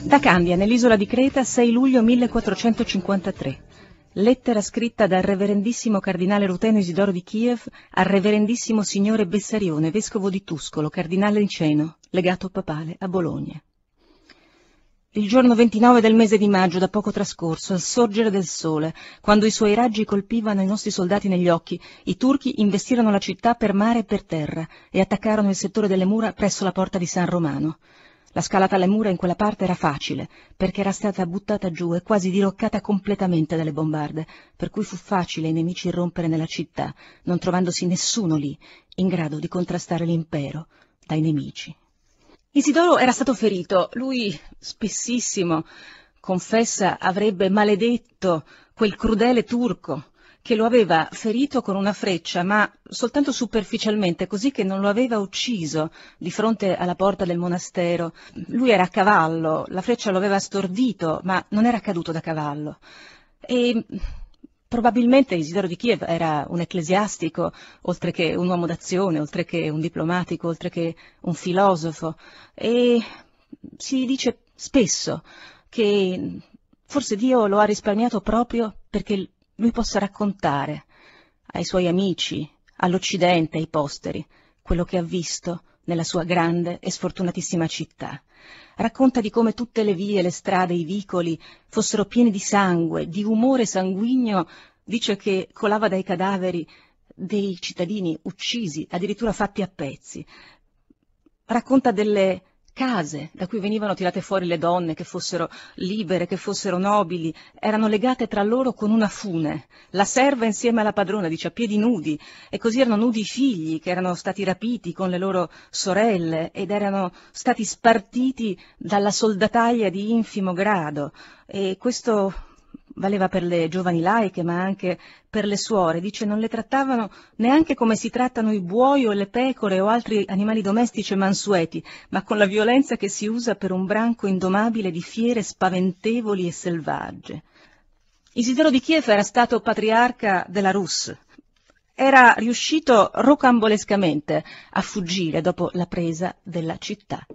Da Candia, nell'isola di Creta, 6 luglio 1453. Lettera scritta dal reverendissimo cardinale Ruteno Isidoro di Kiev al reverendissimo signore Bessarione, vescovo di Tuscolo, cardinale Liceno, legato papale a Bologna. Il giorno 29 del mese di maggio, da poco trascorso, al sorgere del sole, quando i suoi raggi colpivano i nostri soldati negli occhi, i turchi investirono la città per mare e per terra e attaccarono il settore delle mura presso la porta di San Romano. La scalata alle mura in quella parte era facile, perché era stata buttata giù e quasi diroccata completamente dalle bombarde, per cui fu facile ai nemici irrompere nella città, non trovandosi nessuno lì in grado di contrastare l'impero dai nemici. Isidoro era stato ferito, lui spessissimo confessa avrebbe maledetto quel crudele turco che lo aveva ferito con una freccia, ma soltanto superficialmente, così che non lo aveva ucciso di fronte alla porta del monastero. Lui era a cavallo, la freccia lo aveva stordito, ma non era caduto da cavallo. E probabilmente Isidoro di Kiev era un ecclesiastico, oltre che un uomo d'azione, oltre che un diplomatico, oltre che un filosofo. E si dice spesso che forse Dio lo ha risparmiato proprio perché lui possa raccontare ai suoi amici, all'Occidente, ai posteri, quello che ha visto nella sua grande e sfortunatissima città. Racconta di come tutte le vie, le strade, i vicoli fossero pieni di sangue, di umore sanguigno, dice che colava dai cadaveri dei cittadini uccisi, addirittura fatti a pezzi. Racconta delle case da cui venivano tirate fuori le donne, che fossero libere, che fossero nobili, erano legate tra loro con una fune, la serva insieme alla padrona, dice a piedi nudi, e così erano nudi i figli che erano stati rapiti con le loro sorelle ed erano stati spartiti dalla soldataglia di infimo grado. E questo valeva per le giovani laiche, ma anche per le suore. Dice non le trattavano neanche come si trattano i buoi o le pecore o altri animali domestici e mansueti, ma con la violenza che si usa per un branco indomabile di fiere spaventevoli e selvagge. Isidoro di Kiev era stato patriarca della Rus, era riuscito rocambolescamente a fuggire dopo la presa della città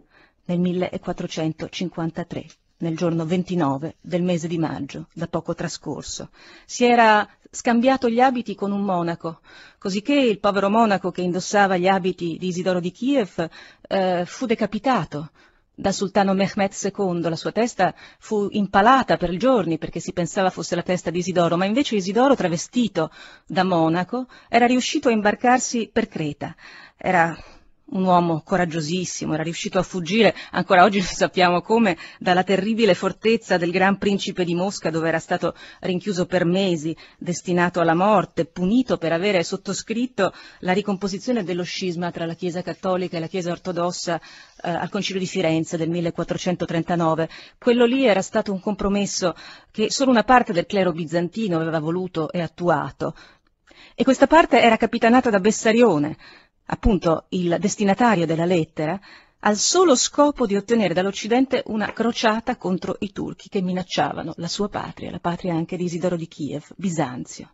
nel 1453 nel giorno 29 del mese di maggio, da poco trascorso. Si era scambiato gli abiti con un monaco, cosicché il povero monaco che indossava gli abiti di Isidoro di Kiev eh, fu decapitato da sultano Mehmet II. La sua testa fu impalata per giorni perché si pensava fosse la testa di Isidoro, ma invece Isidoro, travestito da monaco, era riuscito a imbarcarsi per Creta. Era un uomo coraggiosissimo, era riuscito a fuggire, ancora oggi non sappiamo come, dalla terribile fortezza del Gran Principe di Mosca dove era stato rinchiuso per mesi, destinato alla morte, punito per avere sottoscritto la ricomposizione dello scisma tra la Chiesa cattolica e la Chiesa ortodossa eh, al Concilio di Firenze del 1439. Quello lì era stato un compromesso che solo una parte del clero bizantino aveva voluto e attuato. E questa parte era capitanata da Bessarione, appunto il destinatario della lettera, al solo scopo di ottenere dall'Occidente una crociata contro i turchi che minacciavano la sua patria, la patria anche di Isidoro di Kiev, Bisanzio.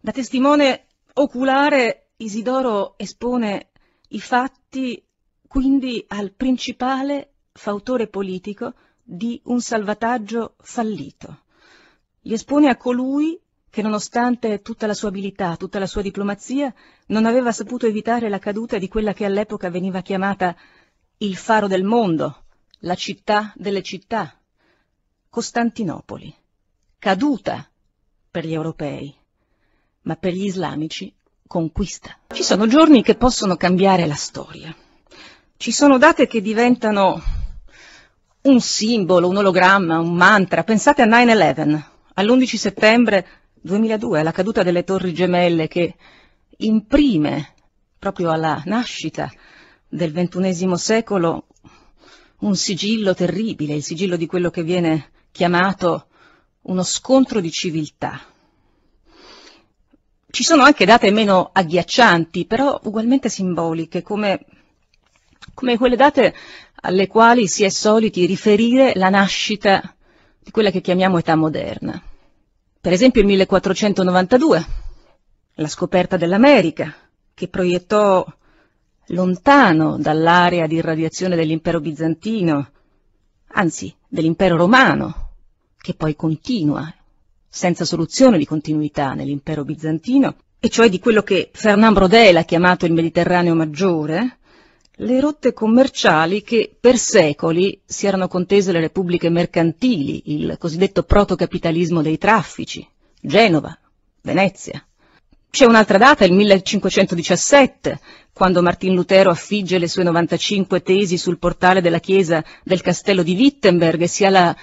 Da testimone oculare Isidoro espone i fatti quindi al principale fautore politico di un salvataggio fallito. Li espone a colui che nonostante tutta la sua abilità, tutta la sua diplomazia, non aveva saputo evitare la caduta di quella che all'epoca veniva chiamata il faro del mondo, la città delle città, Costantinopoli. Caduta per gli europei, ma per gli islamici conquista. Ci sono giorni che possono cambiare la storia. Ci sono date che diventano un simbolo, un ologramma, un mantra. Pensate a 9-11, all'11 settembre 2002, alla caduta delle torri gemelle che imprime proprio alla nascita del ventunesimo secolo un sigillo terribile, il sigillo di quello che viene chiamato uno scontro di civiltà. Ci sono anche date meno agghiaccianti, però ugualmente simboliche, come, come quelle date alle quali si è soliti riferire la nascita di quella che chiamiamo età moderna. Per esempio il 1492, la scoperta dell'America, che proiettò lontano dall'area di irradiazione dell'impero bizantino, anzi dell'impero romano, che poi continua, senza soluzione di continuità nell'impero bizantino, e cioè di quello che Fernand Brodel ha chiamato il Mediterraneo maggiore, le rotte commerciali che per secoli si erano contese le repubbliche mercantili, il cosiddetto protocapitalismo dei traffici, Genova, Venezia. C'è un'altra data, il 1517, quando Martin Lutero affigge le sue 95 tesi sul portale della chiesa del castello di Wittenberg e si ha la,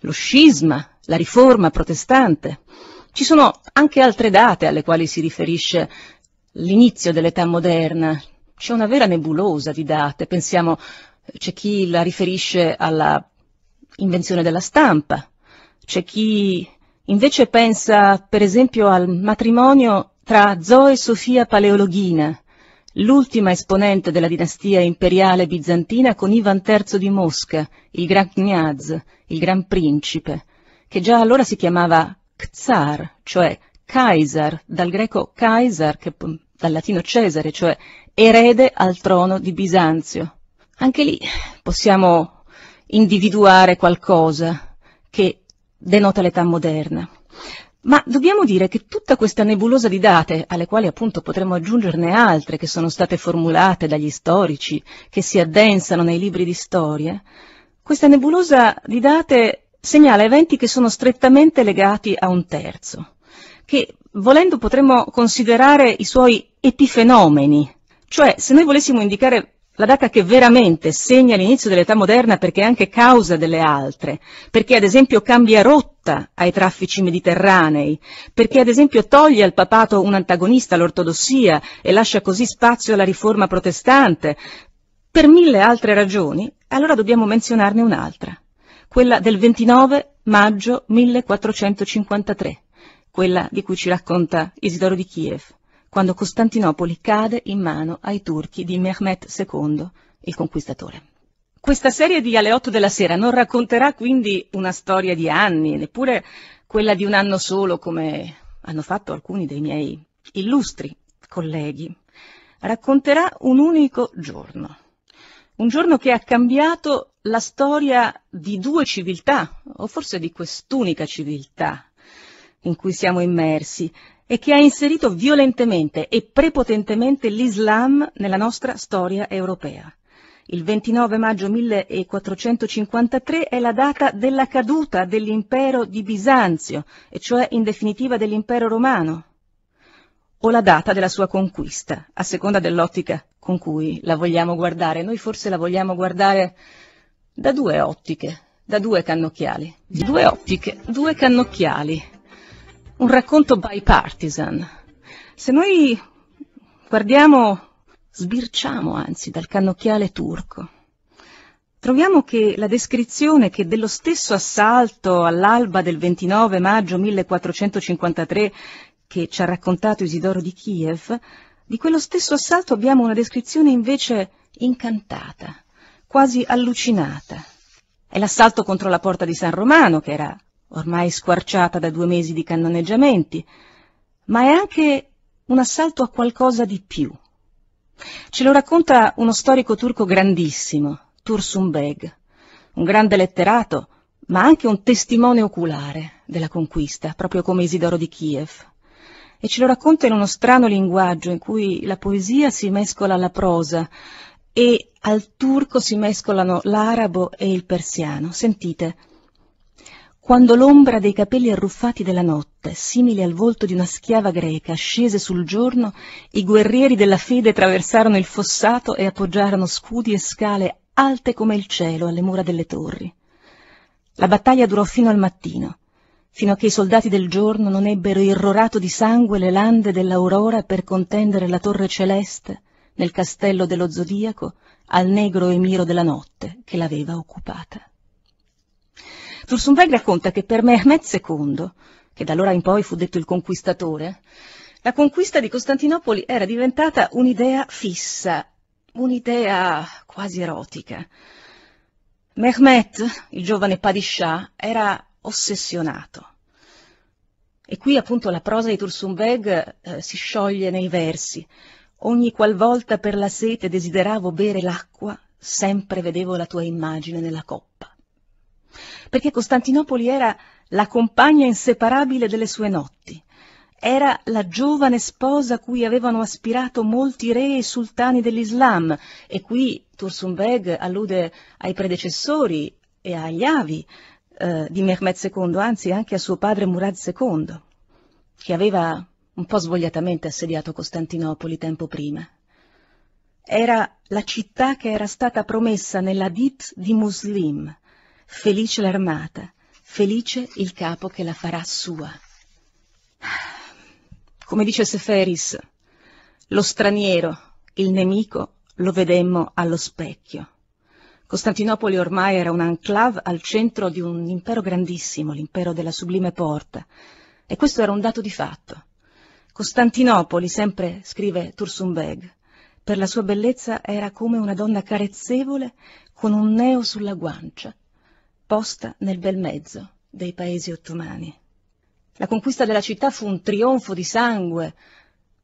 lo scisma, la riforma protestante. Ci sono anche altre date alle quali si riferisce l'inizio dell'età moderna, c'è una vera nebulosa di date, pensiamo, c'è chi la riferisce alla invenzione della stampa, c'è chi invece pensa per esempio al matrimonio tra Zoe e Sofia Paleologhina, l'ultima esponente della dinastia imperiale bizantina con Ivan III di Mosca, il Gran Gnaz, il Gran Principe, che già allora si chiamava Czar, cioè Kaiser, dal greco Kaiser, che, dal latino Cesare, cioè erede al trono di Bisanzio. Anche lì possiamo individuare qualcosa che denota l'età moderna. Ma dobbiamo dire che tutta questa nebulosa di date, alle quali appunto potremmo aggiungerne altre che sono state formulate dagli storici, che si addensano nei libri di storia, questa nebulosa di date segnala eventi che sono strettamente legati a un terzo, che volendo potremmo considerare i suoi epifenomeni, cioè, se noi volessimo indicare la data che veramente segna l'inizio dell'età moderna perché è anche causa delle altre, perché ad esempio cambia rotta ai traffici mediterranei, perché ad esempio toglie al papato un antagonista, all'ortodossia e lascia così spazio alla riforma protestante, per mille altre ragioni, allora dobbiamo menzionarne un'altra, quella del 29 maggio 1453, quella di cui ci racconta Isidoro di Kiev quando Costantinopoli cade in mano ai turchi di Mehmet II, il conquistatore. Questa serie di Alle 8 della sera non racconterà quindi una storia di anni, neppure quella di un anno solo come hanno fatto alcuni dei miei illustri colleghi. Racconterà un unico giorno, un giorno che ha cambiato la storia di due civiltà, o forse di quest'unica civiltà in cui siamo immersi, e che ha inserito violentemente e prepotentemente l'Islam nella nostra storia europea. Il 29 maggio 1453 è la data della caduta dell'impero di Bisanzio, e cioè in definitiva dell'impero romano, o la data della sua conquista, a seconda dell'ottica con cui la vogliamo guardare. Noi forse la vogliamo guardare da due ottiche, da due cannocchiali. Due ottiche, due cannocchiali un racconto bipartisan. Se noi guardiamo, sbirciamo anzi dal cannocchiale turco, troviamo che la descrizione che dello stesso assalto all'alba del 29 maggio 1453 che ci ha raccontato Isidoro di Kiev, di quello stesso assalto abbiamo una descrizione invece incantata, quasi allucinata. È l'assalto contro la porta di San Romano, che era ormai squarciata da due mesi di cannoneggiamenti, ma è anche un assalto a qualcosa di più. Ce lo racconta uno storico turco grandissimo, Tursun Beg, un grande letterato, ma anche un testimone oculare della conquista, proprio come Isidoro di Kiev. E ce lo racconta in uno strano linguaggio in cui la poesia si mescola alla prosa e al turco si mescolano l'arabo e il persiano. Sentite quando l'ombra dei capelli arruffati della notte, simile al volto di una schiava greca, scese sul giorno, i guerrieri della fede traversarono il fossato e appoggiarono scudi e scale alte come il cielo alle mura delle torri. La battaglia durò fino al mattino, fino a che i soldati del giorno non ebbero irrorato di sangue le lande dell'aurora per contendere la torre celeste nel castello dello zodiaco al negro emiro della notte che l'aveva occupata. Tursunbeg racconta che per Mehmed II, che da allora in poi fu detto il conquistatore, la conquista di Costantinopoli era diventata un'idea fissa, un'idea quasi erotica. Mehmet, il giovane padishah, era ossessionato. E qui appunto la prosa di Tursunbeg eh, si scioglie nei versi. Ogni qualvolta per la sete desideravo bere l'acqua, sempre vedevo la tua immagine nella coppa perché Costantinopoli era la compagna inseparabile delle sue notti, era la giovane sposa a cui avevano aspirato molti re e sultani dell'Islam, e qui Tursunbeg allude ai predecessori e agli avi eh, di Mehmed II, anzi anche a suo padre Murad II, che aveva un po' svogliatamente assediato Costantinopoli tempo prima. Era la città che era stata promessa nella dit di Muslim, felice l'armata, felice il capo che la farà sua. Come dice Seferis, lo straniero, il nemico, lo vedemmo allo specchio. Costantinopoli ormai era un enclave al centro di un impero grandissimo, l'impero della sublime porta, e questo era un dato di fatto. Costantinopoli, sempre scrive Tursunbeg, per la sua bellezza era come una donna carezzevole con un neo sulla guancia posta nel bel mezzo dei paesi ottomani. La conquista della città fu un trionfo di sangue,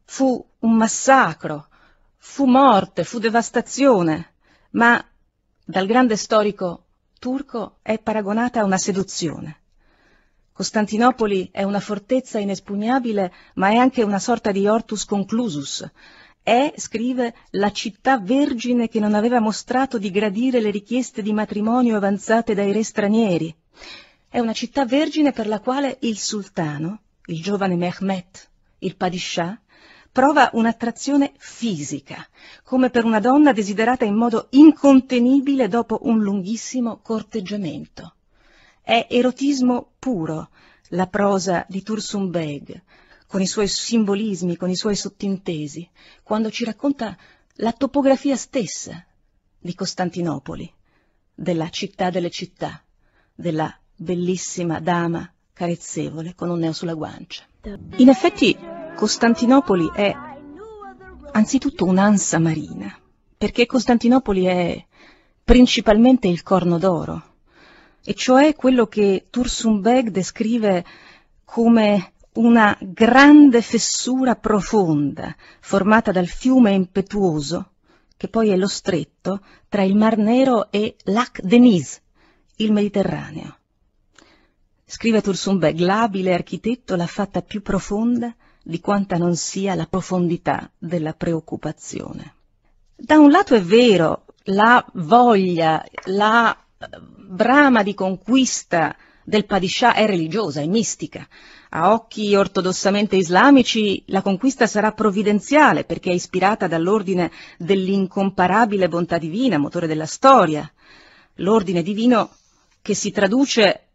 fu un massacro, fu morte, fu devastazione, ma dal grande storico turco è paragonata a una seduzione. Costantinopoli è una fortezza inespugnabile, ma è anche una sorta di hortus conclusus, è, scrive, la città vergine che non aveva mostrato di gradire le richieste di matrimonio avanzate dai re stranieri. È una città vergine per la quale il sultano, il giovane Mehmet, il padishah, prova un'attrazione fisica, come per una donna desiderata in modo incontenibile dopo un lunghissimo corteggiamento. È erotismo puro la prosa di Tursun Beg, con i suoi simbolismi, con i suoi sottintesi, quando ci racconta la topografia stessa di Costantinopoli, della città delle città, della bellissima dama carezzevole con un neo sulla guancia. In effetti Costantinopoli è anzitutto un'ansa marina, perché Costantinopoli è principalmente il corno d'oro, e cioè quello che Tursunbeg descrive come una grande fessura profonda formata dal fiume impetuoso, che poi è lo stretto tra il Mar Nero e Lac Denise, il Mediterraneo. Scrive Tursunbeg, l'abile architetto l'ha fatta più profonda di quanta non sia la profondità della preoccupazione. Da un lato è vero, la voglia, la eh, brama di conquista del Padishah è religiosa, è mistica, a occhi ortodossamente islamici la conquista sarà provvidenziale perché è ispirata dall'ordine dell'incomparabile bontà divina, motore della storia, l'ordine divino che si traduce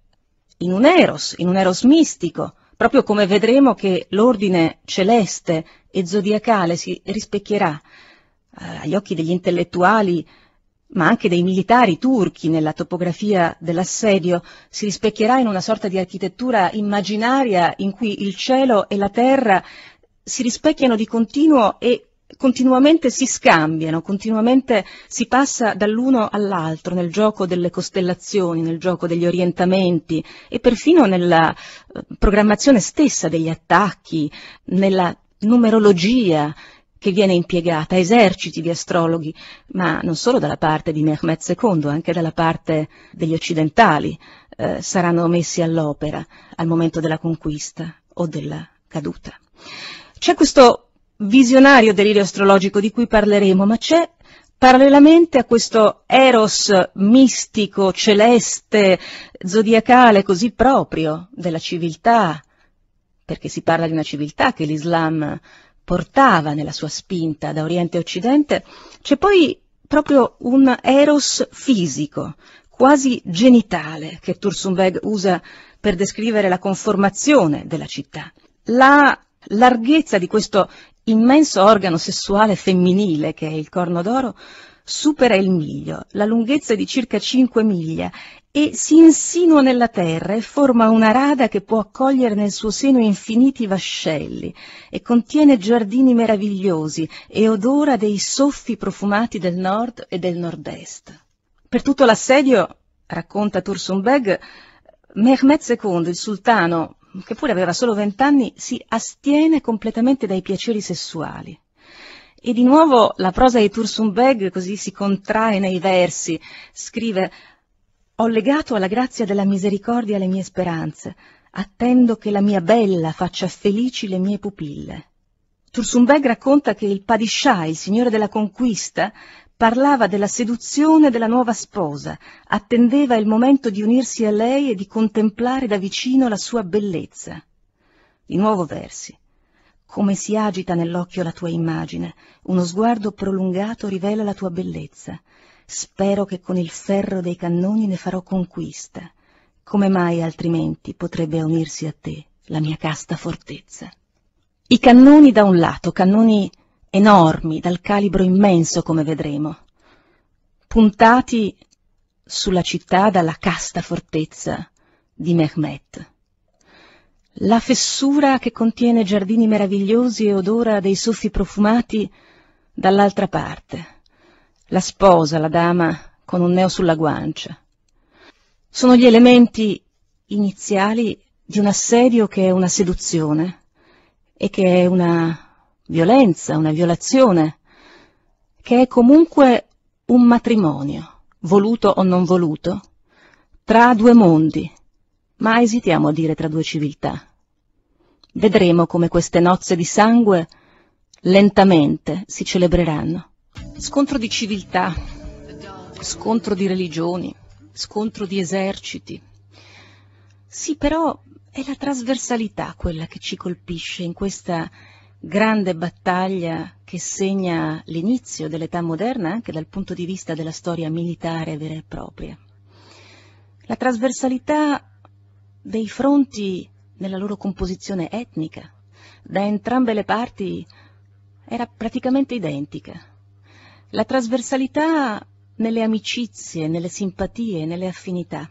in un eros, in un eros mistico, proprio come vedremo che l'ordine celeste e zodiacale si rispecchierà eh, agli occhi degli intellettuali ma anche dei militari turchi nella topografia dell'assedio, si rispecchierà in una sorta di architettura immaginaria in cui il cielo e la terra si rispecchiano di continuo e continuamente si scambiano, continuamente si passa dall'uno all'altro nel gioco delle costellazioni, nel gioco degli orientamenti e perfino nella eh, programmazione stessa degli attacchi, nella numerologia, che viene impiegata, eserciti di astrologhi, ma non solo dalla parte di Mehmed II, anche dalla parte degli occidentali, eh, saranno messi all'opera al momento della conquista o della caduta. C'è questo visionario delirio astrologico di cui parleremo, ma c'è parallelamente a questo eros mistico, celeste, zodiacale così proprio della civiltà, perché si parla di una civiltà che l'Islam portava nella sua spinta da Oriente a Occidente, c'è poi proprio un eros fisico, quasi genitale, che Tursunbeg usa per descrivere la conformazione della città. La larghezza di questo immenso organo sessuale femminile che è il corno d'oro supera il miglio, la lunghezza è di circa 5 miglia e si insinua nella terra e forma una rada che può accogliere nel suo seno infiniti vascelli e contiene giardini meravigliosi e odora dei soffi profumati del nord e del nord-est. Per tutto l'assedio, racconta Tursunbeg, Mehmed II, il sultano, che pure aveva solo vent'anni, si astiene completamente dai piaceri sessuali. E di nuovo la prosa di Tursunbeg così si contrae nei versi, scrive ho legato alla grazia della misericordia le mie speranze, attendo che la mia bella faccia felici le mie pupille. Tursunbeg racconta che il Padishah, il signore della conquista, parlava della seduzione della nuova sposa, attendeva il momento di unirsi a lei e di contemplare da vicino la sua bellezza. Di nuovo versi come si agita nell'occhio la tua immagine, uno sguardo prolungato rivela la tua bellezza. Spero che con il ferro dei cannoni ne farò conquista. Come mai altrimenti potrebbe unirsi a te la mia casta fortezza? I cannoni da un lato, cannoni enormi, dal calibro immenso come vedremo, puntati sulla città dalla casta fortezza di Mehmet. La fessura che contiene giardini meravigliosi e odora dei soffi profumati dall'altra parte. La sposa, la dama, con un neo sulla guancia. Sono gli elementi iniziali di un assedio che è una seduzione e che è una violenza, una violazione, che è comunque un matrimonio, voluto o non voluto, tra due mondi, ma esitiamo a dire tra due civiltà. Vedremo come queste nozze di sangue lentamente si celebreranno. Scontro di civiltà, scontro di religioni, scontro di eserciti. Sì, però è la trasversalità quella che ci colpisce in questa grande battaglia che segna l'inizio dell'età moderna anche dal punto di vista della storia militare vera e propria. La trasversalità dei fronti nella loro composizione etnica, da entrambe le parti era praticamente identica. La trasversalità nelle amicizie, nelle simpatie, nelle affinità.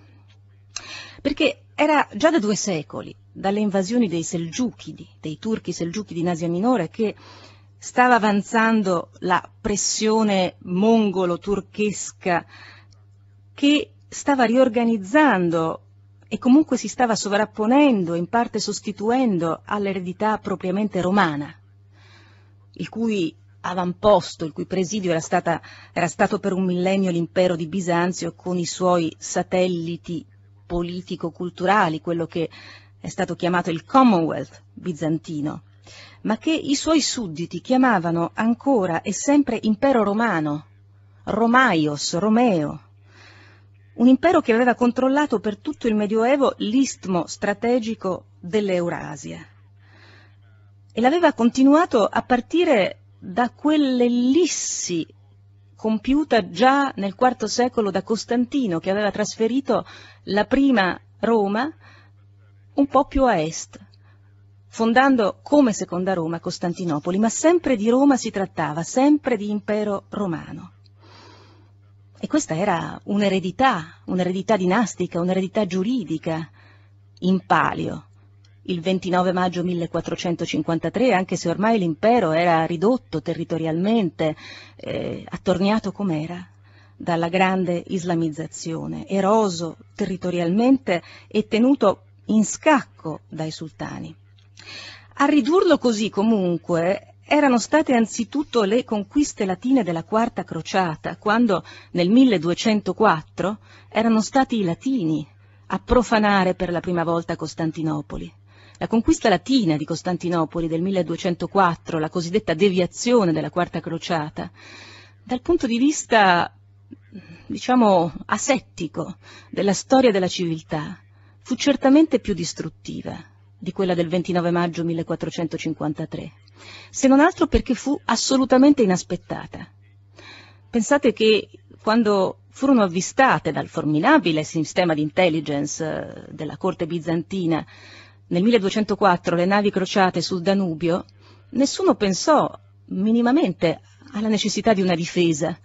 Perché era già da due secoli, dalle invasioni dei Selgiuchidi, dei turchi Selgiuchidi in Asia Minore, che stava avanzando la pressione mongolo-turchesca che stava riorganizzando e comunque si stava sovrapponendo in parte sostituendo all'eredità propriamente romana, il cui avamposto, il cui presidio era, stata, era stato per un millennio l'impero di Bisanzio con i suoi satelliti politico-culturali, quello che è stato chiamato il Commonwealth bizantino, ma che i suoi sudditi chiamavano ancora e sempre impero romano, Romaios, Romeo, un impero che aveva controllato per tutto il Medioevo l'istmo strategico dell'Eurasia e l'aveva continuato a partire da quell'ellissi compiuta già nel IV secolo da Costantino che aveva trasferito la prima Roma un po' più a est, fondando come seconda Roma Costantinopoli, ma sempre di Roma si trattava, sempre di impero romano. E questa era un'eredità, un'eredità dinastica, un'eredità giuridica in palio. Il 29 maggio 1453, anche se ormai l'impero era ridotto territorialmente, eh, attorniato com'era dalla grande islamizzazione, eroso territorialmente e tenuto in scacco dai sultani. A ridurlo così comunque erano state anzitutto le conquiste latine della Quarta Crociata, quando nel 1204 erano stati i latini a profanare per la prima volta Costantinopoli. La conquista latina di Costantinopoli del 1204, la cosiddetta deviazione della Quarta Crociata, dal punto di vista, diciamo, asettico della storia della civiltà, fu certamente più distruttiva di quella del 29 maggio 1453 se non altro perché fu assolutamente inaspettata. Pensate che quando furono avvistate dal formidabile sistema di intelligence eh, della corte bizantina nel 1204 le navi crociate sul Danubio, nessuno pensò minimamente alla necessità di una difesa.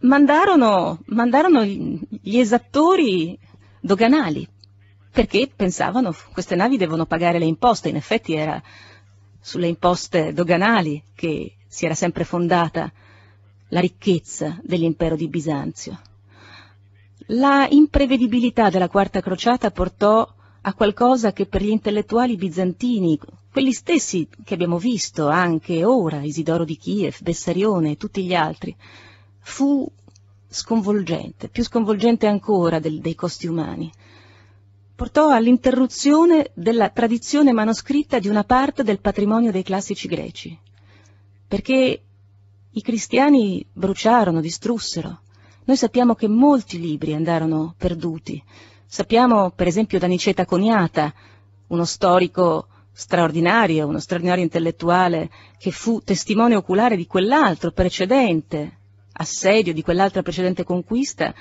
Mandarono, mandarono gli esattori doganali perché pensavano queste navi devono pagare le imposte, in effetti era sulle imposte doganali che si era sempre fondata la ricchezza dell'impero di Bisanzio. La imprevedibilità della Quarta Crociata portò a qualcosa che per gli intellettuali bizantini, quelli stessi che abbiamo visto anche ora, Isidoro di Kiev, Bessarione e tutti gli altri, fu sconvolgente, più sconvolgente ancora del, dei costi umani portò all'interruzione della tradizione manoscritta di una parte del patrimonio dei classici greci, perché i cristiani bruciarono, distrussero. Noi sappiamo che molti libri andarono perduti. Sappiamo, per esempio, da Niceta Coniata, uno storico straordinario, uno straordinario intellettuale che fu testimone oculare di quell'altro precedente assedio, di quell'altra precedente conquista,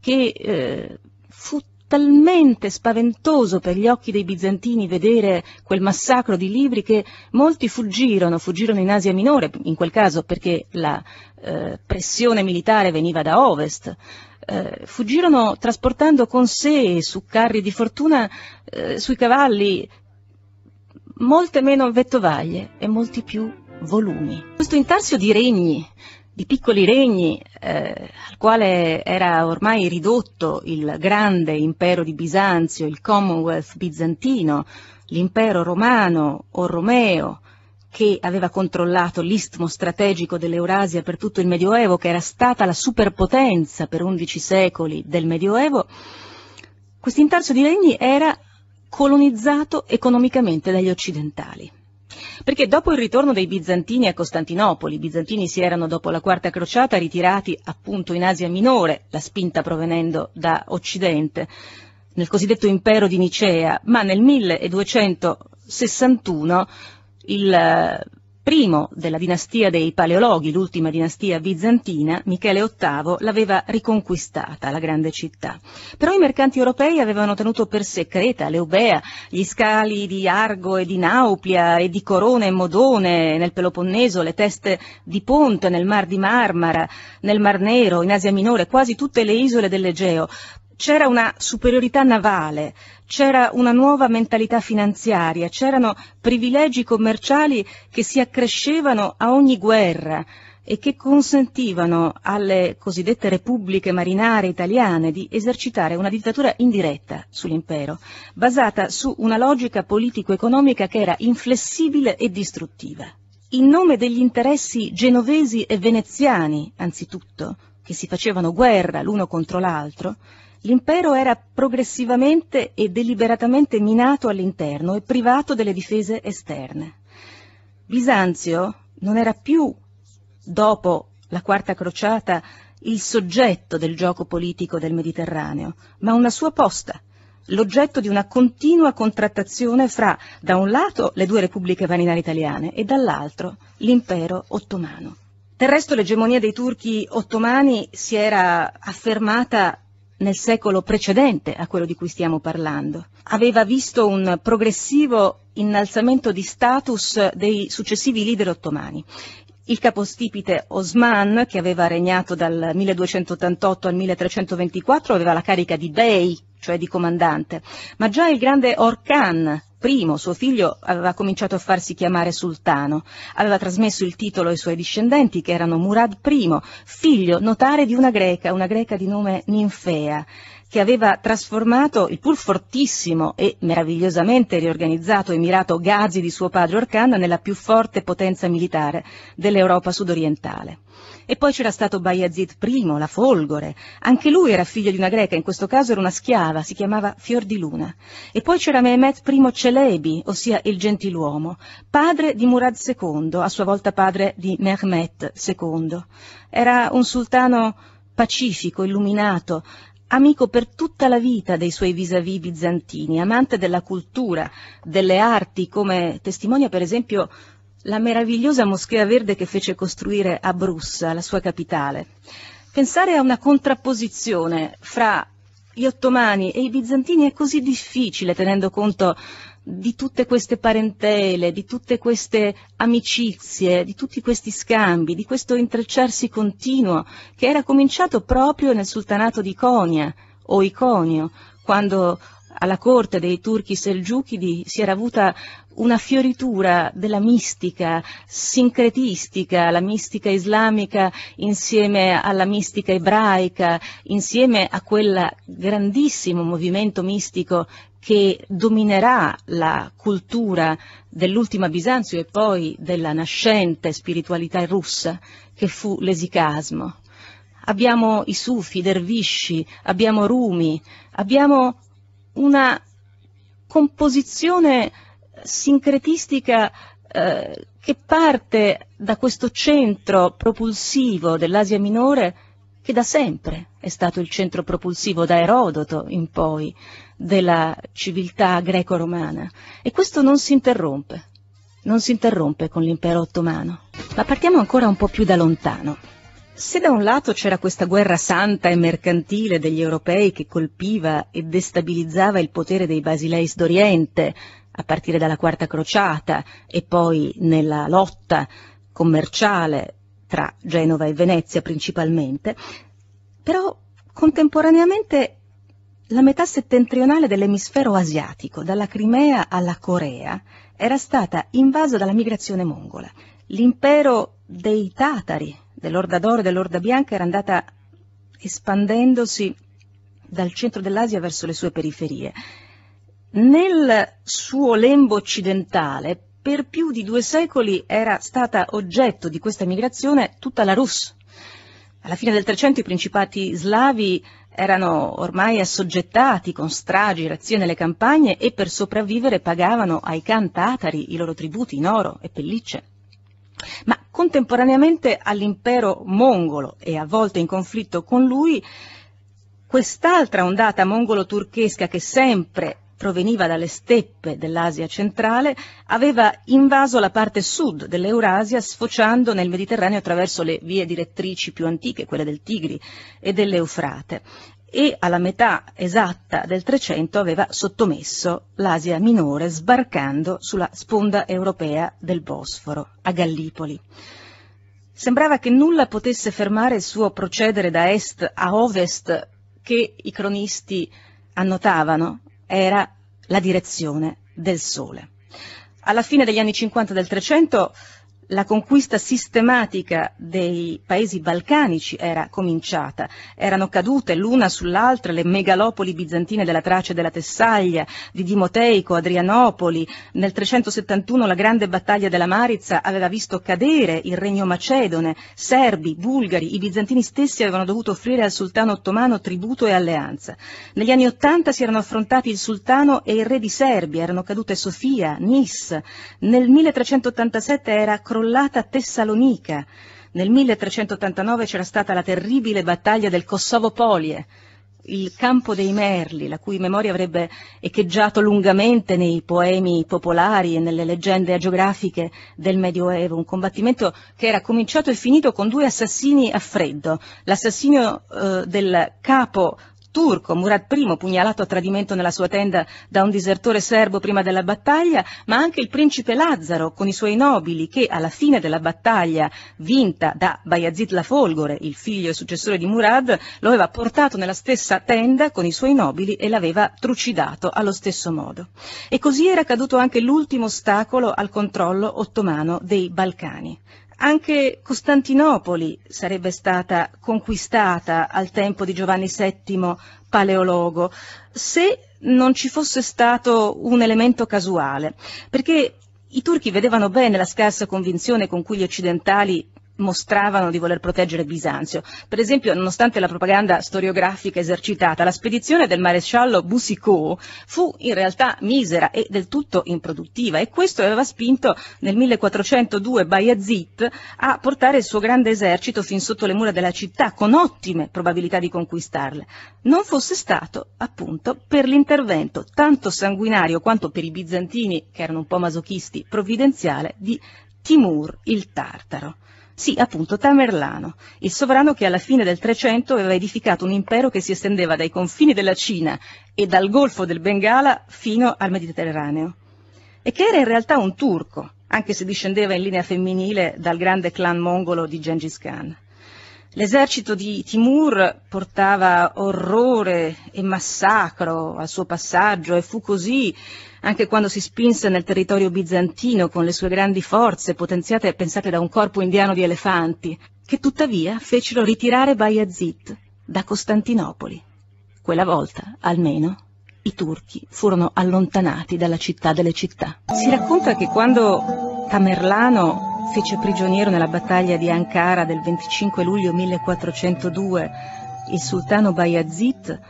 che eh, fu talmente spaventoso per gli occhi dei bizantini vedere quel massacro di libri che molti fuggirono, fuggirono in Asia Minore, in quel caso perché la eh, pressione militare veniva da ovest, eh, fuggirono trasportando con sé su carri di fortuna, eh, sui cavalli, molte meno vettovaglie e molti più volumi. Questo intarsio di regni di piccoli regni eh, al quale era ormai ridotto il grande impero di Bisanzio, il Commonwealth bizantino, l'impero romano o romeo, che aveva controllato l'istmo strategico dell'Eurasia per tutto il Medioevo, che era stata la superpotenza per undici secoli del Medioevo, questo intarso di regni era colonizzato economicamente dagli occidentali perché dopo il ritorno dei bizantini a Costantinopoli, i bizantini si erano dopo la quarta crociata ritirati appunto in Asia Minore, la spinta provenendo da Occidente, nel cosiddetto impero di Nicea, ma nel 1261 il primo della dinastia dei Paleologhi, l'ultima dinastia bizantina, Michele VIII l'aveva riconquistata, la grande città. Però i mercanti europei avevano tenuto per secreta l'Eubea, gli scali di Argo e di Nauplia e di Corone e Modone nel Peloponneso, le teste di Ponte nel Mar di Marmara, nel Mar Nero, in Asia Minore, quasi tutte le isole dell'Egeo. C'era una superiorità navale c'era una nuova mentalità finanziaria, c'erano privilegi commerciali che si accrescevano a ogni guerra e che consentivano alle cosiddette repubbliche marinare italiane di esercitare una dittatura indiretta sull'impero, basata su una logica politico-economica che era inflessibile e distruttiva. In nome degli interessi genovesi e veneziani, anzitutto, che si facevano guerra l'uno contro l'altro, L'impero era progressivamente e deliberatamente minato all'interno e privato delle difese esterne. Bisanzio non era più, dopo la Quarta Crociata, il soggetto del gioco politico del Mediterraneo, ma una sua posta, l'oggetto di una continua contrattazione fra, da un lato, le due repubbliche vaninare italiane e dall'altro l'impero ottomano. Del resto l'egemonia dei turchi ottomani si era affermata nel secolo precedente a quello di cui stiamo parlando. Aveva visto un progressivo innalzamento di status dei successivi leader ottomani. Il capostipite Osman, che aveva regnato dal 1288 al 1324, aveva la carica di Bey, cioè di comandante, ma già il grande Orkan primo, suo figlio, aveva cominciato a farsi chiamare sultano. Aveva trasmesso il titolo ai suoi discendenti, che erano Murad I, figlio notare di una greca, una greca di nome Ninfea che aveva trasformato il pur fortissimo e meravigliosamente riorganizzato e mirato Gazi di suo padre Orkan nella più forte potenza militare dell'Europa sudorientale. E poi c'era stato Bayazid I, la Folgore. Anche lui era figlio di una greca, in questo caso era una schiava, si chiamava Fior di Luna. E poi c'era Mehmet I Celebi, ossia il gentiluomo, padre di Murad II, a sua volta padre di Mehmet II. Era un sultano pacifico, illuminato, amico per tutta la vita dei suoi vis-à-vis bizantini, amante della cultura, delle arti, come testimonia per esempio la meravigliosa Moschea Verde che fece costruire a Brussa, la sua capitale. Pensare a una contrapposizione fra gli ottomani e i bizantini è così difficile tenendo conto di tutte queste parentele, di tutte queste amicizie, di tutti questi scambi, di questo intrecciarsi continuo che era cominciato proprio nel sultanato di Iconia o Iconio, quando alla corte dei turchi selgiuchidi si era avuta una fioritura della mistica sincretistica, la mistica islamica insieme alla mistica ebraica, insieme a quel grandissimo movimento mistico che dominerà la cultura dell'ultima Bisanzio e poi della nascente spiritualità russa, che fu l'esicasmo. Abbiamo i sufi, i dervisci, abbiamo Rumi, abbiamo una composizione sincretistica eh, che parte da questo centro propulsivo dell'Asia minore che da sempre è stato il centro propulsivo da Erodoto in poi della civiltà greco-romana e questo non si interrompe, non si interrompe con l'impero ottomano. Ma partiamo ancora un po' più da lontano. Se da un lato c'era questa guerra santa e mercantile degli europei che colpiva e destabilizzava il potere dei Basileis d'Oriente, a partire dalla Quarta Crociata e poi nella lotta commerciale tra Genova e Venezia principalmente, però contemporaneamente la metà settentrionale dell'emisfero asiatico, dalla Crimea alla Corea, era stata invasa dalla migrazione mongola. L'impero dei Tatari, dell'Orda d'Oro e dell'Orda Bianca era andata espandendosi dal centro dell'Asia verso le sue periferie. Nel suo lembo occidentale, per più di due secoli era stata oggetto di questa migrazione tutta la Rus. Alla fine del Trecento i principati slavi erano ormai assoggettati con stragi, razzia nelle campagne e per sopravvivere pagavano ai Khan tatari i loro tributi in oro e pellicce. Ma contemporaneamente all'impero mongolo e a volte in conflitto con lui, quest'altra ondata mongolo-turchesca che sempre proveniva dalle steppe dell'Asia centrale, aveva invaso la parte sud dell'Eurasia sfociando nel Mediterraneo attraverso le vie direttrici più antiche, quelle del Tigri e dell'Eufrate e alla metà esatta del 300 aveva sottomesso l'Asia minore sbarcando sulla sponda europea del Bosforo, a Gallipoli. Sembrava che nulla potesse fermare il suo procedere da est a ovest che i cronisti annotavano era la direzione del sole. Alla fine degli anni 50 del 300 la conquista sistematica dei paesi balcanici era cominciata, erano cadute l'una sull'altra le megalopoli bizantine della Tracia e della Tessaglia, di Dimoteico, Adrianopoli, nel 371 la grande battaglia della Marizza aveva visto cadere il regno macedone, serbi, bulgari, i bizantini stessi avevano dovuto offrire al sultano ottomano tributo e alleanza. Negli anni 80 si erano affrontati il sultano e il re di Serbia, erano cadute Sofia, Nis, nel 1387 era crollata Tessalonica, nel 1389 c'era stata la terribile battaglia del Kosovo-Polie, il campo dei merli, la cui memoria avrebbe echeggiato lungamente nei poemi popolari e nelle leggende agiografiche del Medioevo, un combattimento che era cominciato e finito con due assassini a freddo, l'assassinio eh, del capo turco, Murad I, pugnalato a tradimento nella sua tenda da un disertore serbo prima della battaglia, ma anche il principe Lazzaro con i suoi nobili che alla fine della battaglia vinta da Bayazid la Folgore, il figlio e successore di Murad, lo aveva portato nella stessa tenda con i suoi nobili e l'aveva trucidato allo stesso modo. E così era caduto anche l'ultimo ostacolo al controllo ottomano dei Balcani. Anche Costantinopoli sarebbe stata conquistata al tempo di Giovanni VII Paleologo se non ci fosse stato un elemento casuale, perché i turchi vedevano bene la scarsa convinzione con cui gli occidentali mostravano di voler proteggere Bisanzio. Per esempio, nonostante la propaganda storiografica esercitata, la spedizione del maresciallo Boucicault fu in realtà misera e del tutto improduttiva e questo aveva spinto nel 1402 Bayazid a portare il suo grande esercito fin sotto le mura della città con ottime probabilità di conquistarle. Non fosse stato, appunto, per l'intervento tanto sanguinario quanto per i bizantini, che erano un po' masochisti, provvidenziale di Timur il Tartaro. Sì, appunto, Tamerlano, il sovrano che alla fine del 300 aveva edificato un impero che si estendeva dai confini della Cina e dal Golfo del Bengala fino al Mediterraneo, e che era in realtà un turco, anche se discendeva in linea femminile dal grande clan mongolo di Gengis Khan. L'esercito di Timur portava orrore e massacro al suo passaggio e fu così anche quando si spinse nel territorio bizantino con le sue grandi forze, potenziate e pensate da un corpo indiano di elefanti, che tuttavia fecero ritirare Bayazid da Costantinopoli. Quella volta, almeno, i turchi furono allontanati dalla città delle città. Si racconta che quando Tamerlano fece prigioniero nella battaglia di Ankara del 25 luglio 1402 il sultano Bayazid,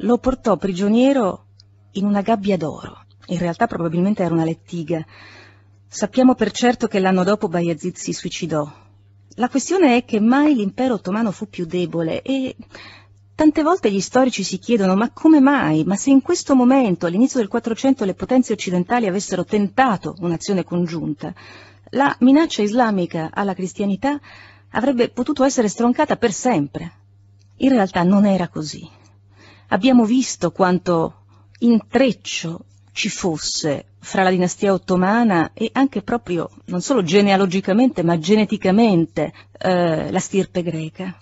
lo portò prigioniero in una gabbia d'oro in realtà probabilmente era una lettiga. Sappiamo per certo che l'anno dopo Bayezid si suicidò. La questione è che mai l'impero ottomano fu più debole e Tante volte gli storici si chiedono ma come mai? Ma se in questo momento, all'inizio del 400, le potenze occidentali avessero tentato un'azione congiunta, la minaccia islamica alla cristianità avrebbe potuto essere stroncata per sempre. In realtà non era così. Abbiamo visto quanto intreccio ci fosse fra la dinastia ottomana e anche proprio, non solo genealogicamente, ma geneticamente, eh, la stirpe greca.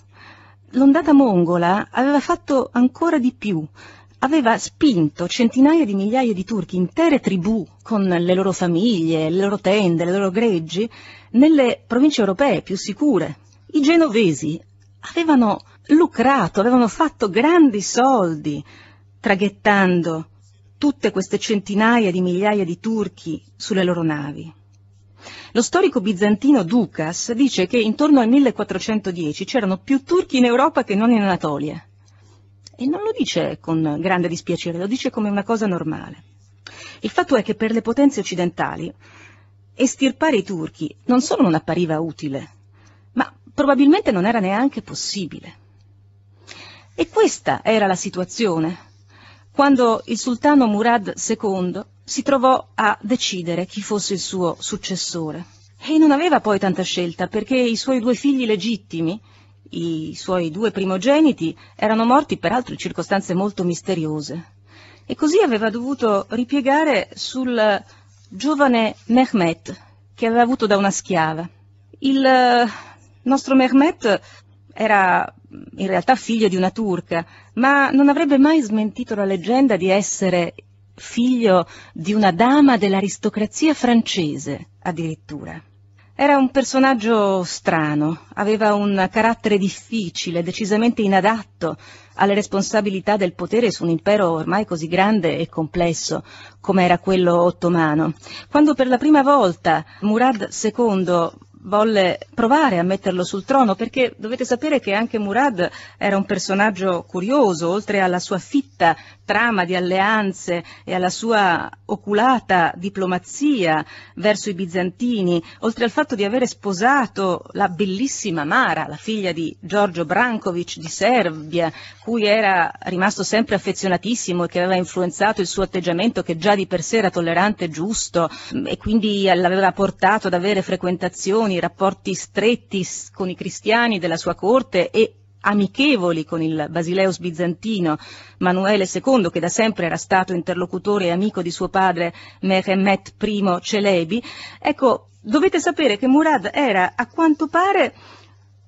L'ondata mongola aveva fatto ancora di più, aveva spinto centinaia di migliaia di turchi, intere tribù, con le loro famiglie, le loro tende, le loro greggi, nelle province europee più sicure. I genovesi avevano lucrato, avevano fatto grandi soldi traghettando tutte queste centinaia di migliaia di turchi sulle loro navi. Lo storico bizantino Dukas dice che intorno al 1410 c'erano più turchi in Europa che non in Anatolia. E non lo dice con grande dispiacere, lo dice come una cosa normale. Il fatto è che per le potenze occidentali estirpare i turchi non solo non appariva utile, ma probabilmente non era neanche possibile. E questa era la situazione quando il sultano Murad II si trovò a decidere chi fosse il suo successore. E non aveva poi tanta scelta perché i suoi due figli legittimi, i suoi due primogeniti, erano morti peraltro in circostanze molto misteriose. E così aveva dovuto ripiegare sul giovane Mehmet, che aveva avuto da una schiava. Il eh, nostro Mehmet era in realtà figlio di una turca, ma non avrebbe mai smentito la leggenda di essere figlio di una dama dell'aristocrazia francese, addirittura. Era un personaggio strano, aveva un carattere difficile, decisamente inadatto alle responsabilità del potere su un impero ormai così grande e complesso come era quello ottomano. Quando per la prima volta Murad II volle provare a metterlo sul trono, perché dovete sapere che anche Murad era un personaggio curioso, oltre alla sua fitta trama di alleanze e alla sua oculata diplomazia verso i bizantini, oltre al fatto di avere sposato la bellissima Mara, la figlia di Giorgio Brankovic di Serbia, cui era rimasto sempre affezionatissimo e che aveva influenzato il suo atteggiamento che già di per sé era tollerante e giusto e quindi l'aveva portato ad avere frequentazioni i rapporti stretti con i cristiani della sua corte e amichevoli con il basileus bizantino Manuele II, che da sempre era stato interlocutore e amico di suo padre Mehemet I Celebi. Ecco, dovete sapere che Murad era, a quanto pare,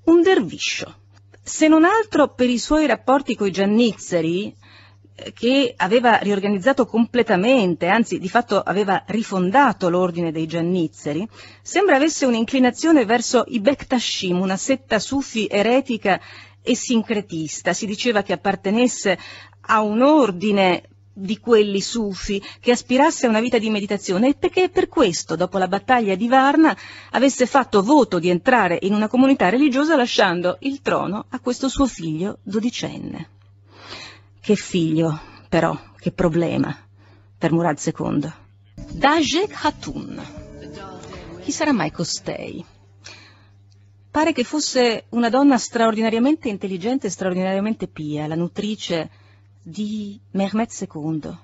un derviscio. Se non altro per i suoi rapporti con i giannizzeri, che aveva riorganizzato completamente, anzi di fatto aveva rifondato l'ordine dei Giannizzeri, sembra avesse un'inclinazione verso i Bektashim, una setta sufi eretica e sincretista. Si diceva che appartenesse a un ordine di quelli sufi che aspirasse a una vita di meditazione e perché per questo, dopo la battaglia di Varna, avesse fatto voto di entrare in una comunità religiosa lasciando il trono a questo suo figlio dodicenne. Che figlio, però, che problema per Murad II. Dajek Hatun. Chi sarà mai costei? Pare che fosse una donna straordinariamente intelligente e straordinariamente pia, la nutrice di Mehmet II,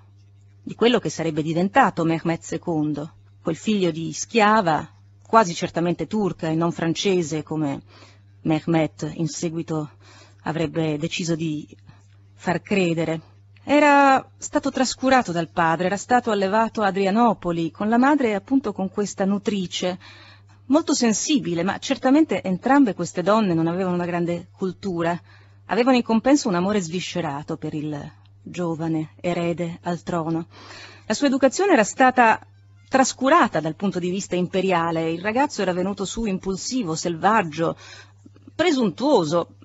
di quello che sarebbe diventato Mehmet II, quel figlio di schiava, quasi certamente turca e non francese come Mehmet in seguito avrebbe deciso di far credere. Era stato trascurato dal padre, era stato allevato a Adrianopoli, con la madre appunto con questa nutrice, molto sensibile, ma certamente entrambe queste donne non avevano una grande cultura, avevano in compenso un amore sviscerato per il giovane erede al trono. La sua educazione era stata trascurata dal punto di vista imperiale, il ragazzo era venuto su impulsivo, selvaggio, presuntuoso,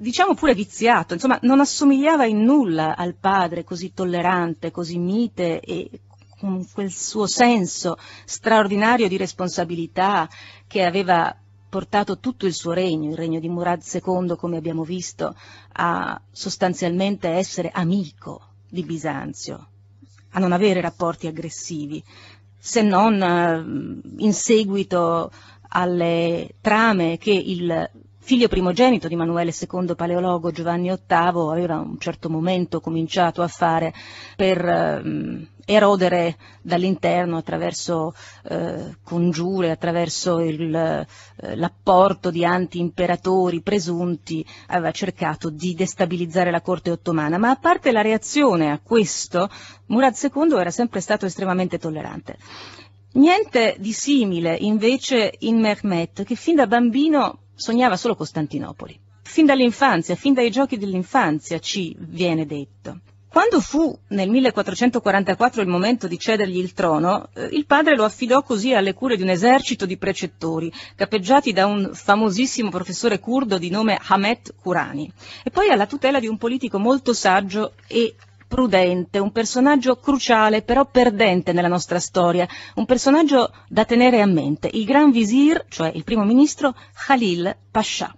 diciamo pure viziato, insomma non assomigliava in nulla al padre così tollerante, così mite e con quel suo senso straordinario di responsabilità che aveva portato tutto il suo regno, il regno di Murad II, come abbiamo visto, a sostanzialmente essere amico di Bisanzio, a non avere rapporti aggressivi, se non eh, in seguito alle trame che il figlio primogenito di Emanuele II Paleologo Giovanni VIII aveva a un certo momento cominciato a fare per ehm, erodere dall'interno attraverso eh, congiure, attraverso il, eh, l'apporto di anti-imperatori presunti, aveva cercato di destabilizzare la corte ottomana, ma a parte la reazione a questo, Murad II era sempre stato estremamente tollerante. Niente di simile invece in Mehmet, che fin da bambino sognava solo Costantinopoli. Fin dall'infanzia, fin dai giochi dell'infanzia, ci viene detto. Quando fu nel 1444 il momento di cedergli il trono, eh, il padre lo affidò così alle cure di un esercito di precettori, capeggiati da un famosissimo professore curdo di nome Hamet Kurani, e poi alla tutela di un politico molto saggio e prudente, un personaggio cruciale però perdente nella nostra storia, un personaggio da tenere a mente, il gran visir, cioè il primo ministro Khalil Pasha.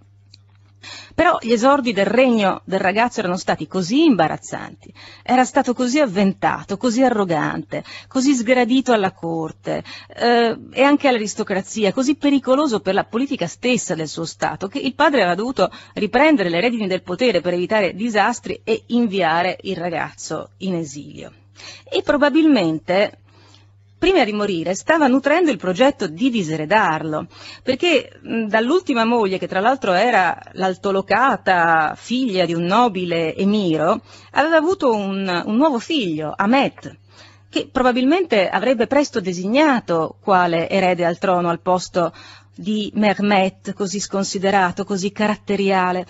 Però gli esordi del regno del ragazzo erano stati così imbarazzanti, era stato così avventato, così arrogante, così sgradito alla corte eh, e anche all'aristocrazia, così pericoloso per la politica stessa del suo Stato, che il padre aveva dovuto riprendere le redini del potere per evitare disastri e inviare il ragazzo in esilio. E probabilmente prima di morire stava nutrendo il progetto di diseredarlo, perché dall'ultima moglie, che tra l'altro era l'altolocata figlia di un nobile emiro, aveva avuto un, un nuovo figlio, Ahmet, che probabilmente avrebbe presto designato quale erede al trono al posto di Mehmet, così sconsiderato, così caratteriale.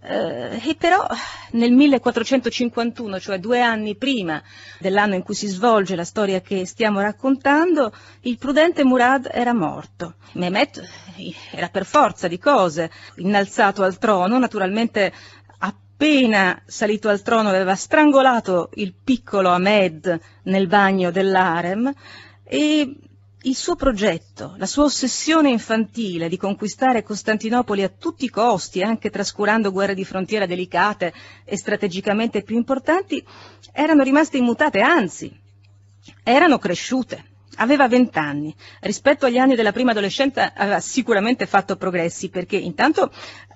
Eh, e però nel 1451, cioè due anni prima dell'anno in cui si svolge la storia che stiamo raccontando, il prudente Murad era morto. Mehmet eh, era per forza di cose innalzato al trono, naturalmente appena salito al trono aveva strangolato il piccolo Ahmed nel bagno dell'Arem e il suo progetto, la sua ossessione infantile di conquistare Costantinopoli a tutti i costi, anche trascurando guerre di frontiera delicate e strategicamente più importanti, erano rimaste immutate, anzi, erano cresciute. Aveva 20 anni, rispetto agli anni della prima adolescenza aveva sicuramente fatto progressi perché intanto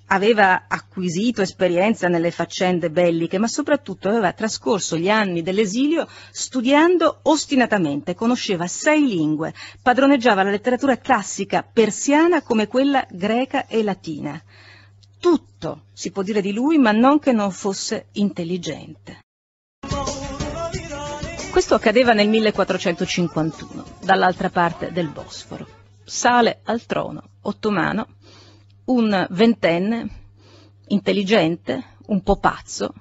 aveva acquisito esperienza nelle faccende belliche, ma soprattutto aveva trascorso gli anni dell'esilio studiando ostinatamente, conosceva sei lingue, padroneggiava la letteratura classica persiana come quella greca e latina. Tutto si può dire di lui, ma non che non fosse intelligente. Questo accadeva nel 1451, dall'altra parte del Bosforo. Sale al trono ottomano un ventenne, intelligente, un po' pazzo,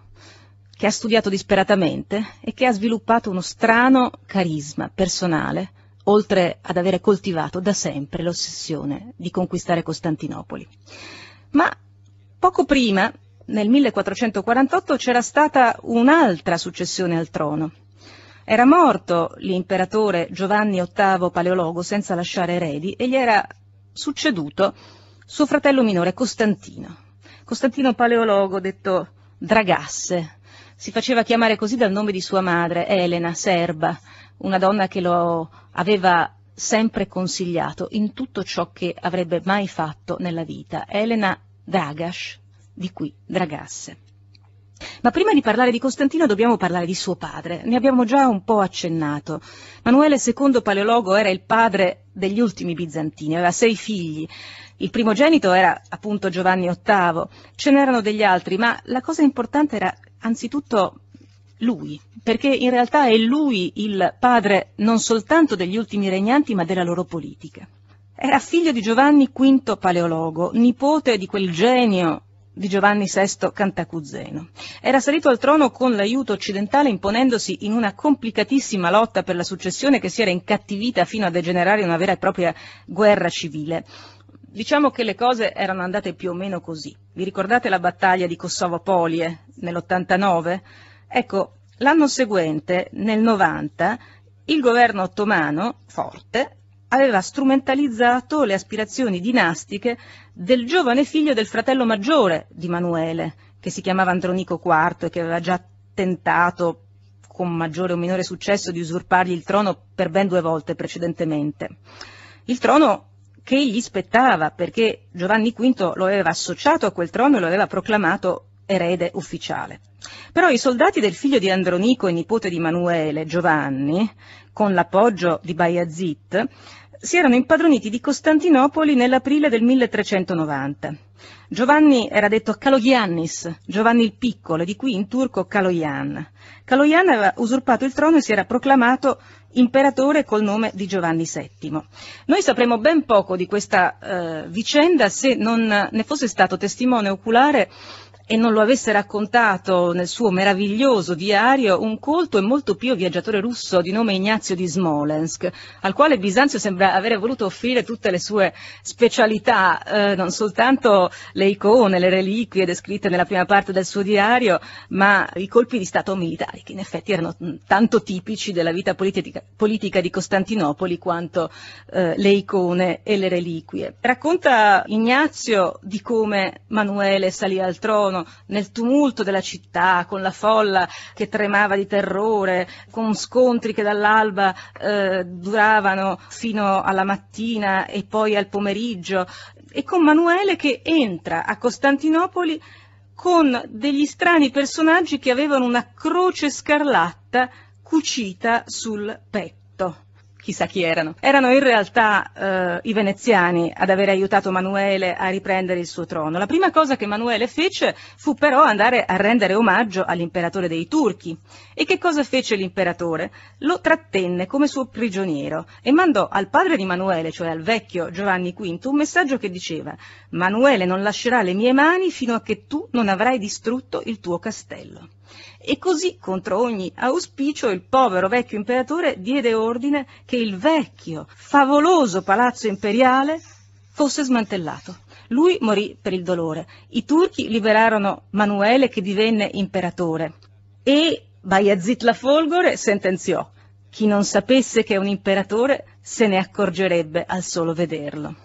che ha studiato disperatamente e che ha sviluppato uno strano carisma personale, oltre ad avere coltivato da sempre l'ossessione di conquistare Costantinopoli. Ma poco prima, nel 1448, c'era stata un'altra successione al trono, era morto l'imperatore Giovanni VIII Paleologo senza lasciare eredi e gli era succeduto suo fratello minore Costantino. Costantino Paleologo, detto Dragasse, si faceva chiamare così dal nome di sua madre, Elena, serba, una donna che lo aveva sempre consigliato in tutto ciò che avrebbe mai fatto nella vita. Elena Dragas, di qui Dragasse. Ma prima di parlare di Costantino dobbiamo parlare di suo padre. Ne abbiamo già un po' accennato. Manuele II Paleologo era il padre degli ultimi bizantini, aveva sei figli. Il primogenito era appunto Giovanni VIII, ce n'erano degli altri, ma la cosa importante era anzitutto lui, perché in realtà è lui il padre non soltanto degli ultimi regnanti, ma della loro politica. Era figlio di Giovanni V Paleologo, nipote di quel genio di Giovanni VI Cantacuzeno. Era salito al trono con l'aiuto occidentale imponendosi in una complicatissima lotta per la successione che si era incattivita fino a degenerare in una vera e propria guerra civile. Diciamo che le cose erano andate più o meno così. Vi ricordate la battaglia di Kosovo-Polie nell'89? Ecco, l'anno seguente, nel 90, il governo ottomano, forte, aveva strumentalizzato le aspirazioni dinastiche del giovane figlio del fratello maggiore di Manuele, che si chiamava Andronico IV e che aveva già tentato con maggiore o minore successo di usurpargli il trono per ben due volte precedentemente. Il trono che gli spettava perché Giovanni V lo aveva associato a quel trono e lo aveva proclamato erede ufficiale. Però i soldati del figlio di Andronico e nipote di Manuele, Giovanni, con l'appoggio di Bayazit, si erano impadroniti di Costantinopoli nell'aprile del 1390. Giovanni era detto Kalogiannis, Giovanni il Piccolo, di qui in turco Kaloyan. Kaloyan aveva usurpato il trono e si era proclamato imperatore col nome di Giovanni VII. Noi sapremo ben poco di questa eh, vicenda se non ne fosse stato testimone oculare e non lo avesse raccontato nel suo meraviglioso diario un colto e molto pio viaggiatore russo di nome Ignazio di Smolensk, al quale Bisanzio sembra avere voluto offrire tutte le sue specialità, eh, non soltanto le icone, le reliquie descritte nella prima parte del suo diario, ma i colpi di Stato militari, che in effetti erano tanto tipici della vita politica, politica di Costantinopoli quanto eh, le icone e le reliquie. Racconta Ignazio di come Manuele salì al trono, suono, nel tumulto della città, con la folla che tremava di terrore, con scontri che dall'alba eh, duravano fino alla mattina e poi al pomeriggio, e con Manuele che entra a Costantinopoli con degli strani personaggi che avevano una croce scarlatta cucita sul petto chissà chi erano. Erano in realtà eh, i veneziani ad aver aiutato Manuele a riprendere il suo trono. La prima cosa che Manuele fece fu però andare a rendere omaggio all'imperatore dei turchi. E che cosa fece l'imperatore? Lo trattenne come suo prigioniero e mandò al padre di Manuele, cioè al vecchio Giovanni V, un messaggio che diceva Manuele non lascerà le mie mani fino a che tu non avrai distrutto il tuo castello. E così, contro ogni auspicio, il povero vecchio imperatore diede ordine che il vecchio, favoloso palazzo imperiale fosse smantellato. Lui morì per il dolore. I turchi liberarono Manuele che divenne imperatore e Bayazit la Folgore sentenziò chi non sapesse che è un imperatore se ne accorgerebbe al solo vederlo.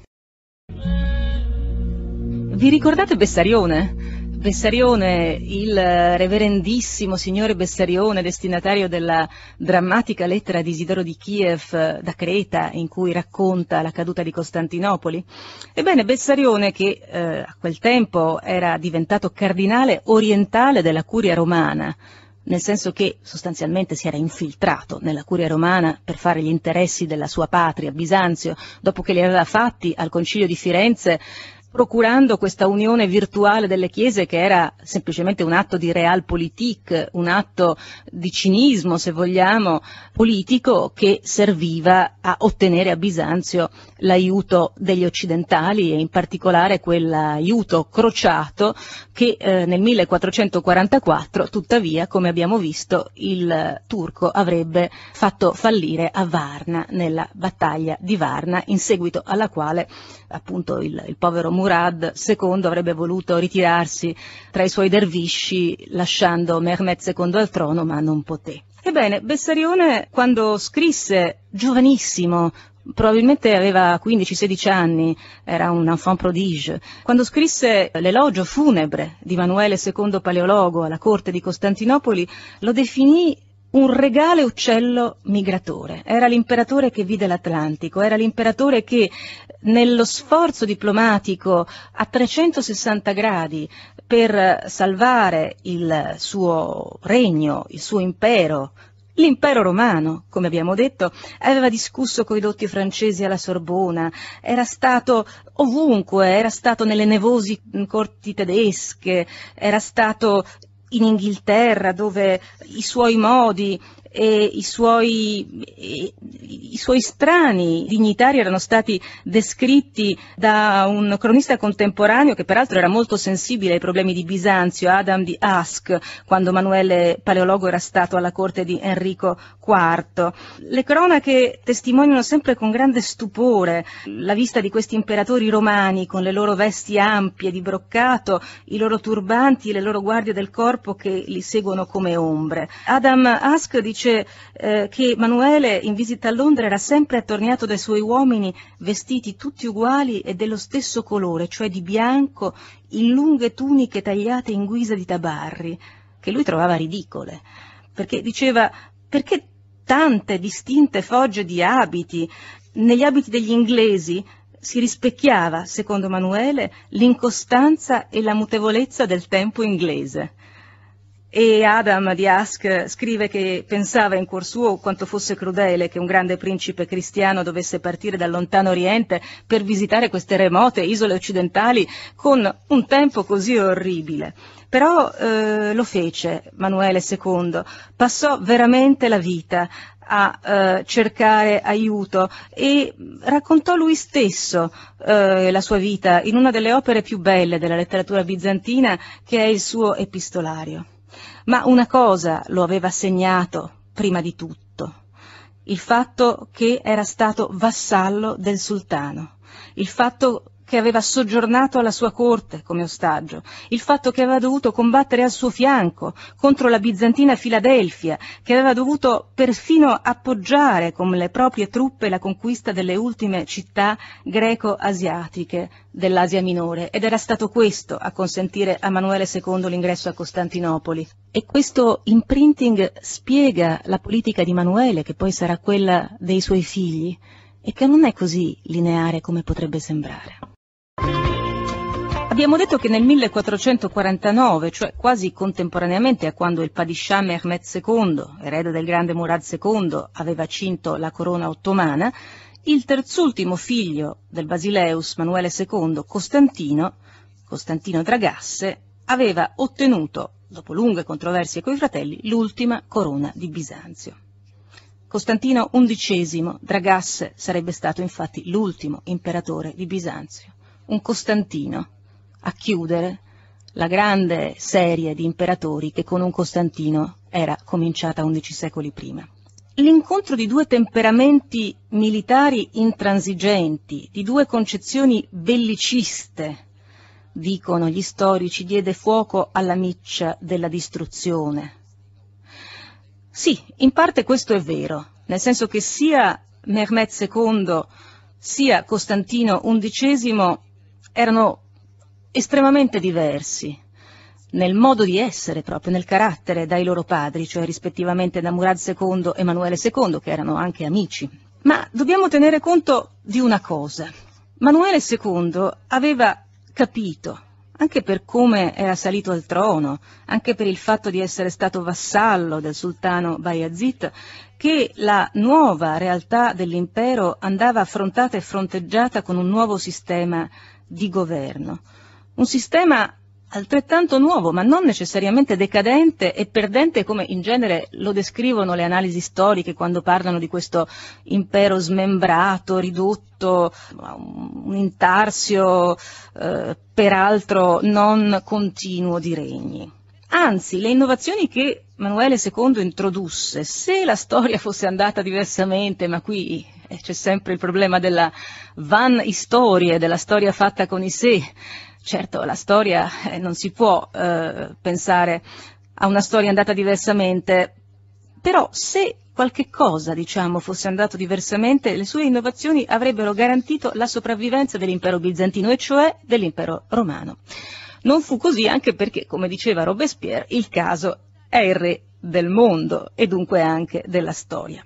Vi ricordate Bessarione? Bessarione, il eh, reverendissimo signore Bessarione, destinatario della drammatica lettera di Isidoro di Kiev eh, da Creta, in cui racconta la caduta di Costantinopoli? Ebbene, Bessarione, che eh, a quel tempo era diventato cardinale orientale della curia romana, nel senso che sostanzialmente si era infiltrato nella curia romana per fare gli interessi della sua patria, Bisanzio, dopo che li aveva fatti al concilio di Firenze procurando questa unione virtuale delle chiese che era semplicemente un atto di realpolitik, un atto di cinismo, se vogliamo, politico che serviva a ottenere a Bisanzio l'aiuto degli occidentali e in particolare quell'aiuto crociato che eh, nel 1444 tuttavia, come abbiamo visto, il turco avrebbe fatto fallire a Varna nella battaglia di Varna in seguito alla quale appunto il, il povero Murano Murad II avrebbe voluto ritirarsi tra i suoi dervisci lasciando Mehmet II al trono, ma non poté. Ebbene, Bessarione quando scrisse, giovanissimo, probabilmente aveva 15-16 anni, era un enfant prodige, quando scrisse l'elogio funebre di Manuele II Paleologo alla corte di Costantinopoli, lo definì un regale uccello migratore. Era l'imperatore che vide l'Atlantico, era l'imperatore che nello sforzo diplomatico a 360 gradi per salvare il suo regno, il suo impero, L'impero romano, come abbiamo detto, aveva discusso coi dotti francesi alla Sorbona, era stato ovunque, era stato nelle nevosi corti tedesche, era stato in Inghilterra dove i suoi modi e i suoi, i suoi strani dignitari erano stati descritti da un cronista contemporaneo che peraltro era molto sensibile ai problemi di Bisanzio, Adam di Ask, quando Manuele Paleologo era stato alla corte di Enrico IV. Le cronache testimoniano sempre con grande stupore la vista di questi imperatori romani con le loro vesti ampie di broccato, i loro turbanti e le loro guardie del corpo che li seguono come ombre. Adam Ask dice dice eh, che Manuele in visita a Londra era sempre attorniato dai suoi uomini vestiti tutti uguali e dello stesso colore, cioè di bianco, in lunghe tuniche tagliate in guisa di tabarri, che lui trovava ridicole, perché diceva perché tante distinte fogge di abiti, negli abiti degli inglesi si rispecchiava, secondo Manuele, l'incostanza e la mutevolezza del tempo inglese e Adam di Ask scrive che pensava in cuor suo quanto fosse crudele che un grande principe cristiano dovesse partire dal lontano oriente per visitare queste remote isole occidentali con un tempo così orribile. Però eh, lo fece Manuele II, passò veramente la vita a eh, cercare aiuto e raccontò lui stesso eh, la sua vita in una delle opere più belle della letteratura bizantina che è il suo epistolario ma una cosa lo aveva segnato prima di tutto, il fatto che era stato vassallo del sultano, il fatto che aveva soggiornato alla sua corte come ostaggio, il fatto che aveva dovuto combattere al suo fianco contro la bizantina Filadelfia, che aveva dovuto perfino appoggiare con le proprie truppe la conquista delle ultime città greco-asiatiche dell'Asia minore ed era stato questo a consentire a Manuele II l'ingresso a Costantinopoli. E questo imprinting spiega la politica di Manuele, che poi sarà quella dei suoi figli, e che non è così lineare come potrebbe sembrare. Abbiamo detto che nel 1449, cioè quasi contemporaneamente a quando il padiscià Mehmed II, erede del grande Murad II, aveva cinto la corona ottomana, il terzultimo figlio del Basileus Manuele II, Costantino, Costantino Dragasse, aveva ottenuto, dopo lunghe controversie coi fratelli, l'ultima corona di Bisanzio. Costantino XI Dragasse sarebbe stato infatti l'ultimo imperatore di Bisanzio un Costantino a chiudere la grande serie di imperatori che con un Costantino era cominciata undici secoli prima. L'incontro di due temperamenti militari intransigenti, di due concezioni belliciste, dicono gli storici, diede fuoco alla miccia della distruzione. Sì, in parte questo è vero, nel senso che sia Mehmet II sia Costantino XI erano estremamente diversi nel modo di essere proprio, nel carattere dai loro padri, cioè rispettivamente da Murad II e Manuele II, che erano anche amici. Ma dobbiamo tenere conto di una cosa. Manuele II aveva capito, anche per come era salito al trono, anche per il fatto di essere stato vassallo del sultano Bayazid, che la nuova realtà dell'impero andava affrontata e fronteggiata con un nuovo sistema di governo. Un sistema altrettanto nuovo, ma non necessariamente decadente e perdente come in genere lo descrivono le analisi storiche quando parlano di questo impero smembrato, ridotto, un intarsio eh, peraltro non continuo di regni. Anzi, le innovazioni che Manuele II introdusse, se la storia fosse andata diversamente, ma qui c'è sempre il problema della van historie, della storia fatta con i sé. Certo, la storia eh, non si può eh, pensare a una storia andata diversamente, però se qualche cosa, diciamo, fosse andato diversamente, le sue innovazioni avrebbero garantito la sopravvivenza dell'impero bizantino, e cioè dell'impero romano. Non fu così anche perché, come diceva Robespierre, il caso è il re del mondo e dunque anche della storia.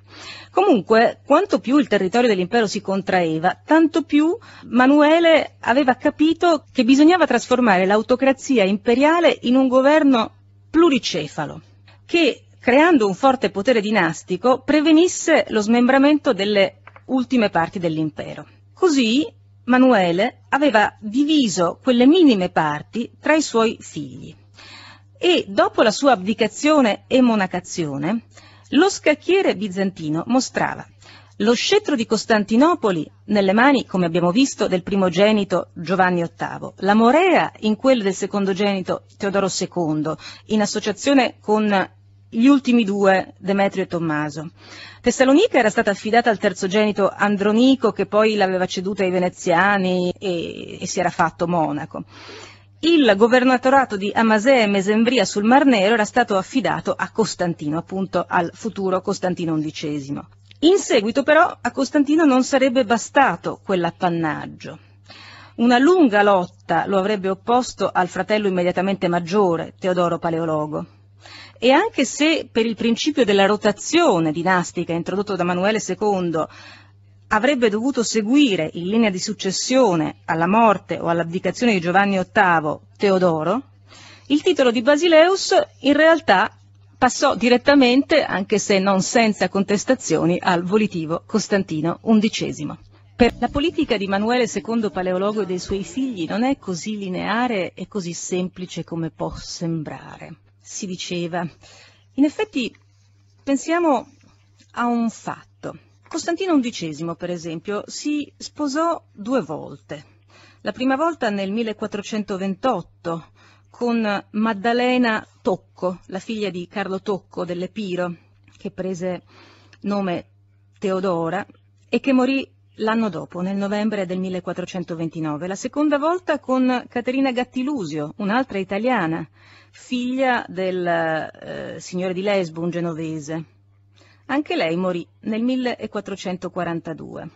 Comunque, quanto più il territorio dell'impero si contraeva, tanto più Manuele aveva capito che bisognava trasformare l'autocrazia imperiale in un governo pluricefalo, che creando un forte potere dinastico prevenisse lo smembramento delle ultime parti dell'impero. Così Manuele aveva diviso quelle minime parti tra i suoi figli e dopo la sua abdicazione e monacazione, lo scacchiere bizantino mostrava lo scettro di Costantinopoli nelle mani, come abbiamo visto, del primogenito Giovanni VIII, la Morea in quelle del secondogenito Teodoro II, in associazione con gli ultimi due, Demetrio e Tommaso. Tessalonica era stata affidata al terzogenito Andronico, che poi l'aveva ceduta ai veneziani e, e si era fatto monaco il governatorato di Amasè e Mesembria sul Mar Nero era stato affidato a Costantino, appunto al futuro Costantino XI. In seguito però a Costantino non sarebbe bastato quell'appannaggio. Una lunga lotta lo avrebbe opposto al fratello immediatamente maggiore, Teodoro Paleologo. E anche se per il principio della rotazione dinastica introdotto da Manuele II avrebbe dovuto seguire in linea di successione alla morte o all'abdicazione di Giovanni VIII Teodoro, il titolo di Basileus in realtà passò direttamente, anche se non senza contestazioni, al volitivo Costantino XI. Per la politica di Emanuele II Paleologo e dei suoi figli non è così lineare e così semplice come può sembrare, si diceva. In effetti pensiamo a un fatto. Costantino XI, per esempio, si sposò due volte. La prima volta nel 1428 con Maddalena Tocco, la figlia di Carlo Tocco dell'Epiro, che prese nome Teodora e che morì l'anno dopo, nel novembre del 1429. La seconda volta con Caterina Gattilusio, un'altra italiana, figlia del eh, signore di Lesbo, un genovese. Anche lei morì nel 1442.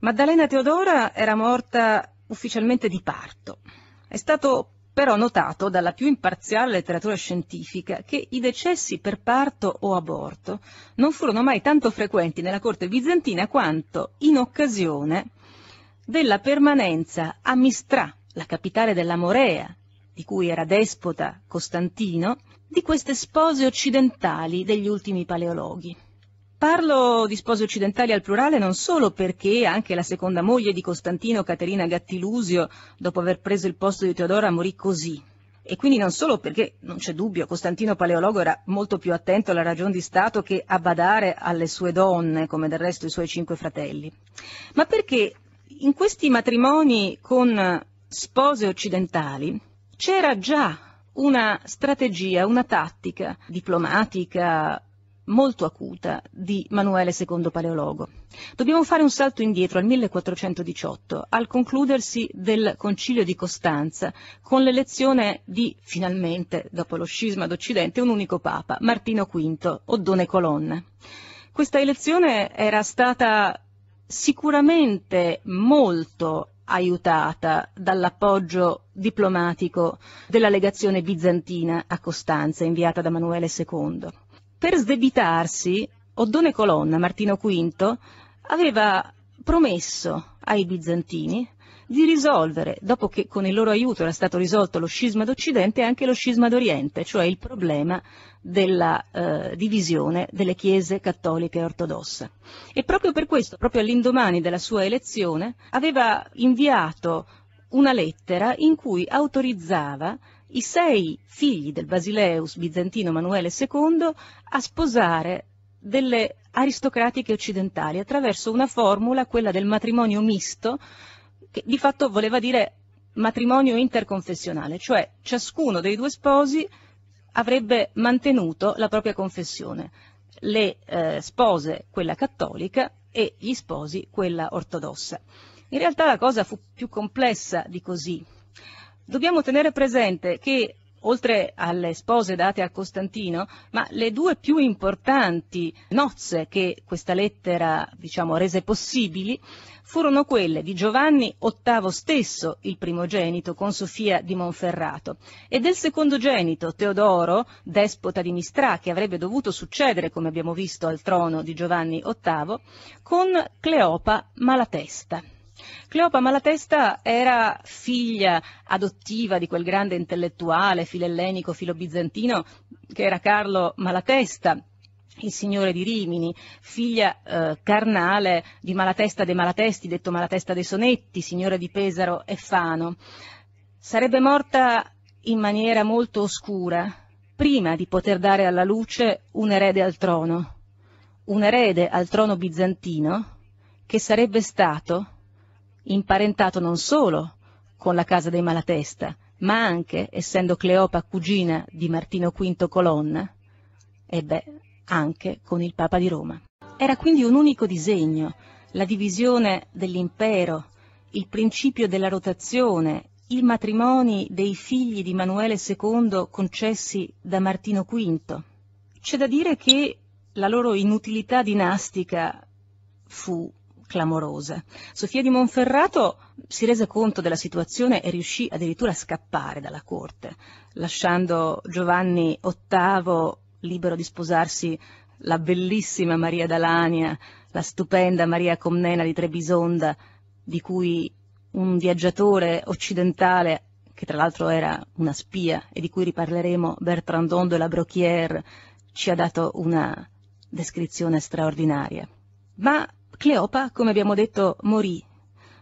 Maddalena Teodora era morta ufficialmente di parto. È stato però notato dalla più imparziale letteratura scientifica che i decessi per parto o aborto non furono mai tanto frequenti nella corte bizantina quanto in occasione della permanenza a Mistrà, la capitale della Morea, di cui era despota Costantino, di queste spose occidentali degli ultimi paleologhi. Parlo di spose occidentali al plurale non solo perché anche la seconda moglie di Costantino, Caterina Gattilusio, dopo aver preso il posto di Teodora, morì così. E quindi non solo perché, non c'è dubbio, Costantino Paleologo era molto più attento alla ragion di Stato che a badare alle sue donne, come del resto i suoi cinque fratelli, ma perché in questi matrimoni con spose occidentali c'era già una strategia, una tattica diplomatica molto acuta di Manuele II Paleologo. Dobbiamo fare un salto indietro al 1418, al concludersi del concilio di Costanza, con l'elezione di, finalmente, dopo lo scisma d'Occidente, un unico papa, Martino V, Oddone Colonna. Questa elezione era stata sicuramente molto aiutata dall'appoggio diplomatico della legazione bizantina a Costanza inviata da Manuele II. Per sdebitarsi, Oddone Colonna, Martino V, aveva promesso ai bizantini di risolvere, dopo che con il loro aiuto era stato risolto lo scisma d'Occidente, anche lo scisma d'Oriente, cioè il problema della eh, divisione delle chiese cattoliche e ortodosse. E proprio per questo, proprio all'indomani della sua elezione, aveva inviato una lettera in cui autorizzava i sei figli del Basileus bizantino Manuele II a sposare delle aristocratiche occidentali attraverso una formula, quella del matrimonio misto, che di fatto voleva dire matrimonio interconfessionale, cioè ciascuno dei due sposi avrebbe mantenuto la propria confessione, le eh, spose quella cattolica e gli sposi quella ortodossa. In realtà la cosa fu più complessa di così. Dobbiamo tenere presente che oltre alle spose date a Costantino, ma le due più importanti nozze che questa lettera diciamo, rese possibili furono quelle di Giovanni VIII stesso, il primogenito, con Sofia di Monferrato, e del secondogenito, Teodoro, despota di Mistrà, che avrebbe dovuto succedere, come abbiamo visto, al trono di Giovanni VIII, con Cleopa Malatesta. Cleopa Malatesta era figlia adottiva di quel grande intellettuale filellenico filobizantino che era Carlo Malatesta, il signore di Rimini, figlia eh, carnale di Malatesta dei Malatesti, detto Malatesta dei Sonetti, signore di Pesaro e Fano. Sarebbe morta in maniera molto oscura, prima di poter dare alla luce un erede al trono, un erede al trono bizantino che sarebbe stato imparentato non solo con la casa dei Malatesta, ma anche, essendo Cleopa cugina di Martino V Colonna, ebbe anche con il Papa di Roma. Era quindi un unico disegno, la divisione dell'impero, il principio della rotazione, i matrimoni dei figli di Manuele II concessi da Martino V. C'è da dire che la loro inutilità dinastica fu clamorose. Sofia di Monferrato si rese conto della situazione e riuscì addirittura a scappare dalla corte, lasciando Giovanni VIII libero di sposarsi la bellissima Maria d'Alania, la stupenda Maria Comnena di Trebisonda, di cui un viaggiatore occidentale, che tra l'altro era una spia e di cui riparleremo, Bertrandondo e la Broquière, ci ha dato una descrizione straordinaria. Ma Cleopa, come abbiamo detto, morì.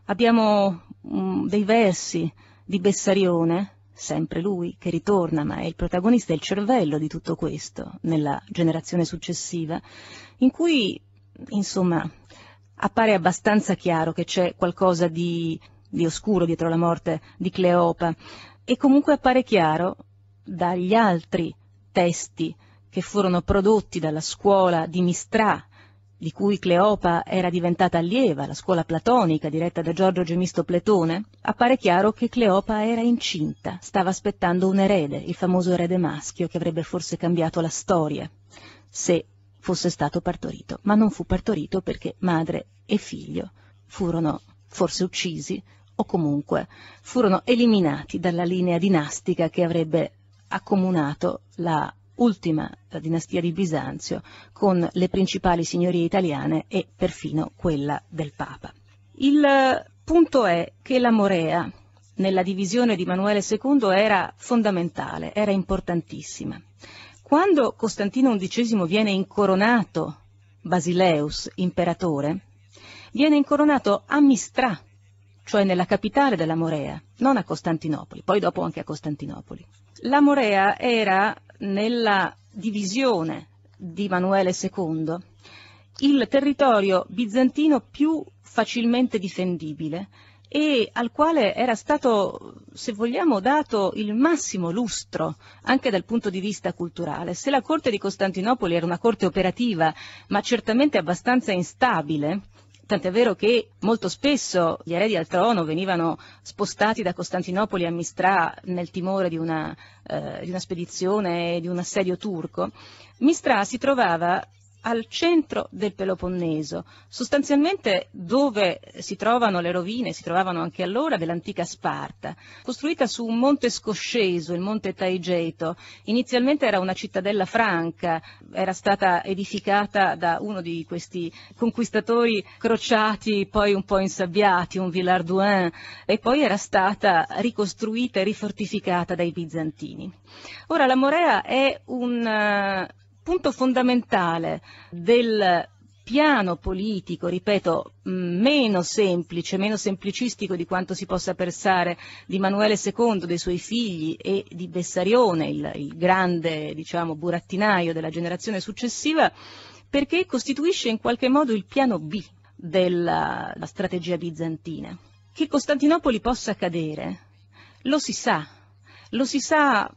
Abbiamo um, dei versi di Bessarione, sempre lui che ritorna, ma è il protagonista, è il cervello di tutto questo nella generazione successiva, in cui, insomma, appare abbastanza chiaro che c'è qualcosa di, di oscuro dietro la morte di Cleopa e comunque appare chiaro dagli altri testi che furono prodotti dalla scuola di Mistrà di cui Cleopa era diventata allieva, la scuola platonica diretta da Giorgio Gemisto Pletone, appare chiaro che Cleopa era incinta, stava aspettando un erede, il famoso erede maschio che avrebbe forse cambiato la storia, se fosse stato partorito, ma non fu partorito perché madre e figlio furono forse uccisi o comunque furono eliminati dalla linea dinastica che avrebbe accomunato la ultima dinastia di Bisanzio, con le principali signorie italiane e perfino quella del Papa. Il eh, punto è che la Morea nella divisione di Emanuele II era fondamentale, era importantissima. Quando Costantino XI viene incoronato Basileus, imperatore, viene incoronato a Mistrà, cioè nella capitale della Morea, non a Costantinopoli, poi dopo anche a Costantinopoli. La Morea era nella divisione di Manuele II il territorio bizantino più facilmente difendibile e al quale era stato, se vogliamo, dato il massimo lustro anche dal punto di vista culturale. Se la corte di Costantinopoli era una corte operativa, ma certamente abbastanza instabile, Tant'è vero che molto spesso gli eredi al trono venivano spostati da Costantinopoli a Mistra nel timore di una, eh, di una spedizione e di un assedio turco. Mistra si trovava al centro del Peloponneso, sostanzialmente dove si trovano le rovine, si trovavano anche allora, dell'antica Sparta, costruita su un monte scosceso, il monte Taigeto. Inizialmente era una cittadella franca, era stata edificata da uno di questi conquistatori crociati, poi un po' insabbiati, un Villardouin, e poi era stata ricostruita e rifortificata dai bizantini. Ora la Morea è un punto fondamentale del piano politico, ripeto, mm, meno semplice, meno semplicistico di quanto si possa pensare di Emanuele II, dei suoi figli e di Bessarione, il, il grande diciamo, burattinaio della generazione successiva, perché costituisce in qualche modo il piano B della, della strategia bizantina. Che Costantinopoli possa cadere, lo si sa, lo si sa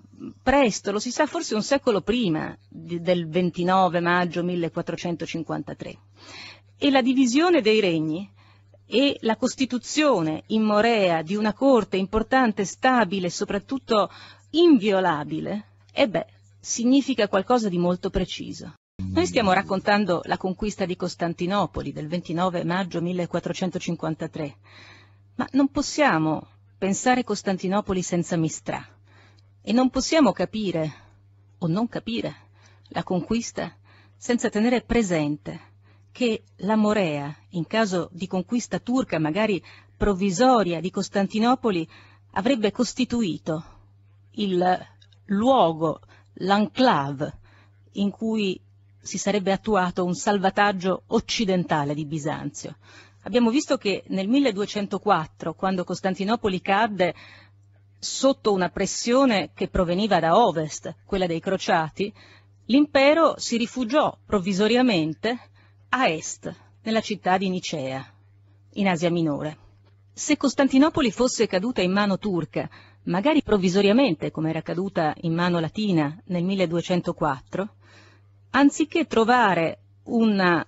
presto, lo si sa forse un secolo prima di, del 29 maggio 1453. E la divisione dei regni e la costituzione in Morea di una corte importante, stabile e soprattutto inviolabile, e eh beh, significa qualcosa di molto preciso. Noi stiamo raccontando la conquista di Costantinopoli del 29 maggio 1453, ma non possiamo pensare Costantinopoli senza Mistrà. E non possiamo capire, o non capire, la conquista senza tenere presente che la Morea, in caso di conquista turca, magari provvisoria, di Costantinopoli, avrebbe costituito il luogo, l'enclave, in cui si sarebbe attuato un salvataggio occidentale di Bisanzio. Abbiamo visto che nel 1204, quando Costantinopoli cadde, sotto una pressione che proveniva da ovest, quella dei crociati, l'impero si rifugiò provvisoriamente a est, nella città di Nicea, in Asia Minore. Se Costantinopoli fosse caduta in mano turca, magari provvisoriamente come era caduta in mano latina nel 1204, anziché trovare una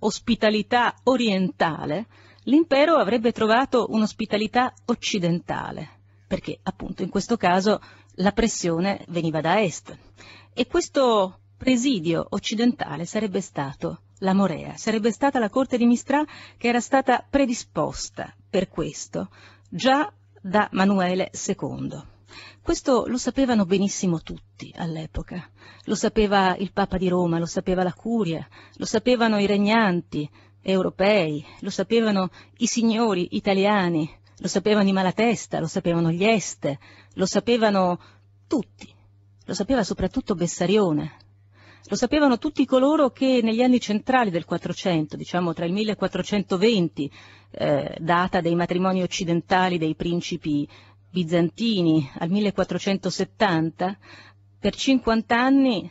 ospitalità orientale, l'impero avrebbe trovato un'ospitalità occidentale perché appunto in questo caso la pressione veniva da est. E questo presidio occidentale sarebbe stato la Morea, sarebbe stata la corte di Mistrà che era stata predisposta per questo già da Manuele II. Questo lo sapevano benissimo tutti all'epoca, lo sapeva il Papa di Roma, lo sapeva la Curia, lo sapevano i regnanti europei, lo sapevano i signori italiani, lo sapevano i Malatesta, lo sapevano gli Este, lo sapevano tutti, lo sapeva soprattutto Bessarione, lo sapevano tutti coloro che negli anni centrali del 400, diciamo tra il 1420, eh, data dei matrimoni occidentali dei principi bizantini, al 1470, per 50 anni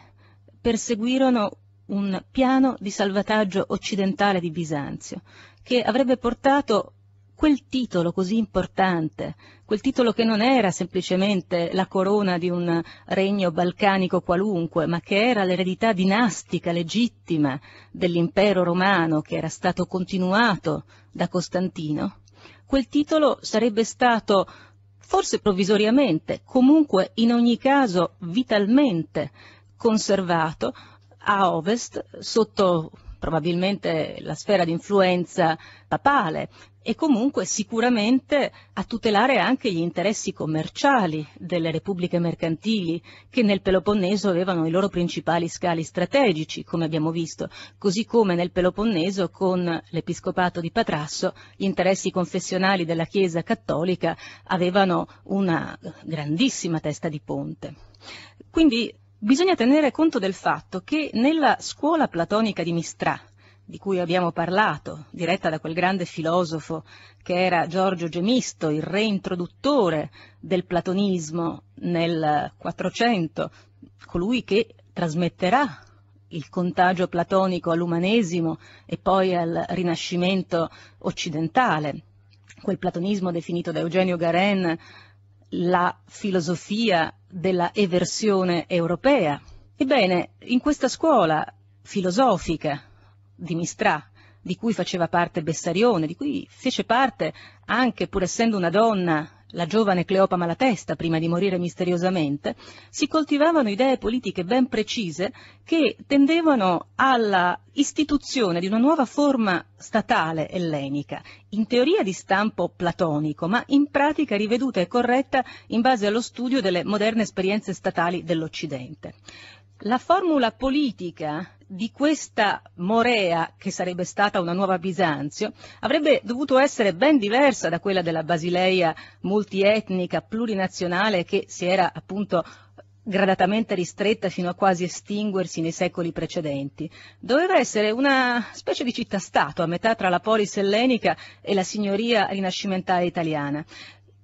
perseguirono un piano di salvataggio occidentale di Bisanzio, che avrebbe portato quel titolo così importante, quel titolo che non era semplicemente la corona di un regno balcanico qualunque, ma che era l'eredità dinastica legittima dell'impero romano che era stato continuato da Costantino, quel titolo sarebbe stato forse provvisoriamente, comunque in ogni caso vitalmente conservato a ovest sotto probabilmente la sfera di influenza papale e comunque sicuramente a tutelare anche gli interessi commerciali delle repubbliche mercantili che nel Peloponneso avevano i loro principali scali strategici, come abbiamo visto, così come nel Peloponneso con l'Episcopato di Patrasso gli interessi confessionali della Chiesa cattolica avevano una grandissima testa di ponte. Quindi Bisogna tenere conto del fatto che nella scuola platonica di Mistrà, di cui abbiamo parlato, diretta da quel grande filosofo che era Giorgio Gemisto, il reintroduttore del platonismo nel 400, colui che trasmetterà il contagio platonico all'umanesimo e poi al rinascimento occidentale, quel platonismo definito da Eugenio Garen la filosofia della eversione europea. Ebbene, in questa scuola filosofica di Mistrà, di cui faceva parte Bessarione, di cui fece parte anche, pur essendo una donna, la giovane Cleopa Malatesta prima di morire misteriosamente, si coltivavano idee politiche ben precise che tendevano alla istituzione di una nuova forma statale ellenica, in teoria di stampo platonico, ma in pratica riveduta e corretta in base allo studio delle moderne esperienze statali dell'Occidente. La formula politica di questa Morea, che sarebbe stata una nuova Bisanzio, avrebbe dovuto essere ben diversa da quella della Basileia multietnica, plurinazionale, che si era appunto gradatamente ristretta fino a quasi estinguersi nei secoli precedenti. Doveva essere una specie di città-stato a metà tra la polis ellenica e la signoria rinascimentale italiana.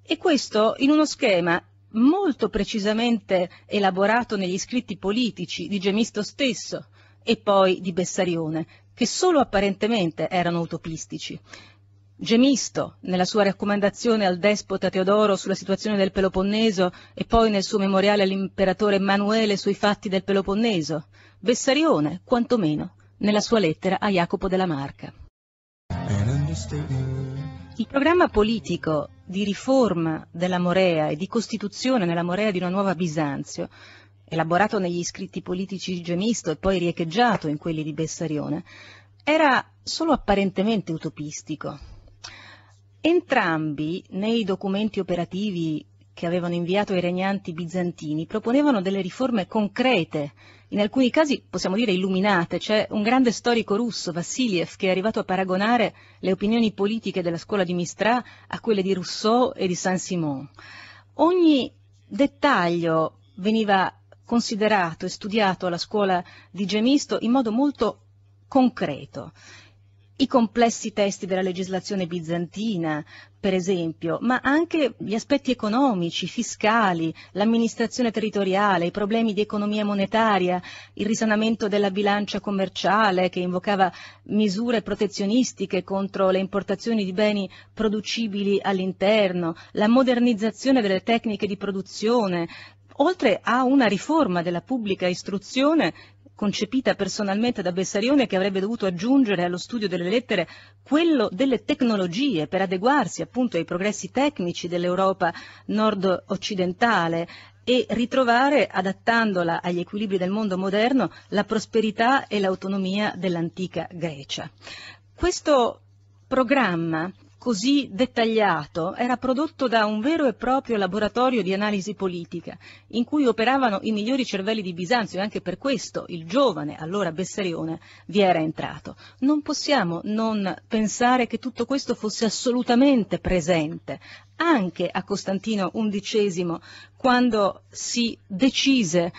E questo in uno schema molto precisamente elaborato negli scritti politici di Gemisto stesso, e poi di Bessarione, che solo apparentemente erano utopistici. Gemisto, nella sua raccomandazione al despota Teodoro sulla situazione del Peloponneso e poi nel suo memoriale all'imperatore Emanuele sui fatti del Peloponneso, Bessarione, quantomeno, nella sua lettera a Jacopo della Marca. Il programma politico di riforma della Morea e di costituzione nella Morea di una nuova Bisanzio elaborato negli scritti politici di Gemisto e poi riecheggiato in quelli di Bessarione, era solo apparentemente utopistico. Entrambi, nei documenti operativi che avevano inviato i regnanti bizantini, proponevano delle riforme concrete, in alcuni casi possiamo dire illuminate. C'è un grande storico russo, Vassiliev, che è arrivato a paragonare le opinioni politiche della scuola di Mistra a quelle di Rousseau e di Saint-Simon. Ogni dettaglio veniva considerato e studiato alla scuola di Gemisto in modo molto concreto. I complessi testi della legislazione bizantina, per esempio, ma anche gli aspetti economici, fiscali, l'amministrazione territoriale, i problemi di economia monetaria, il risanamento della bilancia commerciale che invocava misure protezionistiche contro le importazioni di beni producibili all'interno, la modernizzazione delle tecniche di produzione, oltre a una riforma della pubblica istruzione concepita personalmente da Bessarione che avrebbe dovuto aggiungere allo studio delle lettere quello delle tecnologie per adeguarsi appunto ai progressi tecnici dell'Europa nord-occidentale e ritrovare, adattandola agli equilibri del mondo moderno, la prosperità e l'autonomia dell'antica Grecia. Questo programma così dettagliato era prodotto da un vero e proprio laboratorio di analisi politica, in cui operavano i migliori cervelli di Bisanzio e anche per questo il giovane, allora Besserione, vi era entrato. Non possiamo non pensare che tutto questo fosse assolutamente presente anche a Costantino XI quando si decise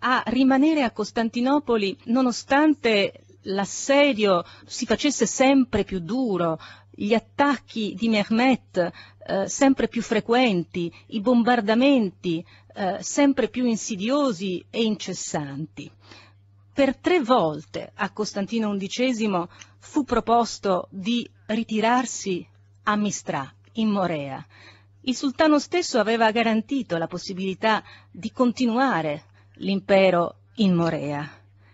a rimanere a Costantinopoli nonostante l'assedio si facesse sempre più duro, gli attacchi di Mehmet eh, sempre più frequenti, i bombardamenti eh, sempre più insidiosi e incessanti. Per tre volte a Costantino XI fu proposto di ritirarsi a Mistra, in Morea. Il sultano stesso aveva garantito la possibilità di continuare l'impero in Morea.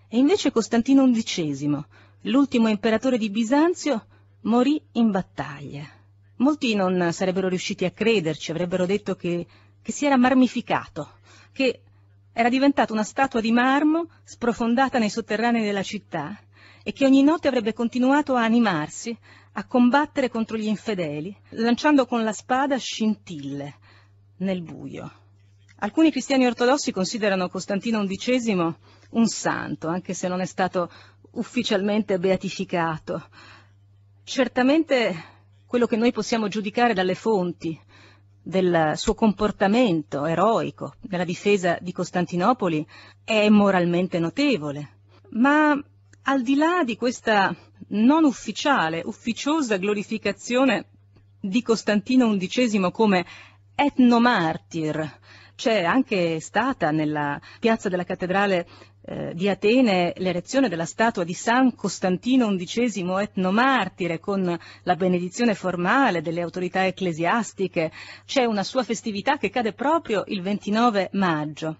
E invece Costantino XI, l'ultimo imperatore di Bisanzio, morì in battaglia. Molti non sarebbero riusciti a crederci, avrebbero detto che, che si era marmificato, che era diventata una statua di marmo sprofondata nei sotterranei della città e che ogni notte avrebbe continuato a animarsi, a combattere contro gli infedeli, lanciando con la spada scintille nel buio. Alcuni cristiani ortodossi considerano Costantino XI un santo, anche se non è stato ufficialmente beatificato. Certamente quello che noi possiamo giudicare dalle fonti del suo comportamento eroico nella difesa di Costantinopoli è moralmente notevole, ma al di là di questa non ufficiale, ufficiosa glorificazione di Costantino XI come etnomartir, c'è anche stata nella piazza della cattedrale eh, di Atene l'erezione della statua di San Costantino XI etnomartire con la benedizione formale delle autorità ecclesiastiche. C'è una sua festività che cade proprio il 29 maggio.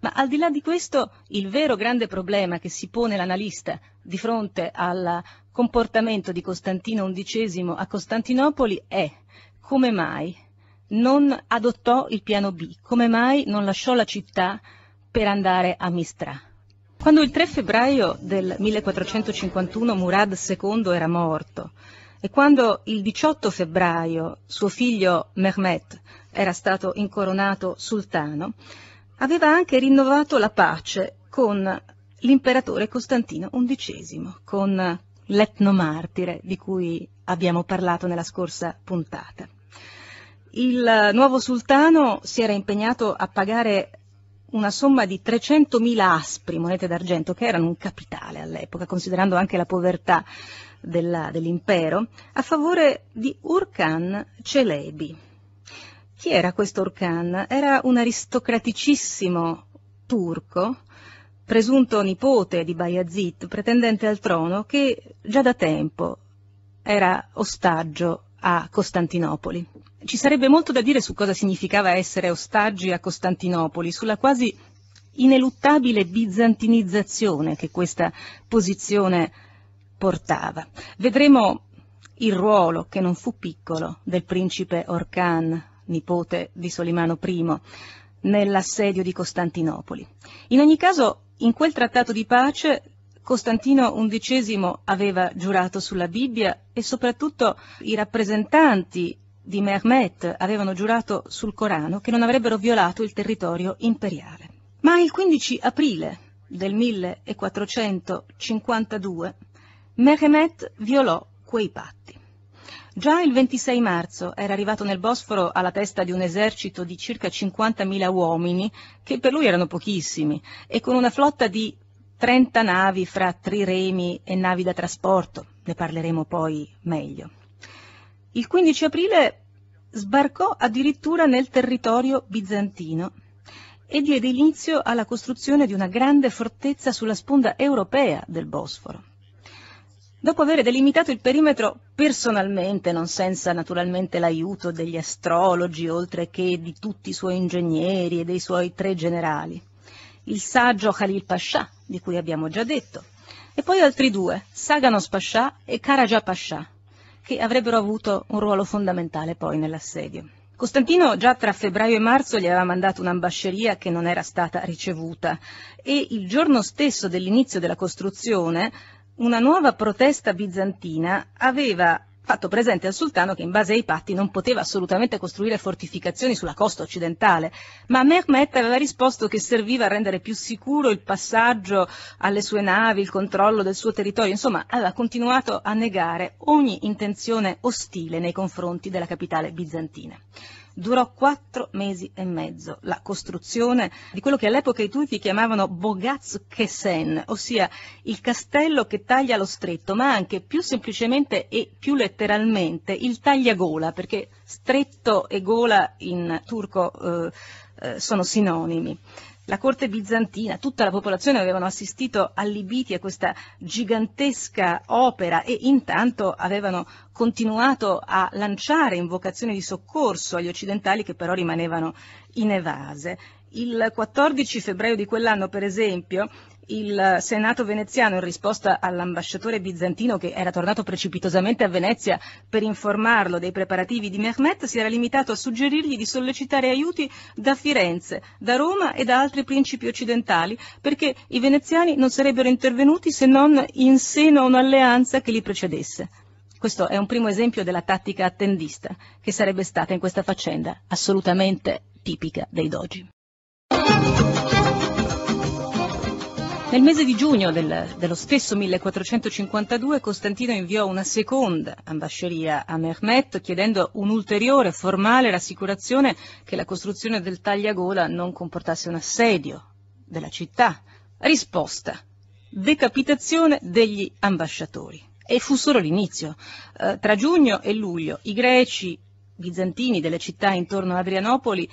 Ma al di là di questo, il vero grande problema che si pone l'analista di fronte al comportamento di Costantino XI a Costantinopoli è come mai non adottò il piano B, come mai non lasciò la città per andare a Mistra. Quando il 3 febbraio del 1451 Murad II era morto e quando il 18 febbraio suo figlio Mehmet era stato incoronato sultano, aveva anche rinnovato la pace con l'imperatore Costantino XI, con l'etnomartire di cui abbiamo parlato nella scorsa puntata il nuovo sultano si era impegnato a pagare una somma di 300.000 aspri, monete d'argento, che erano un capitale all'epoca, considerando anche la povertà dell'impero, a favore di Urkan Celebi. Chi era questo Urkan? Era un aristocraticissimo turco, presunto nipote di Bayazid, pretendente al trono, che già da tempo era ostaggio a Costantinopoli. Ci sarebbe molto da dire su cosa significava essere ostaggi a Costantinopoli, sulla quasi ineluttabile bizantinizzazione che questa posizione portava. Vedremo il ruolo, che non fu piccolo, del principe Orkan, nipote di Solimano I, nell'assedio di Costantinopoli. In ogni caso, in quel trattato di pace Costantino XI aveva giurato sulla Bibbia e soprattutto i rappresentanti di Mehmet avevano giurato sul Corano che non avrebbero violato il territorio imperiale. Ma il 15 aprile del 1452 Mehmet violò quei patti. Già il 26 marzo era arrivato nel Bosforo alla testa di un esercito di circa 50.000 uomini, che per lui erano pochissimi, e con una flotta di 30 navi fra triremi e navi da trasporto, ne parleremo poi meglio. Il 15 aprile sbarcò addirittura nel territorio bizantino e diede inizio alla costruzione di una grande fortezza sulla sponda europea del Bosforo. Dopo aver delimitato il perimetro personalmente, non senza naturalmente l'aiuto degli astrologi, oltre che di tutti i suoi ingegneri e dei suoi tre generali, il saggio Khalil Pasha, di cui abbiamo già detto, e poi altri due, Saganos Pasha e Karaja Pasha, che avrebbero avuto un ruolo fondamentale poi nell'assedio. Costantino già tra febbraio e marzo gli aveva mandato un'ambasceria che non era stata ricevuta e il giorno stesso dell'inizio della costruzione una nuova protesta bizantina aveva fatto presente al sultano che in base ai patti non poteva assolutamente costruire fortificazioni sulla costa occidentale, ma Mehmet aveva risposto che serviva a rendere più sicuro il passaggio alle sue navi, il controllo del suo territorio, insomma aveva continuato a negare ogni intenzione ostile nei confronti della capitale bizantina durò quattro mesi e mezzo la costruzione di quello che all'epoca i turchi chiamavano Bogaz Kesen, ossia il castello che taglia lo stretto, ma anche più semplicemente e più letteralmente il tagliagola, perché stretto e gola in turco eh, eh sono sinonimi la corte bizantina, tutta la popolazione avevano assistito allibiti a questa gigantesca opera e intanto avevano continuato a lanciare invocazioni di soccorso agli occidentali che però rimanevano inevase. Il 14 febbraio di quell'anno, per esempio, il Senato veneziano, in risposta all'ambasciatore bizantino che era tornato precipitosamente a Venezia per informarlo dei preparativi di Mehmet, si era limitato a suggerirgli di sollecitare aiuti da Firenze, da Roma e da altri principi occidentali, perché i veneziani non sarebbero intervenuti se non in seno a un'alleanza che li precedesse. Questo è un primo esempio della tattica attendista, che sarebbe stata in questa faccenda assolutamente tipica dei dogi. Nel mese di giugno del, dello stesso 1452 Costantino inviò una seconda ambasceria a Mehmet chiedendo un'ulteriore formale rassicurazione che la costruzione del tagliagola non comportasse un assedio della città. Risposta. Decapitazione degli ambasciatori. E fu solo l'inizio. Eh, tra giugno e luglio i greci bizantini delle città intorno a Adrianopoli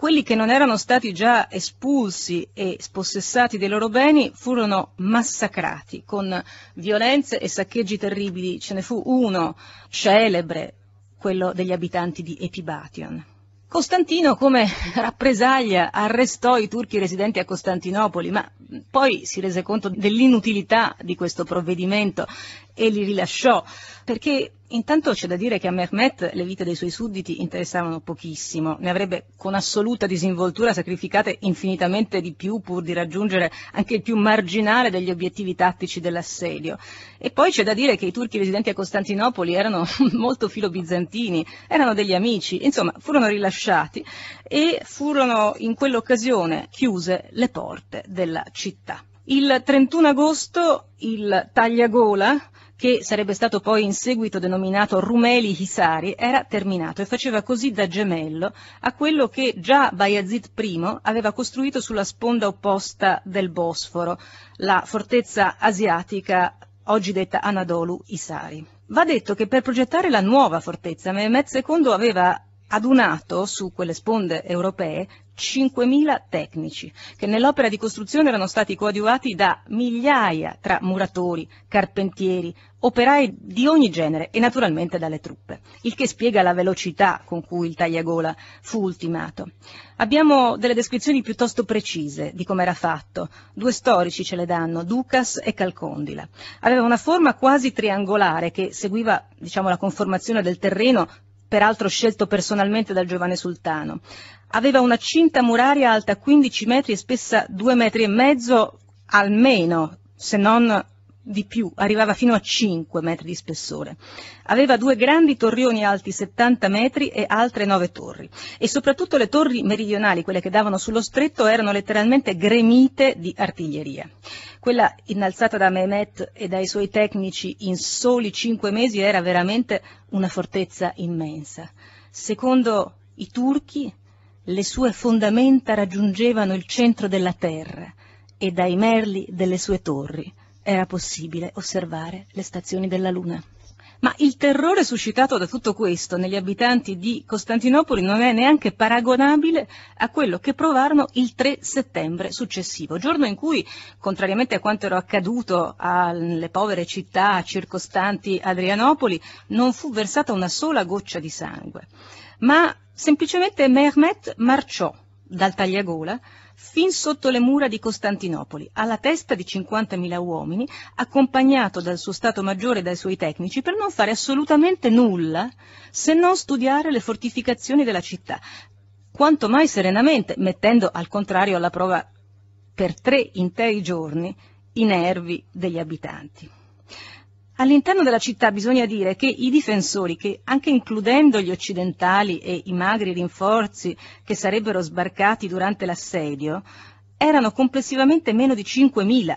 quelli che non erano stati già espulsi e spossessati dei loro beni furono massacrati con violenze e saccheggi terribili. Ce ne fu uno celebre, quello degli abitanti di Epibation. Costantino come rappresaglia arrestò i turchi residenti a Costantinopoli, ma poi si rese conto dell'inutilità di questo provvedimento e li rilasciò perché intanto c'è da dire che a Mehmet le vite dei suoi sudditi interessavano pochissimo, ne avrebbe con assoluta disinvoltura sacrificate infinitamente di più pur di raggiungere anche il più marginale degli obiettivi tattici dell'assedio. E poi c'è da dire che i turchi residenti a Costantinopoli erano molto filobizantini, erano degli amici, insomma furono rilasciati e furono in quell'occasione chiuse le porte della città. Il 31 agosto il tagliagola, che sarebbe stato poi in seguito denominato Rumeli Hisari, era terminato e faceva così da gemello a quello che già Bayazid I aveva costruito sulla sponda opposta del Bosforo, la fortezza asiatica oggi detta Anadolu Hisari. Va detto che per progettare la nuova fortezza Mehmet II aveva adunato su quelle sponde europee 5.000 tecnici che nell'opera di costruzione erano stati coadiuvati da migliaia tra muratori, carpentieri, operai di ogni genere e naturalmente dalle truppe, il che spiega la velocità con cui il tagliagola fu ultimato. Abbiamo delle descrizioni piuttosto precise di come era fatto, due storici ce le danno, Ducas e Calcondila. Aveva una forma quasi triangolare che seguiva diciamo, la conformazione del terreno peraltro scelto personalmente dal giovane sultano. Aveva una cinta muraria alta 15 metri e spessa 2 metri e mezzo almeno, se non di più, arrivava fino a 5 metri di spessore. Aveva due grandi torrioni alti 70 metri e altre 9 torri. E soprattutto le torri meridionali, quelle che davano sullo stretto, erano letteralmente gremite di artiglieria. Quella innalzata da Mehmet e dai suoi tecnici in soli 5 mesi era veramente una fortezza immensa. Secondo i turchi, le sue fondamenta raggiungevano il centro della terra e dai merli delle sue torri era possibile osservare le stazioni della Luna. Ma il terrore suscitato da tutto questo negli abitanti di Costantinopoli non è neanche paragonabile a quello che provarono il 3 settembre successivo, giorno in cui, contrariamente a quanto era accaduto alle povere città circostanti Adrianopoli, non fu versata una sola goccia di sangue. Ma semplicemente Mehmet marciò dal tagliagola fin sotto le mura di Costantinopoli, alla testa di 50.000 uomini, accompagnato dal suo Stato Maggiore e dai suoi tecnici, per non fare assolutamente nulla se non studiare le fortificazioni della città, quanto mai serenamente, mettendo al contrario alla prova per tre interi giorni i nervi degli abitanti. All'interno della città bisogna dire che i difensori, che anche includendo gli occidentali e i magri rinforzi che sarebbero sbarcati durante l'assedio, erano complessivamente meno di 5.000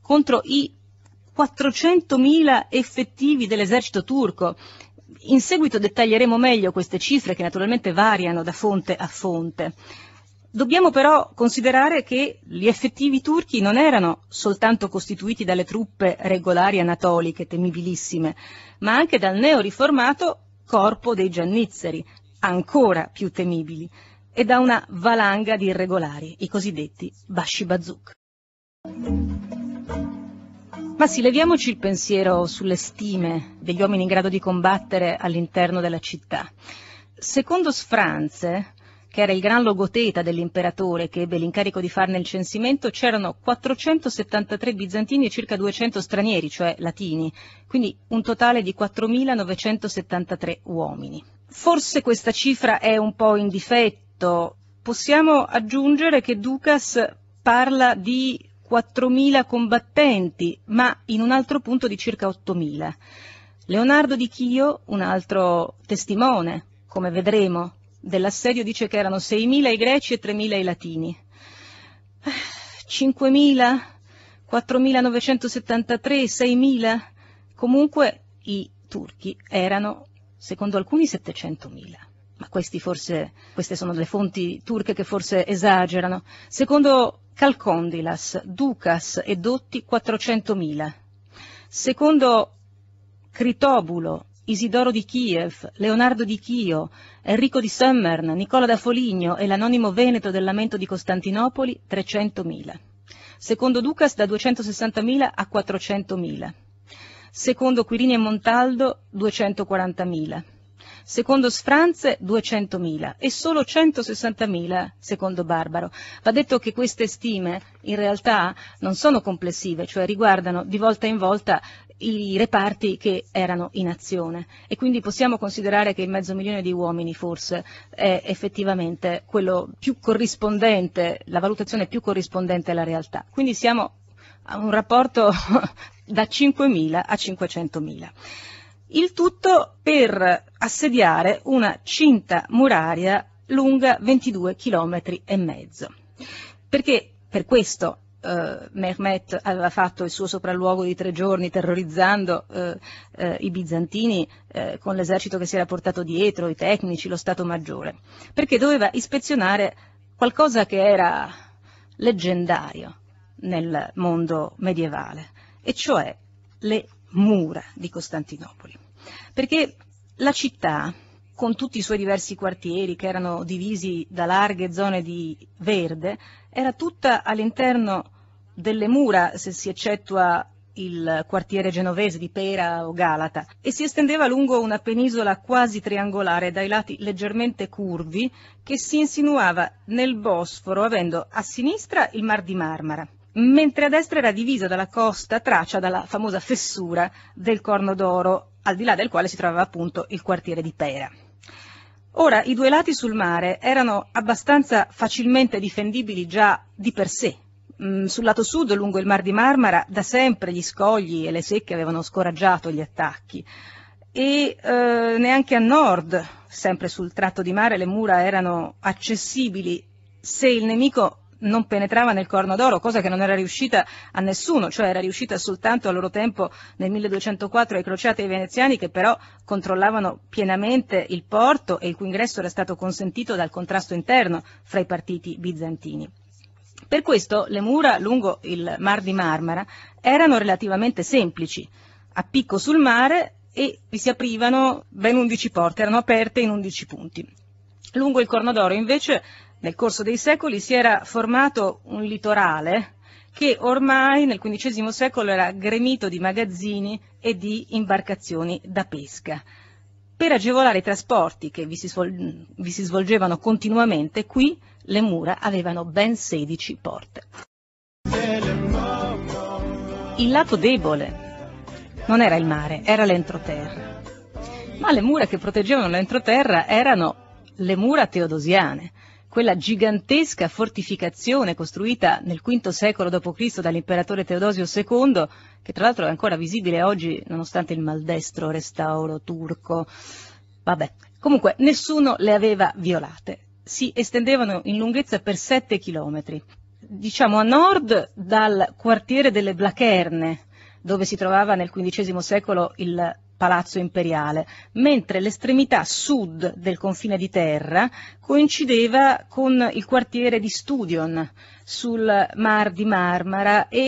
contro i 400.000 effettivi dell'esercito turco. In seguito dettaglieremo meglio queste cifre che naturalmente variano da fonte a fonte. Dobbiamo però considerare che gli effettivi turchi non erano soltanto costituiti dalle truppe regolari anatoliche temibilissime, ma anche dal neoriformato corpo dei giannizzeri, ancora più temibili, e da una valanga di irregolari, i cosiddetti bashibazuk. Ma sì, leviamoci il pensiero sulle stime degli uomini in grado di combattere all'interno della città. Secondo Sfranze, che era il gran logoteta dell'imperatore che ebbe l'incarico di farne il censimento, c'erano 473 bizantini e circa 200 stranieri, cioè latini, quindi un totale di 4.973 uomini. Forse questa cifra è un po' in difetto. Possiamo aggiungere che Ducas parla di 4.000 combattenti, ma in un altro punto di circa 8.000. Leonardo di Chio, un altro testimone, come vedremo, dell'assedio dice che erano 6.000 i greci e 3.000 i latini. 5.000, 4.973, 6.000, comunque i turchi erano, secondo alcuni, 700.000. Ma forse, queste sono le fonti turche che forse esagerano. Secondo Calcondilas, Ducas e Dotti, 400.000. Secondo Critobulo Isidoro di Kiev, Leonardo di Chio, Enrico di Sommern, Nicola da Foligno e l'anonimo veneto del lamento di Costantinopoli 300.000. Secondo Ducas da 260.000 a 400.000. Secondo Quirini e Montaldo 240.000. Secondo Sfranze 200.000 e solo 160.000 secondo Barbaro. Va detto che queste stime in realtà non sono complessive, cioè riguardano di volta in volta i reparti che erano in azione e quindi possiamo considerare che il mezzo milione di uomini forse è effettivamente quello più corrispondente, la valutazione più corrispondente alla realtà. Quindi siamo a un rapporto da 5.000 a 500.000. Il tutto per assediare una cinta muraria lunga 22 km e mezzo. Perché per questo eh, Mehmet aveva fatto il suo sopralluogo di tre giorni terrorizzando eh, eh, i bizantini eh, con l'esercito che si era portato dietro, i tecnici, lo Stato Maggiore, perché doveva ispezionare qualcosa che era leggendario nel mondo medievale, e cioè le mura di Costantinopoli. Perché la città, con tutti i suoi diversi quartieri che erano divisi da larghe zone di verde, era tutta all'interno delle mura, se si eccettua il quartiere genovese di Pera o Galata, e si estendeva lungo una penisola quasi triangolare dai lati leggermente curvi che si insinuava nel Bosforo, avendo a sinistra il Mar di Marmara, mentre a destra era divisa dalla costa traccia dalla famosa fessura del Corno d'Oro, al di là del quale si trovava appunto il quartiere di Pera. Ora, i due lati sul mare erano abbastanza facilmente difendibili già di per sé Mm, sul lato sud, lungo il Mar di Marmara, da sempre gli scogli e le secche avevano scoraggiato gli attacchi e eh, neanche a nord, sempre sul tratto di mare, le mura erano accessibili se il nemico non penetrava nel Corno d'Oro, cosa che non era riuscita a nessuno, cioè era riuscita soltanto a loro tempo nel 1204 ai crociati e ai veneziani che però controllavano pienamente il porto e il cui ingresso era stato consentito dal contrasto interno fra i partiti bizantini. Per questo le mura lungo il Mar di Marmara erano relativamente semplici, a picco sul mare e vi si aprivano ben 11 porte, erano aperte in 11 punti. Lungo il Corno d'Oro invece nel corso dei secoli si era formato un litorale che ormai nel XV secolo era gremito di magazzini e di imbarcazioni da pesca. Per agevolare i trasporti che vi si, vi si svolgevano continuamente qui le mura avevano ben 16 porte. Il lato debole non era il mare, era l'entroterra. Ma le mura che proteggevano l'entroterra erano le mura teodosiane, quella gigantesca fortificazione costruita nel V secolo d.C. dall'imperatore Teodosio II, che tra l'altro è ancora visibile oggi nonostante il maldestro restauro turco. Vabbè, comunque nessuno le aveva violate si estendevano in lunghezza per 7 chilometri. Diciamo a nord dal quartiere delle Blacherne, dove si trovava nel XV secolo il palazzo imperiale, mentre l'estremità sud del confine di terra coincideva con il quartiere di Studion sul Mar di Marmara e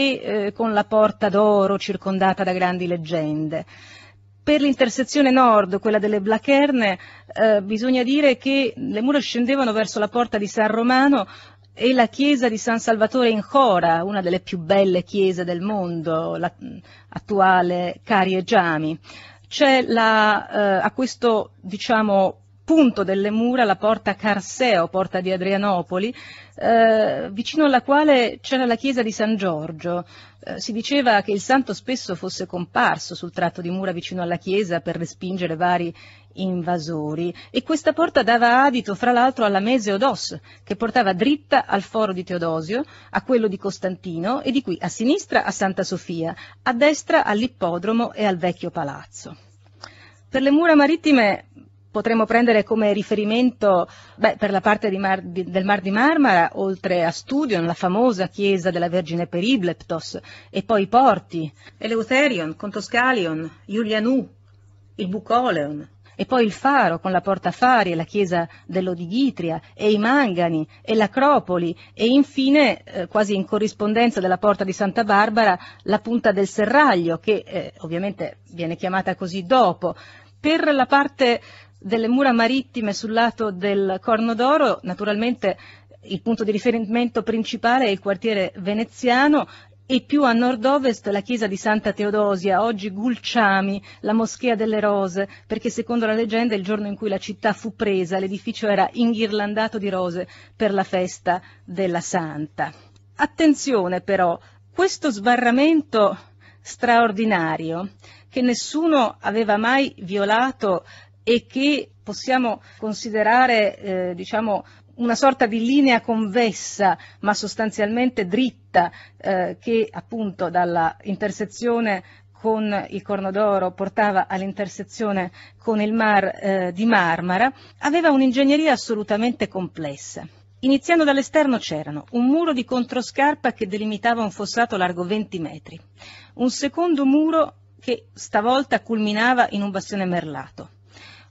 eh, con la Porta d'Oro circondata da grandi leggende. Per l'intersezione nord, quella delle Blacherne, eh, bisogna dire che le mura scendevano verso la porta di San Romano e la chiesa di San Salvatore in Cora, una delle più belle chiese del mondo, l'attuale mm, Carieggiami. C'è la, eh, a questo diciamo, punto delle mura la porta Carseo, porta di Adrianopoli, eh, vicino alla quale c'era la chiesa di San Giorgio. Eh, si diceva che il santo spesso fosse comparso sul tratto di mura vicino alla chiesa per respingere vari invasori e questa porta dava adito fra l'altro alla Meseodos che portava dritta al foro di Teodosio, a quello di Costantino e di qui a sinistra a Santa Sofia, a destra all'ippodromo e al vecchio palazzo. Per le mura marittime potremmo prendere come riferimento beh, per la parte mar, di, del Mar di Marmara, oltre a Studion, la famosa chiesa della Vergine Peribleptos, e poi i porti, Eleutherion, Contoscalion, Iulianu, il Bucoleon, e poi il faro con la porta Fari e la chiesa dell'Odigitria e i Mangani e l'Acropoli e infine, eh, quasi in corrispondenza della porta di Santa Barbara, la punta del Serraglio che eh, ovviamente viene chiamata così dopo. Per la parte delle mura marittime sul lato del Corno d'Oro, naturalmente il punto di riferimento principale è il quartiere veneziano e più a nord-ovest la chiesa di Santa Teodosia, oggi Gulciami, la moschea delle rose, perché secondo la leggenda il giorno in cui la città fu presa l'edificio era inghirlandato di rose per la festa della santa. Attenzione però, questo sbarramento straordinario che nessuno aveva mai violato e che possiamo considerare eh, diciamo, una sorta di linea convessa ma sostanzialmente dritta eh, che appunto dalla intersezione con il Corno d'Oro portava all'intersezione con il Mar eh, di Marmara, aveva un'ingegneria assolutamente complessa. Iniziando dall'esterno c'erano un muro di controscarpa che delimitava un fossato largo 20 metri, un secondo muro che stavolta culminava in un bastione merlato,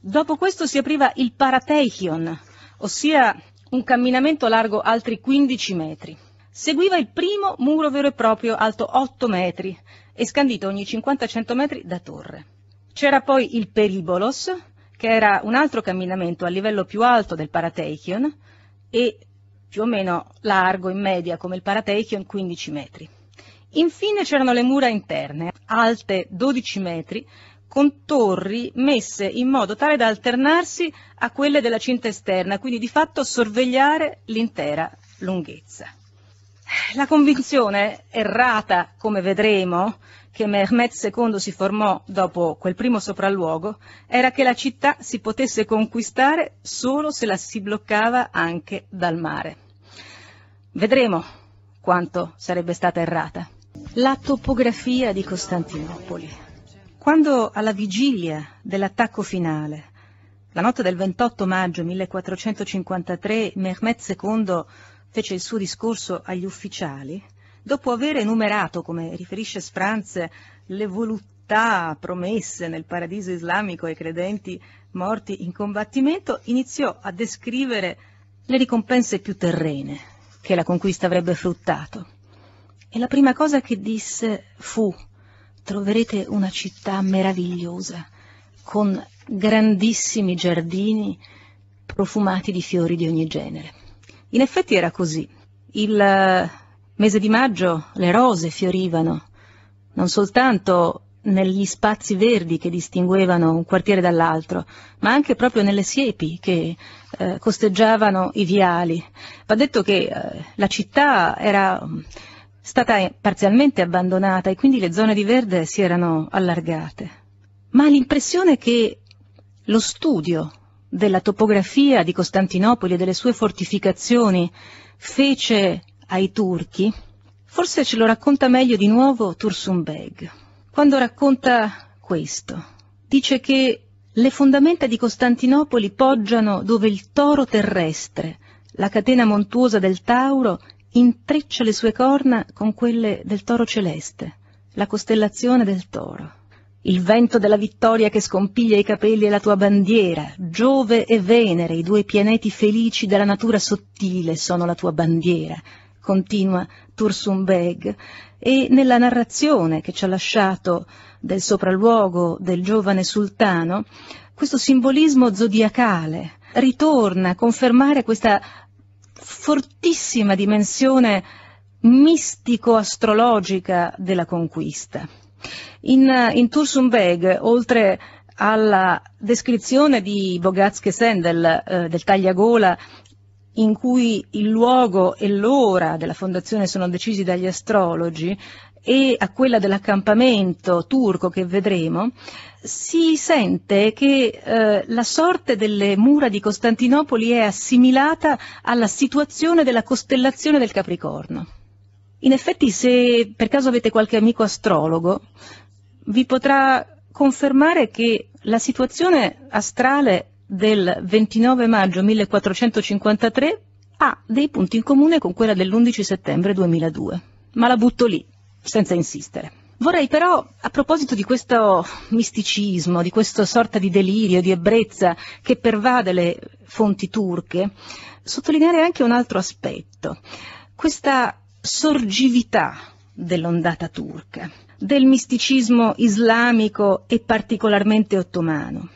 Dopo questo si apriva il Parateichion, ossia un camminamento largo altri 15 metri. Seguiva il primo muro vero e proprio, alto 8 metri, e scandito ogni 50-100 metri da torre. C'era poi il Peribolos, che era un altro camminamento a livello più alto del Parateichion e più o meno largo in media come il Parateichion 15 metri. Infine c'erano le mura interne, alte 12 metri, con torri messe in modo tale da alternarsi a quelle della cinta esterna, quindi di fatto sorvegliare l'intera lunghezza. La convinzione errata, come vedremo, che Mehmet II si formò dopo quel primo sopralluogo era che la città si potesse conquistare solo se la si bloccava anche dal mare. Vedremo quanto sarebbe stata errata. La topografia di Costantinopoli. Quando alla vigilia dell'attacco finale, la notte del 28 maggio 1453, Mehmet II fece il suo discorso agli ufficiali, dopo aver enumerato, come riferisce Spranz, le voluttà promesse nel paradiso islamico ai credenti morti in combattimento, iniziò a descrivere le ricompense più terrene che la conquista avrebbe fruttato. E la prima cosa che disse fu troverete una città meravigliosa, con grandissimi giardini profumati di fiori di ogni genere. In effetti era così. Il eh, mese di maggio le rose fiorivano, non soltanto negli spazi verdi che distinguevano un quartiere dall'altro, ma anche proprio nelle siepi che eh, costeggiavano i viali. Va detto che eh, la città era stata parzialmente abbandonata e quindi le zone di verde si erano allargate. Ma l'impressione che lo studio della topografia di Costantinopoli e delle sue fortificazioni fece ai turchi, forse ce lo racconta meglio di nuovo Tursun Beg. Quando racconta questo, dice che le fondamenta di Costantinopoli poggiano dove il toro terrestre, la catena montuosa del Tauro intreccia le sue corna con quelle del toro celeste, la costellazione del toro. Il vento della vittoria che scompiglia i capelli è la tua bandiera. Giove e Venere, i due pianeti felici della natura sottile, sono la tua bandiera. Continua Tursunbeg. E nella narrazione che ci ha lasciato del sopralluogo del giovane sultano, questo simbolismo zodiacale ritorna a confermare questa fortissima dimensione mistico-astrologica della conquista. In, in Tursum Beg, oltre alla descrizione di Bogatske Sendel eh, del tagliagola in cui il luogo e l'ora della fondazione sono decisi dagli astrologi, e a quella dell'accampamento turco che vedremo, si sente che eh, la sorte delle mura di Costantinopoli è assimilata alla situazione della costellazione del Capricorno. In effetti, se per caso avete qualche amico astrologo, vi potrà confermare che la situazione astrale del 29 maggio 1453 ha dei punti in comune con quella dell'11 settembre 2002. Ma la butto lì, senza insistere. Vorrei però, a proposito di questo misticismo, di questa sorta di delirio, di ebbrezza che pervade le fonti turche, sottolineare anche un altro aspetto, questa sorgività dell'ondata turca, del misticismo islamico e particolarmente ottomano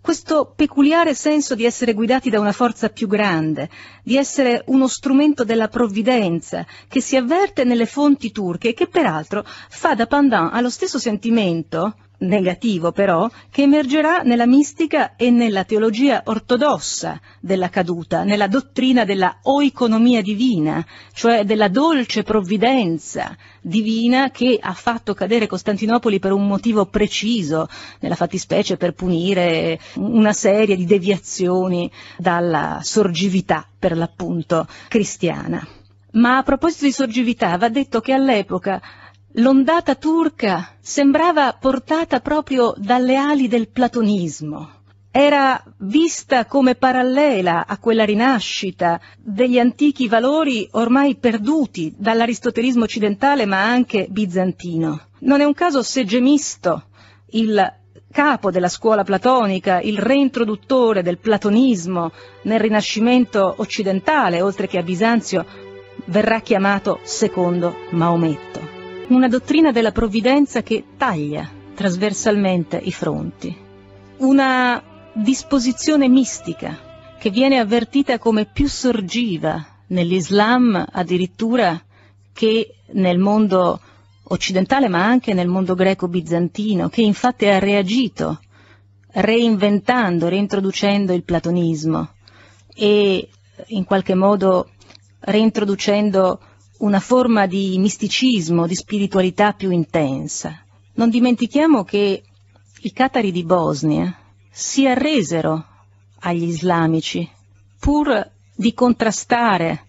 questo peculiare senso di essere guidati da una forza più grande, di essere uno strumento della provvidenza che si avverte nelle fonti turche e che peraltro fa da pendant allo stesso sentimento negativo però, che emergerà nella mistica e nella teologia ortodossa della caduta, nella dottrina della oeconomia divina, cioè della dolce provvidenza divina che ha fatto cadere Costantinopoli per un motivo preciso, nella fattispecie per punire una serie di deviazioni dalla sorgività, per l'appunto, cristiana. Ma a proposito di sorgività, va detto che all'epoca L'ondata turca sembrava portata proprio dalle ali del platonismo. Era vista come parallela a quella rinascita degli antichi valori ormai perduti dall'aristotelismo occidentale ma anche bizantino. Non è un caso se Gemisto, il capo della scuola platonica, il reintroduttore del platonismo nel Rinascimento occidentale, oltre che a Bisanzio, verrà chiamato secondo Maometto una dottrina della provvidenza che taglia trasversalmente i fronti, una disposizione mistica che viene avvertita come più sorgiva nell'Islam addirittura che nel mondo occidentale ma anche nel mondo greco-bizantino, che infatti ha reagito reinventando, reintroducendo il platonismo e in qualche modo reintroducendo una forma di misticismo, di spiritualità più intensa. Non dimentichiamo che i catari di Bosnia si arresero agli islamici pur di contrastare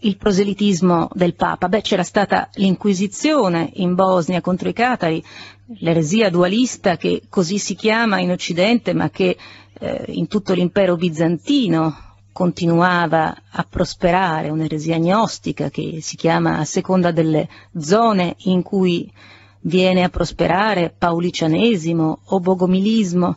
il proselitismo del Papa. Beh, c'era stata l'Inquisizione in Bosnia contro i catari, l'eresia dualista che così si chiama in Occidente ma che eh, in tutto l'impero bizantino continuava a prosperare un'eresia gnostica che si chiama a seconda delle zone in cui viene a prosperare paulicianesimo o bogomilismo,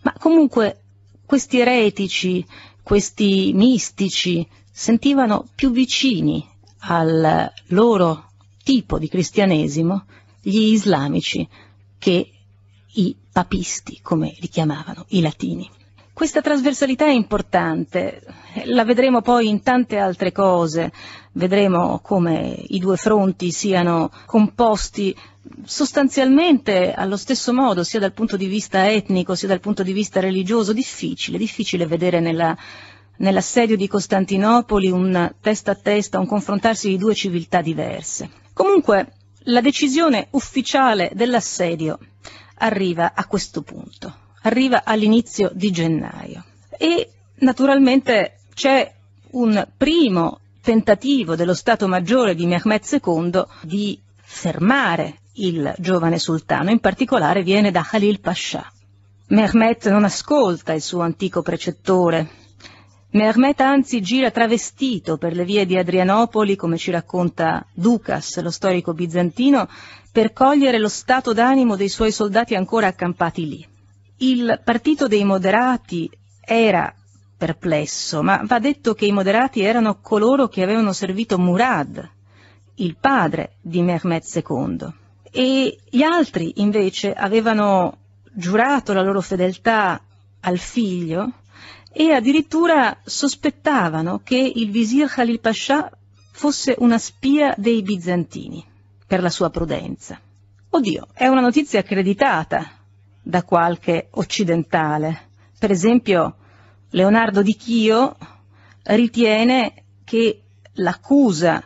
ma comunque questi eretici, questi mistici sentivano più vicini al loro tipo di cristianesimo gli islamici che i papisti, come li chiamavano i latini. Questa trasversalità è importante, la vedremo poi in tante altre cose, vedremo come i due fronti siano composti sostanzialmente allo stesso modo, sia dal punto di vista etnico sia dal punto di vista religioso, difficile, difficile vedere nella, nell'assedio di Costantinopoli un testa a testa, un confrontarsi di due civiltà diverse. Comunque la decisione ufficiale dell'assedio arriva a questo punto arriva all'inizio di gennaio e naturalmente c'è un primo tentativo dello Stato Maggiore di Mehmed II di fermare il giovane sultano, in particolare viene da Khalil Pasha. Mehmet non ascolta il suo antico precettore. Mehmet anzi gira travestito per le vie di Adrianopoli, come ci racconta Ducas, lo storico bizantino, per cogliere lo stato d'animo dei suoi soldati ancora accampati lì. Il partito dei moderati era perplesso, ma va detto che i moderati erano coloro che avevano servito Murad, il padre di Mehmed II, e gli altri invece avevano giurato la loro fedeltà al figlio e addirittura sospettavano che il visir Khalil Pasha fosse una spia dei bizantini per la sua prudenza. Oddio, è una notizia accreditata, da qualche occidentale. Per esempio, Leonardo di Chio ritiene che l'accusa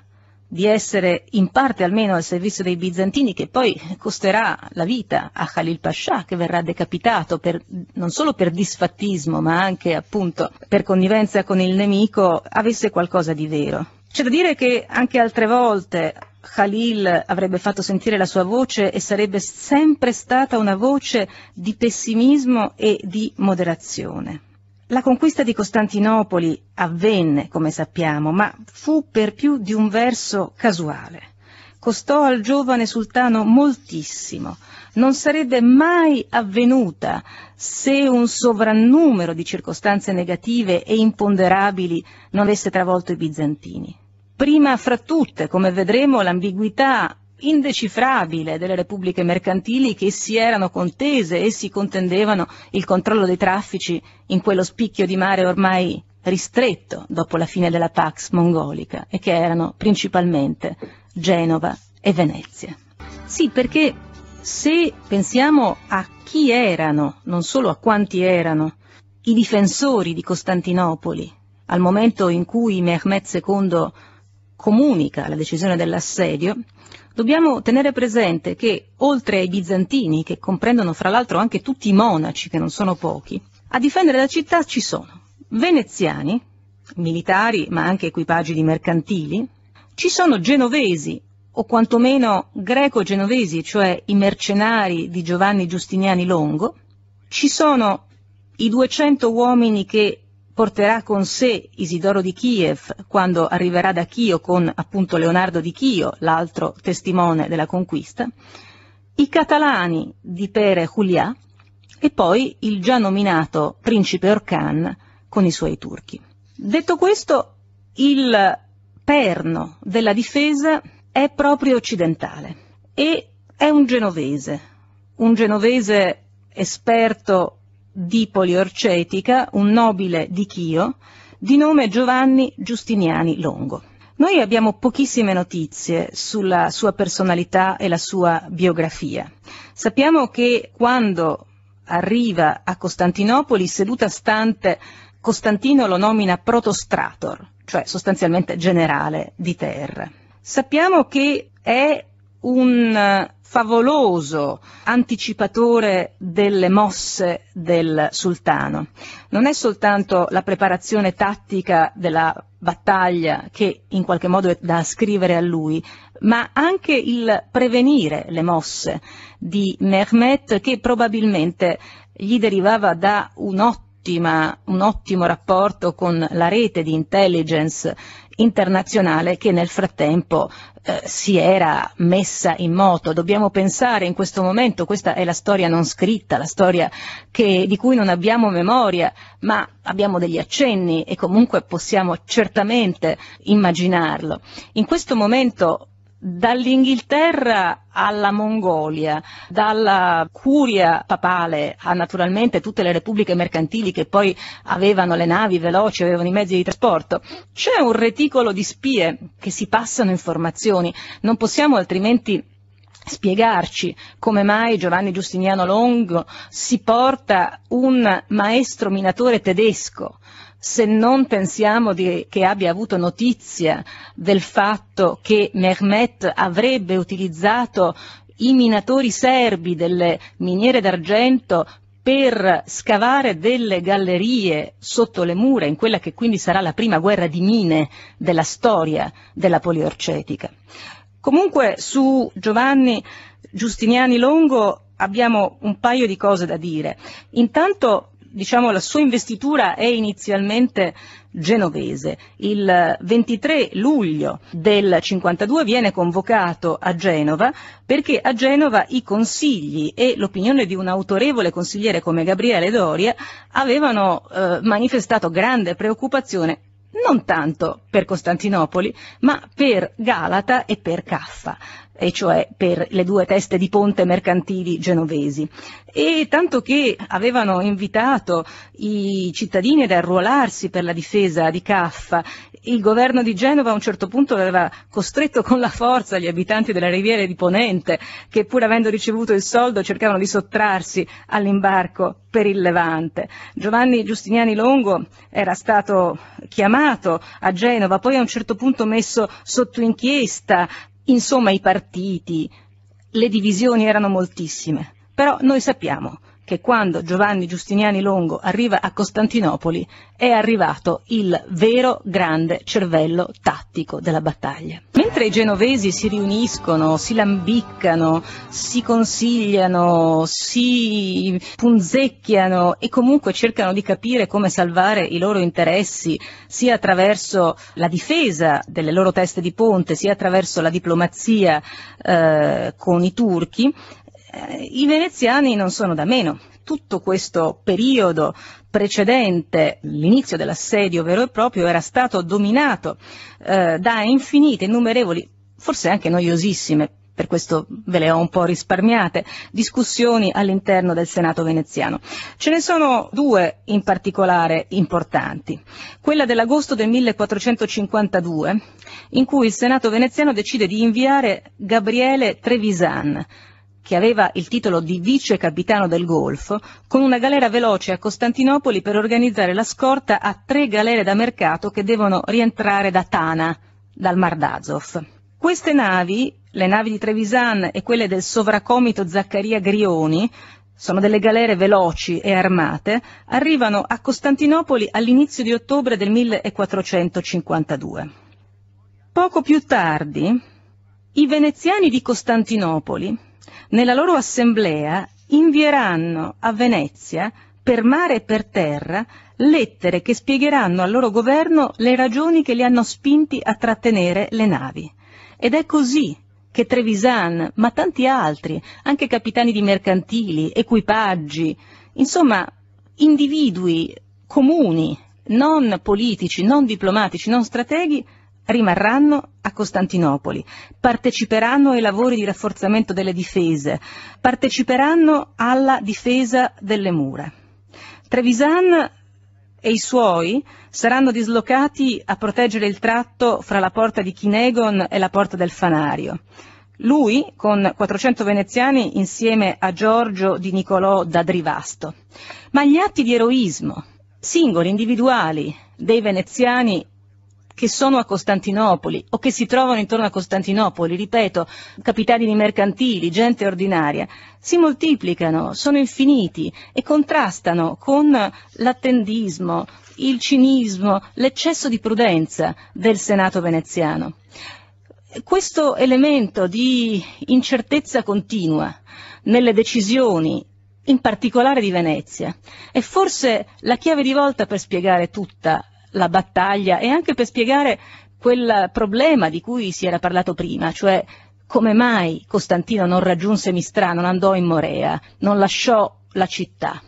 di essere in parte almeno al servizio dei bizantini, che poi costerà la vita a Khalil Pasha, che verrà decapitato per, non solo per disfattismo, ma anche appunto per connivenza con il nemico, avesse qualcosa di vero. C'è da dire che anche altre volte Khalil avrebbe fatto sentire la sua voce e sarebbe sempre stata una voce di pessimismo e di moderazione. La conquista di Costantinopoli avvenne, come sappiamo, ma fu per più di un verso casuale. Costò al giovane sultano moltissimo. Non sarebbe mai avvenuta se un sovrannumero di circostanze negative e imponderabili non avesse travolto i bizantini. Prima fra tutte, come vedremo, l'ambiguità indecifrabile delle repubbliche mercantili che si erano contese e si contendevano il controllo dei traffici in quello spicchio di mare ormai ristretto dopo la fine della Pax mongolica e che erano principalmente Genova e Venezia. Sì, perché se pensiamo a chi erano, non solo a quanti erano, i difensori di Costantinopoli al momento in cui Mehmed II comunica la decisione dell'assedio, dobbiamo tenere presente che oltre ai bizantini, che comprendono fra l'altro anche tutti i monaci, che non sono pochi, a difendere la città ci sono veneziani, militari ma anche equipaggi di mercantili, ci sono genovesi o quantomeno greco-genovesi, cioè i mercenari di Giovanni Giustiniani Longo, ci sono i 200 uomini che porterà con sé Isidoro di Kiev quando arriverà da Chio con appunto Leonardo di Chio, l'altro testimone della conquista, i catalani di Pere Julià e poi il già nominato principe Orcan con i suoi turchi. Detto questo, il perno della difesa è proprio occidentale e è un genovese, un genovese esperto di Poliorcetica, un nobile di Chio, di nome Giovanni Giustiniani Longo. Noi abbiamo pochissime notizie sulla sua personalità e la sua biografia. Sappiamo che quando arriva a Costantinopoli, seduta stante, Costantino lo nomina protostrator, cioè sostanzialmente generale di terra. Sappiamo che è un favoloso anticipatore delle mosse del sultano. Non è soltanto la preparazione tattica della battaglia che in qualche modo è da ascrivere a lui, ma anche il prevenire le mosse di Mehmet che probabilmente gli derivava da un ottimo un ottimo rapporto con la rete di intelligence internazionale che nel frattempo eh, si era messa in moto. Dobbiamo pensare in questo momento, questa è la storia non scritta, la storia che, di cui non abbiamo memoria, ma abbiamo degli accenni e comunque possiamo certamente immaginarlo. In questo momento Dall'Inghilterra alla Mongolia, dalla curia papale a naturalmente tutte le repubbliche mercantili che poi avevano le navi veloci, avevano i mezzi di trasporto, c'è un reticolo di spie che si passano informazioni. Non possiamo altrimenti spiegarci come mai Giovanni Giustiniano Longo si porta un maestro minatore tedesco se non pensiamo di, che abbia avuto notizia del fatto che Mehmet avrebbe utilizzato i minatori serbi delle miniere d'argento per scavare delle gallerie sotto le mura in quella che quindi sarà la prima guerra di mine della storia della poliorcetica. Comunque su Giovanni Giustiniani Longo abbiamo un paio di cose da dire. Intanto diciamo, la sua investitura è inizialmente genovese. Il 23 luglio del 1952 viene convocato a Genova perché a Genova i consigli e l'opinione di un autorevole consigliere come Gabriele Doria avevano eh, manifestato grande preoccupazione non tanto per Costantinopoli, ma per Galata e per Caffa e cioè per le due teste di ponte mercantili genovesi. E tanto che avevano invitato i cittadini ad arruolarsi per la difesa di Caffa, il governo di Genova a un certo punto aveva costretto con la forza gli abitanti della riviera di Ponente, che pur avendo ricevuto il soldo cercavano di sottrarsi all'imbarco per il Levante. Giovanni Giustiniani Longo era stato chiamato a Genova, poi a un certo punto messo sotto inchiesta Insomma i partiti, le divisioni erano moltissime, però noi sappiamo che quando Giovanni Giustiniani Longo arriva a Costantinopoli è arrivato il vero grande cervello tattico della battaglia. Mentre i genovesi si riuniscono, si lambiccano, si consigliano, si punzecchiano e comunque cercano di capire come salvare i loro interessi sia attraverso la difesa delle loro teste di ponte, sia attraverso la diplomazia eh, con i turchi, eh, i veneziani non sono da meno. Tutto questo periodo precedente l'inizio dell'assedio vero e proprio era stato dominato eh, da infinite, innumerevoli, forse anche noiosissime, per questo ve le ho un po' risparmiate, discussioni all'interno del Senato veneziano. Ce ne sono due in particolare importanti. Quella dell'agosto del 1452, in cui il Senato veneziano decide di inviare Gabriele Trevisan, che aveva il titolo di vice capitano del Golfo, con una galera veloce a Costantinopoli per organizzare la scorta a tre galere da mercato che devono rientrare da Tana, dal Mar d'Azov. Queste navi, le navi di Trevisan e quelle del sovracomito Zaccaria Grioni, sono delle galere veloci e armate, arrivano a Costantinopoli all'inizio di ottobre del 1452. Poco più tardi, i veneziani di Costantinopoli nella loro assemblea invieranno a Venezia, per mare e per terra, lettere che spiegheranno al loro governo le ragioni che li hanno spinti a trattenere le navi. Ed è così che Trevisan, ma tanti altri, anche capitani di mercantili, equipaggi, insomma individui comuni, non politici, non diplomatici, non strateghi, rimarranno a Costantinopoli, parteciperanno ai lavori di rafforzamento delle difese, parteciperanno alla difesa delle mura. Trevisan e i suoi saranno dislocati a proteggere il tratto fra la porta di Chinegon e la porta del Fanario. Lui, con 400 veneziani, insieme a Giorgio di Nicolò da Drivasto. Ma gli atti di eroismo, singoli, individuali, dei veneziani che sono a Costantinopoli o che si trovano intorno a Costantinopoli, ripeto, capitani mercantili, gente ordinaria, si moltiplicano, sono infiniti e contrastano con l'attendismo, il cinismo, l'eccesso di prudenza del Senato veneziano. Questo elemento di incertezza continua nelle decisioni, in particolare di Venezia, è forse la chiave di volta per spiegare tutta la battaglia e anche per spiegare quel problema di cui si era parlato prima, cioè come mai Costantino non raggiunse Mistra, non andò in Morea, non lasciò la città.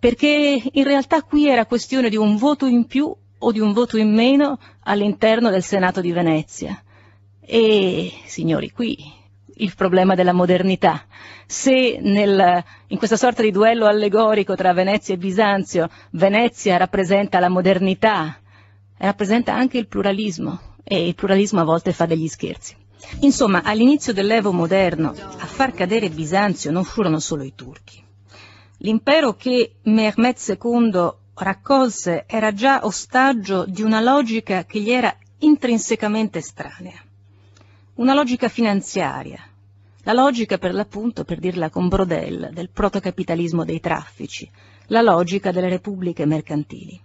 Perché in realtà qui era questione di un voto in più o di un voto in meno all'interno del Senato di Venezia. E, signori, qui il problema della modernità. Se nel, in questa sorta di duello allegorico tra Venezia e Bisanzio Venezia rappresenta la modernità, rappresenta anche il pluralismo e il pluralismo a volte fa degli scherzi. Insomma, all'inizio dell'Evo moderno a far cadere Bisanzio non furono solo i turchi. L'impero che Mehmet II raccolse era già ostaggio di una logica che gli era intrinsecamente estranea una logica finanziaria, la logica per l'appunto, per dirla con Brodel, del protocapitalismo dei traffici, la logica delle repubbliche mercantili.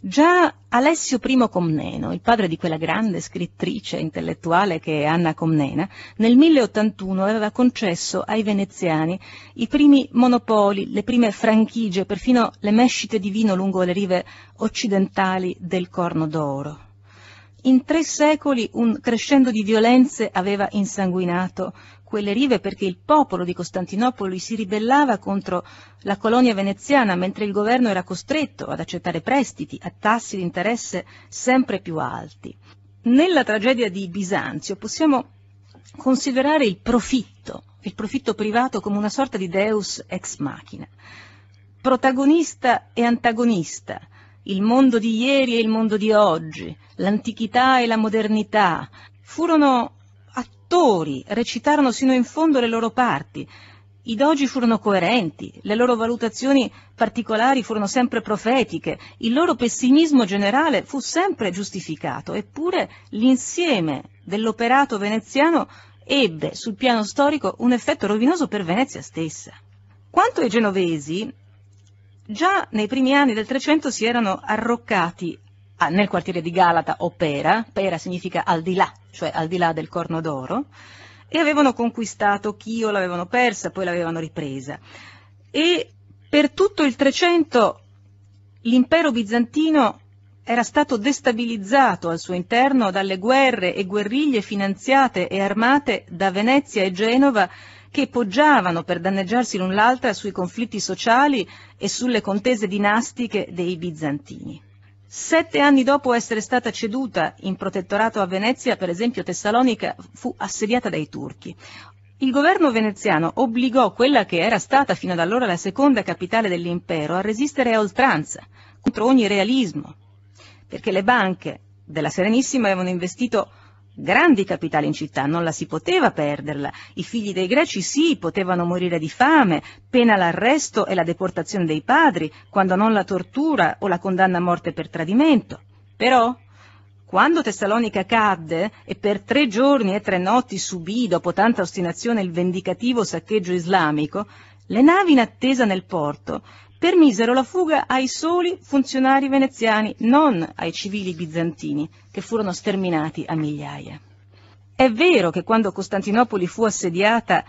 Già Alessio I Comneno, il padre di quella grande scrittrice intellettuale che è Anna Comnena, nel 1081 aveva concesso ai veneziani i primi monopoli, le prime franchigie, perfino le mescite di vino lungo le rive occidentali del Corno d'Oro. In tre secoli un crescendo di violenze aveva insanguinato quelle rive perché il popolo di Costantinopoli si ribellava contro la colonia veneziana mentre il governo era costretto ad accettare prestiti a tassi di interesse sempre più alti. Nella tragedia di Bisanzio possiamo considerare il profitto, il profitto privato come una sorta di deus ex machina. Protagonista e antagonista, il mondo di ieri e il mondo di oggi, l'antichità e la modernità. Furono attori, recitarono sino in fondo le loro parti. I dogi furono coerenti, le loro valutazioni particolari furono sempre profetiche, il loro pessimismo generale fu sempre giustificato, eppure l'insieme dell'operato veneziano ebbe sul piano storico un effetto rovinoso per Venezia stessa. Quanto ai genovesi, Già nei primi anni del Trecento si erano arroccati ah, nel quartiere di Galata o Pera, Pera significa al di là, cioè al di là del Corno d'Oro, e avevano conquistato Chio, l'avevano persa, poi l'avevano ripresa. E per tutto il Trecento l'impero bizantino era stato destabilizzato al suo interno dalle guerre e guerriglie finanziate e armate da Venezia e Genova che poggiavano per danneggiarsi l'un l'altra sui conflitti sociali e sulle contese dinastiche dei bizantini. Sette anni dopo essere stata ceduta in protettorato a Venezia, per esempio Tessalonica fu assediata dai turchi. Il governo veneziano obbligò quella che era stata fino ad allora la seconda capitale dell'impero a resistere a oltranza, contro ogni realismo, perché le banche della Serenissima avevano investito grandi capitali in città, non la si poteva perderla. I figli dei greci sì, potevano morire di fame, pena l'arresto e la deportazione dei padri, quando non la tortura o la condanna a morte per tradimento. Però, quando Tessalonica cadde e per tre giorni e tre notti subì, dopo tanta ostinazione, il vendicativo saccheggio islamico, le navi in attesa nel porto permisero la fuga ai soli funzionari veneziani, non ai civili bizantini, che furono sterminati a migliaia. È vero che quando Costantinopoli fu assediata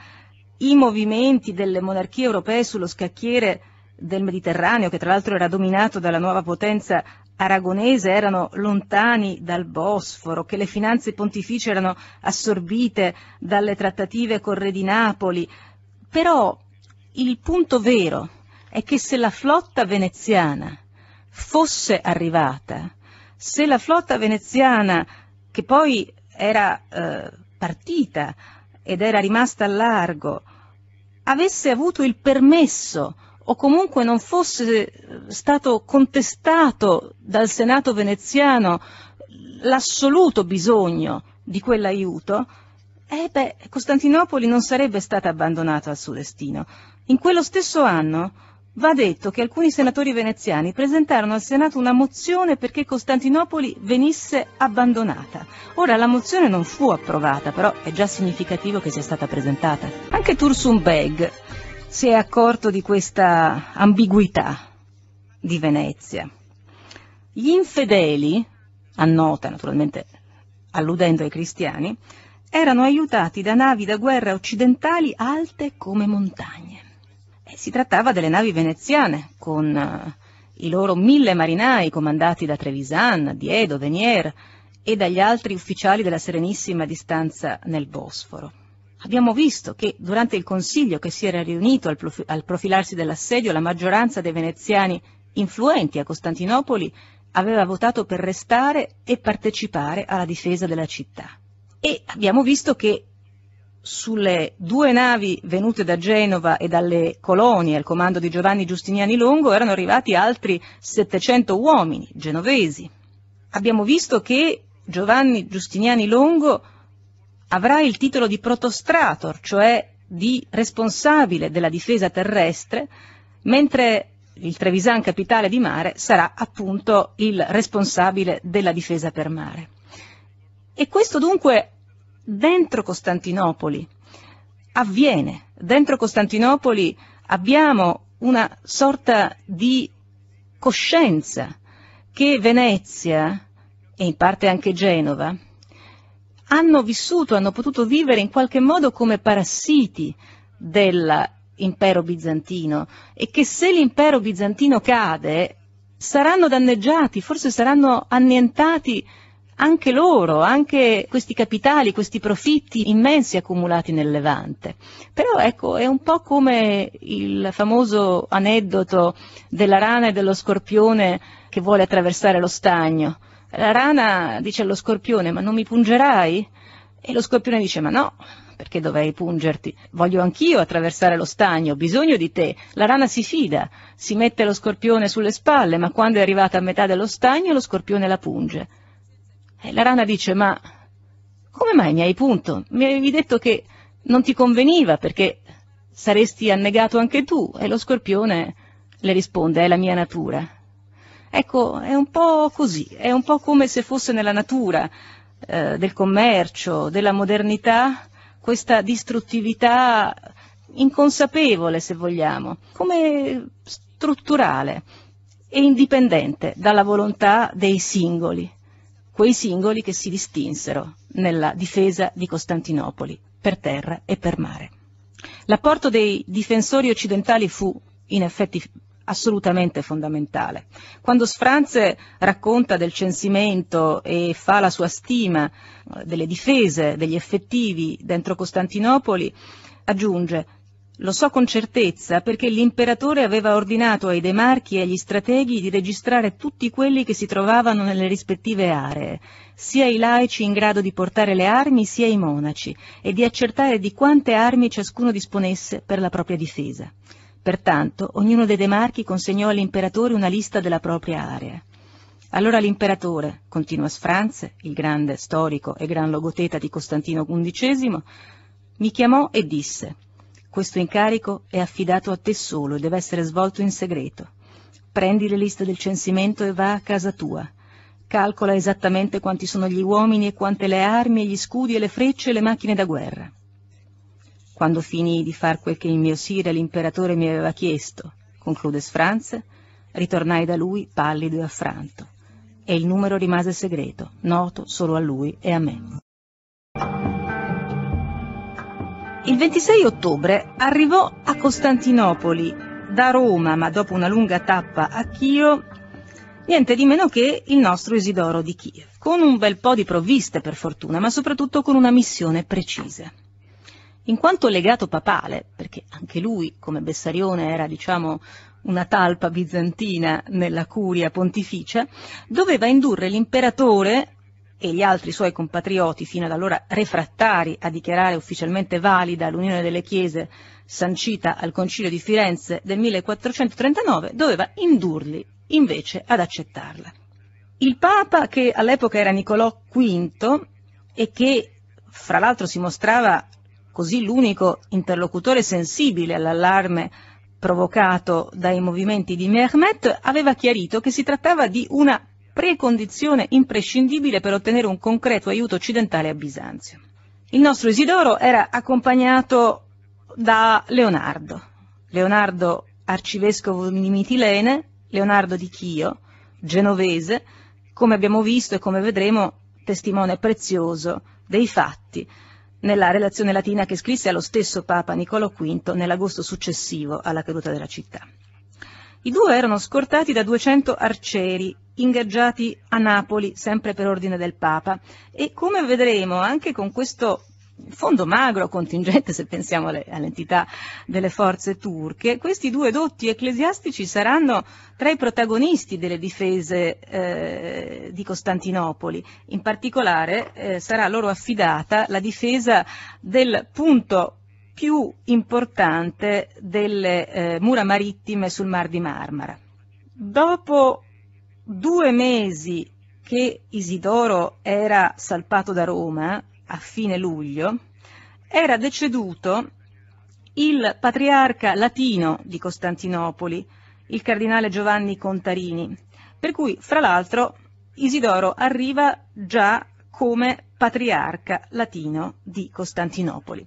i movimenti delle monarchie europee sullo scacchiere del Mediterraneo, che tra l'altro era dominato dalla nuova potenza aragonese, erano lontani dal Bosforo, che le finanze pontificie erano assorbite dalle trattative con re di Napoli. Però il punto vero è che se la flotta veneziana fosse arrivata, se la flotta veneziana che poi era eh, partita ed era rimasta a largo, avesse avuto il permesso o comunque non fosse eh, stato contestato dal Senato veneziano l'assoluto bisogno di quell'aiuto, eh beh, Costantinopoli non sarebbe stata abbandonata al suo destino. In quello stesso anno Va detto che alcuni senatori veneziani presentarono al Senato una mozione perché Costantinopoli venisse abbandonata. Ora la mozione non fu approvata, però è già significativo che sia stata presentata. Anche Tursun Beg si è accorto di questa ambiguità di Venezia. Gli infedeli, annota naturalmente alludendo ai cristiani, erano aiutati da navi da guerra occidentali alte come montagne. Si trattava delle navi veneziane, con eh, i loro mille marinai comandati da Trevisan, Diedo, Venier e dagli altri ufficiali della Serenissima Distanza nel Bosforo. Abbiamo visto che durante il Consiglio che si era riunito al, prof- al profilarsi dell'assedio, la maggioranza dei veneziani influenti a Costantinopoli aveva votato per restare e partecipare alla difesa della città. E abbiamo visto che sulle due navi venute da Genova e dalle colonie al comando di Giovanni Giustiniani Longo erano arrivati altri 700 uomini genovesi. Abbiamo visto che Giovanni Giustiniani Longo avrà il titolo di protostrator, cioè di responsabile della difesa terrestre, mentre il Trevisan capitale di mare sarà appunto il responsabile della difesa per mare. E questo dunque dentro Costantinopoli avviene, dentro Costantinopoli abbiamo una sorta di coscienza che Venezia e in parte anche Genova hanno vissuto, hanno potuto vivere in qualche modo come parassiti dell'impero bizantino e che se l'impero bizantino cade saranno danneggiati, forse saranno annientati anche loro, anche questi capitali, questi profitti immensi accumulati nel Levante. Però ecco, è un po' come il famoso aneddoto della rana e dello scorpione che vuole attraversare lo stagno. La rana dice allo scorpione, ma non mi pungerai? E lo scorpione dice, ma no, perché dovrei pungerti? Voglio anch'io attraversare lo stagno, ho bisogno di te. La rana si fida, si mette lo scorpione sulle spalle, ma quando è arrivata a metà dello stagno lo scorpione la punge. E la rana dice, ma come mai mi hai punto? Mi avevi detto che non ti conveniva perché saresti annegato anche tu. E lo scorpione le risponde, è la mia natura. Ecco, è un po' così, è un po' come se fosse nella natura eh, del commercio, della modernità, questa distruttività inconsapevole, se vogliamo, come strutturale e indipendente dalla volontà dei singoli quei singoli che si distinsero nella difesa di Costantinopoli, per terra e per mare. L'apporto dei difensori occidentali fu in effetti assolutamente fondamentale. Quando Sfranze racconta del censimento e fa la sua stima eh, delle difese, degli effettivi dentro Costantinopoli, aggiunge lo so con certezza perché l'imperatore aveva ordinato ai demarchi e agli strateghi di registrare tutti quelli che si trovavano nelle rispettive aree, sia i laici in grado di portare le armi sia i monaci, e di accertare di quante armi ciascuno disponesse per la propria difesa. Pertanto ognuno dei demarchi consegnò all'imperatore una lista della propria area. Allora l'imperatore, continua Sfranze, il grande storico e gran logoteta di Costantino XI, mi chiamò e disse questo incarico è affidato a te solo e deve essere svolto in segreto. Prendi le liste del censimento e va a casa tua. Calcola esattamente quanti sono gli uomini e quante le armi e gli scudi e le frecce e le macchine da guerra. Quando finii di far quel che il mio Sire, l'imperatore, mi aveva chiesto, conclude Sfranz, ritornai da lui pallido e affranto. E il numero rimase segreto, noto solo a lui e a me. Il 26 ottobre arrivò a Costantinopoli, da Roma, ma dopo una lunga tappa a Chio, niente di meno che il nostro Isidoro di Kiev, con un bel po' di provviste per fortuna, ma soprattutto con una missione precisa. In quanto legato papale, perché anche lui, come Bessarione, era, diciamo, una talpa bizantina nella curia pontificia, doveva indurre l'imperatore e gli altri suoi compatrioti fino ad allora refrattari a dichiarare ufficialmente valida l'Unione delle Chiese sancita al Concilio di Firenze del 1439, doveva indurli invece ad accettarla. Il Papa, che all'epoca era Niccolò V e che fra l'altro si mostrava così l'unico interlocutore sensibile all'allarme provocato dai movimenti di Mehmet, aveva chiarito che si trattava di una precondizione imprescindibile per ottenere un concreto aiuto occidentale a Bisanzio. Il nostro Isidoro era accompagnato da Leonardo, Leonardo arcivescovo di Mitilene, Leonardo di Chio, genovese, come abbiamo visto e come vedremo, testimone prezioso dei fatti nella relazione latina che scrisse allo stesso Papa Niccolò V nell'agosto successivo alla caduta della città. I due erano scortati da 200 arcieri ingaggiati a Napoli, sempre per ordine del Papa. E come vedremo, anche con questo fondo magro contingente, se pensiamo alle, all'entità delle forze turche, questi due dotti ecclesiastici saranno tra i protagonisti delle difese eh, di Costantinopoli. In particolare eh, sarà loro affidata la difesa del punto più importante delle eh, mura marittime sul Mar di Marmara. Dopo due mesi che Isidoro era salpato da Roma, a fine luglio, era deceduto il patriarca latino di Costantinopoli, il cardinale Giovanni Contarini, per cui, fra l'altro, Isidoro arriva già come patriarca latino di Costantinopoli.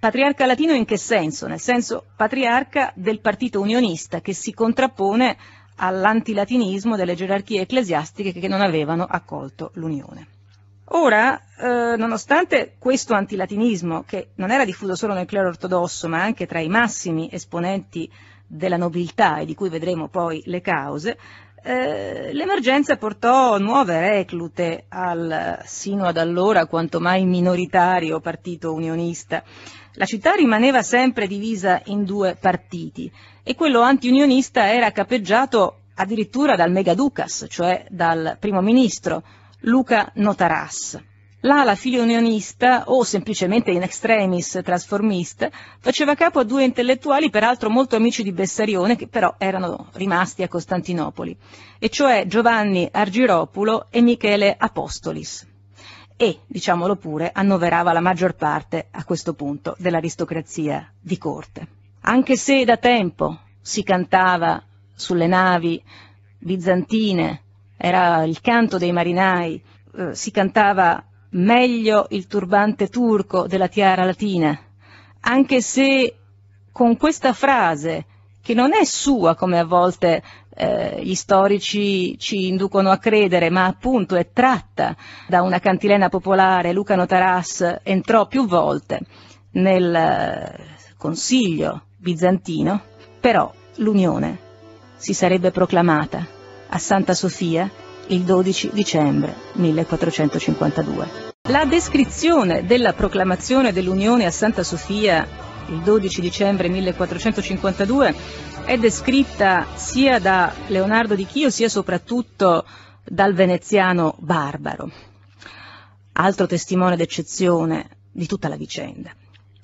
Patriarca latino in che senso? Nel senso patriarca del partito unionista che si contrappone all'antilatinismo delle gerarchie ecclesiastiche che non avevano accolto l'unione. Ora, eh, nonostante questo antilatinismo, che non era diffuso solo nel clero ortodosso, ma anche tra i massimi esponenti della nobiltà e di cui vedremo poi le cause, eh, l'emergenza portò nuove reclute al sino ad allora quanto mai minoritario partito unionista la città rimaneva sempre divisa in due partiti e quello antiunionista era capeggiato addirittura dal megaducas, cioè dal primo ministro, Luca Notaras. L'ala filo-unionista o semplicemente in extremis trasformista, faceva capo a due intellettuali peraltro molto amici di Bessarione, che però erano rimasti a Costantinopoli, e cioè Giovanni Argiropulo e Michele Apostolis e, diciamolo pure, annoverava la maggior parte, a questo punto, dell'aristocrazia di corte. Anche se da tempo si cantava sulle navi bizantine, era il canto dei marinai, eh, si cantava meglio il turbante turco della tiara latina, anche se con questa frase che non è sua come a volte eh, gli storici ci inducono a credere, ma appunto è tratta da una cantilena popolare. Luca Notaras entrò più volte nel eh, consiglio bizantino, però l'unione si sarebbe proclamata a Santa Sofia il 12 dicembre 1452. La descrizione della proclamazione dell'unione a Santa Sofia il 12 dicembre 1452, è descritta sia da Leonardo di Chio sia soprattutto dal veneziano Barbaro, altro testimone d'eccezione di tutta la vicenda,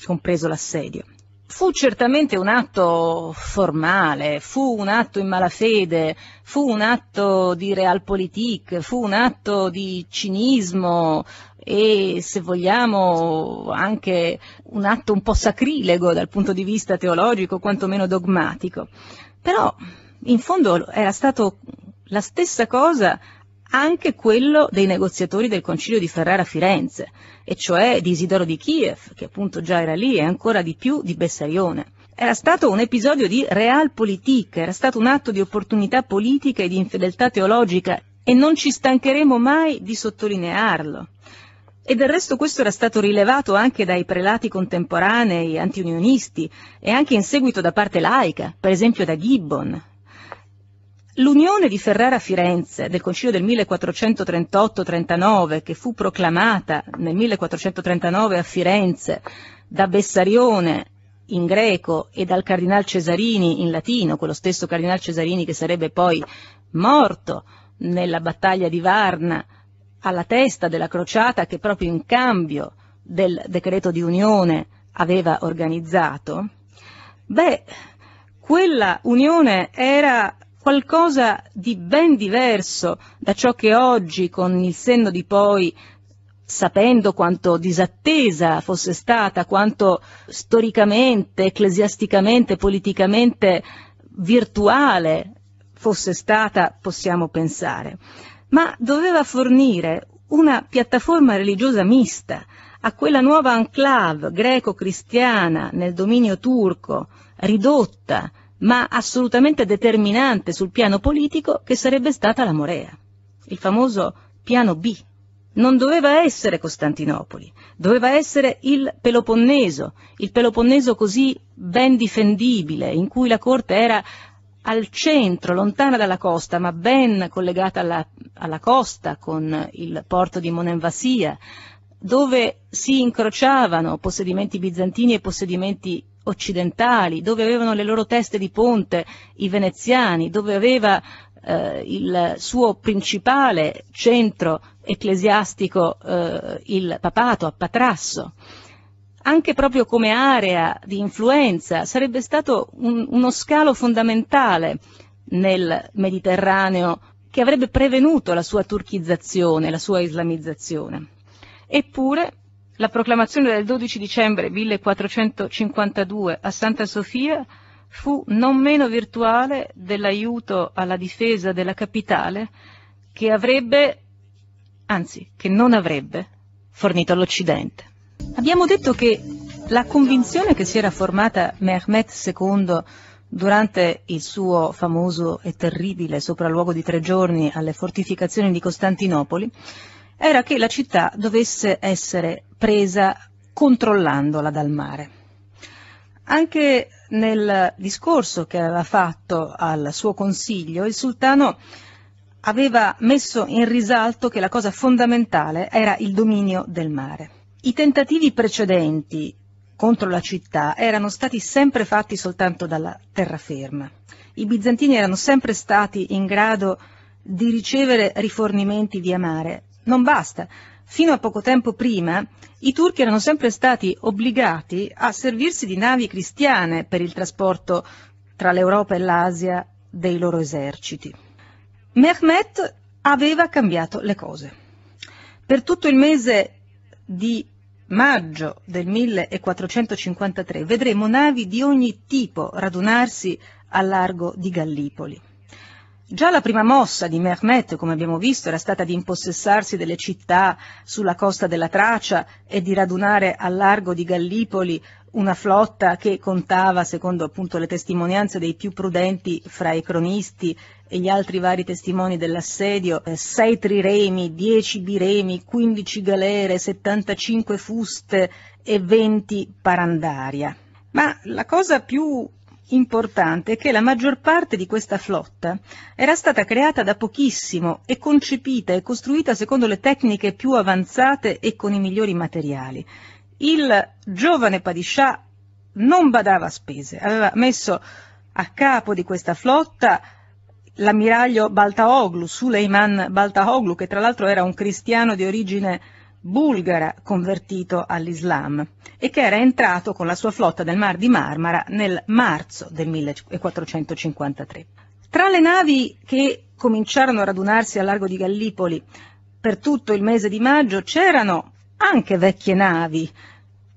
compreso l'assedio. Fu certamente un atto formale, fu un atto in malafede, fu un atto di realpolitik, fu un atto di cinismo e se vogliamo anche un atto un po' sacrilego dal punto di vista teologico, quantomeno dogmatico. Però in fondo era stato la stessa cosa anche quello dei negoziatori del Concilio di Ferrara a Firenze, e cioè di Isidoro di Kiev, che appunto già era lì, e ancora di più di Bessarione. Era stato un episodio di realpolitik, era stato un atto di opportunità politica e di infedeltà teologica, e non ci stancheremo mai di sottolinearlo. E del resto questo era stato rilevato anche dai prelati contemporanei antiunionisti e anche in seguito da parte laica, per esempio da Gibbon, L'unione di Ferrara Firenze del Concilio del 1438-39, che fu proclamata nel 1439 a Firenze da Bessarione in greco e dal Cardinal Cesarini in latino, quello stesso Cardinal Cesarini che sarebbe poi morto nella battaglia di Varna alla testa della crociata che proprio in cambio del decreto di unione aveva organizzato, beh, quella unione era qualcosa di ben diverso da ciò che oggi, con il senno di poi, sapendo quanto disattesa fosse stata, quanto storicamente, ecclesiasticamente, politicamente virtuale fosse stata, possiamo pensare, ma doveva fornire una piattaforma religiosa mista a quella nuova enclave greco-cristiana nel dominio turco, ridotta, ma assolutamente determinante sul piano politico che sarebbe stata la Morea, il famoso piano B. Non doveva essere Costantinopoli, doveva essere il Peloponneso, il Peloponneso così ben difendibile, in cui la corte era al centro, lontana dalla costa, ma ben collegata alla, alla costa con il porto di Monenvasia, dove si incrociavano possedimenti bizantini e possedimenti occidentali, dove avevano le loro teste di ponte i veneziani, dove aveva eh, il suo principale centro ecclesiastico eh, il papato a Patrasso. Anche proprio come area di influenza sarebbe stato un, uno scalo fondamentale nel Mediterraneo che avrebbe prevenuto la sua turchizzazione, la sua islamizzazione. Eppure la proclamazione del 12 dicembre 1452 a Santa Sofia fu non meno virtuale dell'aiuto alla difesa della capitale che avrebbe, anzi, che non avrebbe fornito all'Occidente. Abbiamo detto che la convinzione che si era formata Mehmet II durante il suo famoso e terribile sopralluogo di tre giorni alle fortificazioni di Costantinopoli era che la città dovesse essere presa controllandola dal mare. Anche nel discorso che aveva fatto al suo consiglio, il sultano aveva messo in risalto che la cosa fondamentale era il dominio del mare. I tentativi precedenti contro la città erano stati sempre fatti soltanto dalla terraferma. I bizantini erano sempre stati in grado di ricevere rifornimenti via mare non basta. Fino a poco tempo prima i turchi erano sempre stati obbligati a servirsi di navi cristiane per il trasporto tra l'Europa e l'Asia dei loro eserciti. Mehmet aveva cambiato le cose. Per tutto il mese di maggio del 1453 vedremo navi di ogni tipo radunarsi a largo di Gallipoli. Già la prima mossa di Mehmet, come abbiamo visto, era stata di impossessarsi delle città sulla costa della Tracia e di radunare al largo di Gallipoli una flotta che contava, secondo appunto le testimonianze dei più prudenti fra i cronisti e gli altri vari testimoni dell'assedio, eh, sei triremi, dieci biremi, quindici galere, 75 fuste e venti parandaria. Ma la cosa più importante che la maggior parte di questa flotta era stata creata da pochissimo e concepita e costruita secondo le tecniche più avanzate e con i migliori materiali. Il giovane Padiscià non badava a spese, aveva messo a capo di questa flotta l'ammiraglio Baltaoglu, Suleiman Baltaoglu, che tra l'altro era un cristiano di origine bulgara convertito all'Islam e che era entrato con la sua flotta nel Mar di Marmara nel marzo del 1453. Tra le navi che cominciarono a radunarsi al largo di Gallipoli per tutto il mese di maggio c'erano anche vecchie navi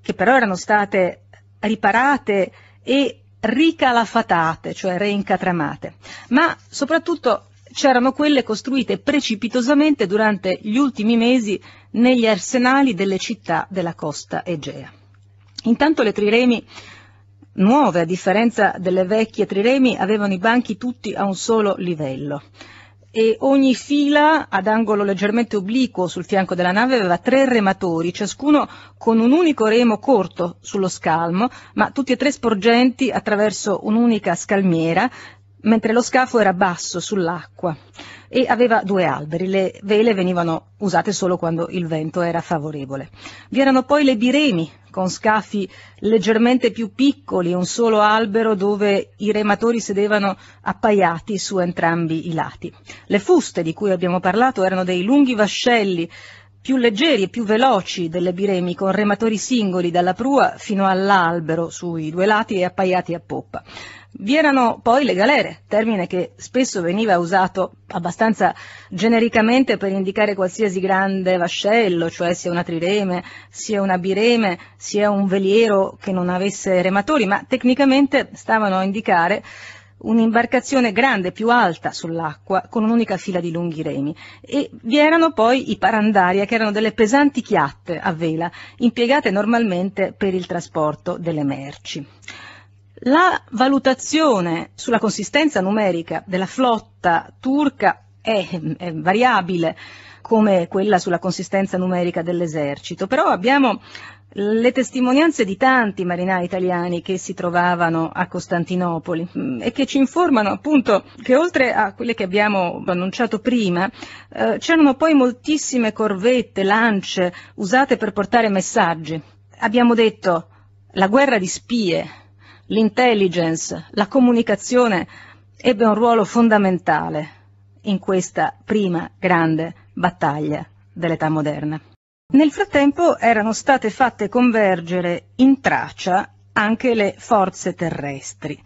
che però erano state riparate e ricalafatate, cioè reincatramate, ma soprattutto c'erano quelle costruite precipitosamente durante gli ultimi mesi negli arsenali delle città della costa Egea. Intanto le triremi nuove, a differenza delle vecchie triremi, avevano i banchi tutti a un solo livello e ogni fila ad angolo leggermente obliquo sul fianco della nave aveva tre rematori, ciascuno con un unico remo corto sullo scalmo, ma tutti e tre sporgenti attraverso un'unica scalmiera mentre lo scafo era basso sull'acqua e aveva due alberi. Le vele venivano usate solo quando il vento era favorevole. Vi erano poi le biremi, con scafi leggermente più piccoli, un solo albero dove i rematori sedevano appaiati su entrambi i lati. Le fuste di cui abbiamo parlato erano dei lunghi vascelli più leggeri e più veloci delle biremi, con rematori singoli dalla prua fino all'albero sui due lati e appaiati a poppa. Vi erano poi le galere, termine che spesso veniva usato abbastanza genericamente per indicare qualsiasi grande vascello, cioè sia una trireme, sia una bireme, sia un veliero che non avesse rematori, ma tecnicamente stavano a indicare un'imbarcazione grande, più alta sull'acqua, con un'unica fila di lunghi remi. E vi erano poi i parandaria, che erano delle pesanti chiatte a vela, impiegate normalmente per il trasporto delle merci. La valutazione sulla consistenza numerica della flotta turca è, è variabile come quella sulla consistenza numerica dell'esercito, però abbiamo le testimonianze di tanti marinai italiani che si trovavano a Costantinopoli mm, e che ci informano appunto che oltre a quelle che abbiamo annunciato prima, eh, c'erano poi moltissime corvette, lance usate per portare messaggi. Abbiamo detto la guerra di spie l'intelligence, la comunicazione ebbe un ruolo fondamentale in questa prima grande battaglia dell'età moderna. Nel frattempo erano state fatte convergere in traccia anche le forze terrestri.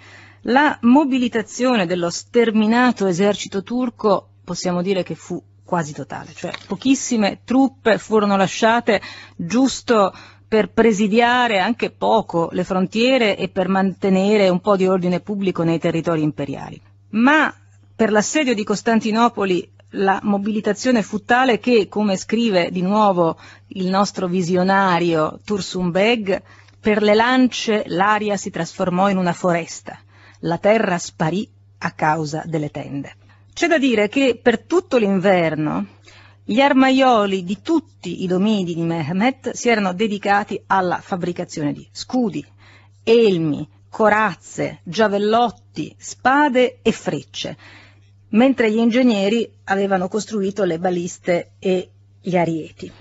La mobilitazione dello sterminato esercito turco possiamo dire che fu quasi totale, cioè pochissime truppe furono lasciate giusto per presidiare anche poco le frontiere e per mantenere un po' di ordine pubblico nei territori imperiali. Ma per l'assedio di Costantinopoli la mobilitazione fu tale che, come scrive di nuovo il nostro visionario Tursun Beg, per le lance l'aria si trasformò in una foresta, la terra sparì a causa delle tende. C'è da dire che per tutto l'inverno gli armaioli di tutti i domini di Mehmet si erano dedicati alla fabbricazione di scudi, elmi, corazze, giavellotti, spade e frecce, mentre gli ingegneri avevano costruito le baliste e gli arieti.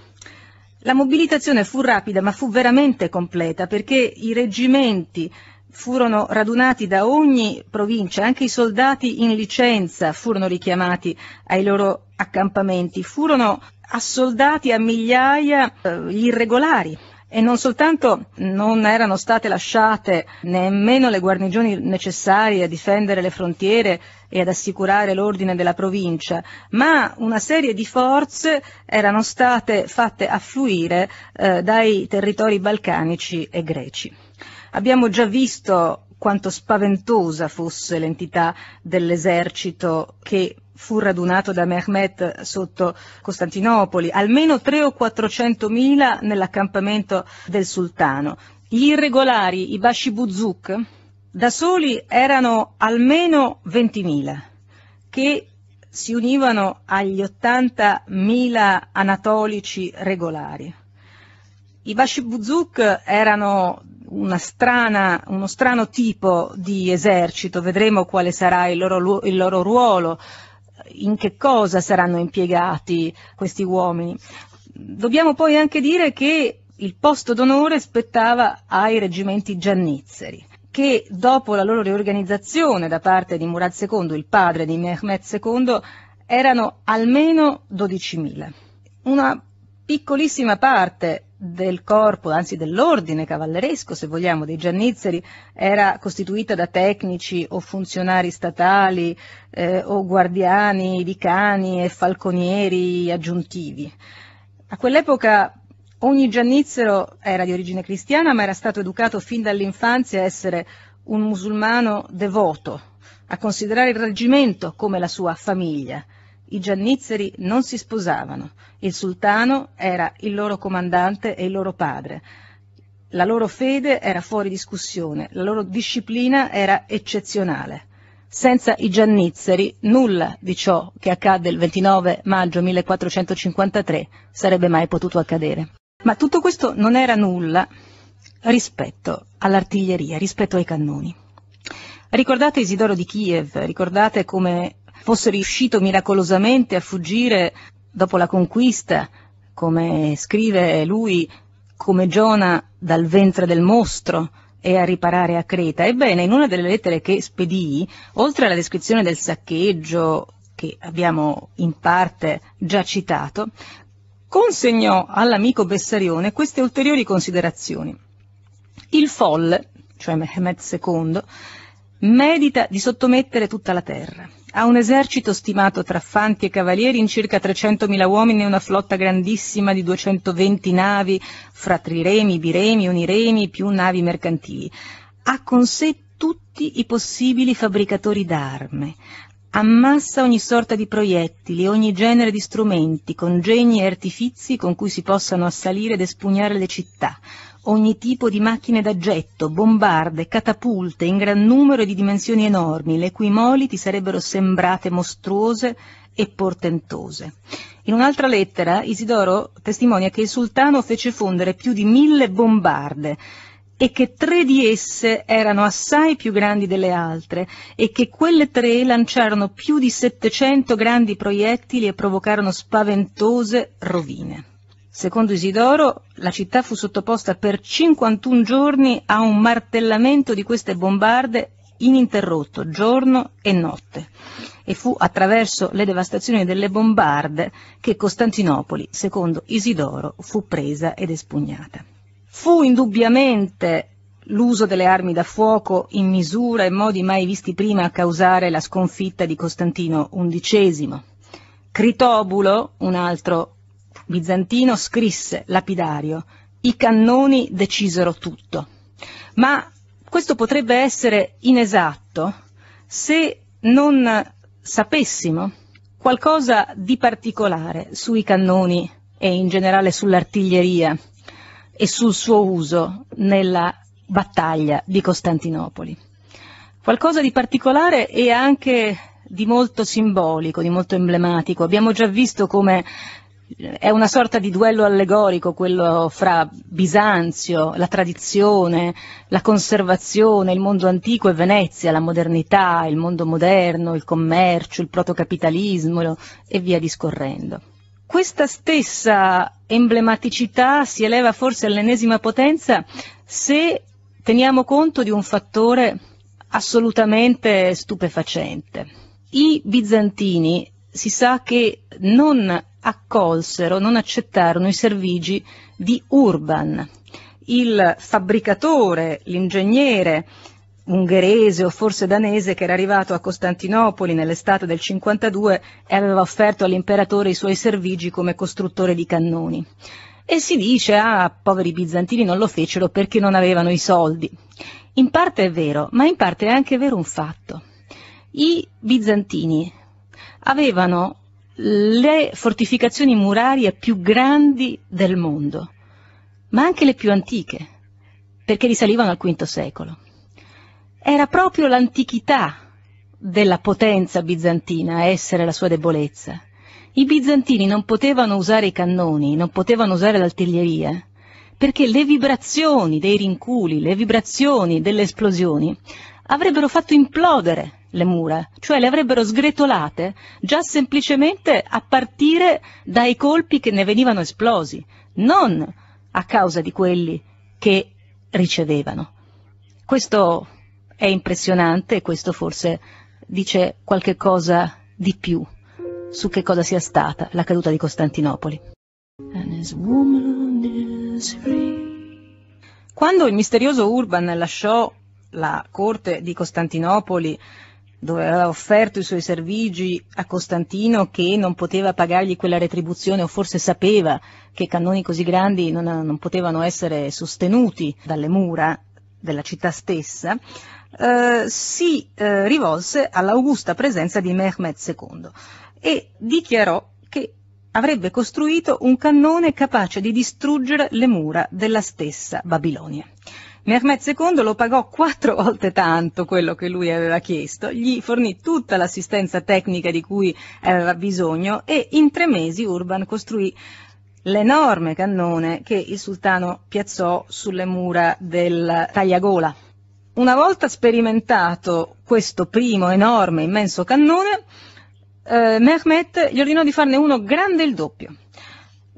La mobilitazione fu rapida ma fu veramente completa perché i reggimenti furono radunati da ogni provincia, anche i soldati in licenza furono richiamati ai loro accampamenti, furono assoldati a migliaia eh, gli irregolari e non soltanto non erano state lasciate nemmeno le guarnigioni necessarie a difendere le frontiere e ad assicurare l'ordine della provincia, ma una serie di forze erano state fatte affluire eh, dai territori balcanici e greci. Abbiamo già visto quanto spaventosa fosse l'entità dell'esercito che fu radunato da Mehmet sotto Costantinopoli, almeno 3 o 400 mila nell'accampamento del sultano. Gli irregolari, i Bashi Buzuk, da soli erano almeno 20.000, che si univano agli 80.000 anatolici regolari. I Bashibuzuk erano strana, uno strano tipo di esercito, vedremo quale sarà il loro, il loro ruolo, in che cosa saranno impiegati questi uomini. Dobbiamo poi anche dire che il posto d'onore spettava ai reggimenti giannizzeri che dopo la loro riorganizzazione da parte di Murad II, il padre di Mehmed II, erano almeno 12.000. Una piccolissima parte del corpo, anzi dell'ordine cavalleresco, se vogliamo, dei giannizzeri, era costituita da tecnici o funzionari statali eh, o guardiani di cani e falconieri aggiuntivi. A quell'epoca ogni giannizzero era di origine cristiana, ma era stato educato fin dall'infanzia a essere un musulmano devoto, a considerare il reggimento come la sua famiglia i giannizzeri non si sposavano, il sultano era il loro comandante e il loro padre. La loro fede era fuori discussione, la loro disciplina era eccezionale. Senza i giannizzeri nulla di ciò che accadde il 29 maggio 1453 sarebbe mai potuto accadere. Ma tutto questo non era nulla rispetto all'artiglieria, rispetto ai cannoni. Ricordate Isidoro di Kiev, ricordate come fosse riuscito miracolosamente a fuggire dopo la conquista, come scrive lui, come Giona dal ventre del mostro e a riparare a Creta. Ebbene, in una delle lettere che spedì, oltre alla descrizione del saccheggio che abbiamo in parte già citato, consegnò all'amico Bessarione queste ulteriori considerazioni. Il folle, cioè Mehmed II, medita di sottomettere tutta la terra ha un esercito stimato tra fanti e cavalieri in circa 300.000 uomini e una flotta grandissima di 220 navi, fra triremi, biremi, uniremi, più navi mercantili. Ha con sé tutti i possibili fabbricatori d'arme. Ammassa ogni sorta di proiettili, ogni genere di strumenti, congegni e artifizi con cui si possano assalire ed espugnare le città ogni tipo di macchine da getto, bombarde, catapulte in gran numero e di dimensioni enormi, le cui moli ti sarebbero sembrate mostruose e portentose. In un'altra lettera Isidoro testimonia che il sultano fece fondere più di mille bombarde e che tre di esse erano assai più grandi delle altre e che quelle tre lanciarono più di 700 grandi proiettili e provocarono spaventose rovine. Secondo Isidoro, la città fu sottoposta per 51 giorni a un martellamento di queste bombarde ininterrotto, giorno e notte, e fu attraverso le devastazioni delle bombarde che Costantinopoli, secondo Isidoro, fu presa ed espugnata. Fu indubbiamente l'uso delle armi da fuoco in misura e modi mai visti prima a causare la sconfitta di Costantino XI. Critobulo, un altro Bizantino scrisse, lapidario, i cannoni decisero tutto. Ma questo potrebbe essere inesatto se non sapessimo qualcosa di particolare sui cannoni e in generale sull'artiglieria e sul suo uso nella battaglia di Costantinopoli. Qualcosa di particolare e anche di molto simbolico, di molto emblematico. Abbiamo già visto come è una sorta di duello allegorico quello fra Bisanzio, la tradizione, la conservazione, il mondo antico e Venezia, la modernità, il mondo moderno, il commercio, il protocapitalismo e via discorrendo. Questa stessa emblematicità si eleva forse all'ennesima potenza se teniamo conto di un fattore assolutamente stupefacente. I bizantini si sa che non accolsero, non accettarono i servigi di Urban, il fabbricatore, l'ingegnere ungherese o forse danese che era arrivato a Costantinopoli nell'estate del 52 e aveva offerto all'imperatore i suoi servigi come costruttore di cannoni. E si dice, ah, poveri bizantini non lo fecero perché non avevano i soldi. In parte è vero, ma in parte è anche vero un fatto. I bizantini avevano le fortificazioni murarie più grandi del mondo, ma anche le più antiche, perché risalivano al V secolo. Era proprio l'antichità della potenza bizantina a essere la sua debolezza. I bizantini non potevano usare i cannoni, non potevano usare l'artiglieria, perché le vibrazioni dei rinculi, le vibrazioni delle esplosioni avrebbero fatto implodere le mura, cioè le avrebbero sgretolate già semplicemente a partire dai colpi che ne venivano esplosi, non a causa di quelli che ricevevano. Questo è impressionante e questo forse dice qualche cosa di più su che cosa sia stata la caduta di Costantinopoli. Quando il misterioso Urban lasciò la corte di Costantinopoli dove aveva offerto i suoi servigi a Costantino che non poteva pagargli quella retribuzione o forse sapeva che cannoni così grandi non, non potevano essere sostenuti dalle mura della città stessa, eh, si eh, rivolse all'augusta presenza di Mehmed II e dichiarò che avrebbe costruito un cannone capace di distruggere le mura della stessa Babilonia. Mehmet II lo pagò quattro volte tanto quello che lui aveva chiesto, gli fornì tutta l'assistenza tecnica di cui aveva bisogno e in tre mesi Urban costruì l'enorme cannone che il sultano piazzò sulle mura del Tagliagola. Una volta sperimentato questo primo enorme, immenso cannone, eh, Mehmet gli ordinò di farne uno grande il doppio,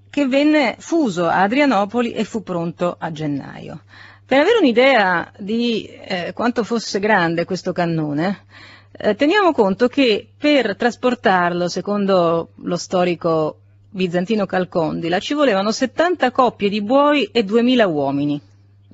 che venne fuso a Adrianopoli e fu pronto a gennaio. Per avere un'idea di eh, quanto fosse grande questo cannone, eh, teniamo conto che per trasportarlo, secondo lo storico bizantino Calcondila, ci volevano 70 coppie di buoi e 2000 uomini.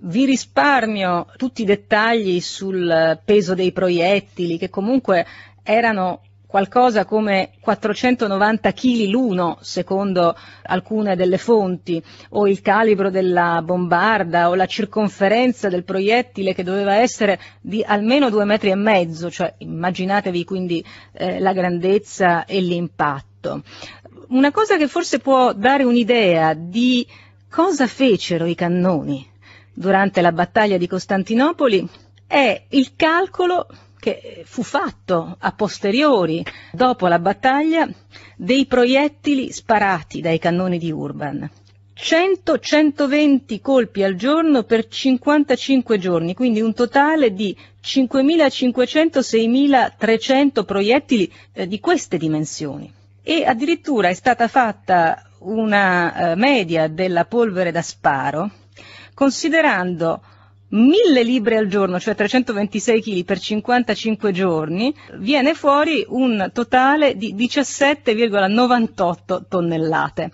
Vi risparmio tutti i dettagli sul peso dei proiettili, che comunque erano qualcosa come 490 kg l'uno, secondo alcune delle fonti, o il calibro della bombarda o la circonferenza del proiettile che doveva essere di almeno due metri e mezzo, cioè immaginatevi quindi eh, la grandezza e l'impatto. Una cosa che forse può dare un'idea di cosa fecero i cannoni durante la battaglia di Costantinopoli è il calcolo che fu fatto a posteriori, dopo la battaglia, dei proiettili sparati dai cannoni di Urban. 100-120 colpi al giorno per 55 giorni, quindi un totale di 5.500-6.300 proiettili eh, di queste dimensioni. E addirittura è stata fatta una eh, media della polvere da sparo, considerando 1000 libbre al giorno, cioè 326 kg per 55 giorni, viene fuori un totale di 17,98 tonnellate.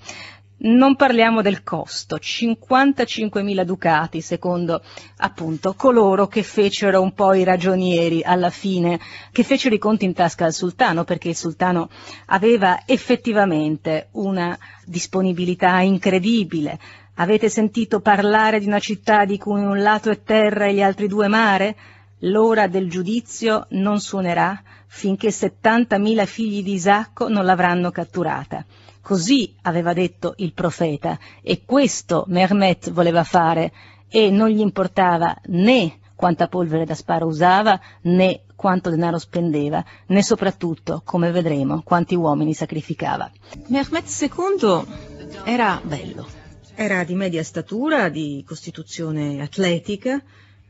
Non parliamo del costo, 55.000 ducati secondo appunto coloro che fecero un po' i ragionieri alla fine, che fecero i conti in tasca al sultano perché il sultano aveva effettivamente una disponibilità incredibile, Avete sentito parlare di una città di cui un lato è terra e gli altri due mare? L'ora del giudizio non suonerà finché 70.000 figli di Isacco non l'avranno catturata. Così aveva detto il profeta e questo Mermet voleva fare e non gli importava né quanta polvere da sparo usava né quanto denaro spendeva, né soprattutto, come vedremo, quanti uomini sacrificava. Mehmet II era bello, era di media statura, di costituzione atletica,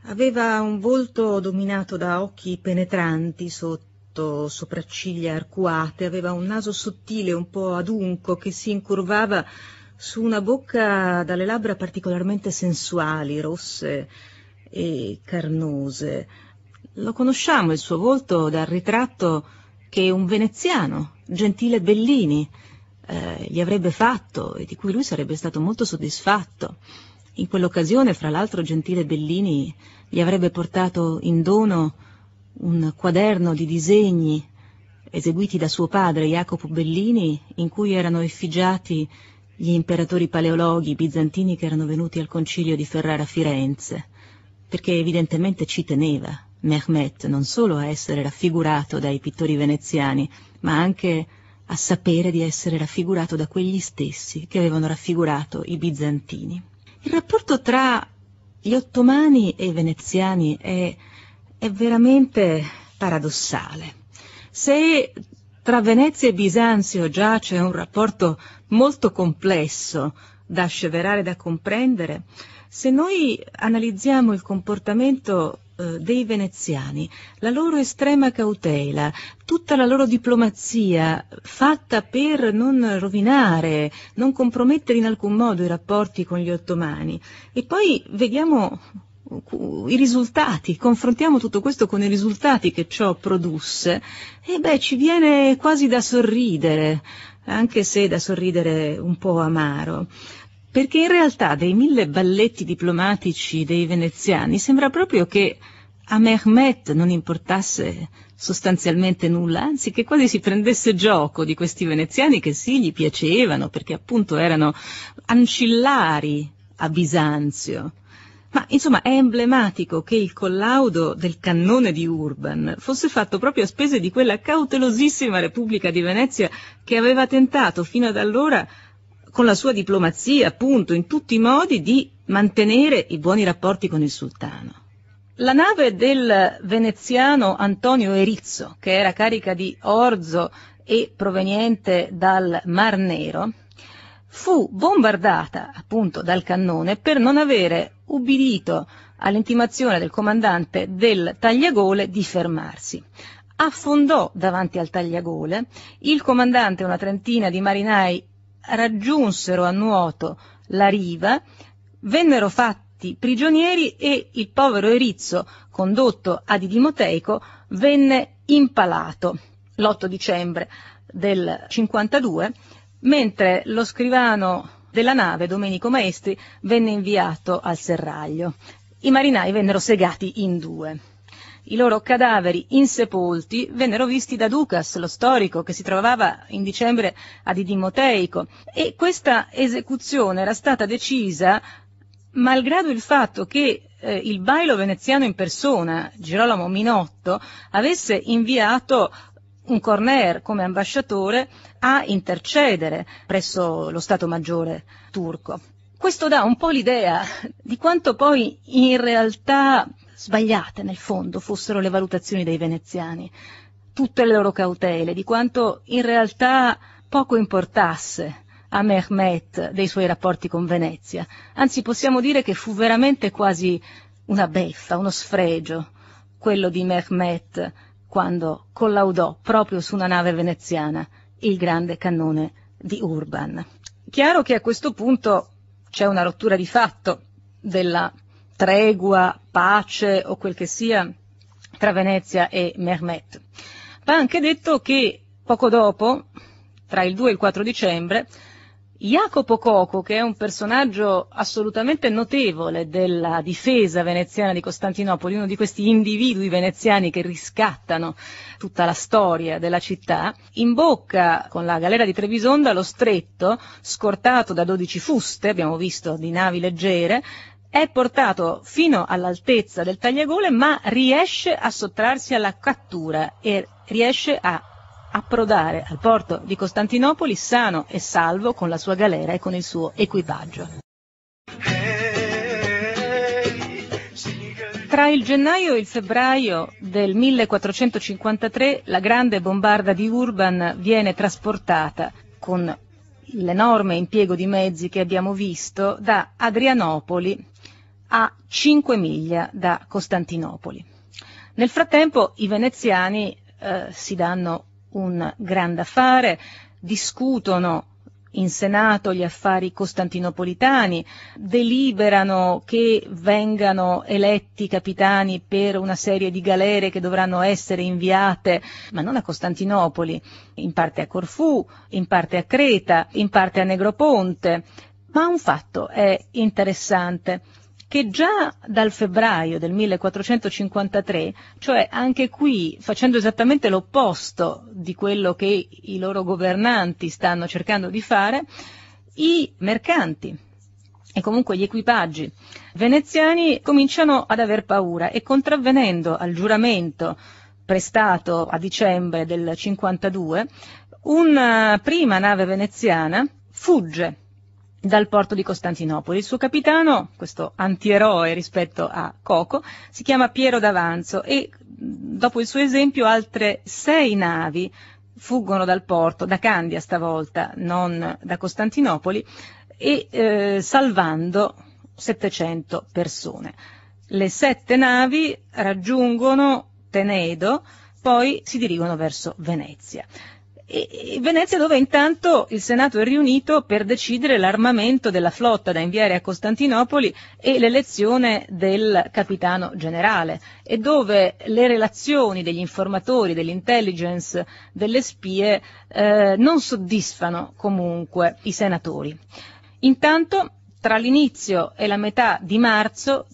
aveva un volto dominato da occhi penetranti sotto sopracciglia arcuate, aveva un naso sottile un po' adunco che si incurvava su una bocca dalle labbra particolarmente sensuali, rosse e carnose. Lo conosciamo il suo volto dal ritratto che un veneziano, Gentile Bellini, eh, gli avrebbe fatto e di cui lui sarebbe stato molto soddisfatto. In quell'occasione, fra l'altro, Gentile Bellini gli avrebbe portato in dono un quaderno di disegni eseguiti da suo padre Jacopo Bellini, in cui erano effigiati gli imperatori paleologhi bizantini che erano venuti al concilio di Ferrara a Firenze, perché evidentemente ci teneva Mehmet non solo a essere raffigurato dai pittori veneziani, ma anche a sapere di essere raffigurato da quegli stessi che avevano raffigurato i bizantini. Il rapporto tra gli ottomani e i veneziani è, è veramente paradossale. Se tra Venezia e Bisanzio già c'è un rapporto molto complesso da sceverare e da comprendere, se noi analizziamo il comportamento eh, dei veneziani, la loro estrema cautela, tutta la loro diplomazia fatta per non rovinare, non compromettere in alcun modo i rapporti con gli ottomani. E poi vediamo uh, i risultati, confrontiamo tutto questo con i risultati che ciò produsse, e beh, ci viene quasi da sorridere, anche se da sorridere un po' amaro perché in realtà dei mille balletti diplomatici dei veneziani sembra proprio che a Mehmet non importasse sostanzialmente nulla, anzi che quasi si prendesse gioco di questi veneziani che sì, gli piacevano perché appunto erano ancillari a Bisanzio. Ma insomma è emblematico che il collaudo del cannone di Urban fosse fatto proprio a spese di quella cautelosissima Repubblica di Venezia che aveva tentato fino ad allora con la sua diplomazia, appunto, in tutti i modi di mantenere i buoni rapporti con il sultano. La nave del veneziano Antonio Erizzo, che era carica di orzo e proveniente dal Mar Nero, fu bombardata appunto dal cannone per non avere ubbidito all'intimazione del comandante del tagliagole di fermarsi. Affondò davanti al tagliagole, il comandante e una trentina di marinai raggiunsero a nuoto la riva, vennero fatti prigionieri e il povero Erizzo, condotto ad Idimoteico, venne impalato l'8 dicembre del 52, mentre lo scrivano della nave, Domenico Maestri, venne inviato al serraglio. I marinai vennero segati in due. I loro cadaveri insepolti vennero visti da Ducas, lo storico, che si trovava in dicembre ad Idimoteico, e questa esecuzione era stata decisa malgrado il fatto che eh, il bailo veneziano in persona, Girolamo Minotto, avesse inviato un corner come ambasciatore a intercedere presso lo Stato Maggiore turco. Questo dà un po' l'idea di quanto poi in realtà sbagliate nel fondo fossero le valutazioni dei veneziani, tutte le loro cautele, di quanto in realtà poco importasse a Mehmet dei suoi rapporti con Venezia. Anzi, possiamo dire che fu veramente quasi una beffa, uno sfregio, quello di Mehmet quando collaudò proprio su una nave veneziana il grande cannone di Urban. Chiaro che a questo punto c'è una rottura di fatto della tregua, pace o quel che sia tra Venezia e Mehmet. Va anche detto che poco dopo, tra il 2 e il 4 dicembre, Jacopo Coco, che è un personaggio assolutamente notevole della difesa veneziana di Costantinopoli, uno di questi individui veneziani che riscattano tutta la storia della città, imbocca con la galera di Trebisonda lo stretto, scortato da 12 fuste, abbiamo visto, di navi leggere, è portato fino all'altezza del tagliagole ma riesce a sottrarsi alla cattura e riesce a approdare al porto di Costantinopoli sano e salvo con la sua galera e con il suo equipaggio. Tra il gennaio e il febbraio del 1453 la grande bombarda di Urban viene trasportata con l'enorme impiego di mezzi che abbiamo visto da Adrianopoli a 5 miglia da Costantinopoli. Nel frattempo i veneziani eh, si danno un grande affare, discutono in Senato gli affari costantinopolitani, deliberano che vengano eletti capitani per una serie di galere che dovranno essere inviate, ma non a Costantinopoli, in parte a Corfù, in parte a Creta, in parte a Negroponte. Ma un fatto è interessante che già dal febbraio del 1453, cioè anche qui facendo esattamente l'opposto di quello che i loro governanti stanno cercando di fare, i mercanti e comunque gli equipaggi veneziani cominciano ad aver paura e contravvenendo al giuramento prestato a dicembre del 52, una prima nave veneziana fugge dal porto di Costantinopoli. Il suo capitano, questo antieroe rispetto a Coco, si chiama Piero d'Avanzo e mm, dopo il suo esempio altre sei navi fuggono dal porto, da Candia stavolta, non da Costantinopoli, e eh, salvando 700 persone. Le sette navi raggiungono Tenedo, poi si dirigono verso Venezia e Venezia dove intanto il Senato è riunito per decidere l'armamento della flotta da inviare a Costantinopoli e l'elezione del capitano generale e dove le relazioni degli informatori, dell'intelligence, delle spie eh, non soddisfano comunque i senatori. Intanto tra l'inizio e la metà di marzo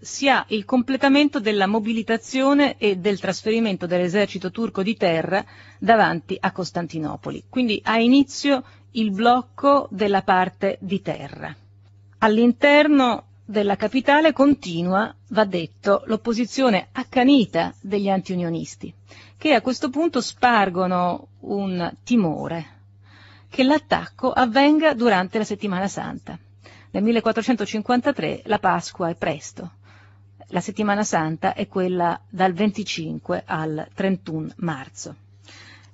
si ha il completamento della mobilitazione e del trasferimento dell'esercito turco di terra davanti a Costantinopoli. Quindi ha inizio il blocco della parte di terra. All'interno della capitale continua, va detto, l'opposizione accanita degli antiunionisti, che a questo punto spargono un timore che l'attacco avvenga durante la settimana santa. Nel 1453 la Pasqua è presto la settimana santa è quella dal 25 al 31 marzo.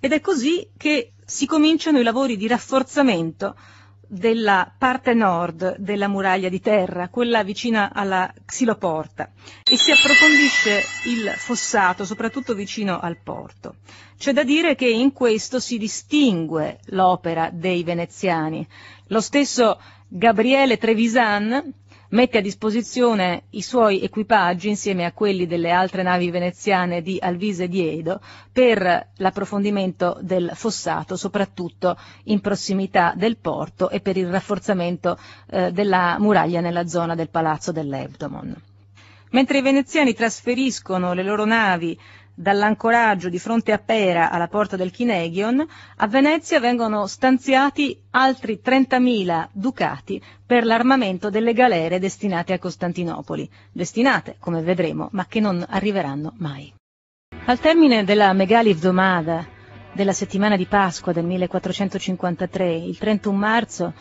Ed è così che si cominciano i lavori di rafforzamento della parte nord della muraglia di terra, quella vicina alla Xiloporta, e si approfondisce il fossato, soprattutto vicino al porto. C'è da dire che in questo si distingue l'opera dei veneziani. Lo stesso Gabriele Trevisan, mette a disposizione i suoi equipaggi insieme a quelli delle altre navi veneziane di Alvise e Diedo per l'approfondimento del fossato, soprattutto in prossimità del porto e per il rafforzamento eh, della muraglia nella zona del palazzo dell'Ebdomon. Mentre i veneziani trasferiscono le loro navi dall'ancoraggio di fronte a Pera alla porta del Kinegion, a Venezia vengono stanziati altri 30.000 ducati per l'armamento delle galere destinate a Costantinopoli, destinate, come vedremo, ma che non arriveranno mai. Al termine della Megalif Domada della settimana di Pasqua del 1453, il 31 marzo,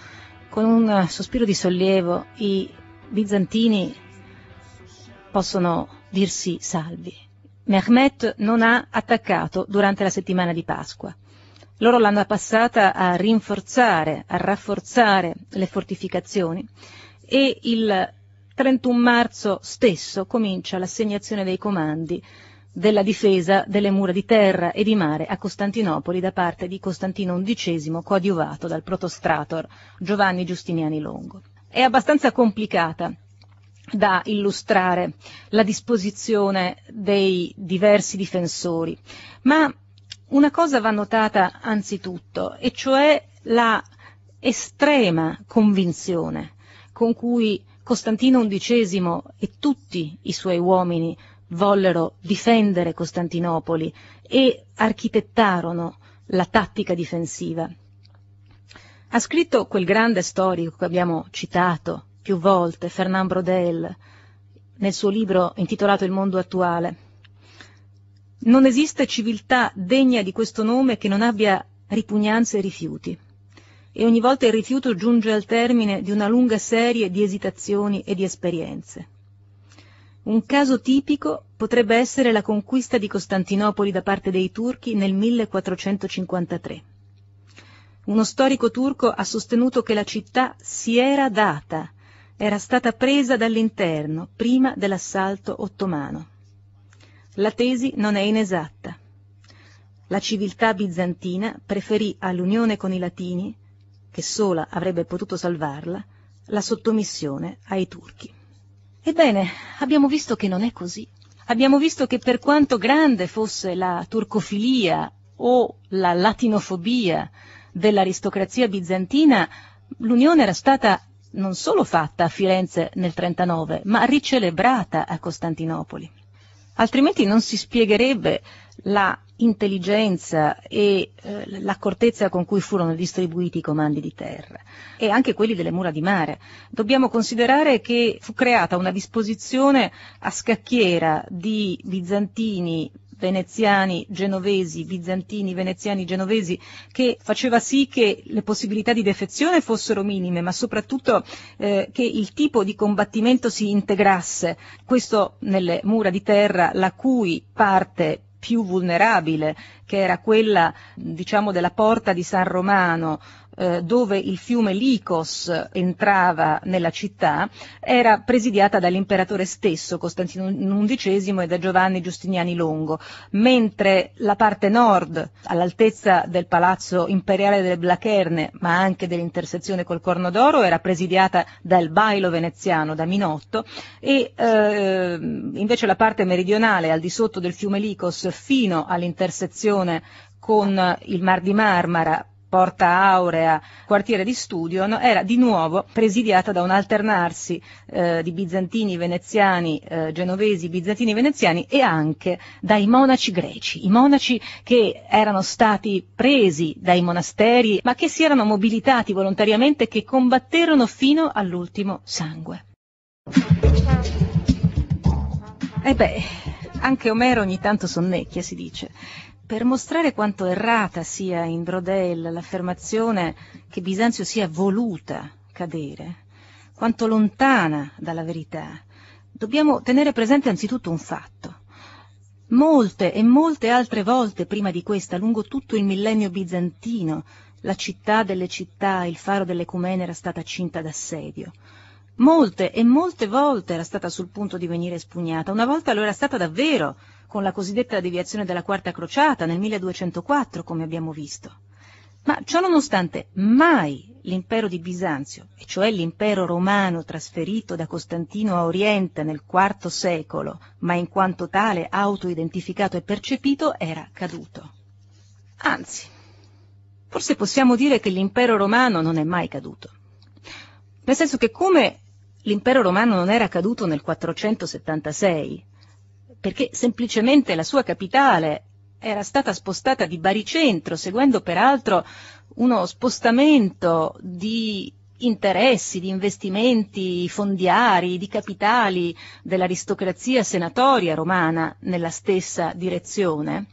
con un sospiro di sollievo, i bizantini possono dirsi salvi. Mehmet non ha attaccato durante la settimana di Pasqua. Loro l'hanno passata a rinforzare, a rafforzare le fortificazioni e il 31 marzo stesso comincia l'assegnazione dei comandi della difesa delle mura di terra e di mare a Costantinopoli da parte di Costantino XI coadiuvato dal protostrator Giovanni Giustiniani Longo. È abbastanza complicata da illustrare la disposizione dei diversi difensori, ma una cosa va notata anzitutto, e cioè la estrema convinzione con cui Costantino XI e tutti i suoi uomini vollero difendere Costantinopoli e architettarono la tattica difensiva. Ha scritto quel grande storico che abbiamo citato, più volte Fernand Brodel nel suo libro intitolato Il mondo attuale. Non esiste civiltà degna di questo nome che non abbia ripugnanze e rifiuti. E ogni volta il rifiuto giunge al termine di una lunga serie di esitazioni e di esperienze. Un caso tipico potrebbe essere la conquista di Costantinopoli da parte dei turchi nel 1453. Uno storico turco ha sostenuto che la città si era data era stata presa dall'interno prima dell'assalto ottomano. La tesi non è inesatta. La civiltà bizantina preferì all'unione con i latini, che sola avrebbe potuto salvarla, la sottomissione ai turchi. Ebbene, abbiamo visto che non è così. Abbiamo visto che per quanto grande fosse la turcofilia o la latinofobia dell'aristocrazia bizantina, l'unione era stata non solo fatta a Firenze nel 39, ma ricelebrata a Costantinopoli. Altrimenti non si spiegherebbe la intelligenza e eh, l'accortezza con cui furono distribuiti i comandi di terra e anche quelli delle mura di mare. Dobbiamo considerare che fu creata una disposizione a scacchiera di bizantini veneziani, genovesi, bizantini, veneziani, genovesi, che faceva sì che le possibilità di defezione fossero minime, ma soprattutto eh, che il tipo di combattimento si integrasse. Questo nelle mura di terra, la cui parte più vulnerabile, che era quella diciamo, della porta di San Romano, eh, dove il fiume Licos entrava nella città era presidiata dall'imperatore stesso, Costantino XI e da Giovanni Giustiniani Longo, mentre la parte nord, all'altezza del palazzo imperiale delle Blacherne, ma anche dell'intersezione col Corno d'Oro, era presidiata dal bailo veneziano, da Minotto, e eh, invece la parte meridionale, al di sotto del fiume Licos, fino all'intersezione con il Mar di Marmara Porta Aurea, quartiere di studio, no? era di nuovo presidiata da un alternarsi eh, di bizantini veneziani, eh, genovesi, bizantini veneziani e anche dai monaci greci, i monaci che erano stati presi dai monasteri ma che si erano mobilitati volontariamente e che combatterono fino all'ultimo sangue. E eh beh, anche Omero ogni tanto sonnecchia, si dice per mostrare quanto errata sia in Brodel l'affermazione che Bisanzio sia voluta cadere, quanto lontana dalla verità, dobbiamo tenere presente anzitutto un fatto. Molte e molte altre volte prima di questa, lungo tutto il millennio bizantino, la città delle città, il faro dell'ecumene era stata cinta d'assedio. Molte e molte volte era stata sul punto di venire espugnata, una volta lo era stata davvero, con la cosiddetta deviazione della Quarta Crociata nel 1204, come abbiamo visto. Ma ciò nonostante mai l'impero di Bisanzio, e cioè l'impero romano trasferito da Costantino a Oriente nel IV secolo, ma in quanto tale autoidentificato e percepito, era caduto. Anzi, forse possiamo dire che l'impero romano non è mai caduto. Nel senso che come l'impero romano non era caduto nel 476, perché semplicemente la sua capitale era stata spostata di baricentro, seguendo peraltro uno spostamento di interessi, di investimenti fondiari, di capitali dell'aristocrazia senatoria romana nella stessa direzione.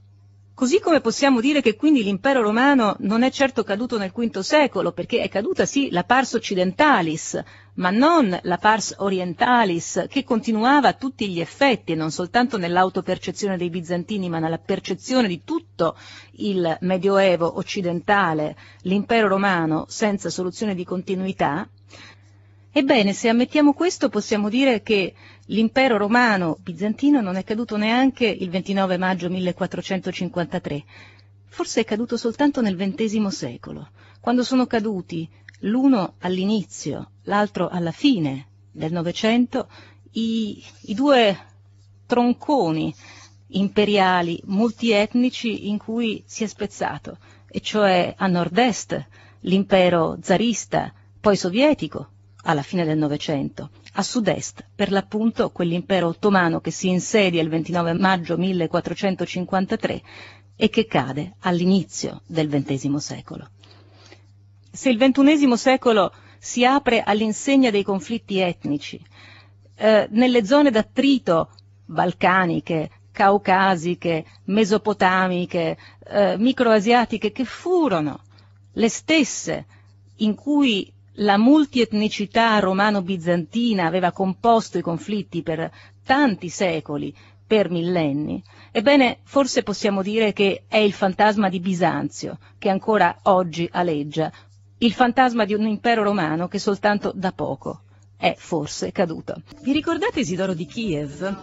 Così come possiamo dire che quindi l'impero romano non è certo caduto nel V secolo, perché è caduta sì la pars occidentalis, ma non la pars orientalis che continuava a tutti gli effetti, non soltanto nell'autopercezione dei bizantini, ma nella percezione di tutto il Medioevo occidentale, l'impero romano senza soluzione di continuità, Ebbene, se ammettiamo questo, possiamo dire che l'impero romano bizantino non è caduto neanche il 29 maggio 1453, forse è caduto soltanto nel XX secolo, quando sono caduti l'uno all'inizio l'altro alla fine del Novecento, i, i due tronconi imperiali multietnici in cui si è spezzato, e cioè a nord-est l'impero zarista, poi sovietico, alla fine del Novecento, a sud-est, per l'appunto quell'impero ottomano che si insedia il 29 maggio 1453 e che cade all'inizio del XX secolo. Se il XXI secolo si apre all'insegna dei conflitti etnici. Eh, nelle zone d'attrito balcaniche, caucasiche, mesopotamiche, eh, microasiatiche, che furono le stesse in cui la multietnicità romano-bizantina aveva composto i conflitti per tanti secoli, per millenni, ebbene forse possiamo dire che è il fantasma di Bisanzio che ancora oggi aleggia il fantasma di un impero romano che soltanto da poco è forse caduto. Vi ricordate Isidoro di Kiev?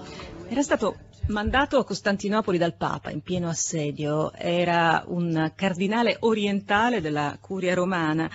Era stato mandato a Costantinopoli dal Papa in pieno assedio, era un cardinale orientale della curia romana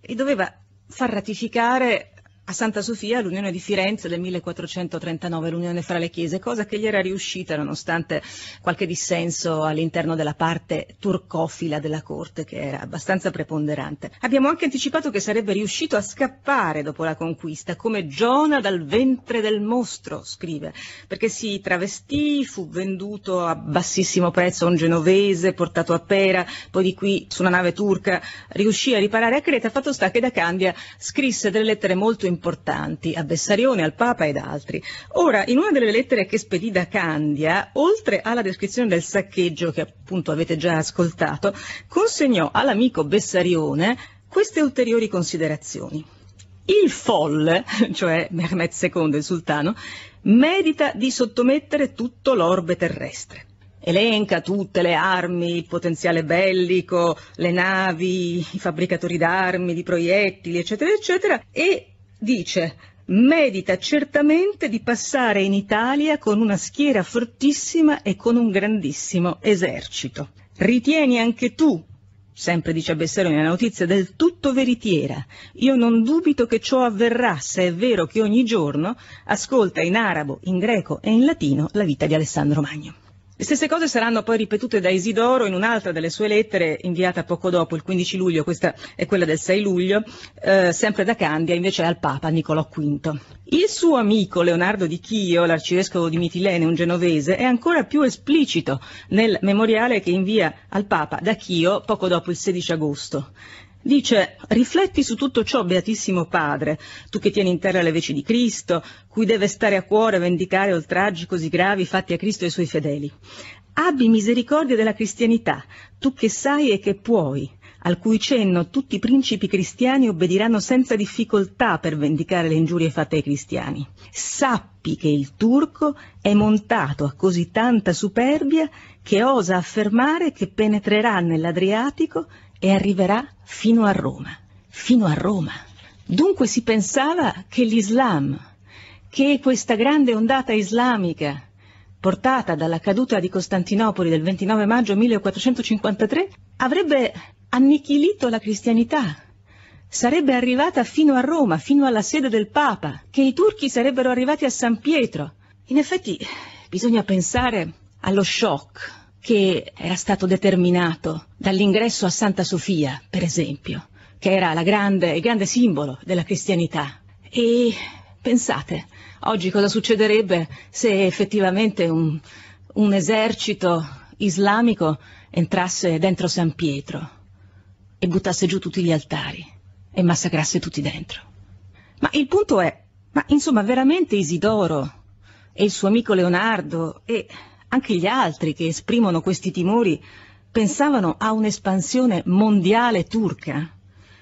e doveva far ratificare a Santa Sofia l'unione di Firenze del 1439, l'unione fra le chiese, cosa che gli era riuscita nonostante qualche dissenso all'interno della parte turcofila della corte che era abbastanza preponderante. Abbiamo anche anticipato che sarebbe riuscito a scappare dopo la conquista, come Giona dal ventre del mostro, scrive, perché si travestì, fu venduto a bassissimo prezzo a un genovese, portato a Pera, poi di qui su una nave turca, riuscì a riparare a Creta, fatto sta che da Candia scrisse delle lettere molto importanti, a Bessarione, al Papa ed altri. Ora, in una delle lettere che spedì da Candia, oltre alla descrizione del saccheggio che appunto avete già ascoltato, consegnò all'amico Bessarione queste ulteriori considerazioni. Il folle, cioè Mehmed II, il sultano, medita di sottomettere tutto l'orbe terrestre. Elenca tutte le armi, il potenziale bellico, le navi, i fabbricatori d'armi, di proiettili, eccetera, eccetera, e dice medita certamente di passare in Italia con una schiera fortissima e con un grandissimo esercito. Ritieni anche tu, sempre dice Besseroni, una notizia del tutto veritiera. Io non dubito che ciò avverrà se è vero che ogni giorno ascolta in arabo, in greco e in latino la vita di Alessandro Magno. Le stesse cose saranno poi ripetute da Isidoro in un'altra delle sue lettere inviata poco dopo, il 15 luglio, questa è quella del 6 luglio, eh, sempre da Candia, invece al Papa Niccolò V. Il suo amico Leonardo di Chio, l'arcivescovo di Mitilene, un genovese, è ancora più esplicito nel memoriale che invia al Papa da Chio poco dopo il 16 agosto. Dice, rifletti su tutto ciò, Beatissimo Padre, tu che tieni in terra le veci di Cristo, cui deve stare a cuore vendicare oltraggi così gravi fatti a Cristo e ai suoi fedeli. Abbi misericordia della cristianità, tu che sai e che puoi, al cui cenno tutti i principi cristiani obbediranno senza difficoltà per vendicare le ingiurie fatte ai cristiani. Sappi che il turco è montato a così tanta superbia che osa affermare che penetrerà nell'Adriatico e arriverà fino a Roma, fino a Roma. Dunque si pensava che l'Islam, che questa grande ondata islamica portata dalla caduta di Costantinopoli del 29 maggio 1453 avrebbe annichilito la cristianità, sarebbe arrivata fino a Roma, fino alla sede del Papa, che i turchi sarebbero arrivati a San Pietro. In effetti bisogna pensare allo shock che era stato determinato dall'ingresso a Santa Sofia, per esempio, che era grande, il grande simbolo della cristianità. E pensate, oggi cosa succederebbe se effettivamente un, un esercito islamico entrasse dentro San Pietro e buttasse giù tutti gli altari e massacrasse tutti dentro. Ma il punto è, ma insomma veramente Isidoro e il suo amico Leonardo e anche gli altri che esprimono questi timori pensavano a un'espansione mondiale turca.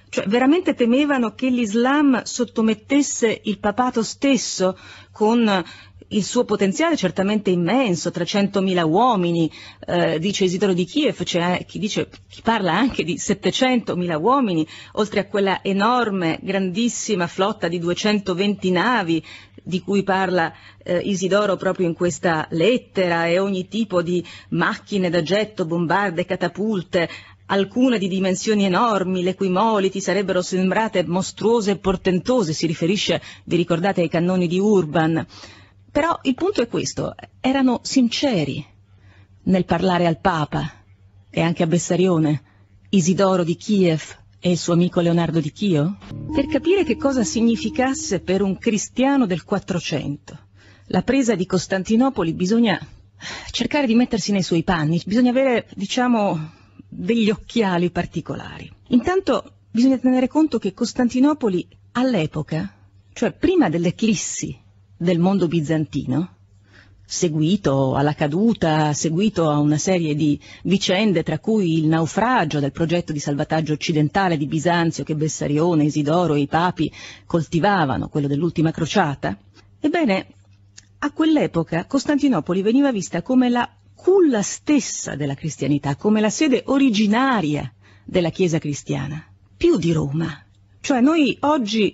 Cioè, veramente temevano che l'Islam sottomettesse il papato stesso con il suo potenziale certamente immenso, 300.000 uomini, eh, dice Isidoro di Kiev, cioè, eh, chi, dice, chi, parla anche di 700.000 uomini, oltre a quella enorme, grandissima flotta di 220 navi di cui parla eh, Isidoro proprio in questa lettera e ogni tipo di macchine da getto, bombarde, catapulte, alcune di dimensioni enormi, le cui moliti sarebbero sembrate mostruose e portentose, si riferisce, vi ricordate, ai cannoni di Urban. Però il punto è questo, erano sinceri nel parlare al Papa e anche a Bessarione, Isidoro di Kiev, e il suo amico Leonardo di Chio? Per capire che cosa significasse per un cristiano del 400 la presa di Costantinopoli bisogna cercare di mettersi nei suoi panni, bisogna avere, diciamo, degli occhiali particolari. Intanto bisogna tenere conto che Costantinopoli all'epoca, cioè prima dell'eclissi del mondo bizantino, seguito alla caduta, seguito a una serie di vicende, tra cui il naufragio del progetto di salvataggio occidentale di Bisanzio che Bessarione, Isidoro e i papi coltivavano, quello dell'ultima crociata? Ebbene, a quell'epoca Costantinopoli veniva vista come la culla stessa della cristianità, come la sede originaria della Chiesa cristiana, più di Roma. Cioè noi oggi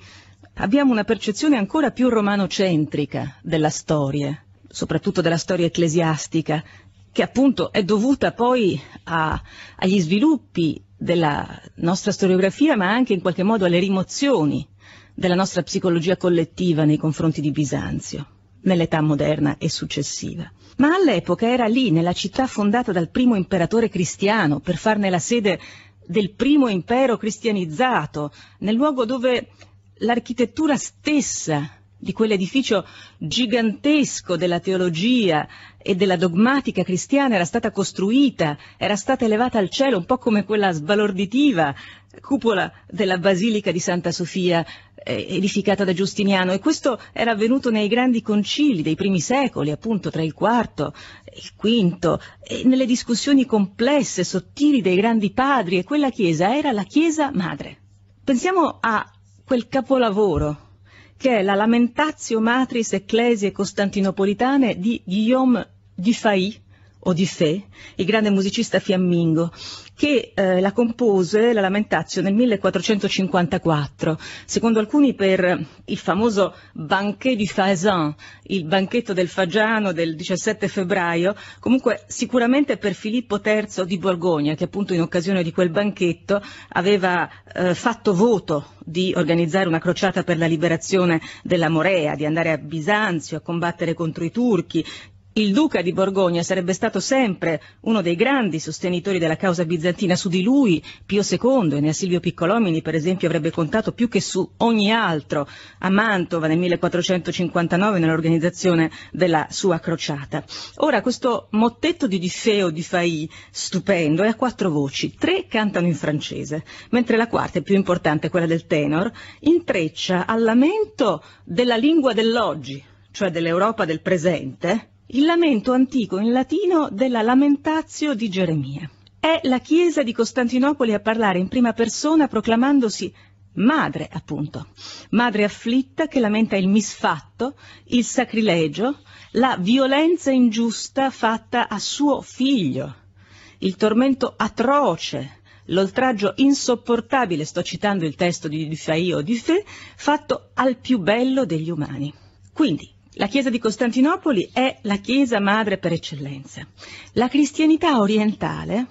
abbiamo una percezione ancora più romanocentrica della storia, soprattutto della storia ecclesiastica, che appunto è dovuta poi a, agli sviluppi della nostra storiografia, ma anche in qualche modo alle rimozioni della nostra psicologia collettiva nei confronti di Bisanzio, nell'età moderna e successiva. Ma all'epoca era lì, nella città fondata dal primo imperatore cristiano, per farne la sede del primo impero cristianizzato, nel luogo dove l'architettura stessa di quell'edificio gigantesco della teologia e della dogmatica cristiana era stata costruita, era stata elevata al cielo, un po' come quella sbalorditiva cupola della Basilica di Santa Sofia eh, edificata da Giustiniano e questo era avvenuto nei grandi concili dei primi secoli, appunto tra il IV e il V, e nelle discussioni complesse, sottili dei grandi padri e quella chiesa era la chiesa madre. Pensiamo a quel capolavoro che è la Lamentatio Matris Ecclesie Costantinopolitane di Guillaume Dufay, o di Fé, il grande musicista fiammingo, che eh, la compose, la Lamentazio nel 1454, secondo alcuni per il famoso Banquet du Faisan, il banchetto del Fagiano del 17 febbraio, comunque sicuramente per Filippo III di Borgogna, che appunto in occasione di quel banchetto aveva eh, fatto voto di organizzare una crociata per la liberazione della Morea, di andare a Bisanzio a combattere contro i turchi, il duca di Borgogna sarebbe stato sempre uno dei grandi sostenitori della causa bizantina. Su di lui Pio II e nel Silvio Piccolomini, per esempio, avrebbe contato più che su ogni altro a Mantova nel 1459 nell'organizzazione della sua crociata. Ora, questo mottetto di Difeo di Fai, stupendo, è a quattro voci. Tre cantano in francese, mentre la quarta, più importante, quella del tenor, intreccia al lamento della lingua dell'oggi, cioè dell'Europa del presente, il lamento antico in latino della lamentatio di Geremia. È la Chiesa di Costantinopoli a parlare in prima persona proclamandosi madre, appunto, madre afflitta che lamenta il misfatto, il sacrilegio, la violenza ingiusta fatta a suo figlio, il tormento atroce, l'oltraggio insopportabile, sto citando il testo di Dufay o Fe, fatto al più bello degli umani. Quindi, la Chiesa di Costantinopoli è la Chiesa madre per eccellenza. La cristianità orientale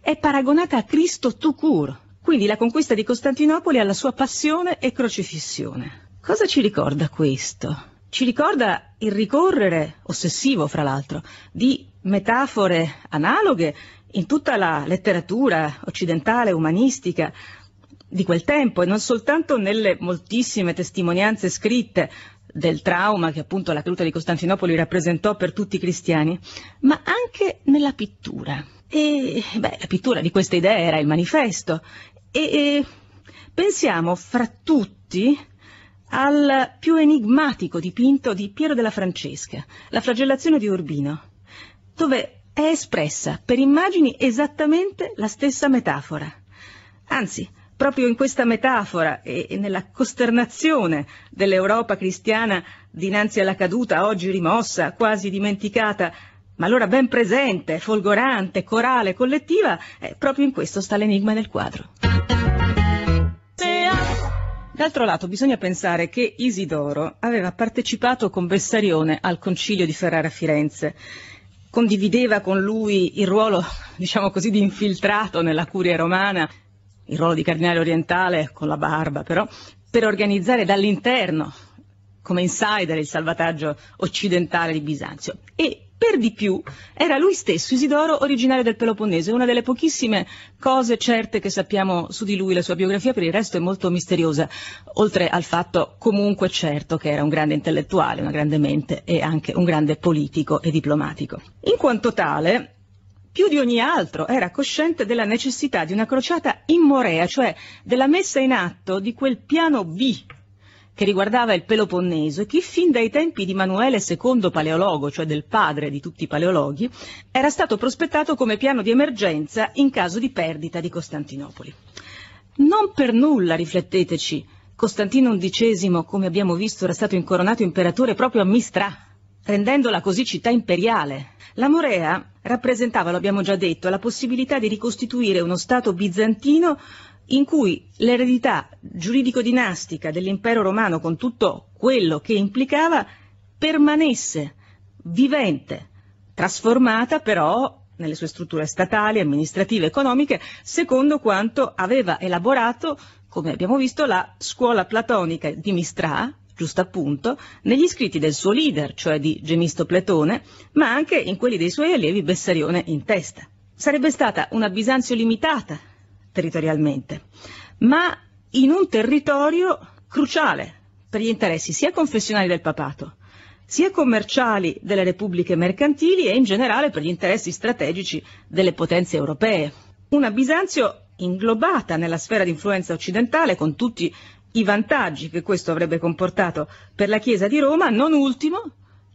è paragonata a Cristo Tukur, quindi la conquista di Costantinopoli alla sua passione e crocifissione. Cosa ci ricorda questo? Ci ricorda il ricorrere, ossessivo fra l'altro, di metafore analoghe in tutta la letteratura occidentale, umanistica, di quel tempo e non soltanto nelle moltissime testimonianze scritte del trauma che appunto la caduta di Costantinopoli rappresentò per tutti i cristiani, ma anche nella pittura. E beh, la pittura di questa idea era il manifesto. E, e pensiamo fra tutti al più enigmatico dipinto di Piero della Francesca, La flagellazione di Urbino, dove è espressa per immagini esattamente la stessa metafora. Anzi, proprio in questa metafora e nella costernazione dell'Europa cristiana dinanzi alla caduta, oggi rimossa, quasi dimenticata, ma allora ben presente, folgorante, corale, collettiva, eh, proprio in questo sta l'enigma del quadro. D'altro lato bisogna pensare che Isidoro aveva partecipato con Bessarione al concilio di Ferrara a Firenze condivideva con lui il ruolo, diciamo così, di infiltrato nella curia romana il ruolo di cardinale orientale con la barba, però, per organizzare dall'interno, come insider, il salvataggio occidentale di Bisanzio. E per di più era lui stesso, Isidoro, originario del Peloponnese, una delle pochissime cose certe che sappiamo su di lui, la sua biografia per il resto è molto misteriosa, oltre al fatto comunque certo che era un grande intellettuale, una grande mente e anche un grande politico e diplomatico. In quanto tale, più di ogni altro era cosciente della necessità di una crociata in morea, cioè della messa in atto di quel piano B che riguardava il Peloponneso e che fin dai tempi di Manuele II Paleologo, cioè del padre di tutti i paleologhi, era stato prospettato come piano di emergenza in caso di perdita di Costantinopoli. Non per nulla, rifletteteci, Costantino XI, come abbiamo visto, era stato incoronato imperatore proprio a Mistra, rendendola così città imperiale, la Morea rappresentava, lo abbiamo già detto, la possibilità di ricostituire uno Stato bizantino in cui l'eredità giuridico-dinastica dell'impero romano, con tutto quello che implicava, permanesse vivente, trasformata però nelle sue strutture statali, amministrative, economiche, secondo quanto aveva elaborato, come abbiamo visto, la scuola platonica di Mistra, giusto appunto, negli scritti del suo leader, cioè di Gemisto Platone, ma anche in quelli dei suoi allievi Bessarione in testa. Sarebbe stata una Bisanzio limitata territorialmente, ma in un territorio cruciale per gli interessi sia confessionali del papato, sia commerciali delle repubbliche mercantili e in generale per gli interessi strategici delle potenze europee. Una Bisanzio inglobata nella sfera di influenza occidentale con tutti i vantaggi che questo avrebbe comportato per la Chiesa di Roma, non ultimo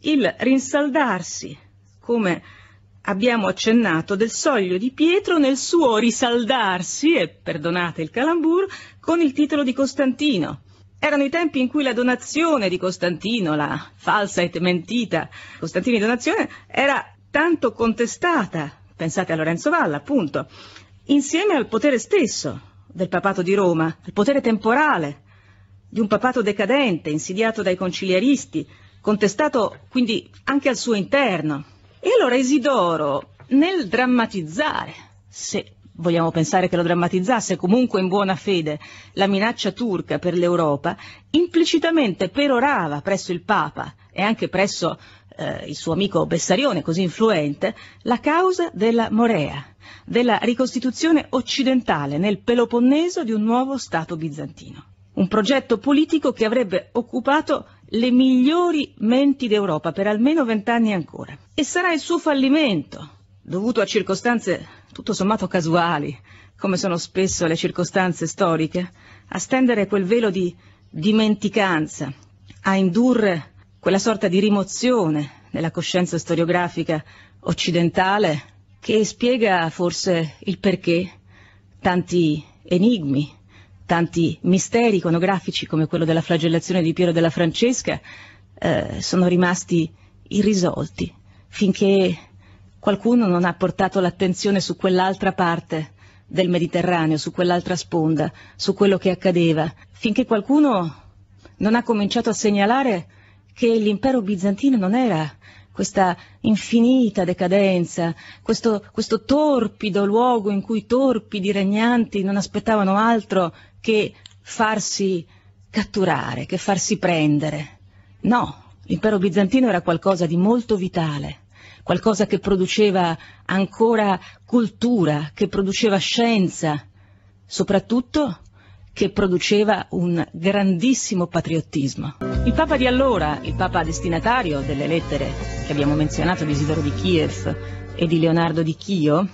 il rinsaldarsi, come abbiamo accennato, del soglio di Pietro nel suo risaldarsi, e perdonate il calambur, con il titolo di Costantino. Erano i tempi in cui la donazione di Costantino, la falsa e mentita Costantino di donazione, era tanto contestata, pensate a Lorenzo Valla appunto, insieme al potere stesso del papato di Roma, il potere temporale di un papato decadente, insidiato dai conciliaristi, contestato quindi anche al suo interno. E allora Isidoro, nel drammatizzare, se vogliamo pensare che lo drammatizzasse comunque in buona fede, la minaccia turca per l'Europa, implicitamente perorava presso il Papa e anche presso eh, il suo amico Bessarione, così influente, la causa della Morea, della ricostituzione occidentale nel Peloponneso di un nuovo Stato bizantino un progetto politico che avrebbe occupato le migliori menti d'Europa per almeno vent'anni ancora. E sarà il suo fallimento, dovuto a circostanze tutto sommato casuali, come sono spesso le circostanze storiche, a stendere quel velo di dimenticanza, a indurre quella sorta di rimozione nella coscienza storiografica occidentale che spiega forse il perché tanti enigmi tanti misteri iconografici come quello della flagellazione di Piero della Francesca eh, sono rimasti irrisolti finché qualcuno non ha portato l'attenzione su quell'altra parte del Mediterraneo, su quell'altra sponda, su quello che accadeva, finché qualcuno non ha cominciato a segnalare che l'impero bizantino non era questa infinita decadenza, questo, questo torpido luogo in cui torpidi regnanti non aspettavano altro che farsi catturare, che farsi prendere. No, l'impero bizantino era qualcosa di molto vitale, qualcosa che produceva ancora cultura, che produceva scienza, soprattutto che produceva un grandissimo patriottismo. Il Papa di allora, il Papa destinatario delle lettere che abbiamo menzionato di Isidoro di Kiev e di Leonardo di Chio,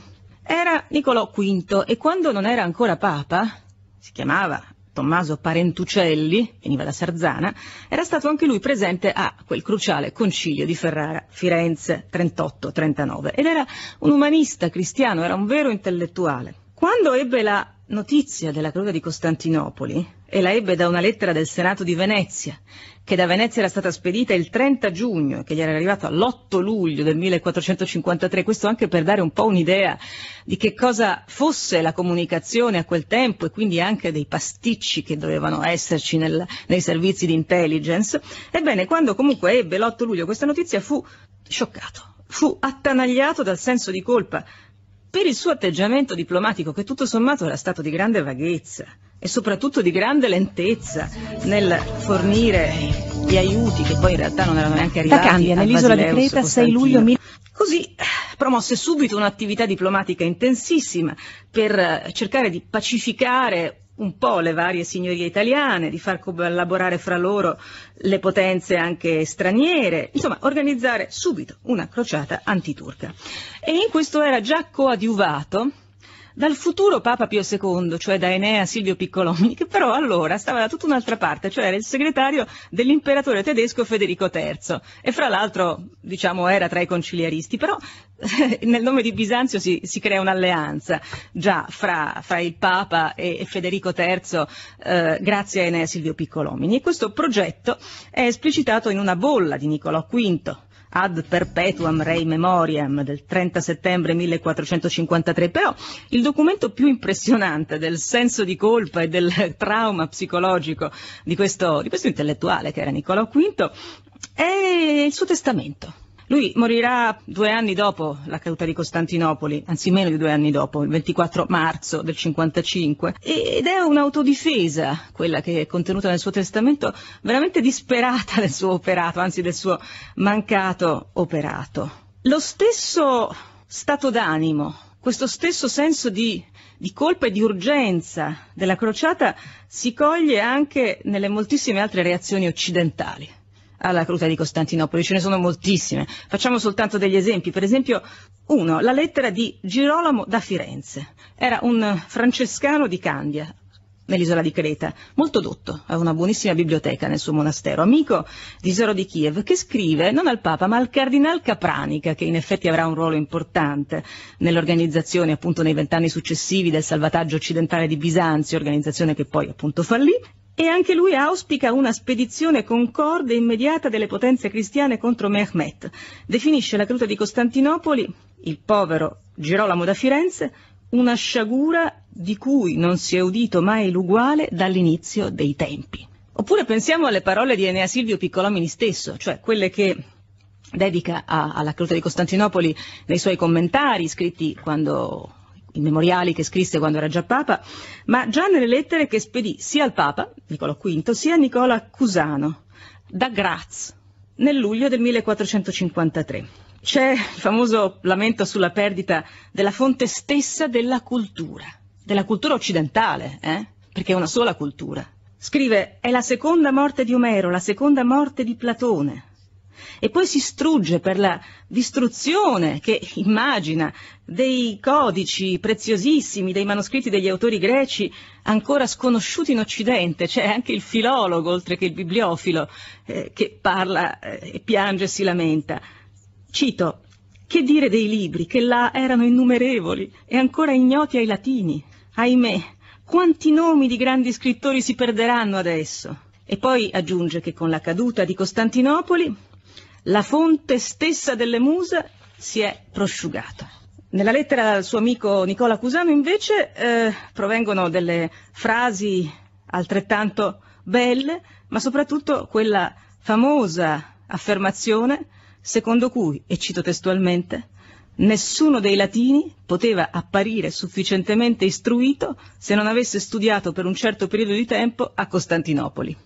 era Niccolò V e quando non era ancora Papa, si chiamava Tommaso Parentucelli, veniva da Sarzana, era stato anche lui presente a quel cruciale concilio di Ferrara, Firenze 38-39 ed era un umanista cristiano, era un vero intellettuale. Quando ebbe la Notizia della caduta di Costantinopoli e la ebbe da una lettera del Senato di Venezia, che da Venezia era stata spedita il 30 giugno e che gli era arrivata l'8 luglio del 1453, questo anche per dare un po' un'idea di che cosa fosse la comunicazione a quel tempo e quindi anche dei pasticci che dovevano esserci nel, nei servizi di intelligence. Ebbene, quando comunque ebbe l'8 luglio questa notizia fu scioccato, fu attanagliato dal senso di colpa per il suo atteggiamento diplomatico che tutto sommato era stato di grande vaghezza e soprattutto di grande lentezza nel fornire gli aiuti che poi in realtà non erano neanche arrivati. Da cambia nell'isola di Creta 6 luglio Così eh, promosse subito un'attività diplomatica intensissima per eh, cercare di pacificare un po' le varie signorie italiane, di far collaborare fra loro le potenze anche straniere, insomma organizzare subito una crociata antiturca. E in questo era già coadiuvato dal futuro Papa Pio II, cioè da Enea Silvio Piccolomini, che però allora stava da tutta un'altra parte, cioè era il segretario dell'imperatore tedesco Federico III e fra l'altro diciamo era tra i conciliaristi, però nel nome di Bisanzio si, si crea un'alleanza già fra, fra, il Papa e, Federico III eh, grazie a Enea Silvio Piccolomini e questo progetto è esplicitato in una bolla di Niccolò V ad perpetuam rei memoriam del 30 settembre 1453, però il documento più impressionante del senso di colpa e del trauma psicologico di questo, di questo intellettuale che era Niccolò V è il suo testamento lui morirà due anni dopo la caduta di Costantinopoli, anzi meno di due anni dopo, il 24 marzo del 55, ed è un'autodifesa, quella che è contenuta nel suo testamento, veramente disperata del suo operato, anzi del suo mancato operato. Lo stesso stato d'animo, questo stesso senso di, di colpa e di urgenza della crociata si coglie anche nelle moltissime altre reazioni occidentali alla caduta di Costantinopoli, ce ne sono moltissime. Facciamo soltanto degli esempi, per esempio uno, la lettera di Girolamo da Firenze. Era un francescano di Candia, nell'isola di Creta, molto dotto, aveva una buonissima biblioteca nel suo monastero, amico di Zoro di Kiev, che scrive non al Papa ma al Cardinal Capranica, che in effetti avrà un ruolo importante nell'organizzazione appunto nei vent'anni successivi del salvataggio occidentale di Bisanzio, organizzazione che poi appunto fallì, e anche lui auspica una spedizione concorde e immediata delle potenze cristiane contro Mehmet. Definisce la caduta di Costantinopoli, il povero Girolamo da Firenze, una sciagura di cui non si è udito mai l'uguale dall'inizio dei tempi. Oppure pensiamo alle parole di Enea Silvio Piccolomini stesso, cioè quelle che dedica a, alla caduta di Costantinopoli nei suoi commentari scritti quando i memoriali che scrisse quando era già Papa, ma già nelle lettere che spedì sia al Papa, Niccolò V, sia a Nicola Cusano, da Graz, nel luglio del 1453. C'è il famoso lamento sulla perdita della fonte stessa della cultura, della cultura occidentale, eh? perché è una sola cultura. Scrive, è la seconda morte di Omero, la seconda morte di Platone, e poi si strugge per la distruzione che immagina dei codici preziosissimi, dei manoscritti degli autori greci ancora sconosciuti in Occidente. C'è anche il filologo, oltre che il bibliofilo, eh, che parla eh, e piange e si lamenta. Cito, che dire dei libri che là erano innumerevoli e ancora ignoti ai latini? Ahimè, quanti nomi di grandi scrittori si perderanno adesso? E poi aggiunge che con la caduta di Costantinopoli la fonte stessa delle muse si è prosciugata. Nella lettera al suo amico Nicola Cusano invece eh, provengono delle frasi altrettanto belle, ma soprattutto quella famosa affermazione secondo cui, e cito testualmente, nessuno dei latini poteva apparire sufficientemente istruito se non avesse studiato per un certo periodo di tempo a Costantinopoli.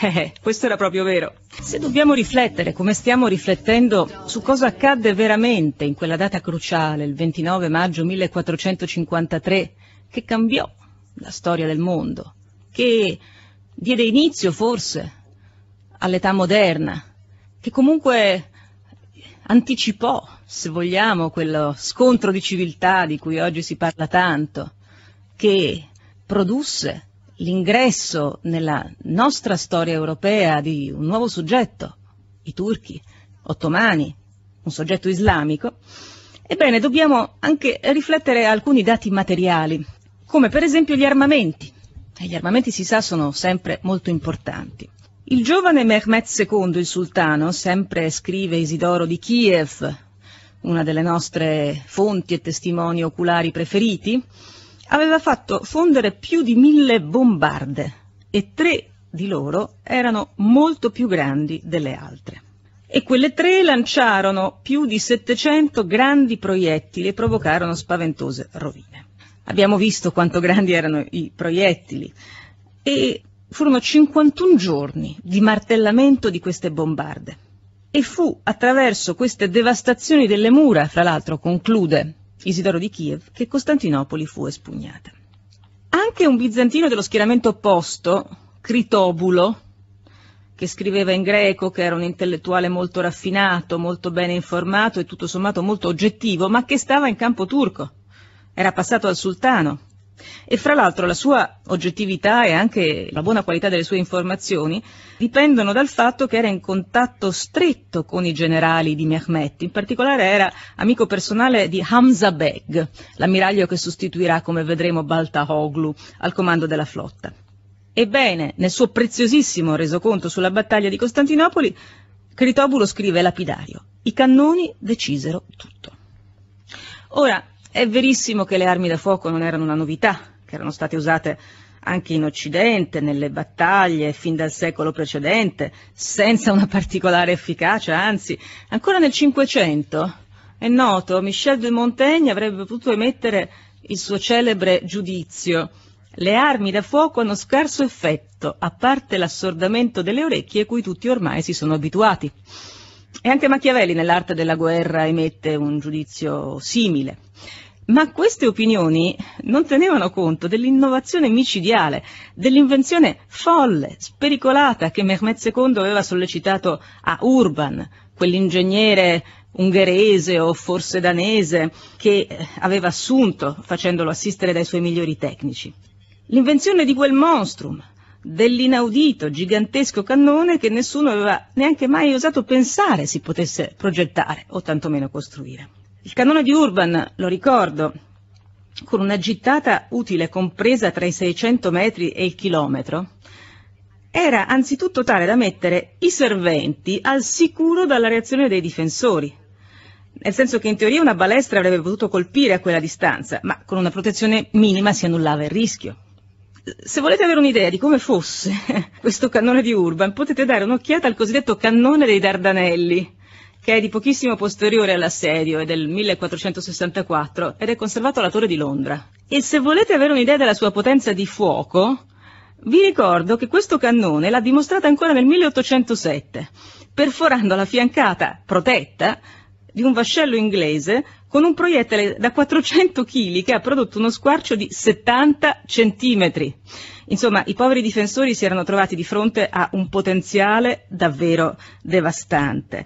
Eh, eh, questo era proprio vero. Se dobbiamo riflettere, come stiamo riflettendo, su cosa accadde veramente in quella data cruciale, il 29 maggio 1453, che cambiò la storia del mondo, che diede inizio forse all'età moderna, che comunque anticipò, se vogliamo, quello scontro di civiltà di cui oggi si parla tanto, che produsse l'ingresso nella nostra storia europea di un nuovo soggetto, i turchi, ottomani, un soggetto islamico, ebbene dobbiamo anche riflettere alcuni dati materiali, come per esempio gli armamenti. E gli armamenti si sa sono sempre molto importanti. Il giovane Mehmet II, il sultano, sempre scrive Isidoro di Kiev, una delle nostre fonti e testimoni oculari preferiti, aveva fatto fondere più di mille bombarde e tre di loro erano molto più grandi delle altre. E quelle tre lanciarono più di 700 grandi proiettili e provocarono spaventose rovine. Abbiamo visto quanto grandi erano i proiettili e furono 51 giorni di martellamento di queste bombarde. E fu attraverso queste devastazioni delle mura, fra l'altro conclude Isidoro di Kiev, che Costantinopoli fu espugnata. Anche un bizantino dello schieramento opposto, Critobulo, che scriveva in greco, che era un intellettuale molto raffinato, molto bene informato e tutto sommato molto oggettivo, ma che stava in campo turco. Era passato al sultano, e fra l'altro la sua oggettività e anche la buona qualità delle sue informazioni dipendono dal fatto che era in contatto stretto con i generali di Mehmet, in particolare era amico personale di Hamza Beg, l'ammiraglio che sostituirà, come vedremo, Baltahoglu al comando della flotta. Ebbene, nel suo preziosissimo resoconto sulla battaglia di Costantinopoli, Critobulo scrive lapidario, i cannoni decisero tutto. Ora, è verissimo che le armi da fuoco non erano una novità, che erano state usate anche in Occidente, nelle battaglie, fin dal secolo precedente, senza una particolare efficacia, anzi, ancora nel Cinquecento. È noto, Michel de Montaigne avrebbe potuto emettere il suo celebre giudizio. Le armi da fuoco hanno scarso effetto, a parte l'assordamento delle orecchie cui tutti ormai si sono abituati. E anche Machiavelli nell'arte della guerra emette un giudizio simile. Ma queste opinioni non tenevano conto dell'innovazione micidiale, dell'invenzione folle, spericolata che Mehmet II aveva sollecitato a Urban, quell'ingegnere ungherese o forse danese che eh, aveva assunto facendolo assistere dai suoi migliori tecnici. L'invenzione di quel monstrum, dell'inaudito gigantesco cannone che nessuno aveva neanche mai osato pensare si potesse progettare o tantomeno costruire. Il cannone di Urban, lo ricordo, con una gittata utile compresa tra i 600 metri e il chilometro, era anzitutto tale da mettere i serventi al sicuro dalla reazione dei difensori, nel senso che in teoria una balestra avrebbe potuto colpire a quella distanza, ma con una protezione minima si annullava il rischio. Se volete avere un'idea di come fosse questo cannone di Urban, potete dare un'occhiata al cosiddetto cannone dei Dardanelli, che è di pochissimo posteriore all'assedio, è del 1464 ed è conservato alla Torre di Londra. E se volete avere un'idea della sua potenza di fuoco, vi ricordo che questo cannone l'ha dimostrata ancora nel 1807, perforando la fiancata protetta di un vascello inglese con un proiettile da 400 kg che ha prodotto uno squarcio di 70 cm. Insomma, i poveri difensori si erano trovati di fronte a un potenziale davvero devastante.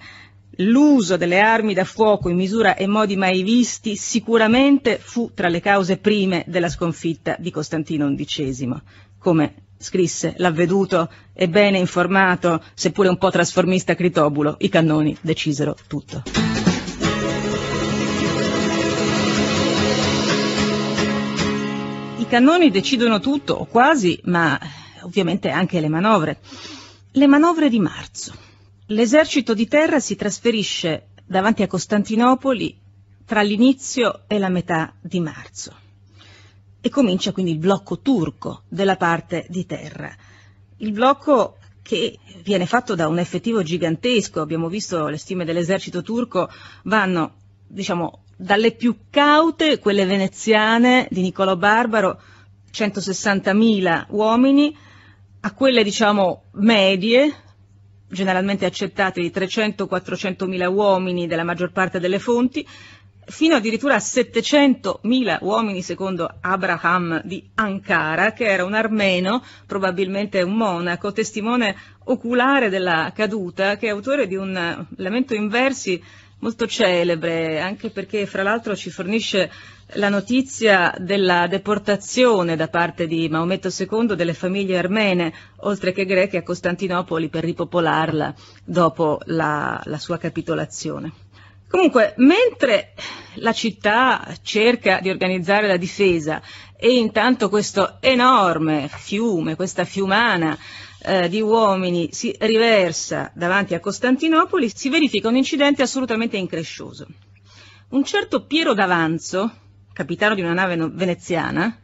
L'uso delle armi da fuoco in misura e modi mai visti sicuramente fu tra le cause prime della sconfitta di Costantino XI, come scrisse l'avveduto e bene informato, seppure un po' trasformista Critobulo, i cannoni decisero tutto. I cannoni decidono tutto, o quasi, ma ovviamente anche le manovre. Le manovre di marzo. L'esercito di terra si trasferisce davanti a Costantinopoli tra l'inizio e la metà di marzo e comincia quindi il blocco turco della parte di terra. Il blocco che viene fatto da un effettivo gigantesco, abbiamo visto le stime dell'esercito turco, vanno diciamo dalle più caute, quelle veneziane di Niccolò Barbaro, 160.000 uomini, a quelle diciamo medie, generalmente accettate di 300-400.000 uomini della maggior parte delle fonti, fino addirittura a 700.000 uomini secondo Abraham di Ankara, che era un armeno, probabilmente un monaco, testimone oculare della caduta, che è autore di un lamento in versi molto celebre, anche perché fra l'altro ci fornisce la notizia della deportazione da parte di Maometto II delle famiglie armene, oltre che greche, a Costantinopoli per ripopolarla dopo la, la sua capitolazione. Comunque, mentre la città cerca di organizzare la difesa e intanto questo enorme fiume, questa fiumana, eh, di uomini si riversa davanti a Costantinopoli, si verifica un incidente assolutamente increscioso. Un certo Piero D'Avanzo, capitano di una nave no- veneziana,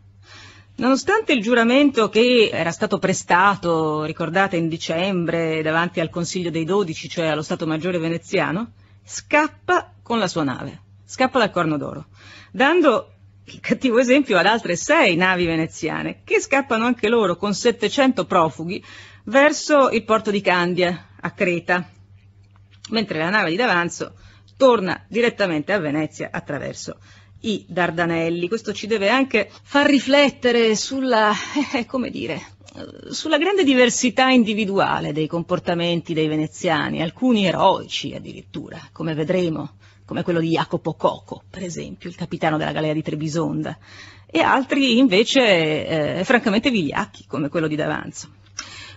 Nonostante il giuramento che era stato prestato, ricordate, in dicembre davanti al Consiglio dei Dodici, cioè allo Stato Maggiore veneziano, scappa con la sua nave, scappa dal Corno d'Oro, dando il cattivo esempio ad altre sei navi veneziane, che scappano anche loro con 700 profughi verso il porto di Candia, a Creta, mentre la nave di D'Avanzo torna direttamente a Venezia attraverso i Dardanelli. Questo ci deve anche far riflettere sulla, eh, come dire, sulla grande diversità individuale dei comportamenti dei veneziani, alcuni eroici addirittura, come vedremo, come quello di Jacopo Coco, per esempio, il capitano della galea di Trebisonda, e altri invece eh, francamente vigliacchi, come quello di D'Avanzo.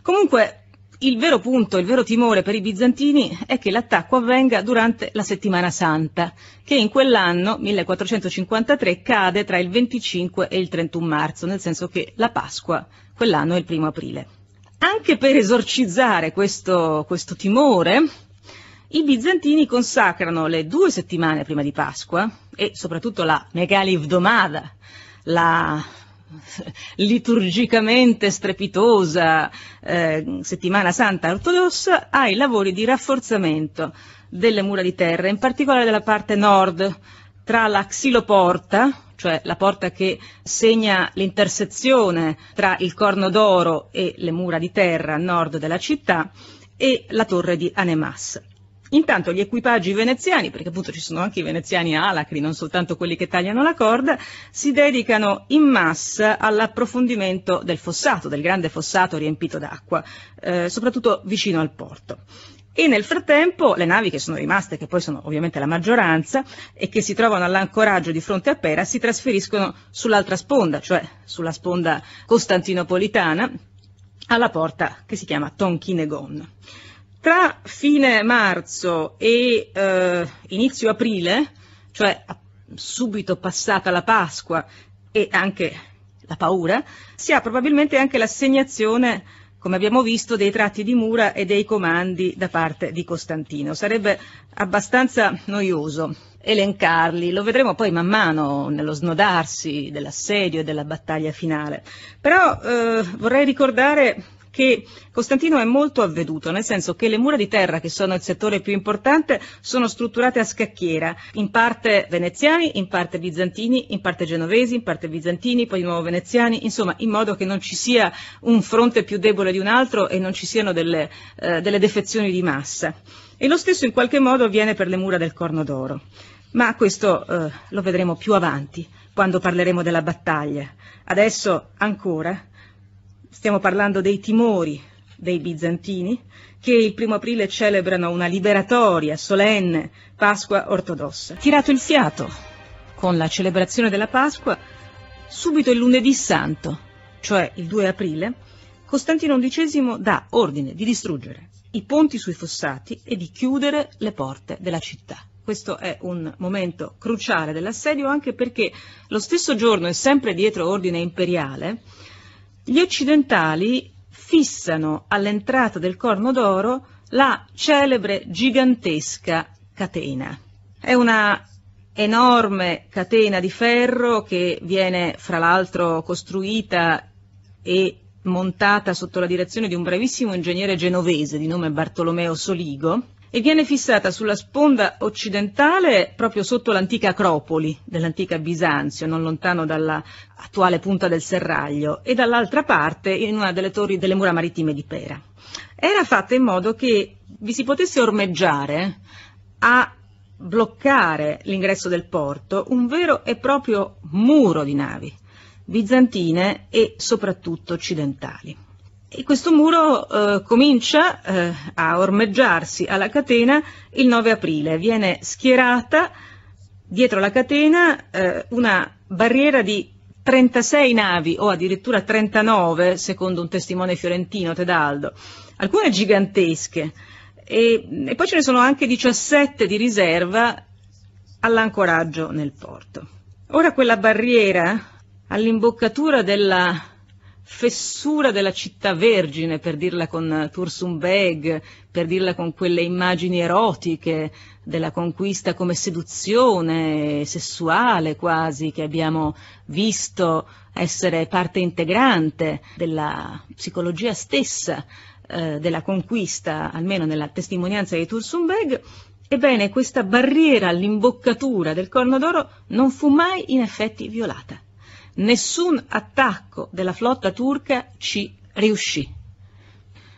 Comunque, il vero punto, il vero timore per i bizantini è che l'attacco avvenga durante la settimana santa, che in quell'anno, 1453, cade tra il 25 e il 31 marzo, nel senso che la Pasqua quell'anno è il primo aprile. Anche per esorcizzare questo, questo timore, i bizantini consacrano le due settimane prima di Pasqua e soprattutto la Megali Vdomada, la liturgicamente strepitosa eh, settimana santa ortodossa ai lavori di rafforzamento delle mura di terra, in particolare della parte nord, tra la xiloporta, cioè la porta che segna l'intersezione tra il Corno d'Oro e le mura di terra a nord della città, e la torre di Anemas. Intanto gli equipaggi veneziani, perché appunto ci sono anche i veneziani alacri, non soltanto quelli che tagliano la corda, si dedicano in massa all'approfondimento del fossato, del grande fossato riempito d'acqua, eh, soprattutto vicino al porto. E nel frattempo le navi che sono rimaste, che poi sono ovviamente la maggioranza, e che si trovano all'ancoraggio di fronte a Pera, si trasferiscono sull'altra sponda, cioè sulla sponda costantinopolitana, alla porta che si chiama Tonkinegon. Tra fine marzo e eh, inizio aprile, cioè subito passata la Pasqua e anche la paura, si ha probabilmente anche l'assegnazione come abbiamo visto, dei tratti di mura e dei comandi da parte di Costantino. Sarebbe abbastanza noioso elencarli, lo vedremo poi man mano nello snodarsi dell'assedio e della battaglia finale. Però eh, vorrei ricordare che Costantino è molto avveduto, nel senso che le mura di terra, che sono il settore più importante, sono strutturate a scacchiera, in parte veneziani, in parte bizantini, in parte genovesi, in parte bizantini, poi di nuovo veneziani, insomma, in modo che non ci sia un fronte più debole di un altro e non ci siano delle, eh, delle defezioni di massa. E lo stesso in qualche modo avviene per le mura del Corno d'Oro. Ma questo eh, lo vedremo più avanti, quando parleremo della battaglia. Adesso ancora Stiamo parlando dei timori dei bizantini che il primo aprile celebrano una liberatoria, solenne Pasqua ortodossa. Tirato il fiato con la celebrazione della Pasqua subito il lunedì santo, cioè il 2 aprile, Costantino XI dà ordine di distruggere i ponti sui fossati e di chiudere le porte della città. Questo è un momento cruciale dell'assedio anche perché lo stesso giorno e sempre dietro ordine imperiale gli occidentali fissano all'entrata del Corno d'Oro la celebre gigantesca catena. È una enorme catena di ferro che viene fra l'altro costruita e montata sotto la direzione di un bravissimo ingegnere genovese di nome Bartolomeo Soligo, e viene fissata sulla sponda occidentale proprio sotto l'antica Acropoli dell'antica Bisanzio, non lontano dalla punta del Serraglio, e dall'altra parte in una delle torri delle mura marittime di Pera. Era fatta in modo che vi si potesse ormeggiare a bloccare l'ingresso del porto un vero e proprio muro di navi bizantine e soprattutto occidentali. E questo muro eh, comincia eh, a ormeggiarsi alla catena il 9 aprile. Viene schierata dietro la catena eh, una barriera di 36 navi o addirittura 39, secondo un testimone fiorentino, Tedaldo, alcune gigantesche. E, e poi ce ne sono anche 17 di riserva all'ancoraggio nel porto. Ora quella barriera all'imboccatura della fessura della città vergine, per dirla con Tursum Beg, per dirla con quelle immagini erotiche della conquista come seduzione sessuale quasi che abbiamo visto essere parte integrante della psicologia stessa eh, della conquista, almeno nella testimonianza di Tursum Beg, Ebbene, questa barriera all'imboccatura del corno d'oro non fu mai in effetti violata. Nessun attacco della flotta turca ci riuscì.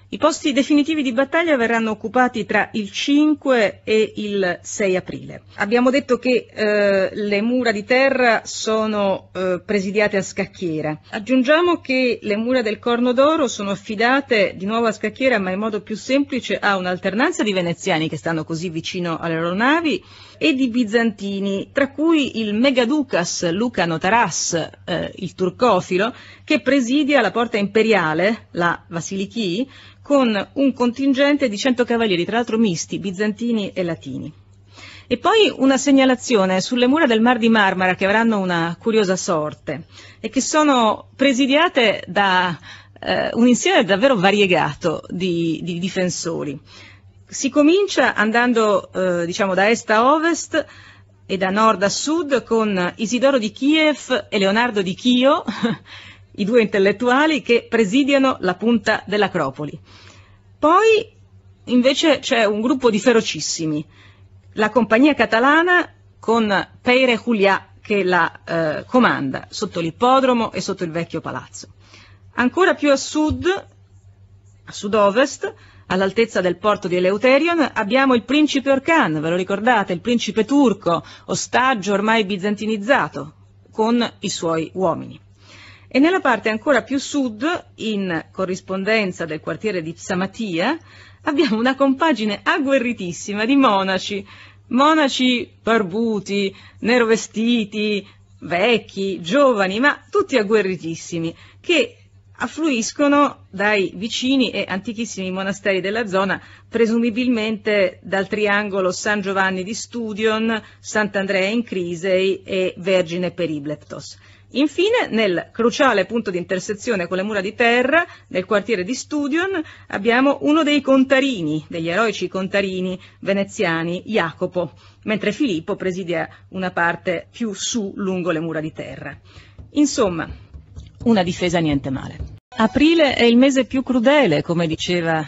I posti definitivi di battaglia verranno occupati tra il 5 e il 6 aprile. Abbiamo detto che eh, le mura di terra sono eh, presidiate a scacchiera. Aggiungiamo che le mura del Corno d'Oro sono affidate di nuovo a scacchiera, ma in modo più semplice a un'alternanza di veneziani che stanno così vicino alle loro navi e di bizantini, tra cui il megaducas Luca Notaras, eh, il turcofilo, che presidia la porta imperiale, la Vasilichi, con un contingente di 100 cavalieri, tra l'altro misti, bizantini e latini. E poi una segnalazione sulle mura del Mar di Marmara che avranno una curiosa sorte e che sono presidiate da eh, un insieme davvero variegato di, di difensori si comincia andando eh, diciamo, da est a ovest e da nord a sud con Isidoro di Kiev e Leonardo di Chio, i due intellettuali che presidiano la punta dell'Acropoli. Poi invece c'è un gruppo di ferocissimi, la compagnia catalana con Peire Julià che la eh, comanda sotto l'ippodromo e sotto il vecchio palazzo. Ancora più a sud, a sud-ovest, all'altezza del porto di Eleuterion, abbiamo il principe Orkan, ve lo ricordate, il principe turco, ostaggio ormai bizantinizzato, con i suoi uomini. E nella parte ancora più sud, in corrispondenza del quartiere di Psamatia, abbiamo una compagine agguerritissima di monaci, monaci barbuti, nero vestiti, vecchi, giovani, ma tutti agguerritissimi, che affluiscono dai vicini e antichissimi monasteri della zona, presumibilmente dal triangolo San Giovanni di Studion, Sant'Andrea in Crisei e Vergine Peribleptos. Infine, nel cruciale punto di intersezione con le mura di terra, nel quartiere di Studion, abbiamo uno dei contarini, degli eroici contarini veneziani, Jacopo, mentre Filippo presidia una parte più su lungo le mura di terra. Insomma, una difesa niente male. Aprile è il mese più crudele, come diceva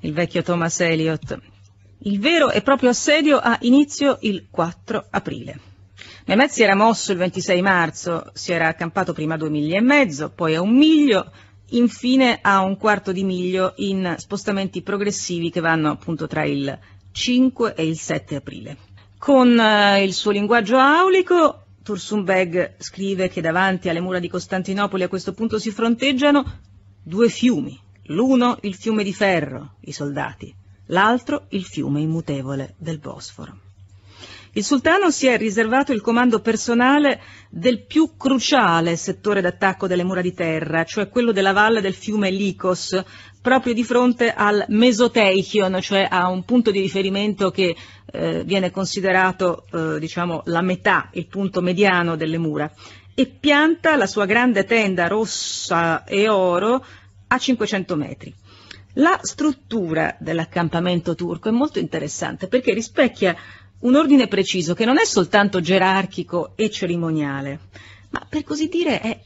il vecchio Thomas Eliot. Il vero e proprio assedio ha inizio il 4 aprile. Mehmet si era mosso il 26 marzo, si era accampato prima a due miglia e mezzo, poi a un miglio, infine a un quarto di miglio in spostamenti progressivi che vanno appunto tra il 5 e il 7 aprile. Con eh, il suo linguaggio aulico Tursunbeg scrive che davanti alle mura di Costantinopoli a questo punto si fronteggiano due fiumi, l'uno il fiume di ferro, i soldati, l'altro il fiume immutevole del Bosforo. Il sultano si è riservato il comando personale del più cruciale settore d'attacco delle mura di terra, cioè quello della valle del fiume Lycos, proprio di fronte al Mesoteichion, cioè a un punto di riferimento che eh, viene considerato eh, diciamo, la metà, il punto mediano delle mura, e pianta la sua grande tenda rossa e oro a 500 metri. La struttura dell'accampamento turco è molto interessante perché rispecchia un ordine preciso che non è soltanto gerarchico e cerimoniale, ma per così dire è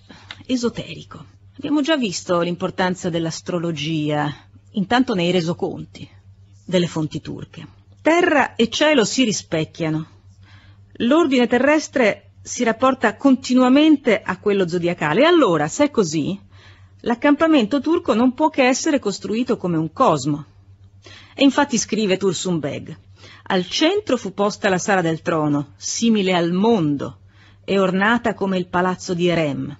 esoterico. Abbiamo già visto l'importanza dell'astrologia, intanto nei resoconti delle fonti turche. Terra e cielo si rispecchiano. L'ordine terrestre si rapporta continuamente a quello zodiacale e allora, se è così, l'accampamento turco non può che essere costruito come un cosmo. E infatti scrive Tursunbeg, al centro fu posta la sala del trono, simile al mondo, e ornata come il palazzo di Erem.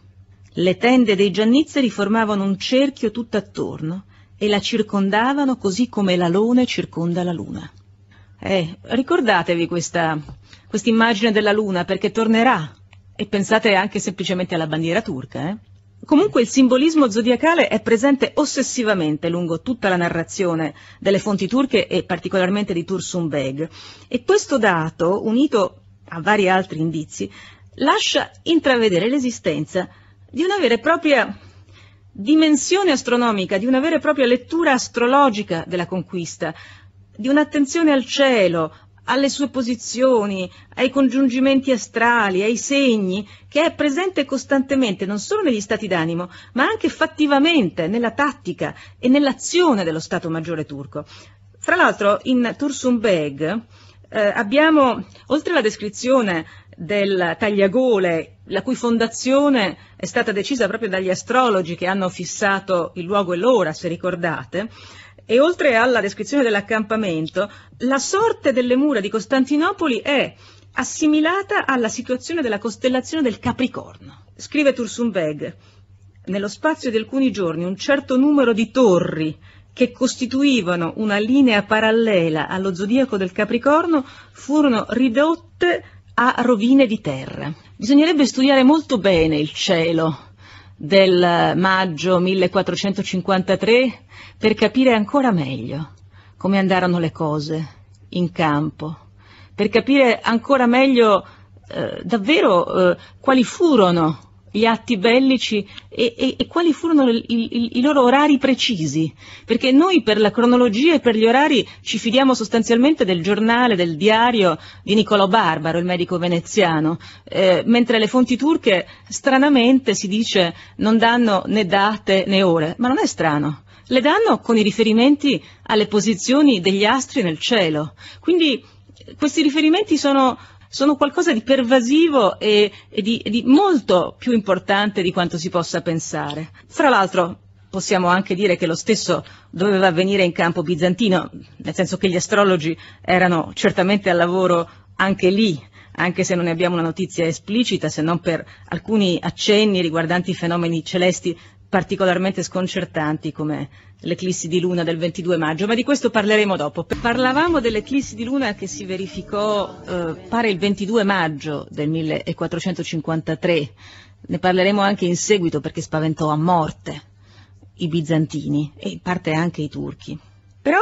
Le tende dei giannizzeri formavano un cerchio tutt'attorno e la circondavano così come l'alone circonda la luna. Eh, ricordatevi questa quest'immagine della luna perché tornerà e pensate anche semplicemente alla bandiera turca, eh? Comunque il simbolismo zodiacale è presente ossessivamente lungo tutta la narrazione delle fonti turche e particolarmente di Tursun Beg e questo dato, unito a vari altri indizi, lascia intravedere l'esistenza di una vera e propria dimensione astronomica, di una vera e propria lettura astrologica della conquista, di un'attenzione al cielo, alle sue posizioni, ai congiungimenti astrali, ai segni, che è presente costantemente non solo negli stati d'animo, ma anche fattivamente nella tattica e nell'azione dello Stato Maggiore turco. Fra l'altro in Tursun Beg eh, abbiamo, oltre alla descrizione del tagliagole, la cui fondazione è stata decisa proprio dagli astrologi che hanno fissato il luogo e l'ora, se ricordate, e oltre alla descrizione dell'accampamento, la sorte delle mura di Costantinopoli è assimilata alla situazione della costellazione del Capricorno. Scrive Tursunbeg, nello spazio di alcuni giorni un certo numero di torri che costituivano una linea parallela allo zodiaco del Capricorno furono ridotte a rovine di terra. Bisognerebbe studiare molto bene il cielo del maggio 1453 per capire ancora meglio come andarono le cose in campo, per capire ancora meglio eh, davvero eh, quali furono gli atti bellici e, e, e quali furono il, il, i loro orari precisi, perché noi per la cronologia e per gli orari ci fidiamo sostanzialmente del giornale, del diario di Niccolò Barbaro, il medico veneziano, eh, mentre le fonti turche stranamente si dice non danno né date né ore, ma non è strano. Le danno con i riferimenti alle posizioni degli astri nel cielo. Quindi questi riferimenti sono sono qualcosa di pervasivo e, e, di, e di molto più importante di quanto si possa pensare. Fra l'altro, possiamo anche dire che lo stesso doveva avvenire in campo bizantino, nel senso che gli astrologi erano certamente al lavoro anche lì, anche se non ne abbiamo una notizia esplicita, se non per alcuni accenni riguardanti i fenomeni celesti particolarmente sconcertanti come l'eclissi di luna del 22 maggio, ma di questo parleremo dopo. Parlavamo dell'eclissi di luna che si verificò eh, pare il 22 maggio del 1453, ne parleremo anche in seguito perché spaventò a morte i bizantini e in parte anche i turchi. Però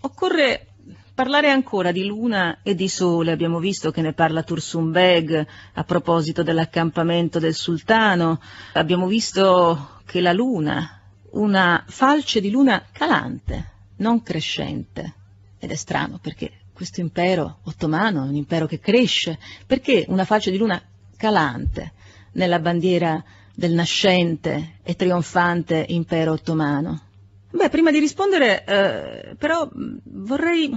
occorre parlare ancora di luna e di sole, abbiamo visto che ne parla Tursun Beg a proposito dell'accampamento del sultano, abbiamo visto che la luna, una falce di luna calante, non crescente. Ed è strano perché questo impero ottomano è un impero che cresce, perché una falce di luna calante nella bandiera del nascente e trionfante impero ottomano? Beh, prima di rispondere eh, però mm, vorrei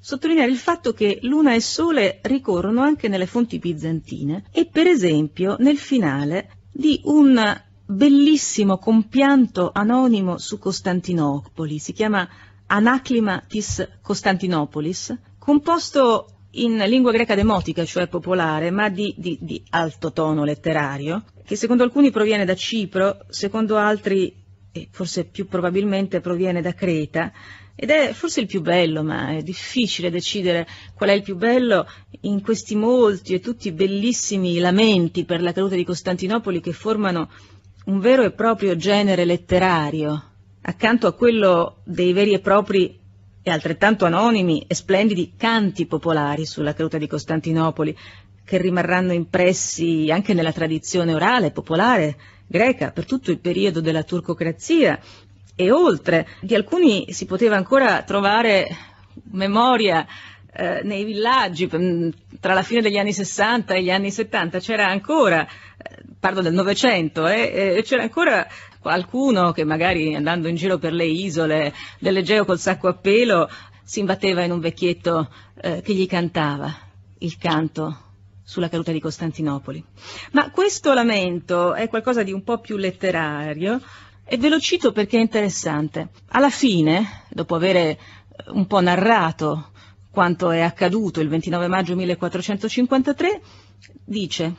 sottolineare il fatto che Luna e Sole ricorrono anche nelle fonti bizantine e per esempio nel finale di un bellissimo compianto anonimo su Costantinopoli, si chiama Anaclima tis Costantinopolis, composto in lingua greca demotica, cioè popolare, ma di, di, di alto tono letterario, che secondo alcuni proviene da Cipro, secondo altri, e forse più probabilmente, proviene da Creta, ed è forse il più bello, ma è difficile decidere qual è il più bello in questi molti e tutti bellissimi lamenti per la caduta di Costantinopoli che formano un vero e proprio genere letterario, accanto a quello dei veri e propri e altrettanto anonimi e splendidi canti popolari sulla caduta di Costantinopoli, che rimarranno impressi anche nella tradizione orale, popolare, greca, per tutto il periodo della turcocrazia e oltre. Di alcuni si poteva ancora trovare memoria eh, nei villaggi, mm, tra la fine degli anni 60 e gli anni 70 c'era ancora parlo del Novecento, eh, eh, c'era ancora qualcuno che magari andando in giro per le isole dell'Egeo col sacco a pelo si imbatteva in un vecchietto eh, che gli cantava il canto sulla caduta di Costantinopoli. Ma questo lamento è qualcosa di un po' più letterario e ve lo cito perché è interessante. Alla fine, dopo avere eh, un po' narrato quanto è accaduto il 29 maggio 1453, dice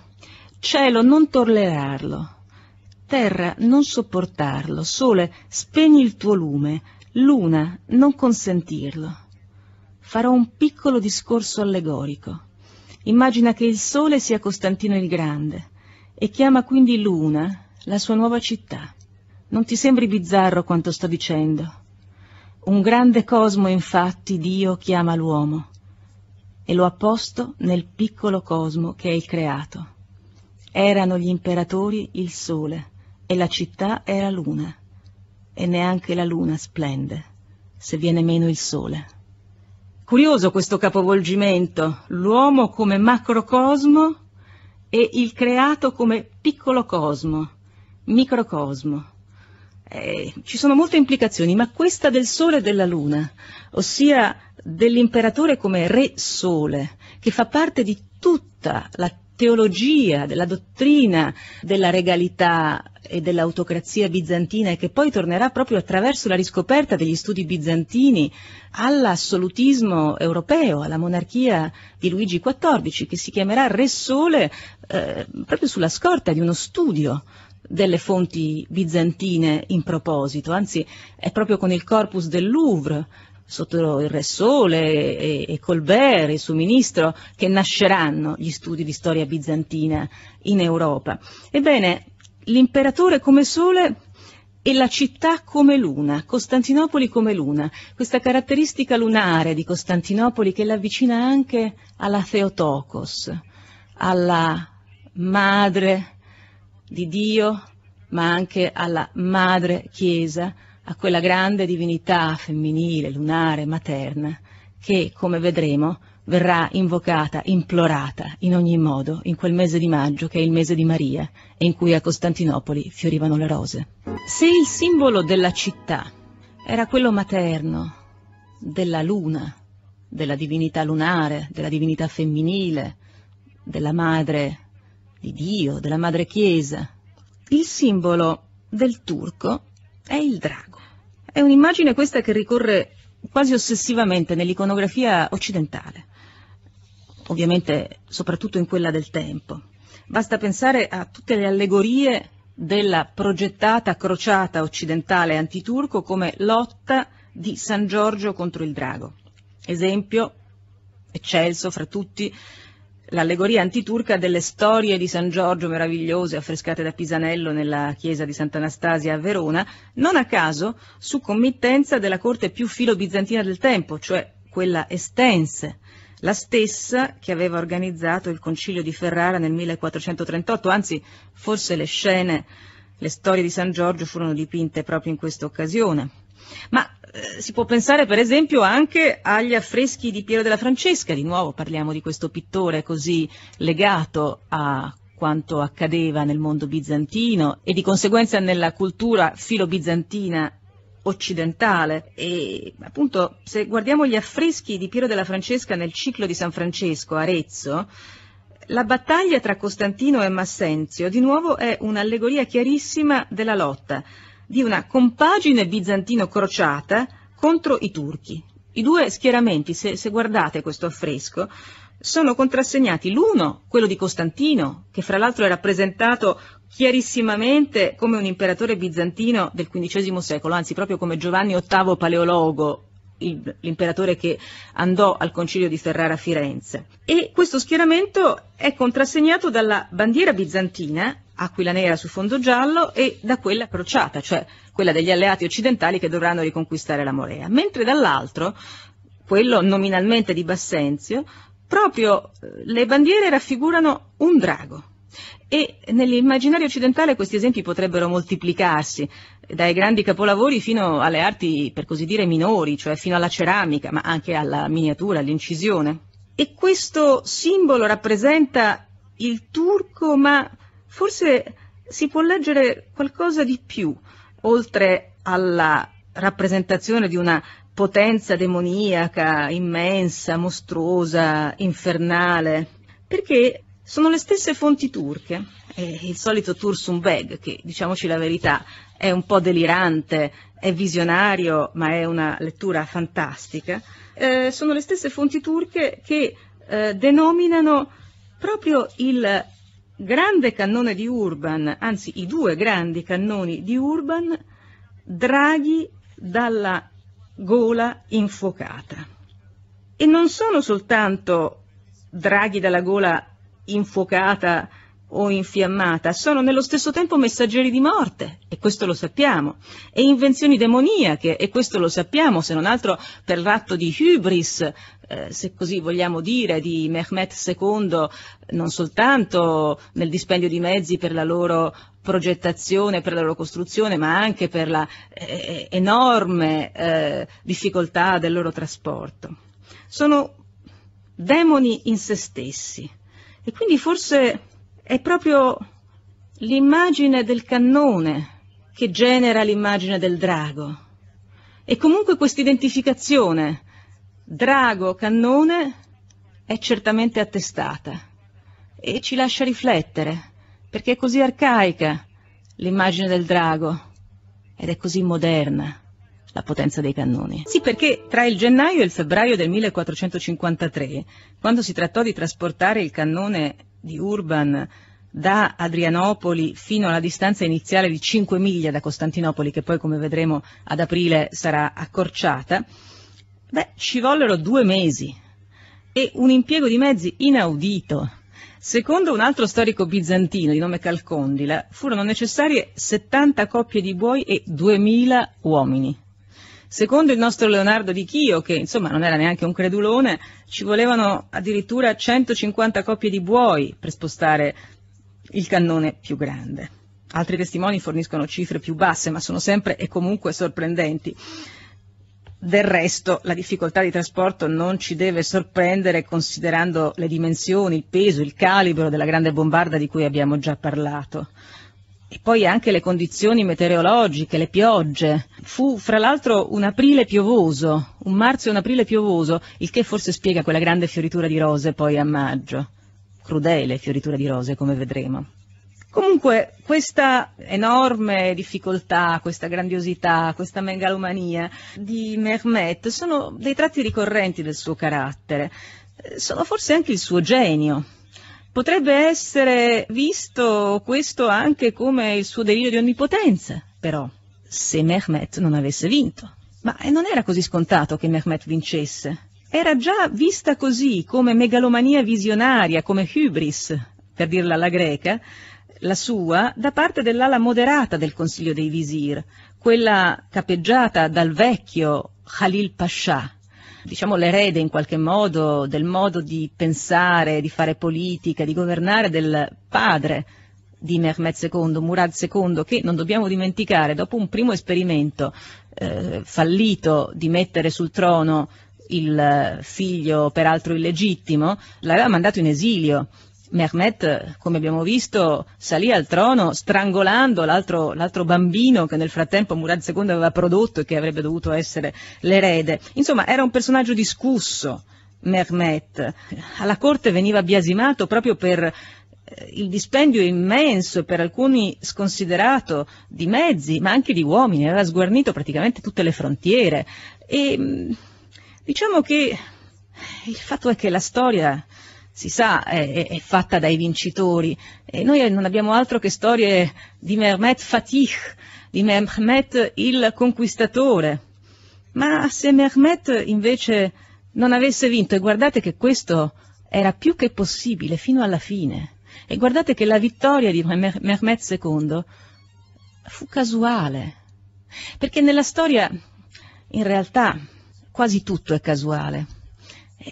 Cielo, non tollerarlo. Terra, non sopportarlo. Sole, spegni il tuo lume. Luna, non consentirlo. Farò un piccolo discorso allegorico. Immagina che il Sole sia Costantino il Grande e chiama quindi Luna la sua nuova città. Non ti sembri bizzarro quanto sto dicendo? Un grande cosmo infatti Dio chiama l'uomo e lo ha posto nel piccolo cosmo che è il creato. Erano gli imperatori il sole e la città era luna, e neanche la luna splende se viene meno il sole. Curioso questo capovolgimento, l'uomo come macrocosmo e il creato come piccolo cosmo, microcosmo. Eh, ci sono molte implicazioni, ma questa del Sole e della Luna, ossia dell'imperatore come Re Sole, che fa parte di tutta la teologia, della dottrina della regalità e dell'autocrazia bizantina e che poi tornerà proprio attraverso la riscoperta degli studi bizantini all'assolutismo europeo, alla monarchia di Luigi XIV, che si chiamerà Re Sole eh, proprio sulla scorta di uno studio delle fonti bizantine in proposito, anzi è proprio con il corpus del Louvre sotto il Re Sole e, e Colbert, il suo ministro, che nasceranno gli studi di storia bizantina in Europa. Ebbene, l'imperatore come sole e la città come luna, Costantinopoli come luna, questa caratteristica lunare di Costantinopoli che l'avvicina anche alla Theotokos, alla madre di Dio, ma anche alla madre Chiesa, a quella grande divinità femminile, lunare, materna, che, come vedremo, verrà invocata, implorata in ogni modo in quel mese di maggio che è il mese di Maria e in cui a Costantinopoli fiorivano le rose. Se il simbolo della città era quello materno, della luna, della divinità lunare, della divinità femminile, della madre di Dio, della madre chiesa, il simbolo del turco è il drago. È un'immagine questa che ricorre quasi ossessivamente nell'iconografia occidentale, ovviamente soprattutto in quella del tempo. Basta pensare a tutte le allegorie della progettata crociata occidentale antiturco come lotta di San Giorgio contro il drago. Esempio eccelso fra tutti l'allegoria antiturca delle storie di San Giorgio meravigliose affrescate da Pisanello nella chiesa di Sant'Anastasia a Verona, non a caso su committenza della corte più filo-bizantina del tempo, cioè quella estense, la stessa che aveva organizzato il concilio di Ferrara nel 1438, anzi forse le scene, le storie di San Giorgio furono dipinte proprio in questa occasione. Ma eh, si può pensare per esempio anche agli affreschi di Piero della Francesca, di nuovo parliamo di questo pittore così legato a quanto accadeva nel mondo bizantino e di conseguenza nella cultura filo-bizantina occidentale e appunto se guardiamo gli affreschi di Piero della Francesca nel ciclo di San Francesco a Arezzo, la battaglia tra Costantino e Massenzio di nuovo è un'allegoria chiarissima della lotta di una compagine bizantino-crociata contro i turchi. I due schieramenti, se, se guardate questo affresco, sono contrassegnati l'uno, quello di Costantino, che fra l'altro è rappresentato chiarissimamente come un imperatore bizantino del XV secolo, anzi proprio come Giovanni VIII Paleologo, l'imperatore che andò al concilio di Ferrara a Firenze. E questo schieramento è contrassegnato dalla bandiera bizantina aquila nera su fondo giallo e da quella crociata, cioè quella degli alleati occidentali che dovranno riconquistare la Morea, mentre dall'altro, quello nominalmente di Bassenzio, proprio eh, le bandiere raffigurano un drago. E nell'immaginario occidentale questi esempi potrebbero moltiplicarsi, dai grandi capolavori fino alle arti, per così dire, minori, cioè fino alla ceramica, ma anche alla miniatura, all'incisione. E questo simbolo rappresenta il turco, ma forse si può leggere qualcosa di più, oltre alla rappresentazione di una potenza demoniaca immensa, mostruosa, infernale, perché sono le stesse fonti turche, eh, il solito Tursun Beg, che diciamoci la verità è un po' delirante, è visionario, ma è una lettura fantastica, eh, sono le stesse fonti turche che eh, denominano proprio il grande cannone di Urban, anzi i due grandi cannoni di Urban, draghi dalla gola infuocata. E non sono soltanto draghi dalla gola infuocata o infiammata, sono nello stesso tempo messaggeri di morte, e questo lo sappiamo, e invenzioni demoniache, e questo lo sappiamo, se non altro per l'atto di hubris, eh, se così vogliamo dire, di Mehmet II, non soltanto nel dispendio di mezzi per la loro progettazione, per la loro costruzione, ma anche per l'enorme eh, eh, difficoltà del loro trasporto. Sono demoni in se stessi. E quindi forse è proprio l'immagine del cannone che genera l'immagine del drago. E comunque quest'identificazione drago-cannone è certamente attestata e ci lascia riflettere, perché è così arcaica l'immagine del drago ed è così moderna la potenza dei cannoni. Sì, perché tra il gennaio e il febbraio del 1453, quando si trattò di trasportare il cannone di Urban da Adrianopoli fino alla distanza iniziale di 5 miglia da Costantinopoli, che poi come vedremo ad aprile sarà accorciata, beh, ci vollero due mesi e un impiego di mezzi inaudito. Secondo un altro storico bizantino di nome Calcondila, furono necessarie 70 coppie di buoi e 2000 uomini. Secondo il nostro Leonardo Di Chio, che insomma non era neanche un credulone, ci volevano addirittura 150 coppie di buoi per spostare il cannone più grande. Altri testimoni forniscono cifre più basse, ma sono sempre e comunque sorprendenti. Del resto la difficoltà di trasporto non ci deve sorprendere considerando le dimensioni, il peso, il calibro della grande bombarda di cui abbiamo già parlato e poi anche le condizioni meteorologiche, le piogge. Fu fra l'altro un aprile piovoso, un marzo e un aprile piovoso, il che forse spiega quella grande fioritura di rose poi a maggio. Crudele fioritura di rose, come vedremo. Comunque questa enorme difficoltà, questa grandiosità, questa megalomania di Mermet sono dei tratti ricorrenti del suo carattere, sono forse anche il suo genio. Potrebbe essere visto questo anche come il suo delirio di onnipotenza, però, se Mehmet non avesse vinto. Ma non era così scontato che Mehmet vincesse. Era già vista così, come megalomania visionaria, come hubris, per dirla alla greca, la sua, da parte dell'ala moderata del Consiglio dei Visir, quella capeggiata dal vecchio Khalil Pascià, diciamo, l'erede in qualche modo del modo di pensare, di fare politica, di governare del padre di Mehmed II, Murad II, che non dobbiamo dimenticare, dopo un primo esperimento eh, fallito di mettere sul trono il figlio peraltro illegittimo, l'aveva mandato in esilio Mehmet, come abbiamo visto, salì al trono strangolando l'altro, l'altro bambino che nel frattempo Murad II aveva prodotto e che avrebbe dovuto essere l'erede. Insomma, era un personaggio discusso, Mehmet. Alla corte veniva biasimato proprio per eh, il dispendio immenso e per alcuni sconsiderato di mezzi, ma anche di uomini, aveva sguarnito praticamente tutte le frontiere. E mm, diciamo che il fatto è che la storia si sa, è, è fatta dai vincitori. E noi non abbiamo altro che storie di Mehmet Fatih, di Mehmet il conquistatore. Ma se Mehmet invece non avesse vinto, e guardate che questo era più che possibile fino alla fine, e guardate che la vittoria di Mehmet II fu casuale, perché nella storia in realtà quasi tutto è casuale.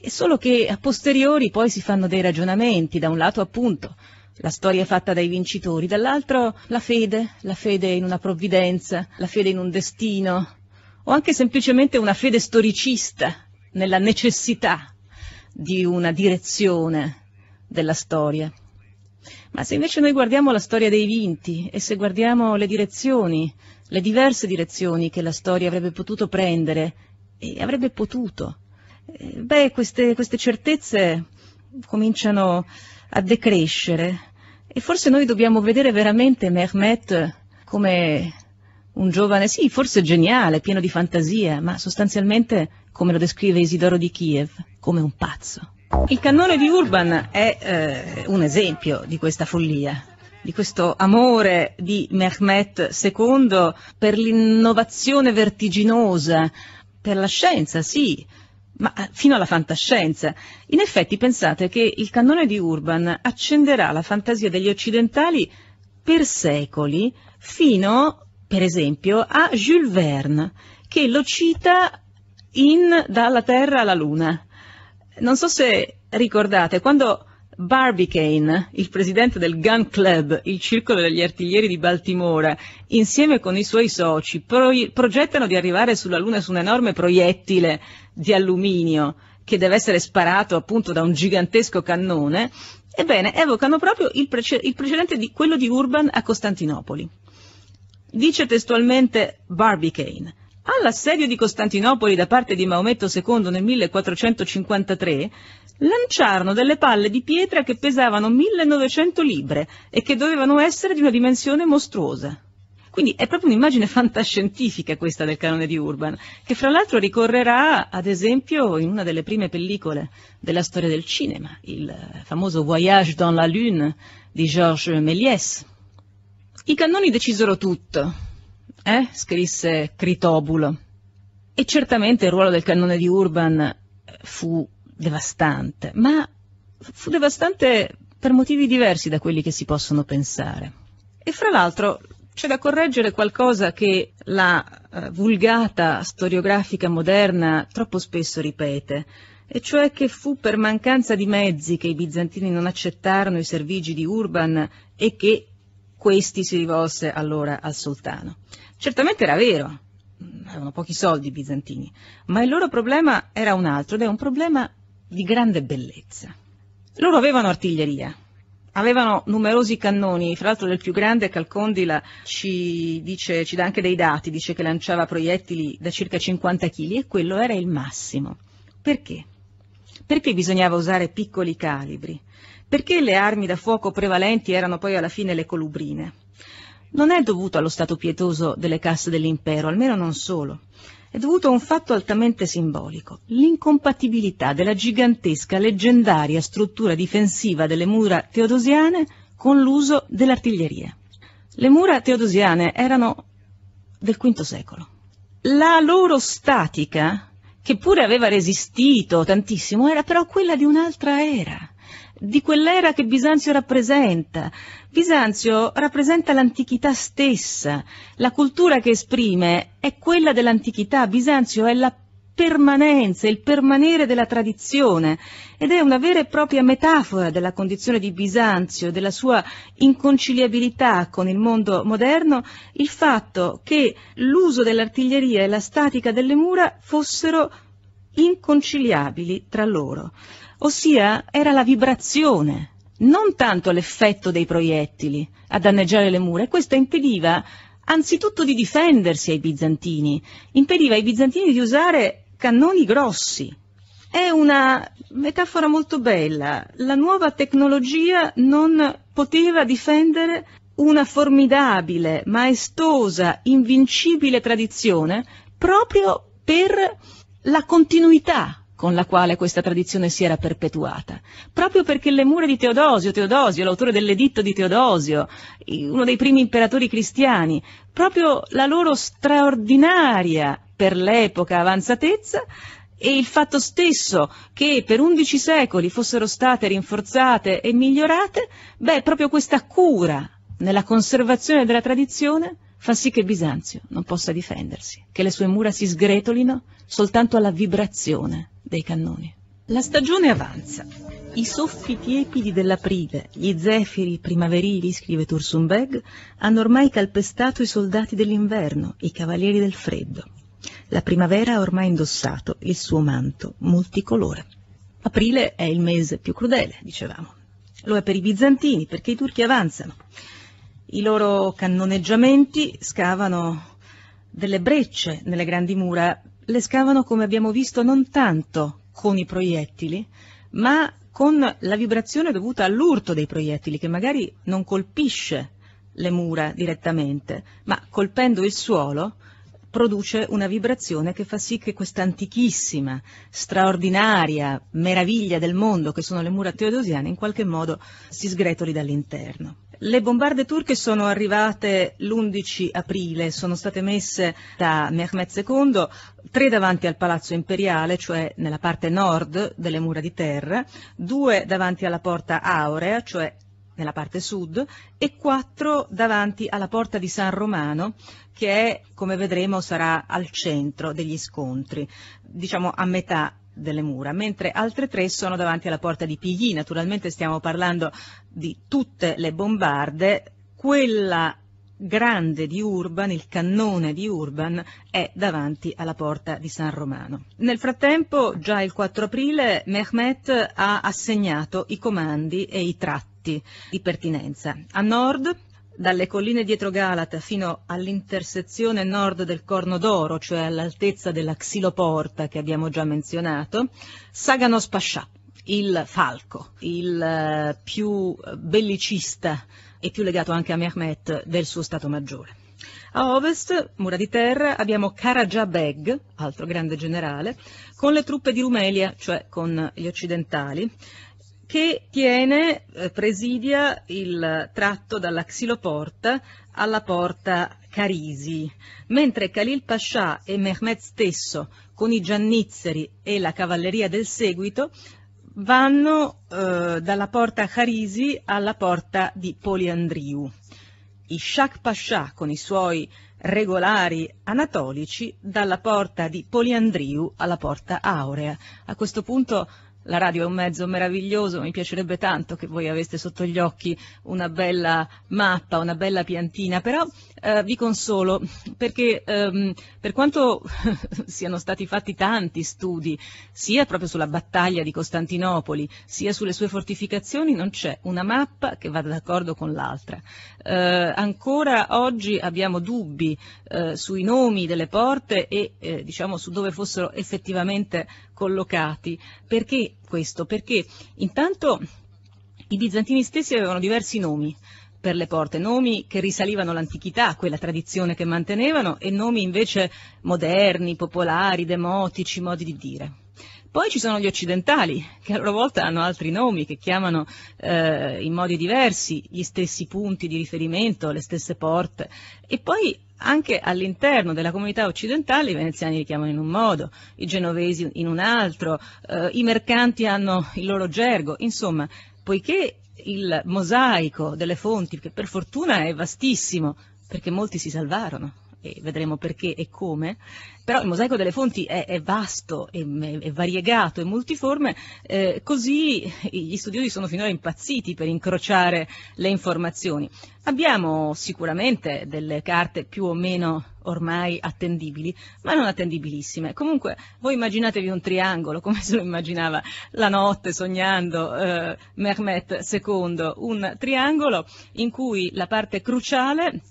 È solo che a posteriori poi si fanno dei ragionamenti, da un lato appunto la storia è fatta dai vincitori, dall'altro la fede, la fede in una provvidenza, la fede in un destino, o anche semplicemente una fede storicista nella necessità di una direzione della storia. Ma se invece noi guardiamo la storia dei vinti e se guardiamo le direzioni, le diverse direzioni che la storia avrebbe potuto prendere e avrebbe potuto eh, beh, queste, queste certezze cominciano a decrescere e forse noi dobbiamo vedere veramente Mehmet come un giovane, sì, forse geniale, pieno di fantasia, ma sostanzialmente, come lo descrive Isidoro di Kiev, come un pazzo. Il cannone di Urban è eh, un esempio di questa follia, di questo amore di Mehmet II per l'innovazione vertiginosa, per la scienza, sì, ma eh, fino alla fantascienza. In effetti pensate che il cannone di Urban accenderà la fantasia degli occidentali per secoli, fino, per esempio, a Jules Verne, che lo cita in Dalla Terra alla Luna. Non so se ricordate, quando Barbicane, il presidente del Gun Club, il circolo degli artiglieri di Baltimora, insieme con i suoi soci, pro- progettano di arrivare sulla Luna su un enorme proiettile di alluminio che deve essere sparato appunto da un gigantesco cannone, ebbene evocano proprio il, prece- il precedente di quello di Urban a Costantinopoli. Dice testualmente Barbicane, All'assedio di Costantinopoli da parte di Maometto II nel 1453 lanciarono delle palle di pietra che pesavano 1900 libre e che dovevano essere di una dimensione mostruosa. Quindi è proprio un'immagine fantascientifica questa del canone di Urban, che fra l'altro ricorrerà ad esempio in una delle prime pellicole della storia del cinema, il famoso Voyage dans la Lune di Georges Méliès. I cannoni decisero tutto, eh? scrisse Critobulo. E certamente il ruolo del cannone di Urban fu devastante, ma fu devastante per motivi diversi da quelli che si possono pensare. E fra l'altro c'è da correggere qualcosa che la eh, vulgata storiografica moderna troppo spesso ripete, e cioè che fu per mancanza di mezzi che i bizantini non accettarono i servigi di Urban e che questi si rivolse allora al sultano. Certamente era vero, avevano pochi soldi i bizantini, ma il loro problema era un altro ed è un problema di grande bellezza. Loro avevano artiglieria, avevano numerosi cannoni, fra l'altro del più grande Calcondila ci, dice, ci dà anche dei dati, dice che lanciava proiettili da circa 50 kg e quello era il massimo. Perché? Perché bisognava usare piccoli calibri? Perché le armi da fuoco prevalenti erano poi alla fine le colubrine? Non è dovuto allo stato pietoso delle casse dell'impero, almeno non solo è dovuto a un fatto altamente simbolico, l'incompatibilità della gigantesca, leggendaria struttura difensiva delle mura teodosiane con l'uso dell'artiglieria. Le mura teodosiane erano del V secolo. La loro statica, che pure aveva resistito tantissimo, era però quella di un'altra era di quell'era che Bisanzio rappresenta. Bisanzio rappresenta l'antichità stessa, la cultura che esprime è quella dell'antichità, Bisanzio è la permanenza, il permanere della tradizione ed è una vera e propria metafora della condizione di Bisanzio, della sua inconciliabilità con il mondo moderno, il fatto che l'uso dell'artiglieria e la statica delle mura fossero inconciliabili tra loro ossia era la vibrazione, non tanto l'effetto dei proiettili a danneggiare le mura, e questo impediva anzitutto di difendersi ai bizantini, impediva ai bizantini di usare cannoni grossi. È una metafora molto bella, la nuova tecnologia non poteva difendere una formidabile, maestosa, invincibile tradizione proprio per la continuità con la quale questa tradizione si era perpetuata, proprio perché le mura di Teodosio, Teodosio, l'autore dell'editto di Teodosio, uno dei primi imperatori cristiani, proprio la loro straordinaria per l'epoca avanzatezza e il fatto stesso che per undici secoli fossero state rinforzate e migliorate, beh, proprio questa cura nella conservazione della tradizione fa sì che Bisanzio non possa difendersi, che le sue mura si sgretolino soltanto alla vibrazione dei cannoni. La stagione avanza. I soffi tiepidi dell'aprile, gli zefiri primaverili, scrive Tursunbeg, hanno ormai calpestato i soldati dell'inverno, i cavalieri del freddo. La primavera ha ormai indossato il suo manto multicolore. Aprile è il mese più crudele, dicevamo. Lo è per i bizantini, perché i turchi avanzano. I loro cannoneggiamenti scavano delle brecce nelle grandi mura le scavano, come abbiamo visto, non tanto con i proiettili, ma con la vibrazione dovuta all'urto dei proiettili, che magari non colpisce le mura direttamente, ma colpendo il suolo produce una vibrazione che fa sì che questa antichissima, straordinaria meraviglia del mondo che sono le mura teodosiane in qualche modo si sgretoli dall'interno. Le bombarde turche sono arrivate l'11 aprile, sono state messe da Mehmet II, tre davanti al Palazzo Imperiale, cioè nella parte nord delle mura di terra, due davanti alla Porta Aurea, cioè nella parte sud, e quattro davanti alla Porta di San Romano, che è, come vedremo sarà al centro degli scontri, diciamo a metà delle mura, mentre altre tre sono davanti alla porta di Pigli. Naturalmente stiamo parlando di tutte le bombarde. Quella grande di Urban, il cannone di Urban, è davanti alla porta di San Romano. Nel frattempo, già il 4 aprile, Mehmet ha assegnato i comandi e i tratti di pertinenza. A nord dalle colline dietro Galata fino all'intersezione nord del Corno d'Oro, cioè all'altezza della Xiloporta che abbiamo già menzionato, Sagano Spascià, il falco, il eh, più eh, bellicista e più legato anche a Mehmet del suo Stato Maggiore. A ovest, mura di terra, abbiamo Karajah Beg, altro grande generale, con le truppe di Rumelia, cioè con gli occidentali, che tiene, eh, presidia il tratto dalla Xiloporta alla porta Carisi, mentre Khalil Pascià e Mehmet stesso, con i giannizzeri e la cavalleria del seguito, vanno eh, dalla porta Carisi alla porta di Poliandriu. Ishak Pascià, con i suoi regolari anatolici, dalla porta di Poliandriu alla porta Aurea. A questo punto la radio è un mezzo meraviglioso, mi piacerebbe tanto che voi aveste sotto gli occhi una bella mappa, una bella piantina, però eh, vi consolo perché ehm, per quanto siano stati fatti tanti studi, sia proprio sulla battaglia di Costantinopoli, sia sulle sue fortificazioni, non c'è una mappa che vada d'accordo con l'altra. Eh, ancora oggi abbiamo dubbi eh, sui nomi delle porte e eh, diciamo su dove fossero effettivamente collocati. Perché questo? Perché intanto i bizantini stessi avevano diversi nomi per le porte, nomi che risalivano all'antichità, quella tradizione che mantenevano, e nomi invece moderni, popolari, demotici, modi di dire. Poi ci sono gli occidentali, che a loro volta hanno altri nomi, che chiamano eh, in modi diversi gli stessi punti di riferimento, le stesse porte. E poi anche all'interno della comunità occidentale i veneziani li chiamano in un modo, i genovesi in un altro, eh, i mercanti hanno il loro gergo. Insomma, poiché il mosaico delle fonti, che per fortuna è vastissimo, perché molti si salvarono e vedremo perché e come, però il mosaico delle fonti è, è vasto, è, è, variegato, è multiforme, eh, così gli studiosi sono finora impazziti per incrociare le informazioni. Abbiamo sicuramente delle carte più o meno ormai attendibili, ma non attendibilissime. Comunque, voi immaginatevi un triangolo, come se lo immaginava la notte sognando eh, Mehmet II, un triangolo in cui la parte cruciale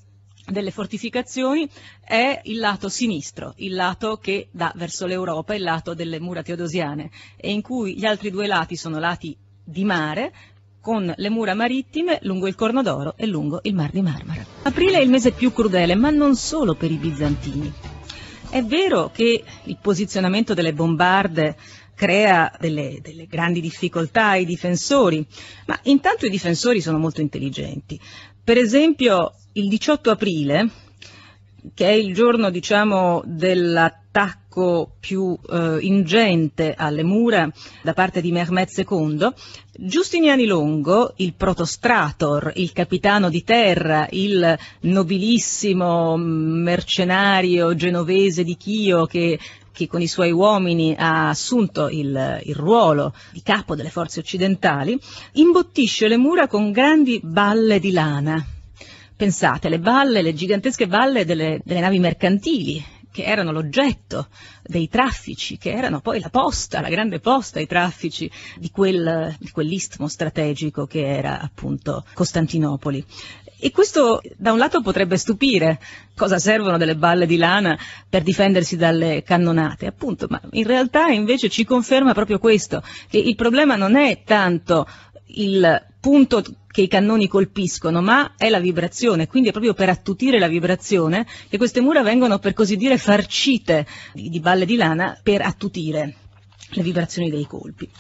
delle fortificazioni è il lato sinistro, il lato che dà verso l'Europa, il lato delle mura teodosiane, e in cui gli altri due lati sono lati di mare, con le mura marittime lungo il Corno d'Oro e lungo il Mar di Marmara. Aprile è il mese più crudele, ma non solo per i bizantini. È vero che il posizionamento delle bombarde crea delle, delle, grandi difficoltà ai difensori, ma intanto i difensori sono molto intelligenti. Per esempio il 18 aprile, che è il giorno diciamo, dell'attacco più eh, ingente alle mura da parte di Mehmet II, Giustiniani Longo, il protostrator, il capitano di terra, il nobilissimo mercenario genovese di Chio che che con i suoi uomini ha assunto il, il, ruolo di capo delle forze occidentali, imbottisce le mura con grandi balle di lana Pensate, le balle, le gigantesche balle delle, delle navi mercantili, che erano l'oggetto dei traffici, che erano poi la posta, la grande posta, ai traffici di, quel, di quell'istmo strategico che era appunto Costantinopoli. E questo da un lato potrebbe stupire, cosa servono delle balle di lana per difendersi dalle cannonate, appunto, ma in realtà invece ci conferma proprio questo, che il problema non è tanto il punto che i cannoni colpiscono, ma è la vibrazione, quindi è proprio per attutire la vibrazione che queste mura vengono per così dire farcite di, di balle di lana per attutire le vibrazioni dei colpi.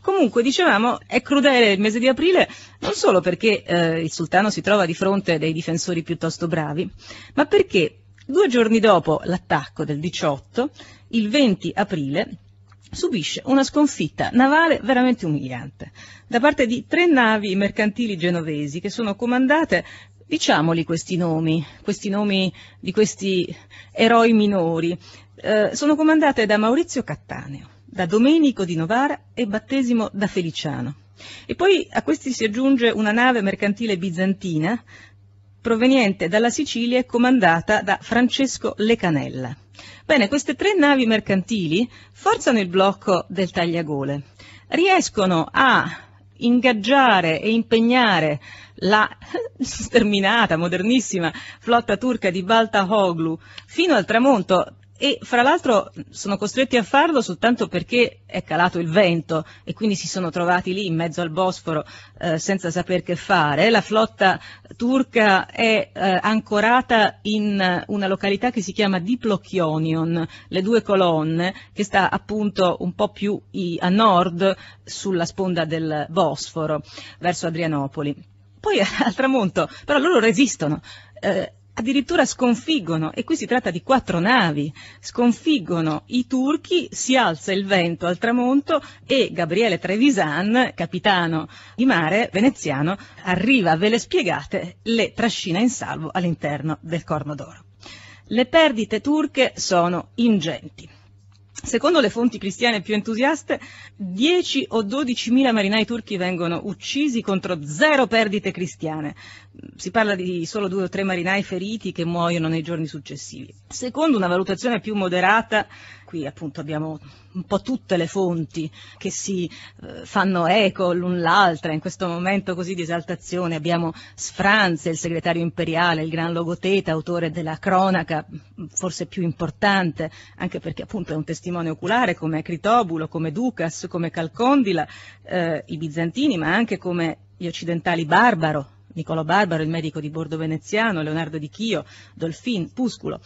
Comunque, dicevamo, è crudele il mese di aprile non solo perché eh, il sultano si trova di fronte dei difensori piuttosto bravi, ma perché due giorni dopo l'attacco del 18, il 20 aprile, subisce una sconfitta navale veramente umiliante da parte di tre navi mercantili genovesi che sono comandate diciamoli questi nomi, questi nomi di questi eroi minori, eh, sono comandate da Maurizio Cattaneo, da Domenico di Novara e battesimo da Feliciano. E poi a questi si aggiunge una nave mercantile bizantina proveniente dalla Sicilia e comandata da Francesco Lecanella. Bene, queste tre navi mercantili forzano il blocco del Tagliagole, riescono a ingaggiare e impegnare la sterminata, modernissima flotta turca di Balta Hoglu fino al tramonto e fra l'altro sono costretti a farlo soltanto perché è calato il vento e quindi si sono trovati lì in mezzo al Bosforo eh, senza saper che fare. La flotta turca è eh, ancorata in una località che si chiama Diplokionion, le due colonne, che sta appunto un po' più a nord sulla sponda del Bosforo, verso Adrianopoli. Poi al tramonto, però loro resistono. Eh, addirittura sconfiggono, e qui si tratta di quattro navi, sconfiggono i turchi, si alza il vento al tramonto e Gabriele Trevisan, capitano di mare veneziano, arriva, ve le spiegate, le trascina in salvo all'interno del Corno d'Oro. Le perdite turche sono ingenti. Secondo le fonti cristiane più entusiaste, 10 o 12 mila marinai turchi vengono uccisi contro zero perdite cristiane. Si parla di solo due o tre marinai feriti che muoiono nei giorni successivi. Secondo una valutazione più moderata, qui appunto abbiamo un po' tutte le fonti che si eh, fanno eco l'un l'altra, in questo momento così di esaltazione abbiamo Sfranze, il segretario imperiale, il gran logoteta, autore della cronaca forse più importante, anche perché appunto è un testimone oculare come Critobulo, come Ducas, come Calcondila, eh, i bizantini, ma anche come gli occidentali Barbaro, Niccolo Barbaro, il medico di Bordo Veneziano, Leonardo di Chio, Dolfin, Pusculo.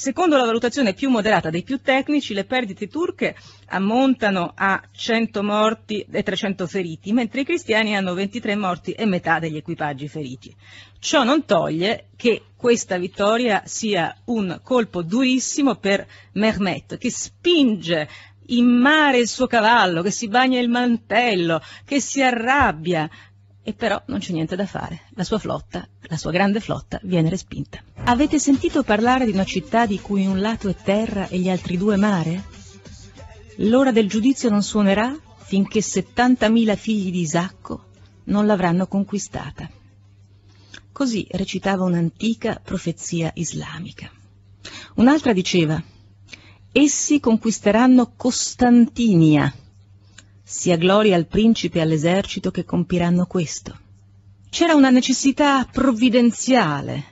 Secondo la valutazione più moderata dei più tecnici, le perdite turche ammontano a 100 morti e 300 feriti, mentre i cristiani hanno 23 morti e metà degli equipaggi feriti. Ciò non toglie che questa vittoria sia un colpo durissimo per Mehmet, che spinge in mare il suo cavallo, che si bagna il mantello, che si arrabbia, e però non c'è niente da fare, la sua flotta, la sua grande flotta, viene respinta. Avete sentito parlare di una città di cui un lato è terra e gli altri due mare? L'ora del giudizio non suonerà finché 70.000 figli di Isacco non l'avranno conquistata. Così recitava un'antica profezia islamica. Un'altra diceva, essi conquisteranno Costantinia, sia gloria al principe e all'esercito che compiranno questo. C'era una necessità provvidenziale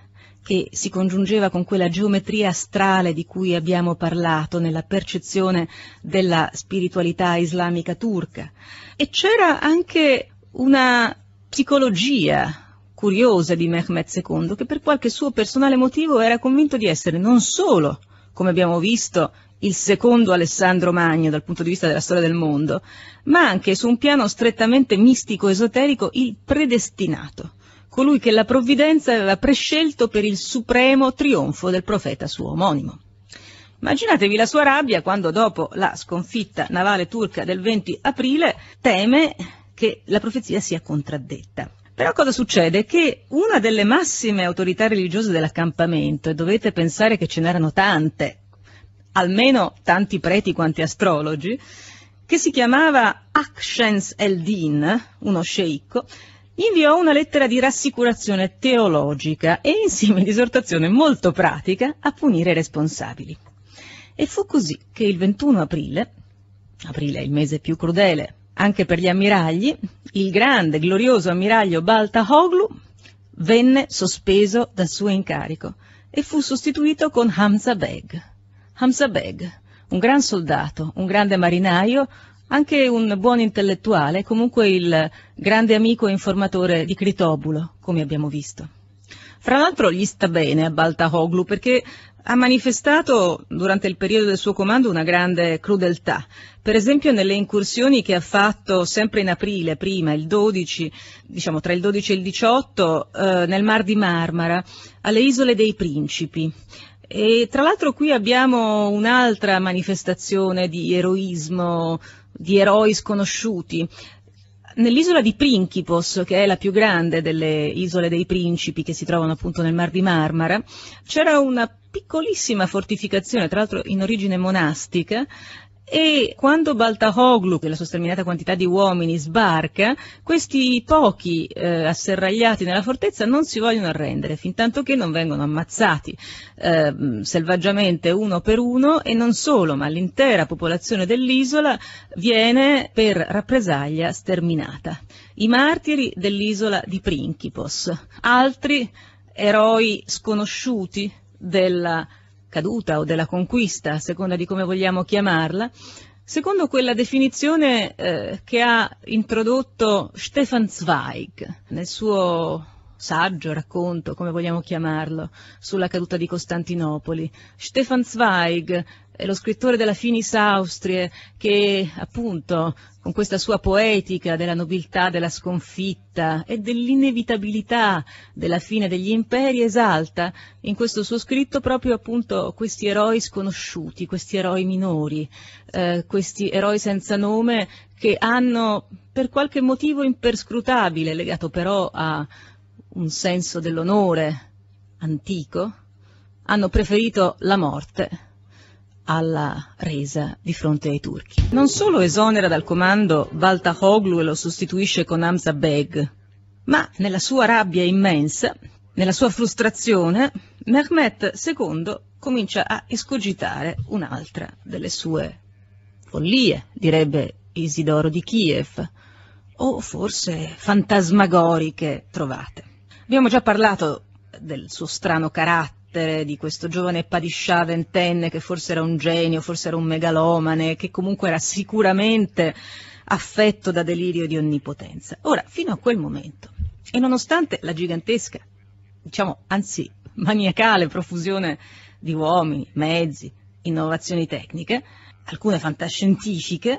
che si congiungeva con quella geometria astrale di cui abbiamo parlato nella percezione della spiritualità islamica turca. E c'era anche una psicologia curiosa di Mehmed II che per qualche suo personale motivo era convinto di essere non solo, come abbiamo visto, il secondo Alessandro Magno dal punto di vista della storia del mondo, ma anche su un piano strettamente mistico-esoterico il predestinato, colui che la provvidenza aveva prescelto per il supremo trionfo del profeta suo omonimo. Immaginatevi la sua rabbia quando dopo la sconfitta navale turca del 20 aprile teme che la profezia sia contraddetta. Però cosa succede? Che una delle massime autorità religiose dell'accampamento, e dovete pensare che ce n'erano tante, almeno tanti preti quanti astrologi, che si chiamava Akshens Eldin, uno sceicco, inviò una lettera di rassicurazione teologica e insieme di esortazione molto pratica a punire i responsabili. E fu così che il 21 aprile, aprile è il mese più crudele anche per gli ammiragli, il grande, glorioso ammiraglio Balta Hoglu venne sospeso dal suo incarico e fu sostituito con Hamza Beg, Hamza Beg, un gran soldato, un grande marinaio, anche un buon intellettuale, comunque il grande amico e informatore di Critobulo, come abbiamo visto. Fra l'altro gli sta bene a Baltahoglu perché ha manifestato durante il periodo del suo comando una grande crudeltà. Per esempio nelle incursioni che ha fatto sempre in aprile, prima il 12, diciamo tra il 12 e il 18, eh, nel Mar di Marmara, alle Isole dei Principi. E tra l'altro qui abbiamo un'altra manifestazione di eroismo, di eroi sconosciuti. Nell'isola di Principos, che è la più grande delle isole dei principi che si trovano appunto nel Mar di Marmara, c'era una piccolissima fortificazione, tra l'altro in origine monastica, e quando Baltahoglu, della sua sterminata quantità di uomini, sbarca, questi pochi eh, asserragliati nella fortezza non si vogliono arrendere, fintanto che non vengono ammazzati eh, selvaggiamente uno per uno e non solo, ma l'intera popolazione dell'isola viene per rappresaglia sterminata. I martiri dell'isola di Principos, altri eroi sconosciuti della caduta o della conquista, a seconda di come vogliamo chiamarla, secondo quella definizione eh, che ha introdotto Stefan Zweig nel suo saggio, racconto, come vogliamo chiamarlo, sulla caduta di Costantinopoli. Stefan Zweig, è lo scrittore della Finis Austria che appunto con questa sua poetica della nobiltà, della sconfitta e dell'inevitabilità della fine degli imperi esalta in questo suo scritto proprio appunto questi eroi sconosciuti, questi eroi minori, eh, questi eroi senza nome che hanno per qualche motivo imperscrutabile, legato però a un senso dell'onore antico, hanno preferito la morte alla resa di fronte ai turchi. Non solo esonera dal comando Valta Hoglu e lo sostituisce con Hamza Beg, ma nella sua rabbia immensa, nella sua frustrazione, Mehmet II comincia a escogitare un'altra delle sue follie, direbbe Isidoro di Kiev, o forse fantasmagoriche trovate. Abbiamo già parlato del suo strano carattere, di questo giovane padiscià ventenne che forse era un genio, forse era un megalomane, che comunque era sicuramente affetto da delirio di onnipotenza. Ora, fino a quel momento, e nonostante la gigantesca, diciamo, anzi maniacale profusione di uomini, mezzi, innovazioni tecniche, alcune fantascientifiche,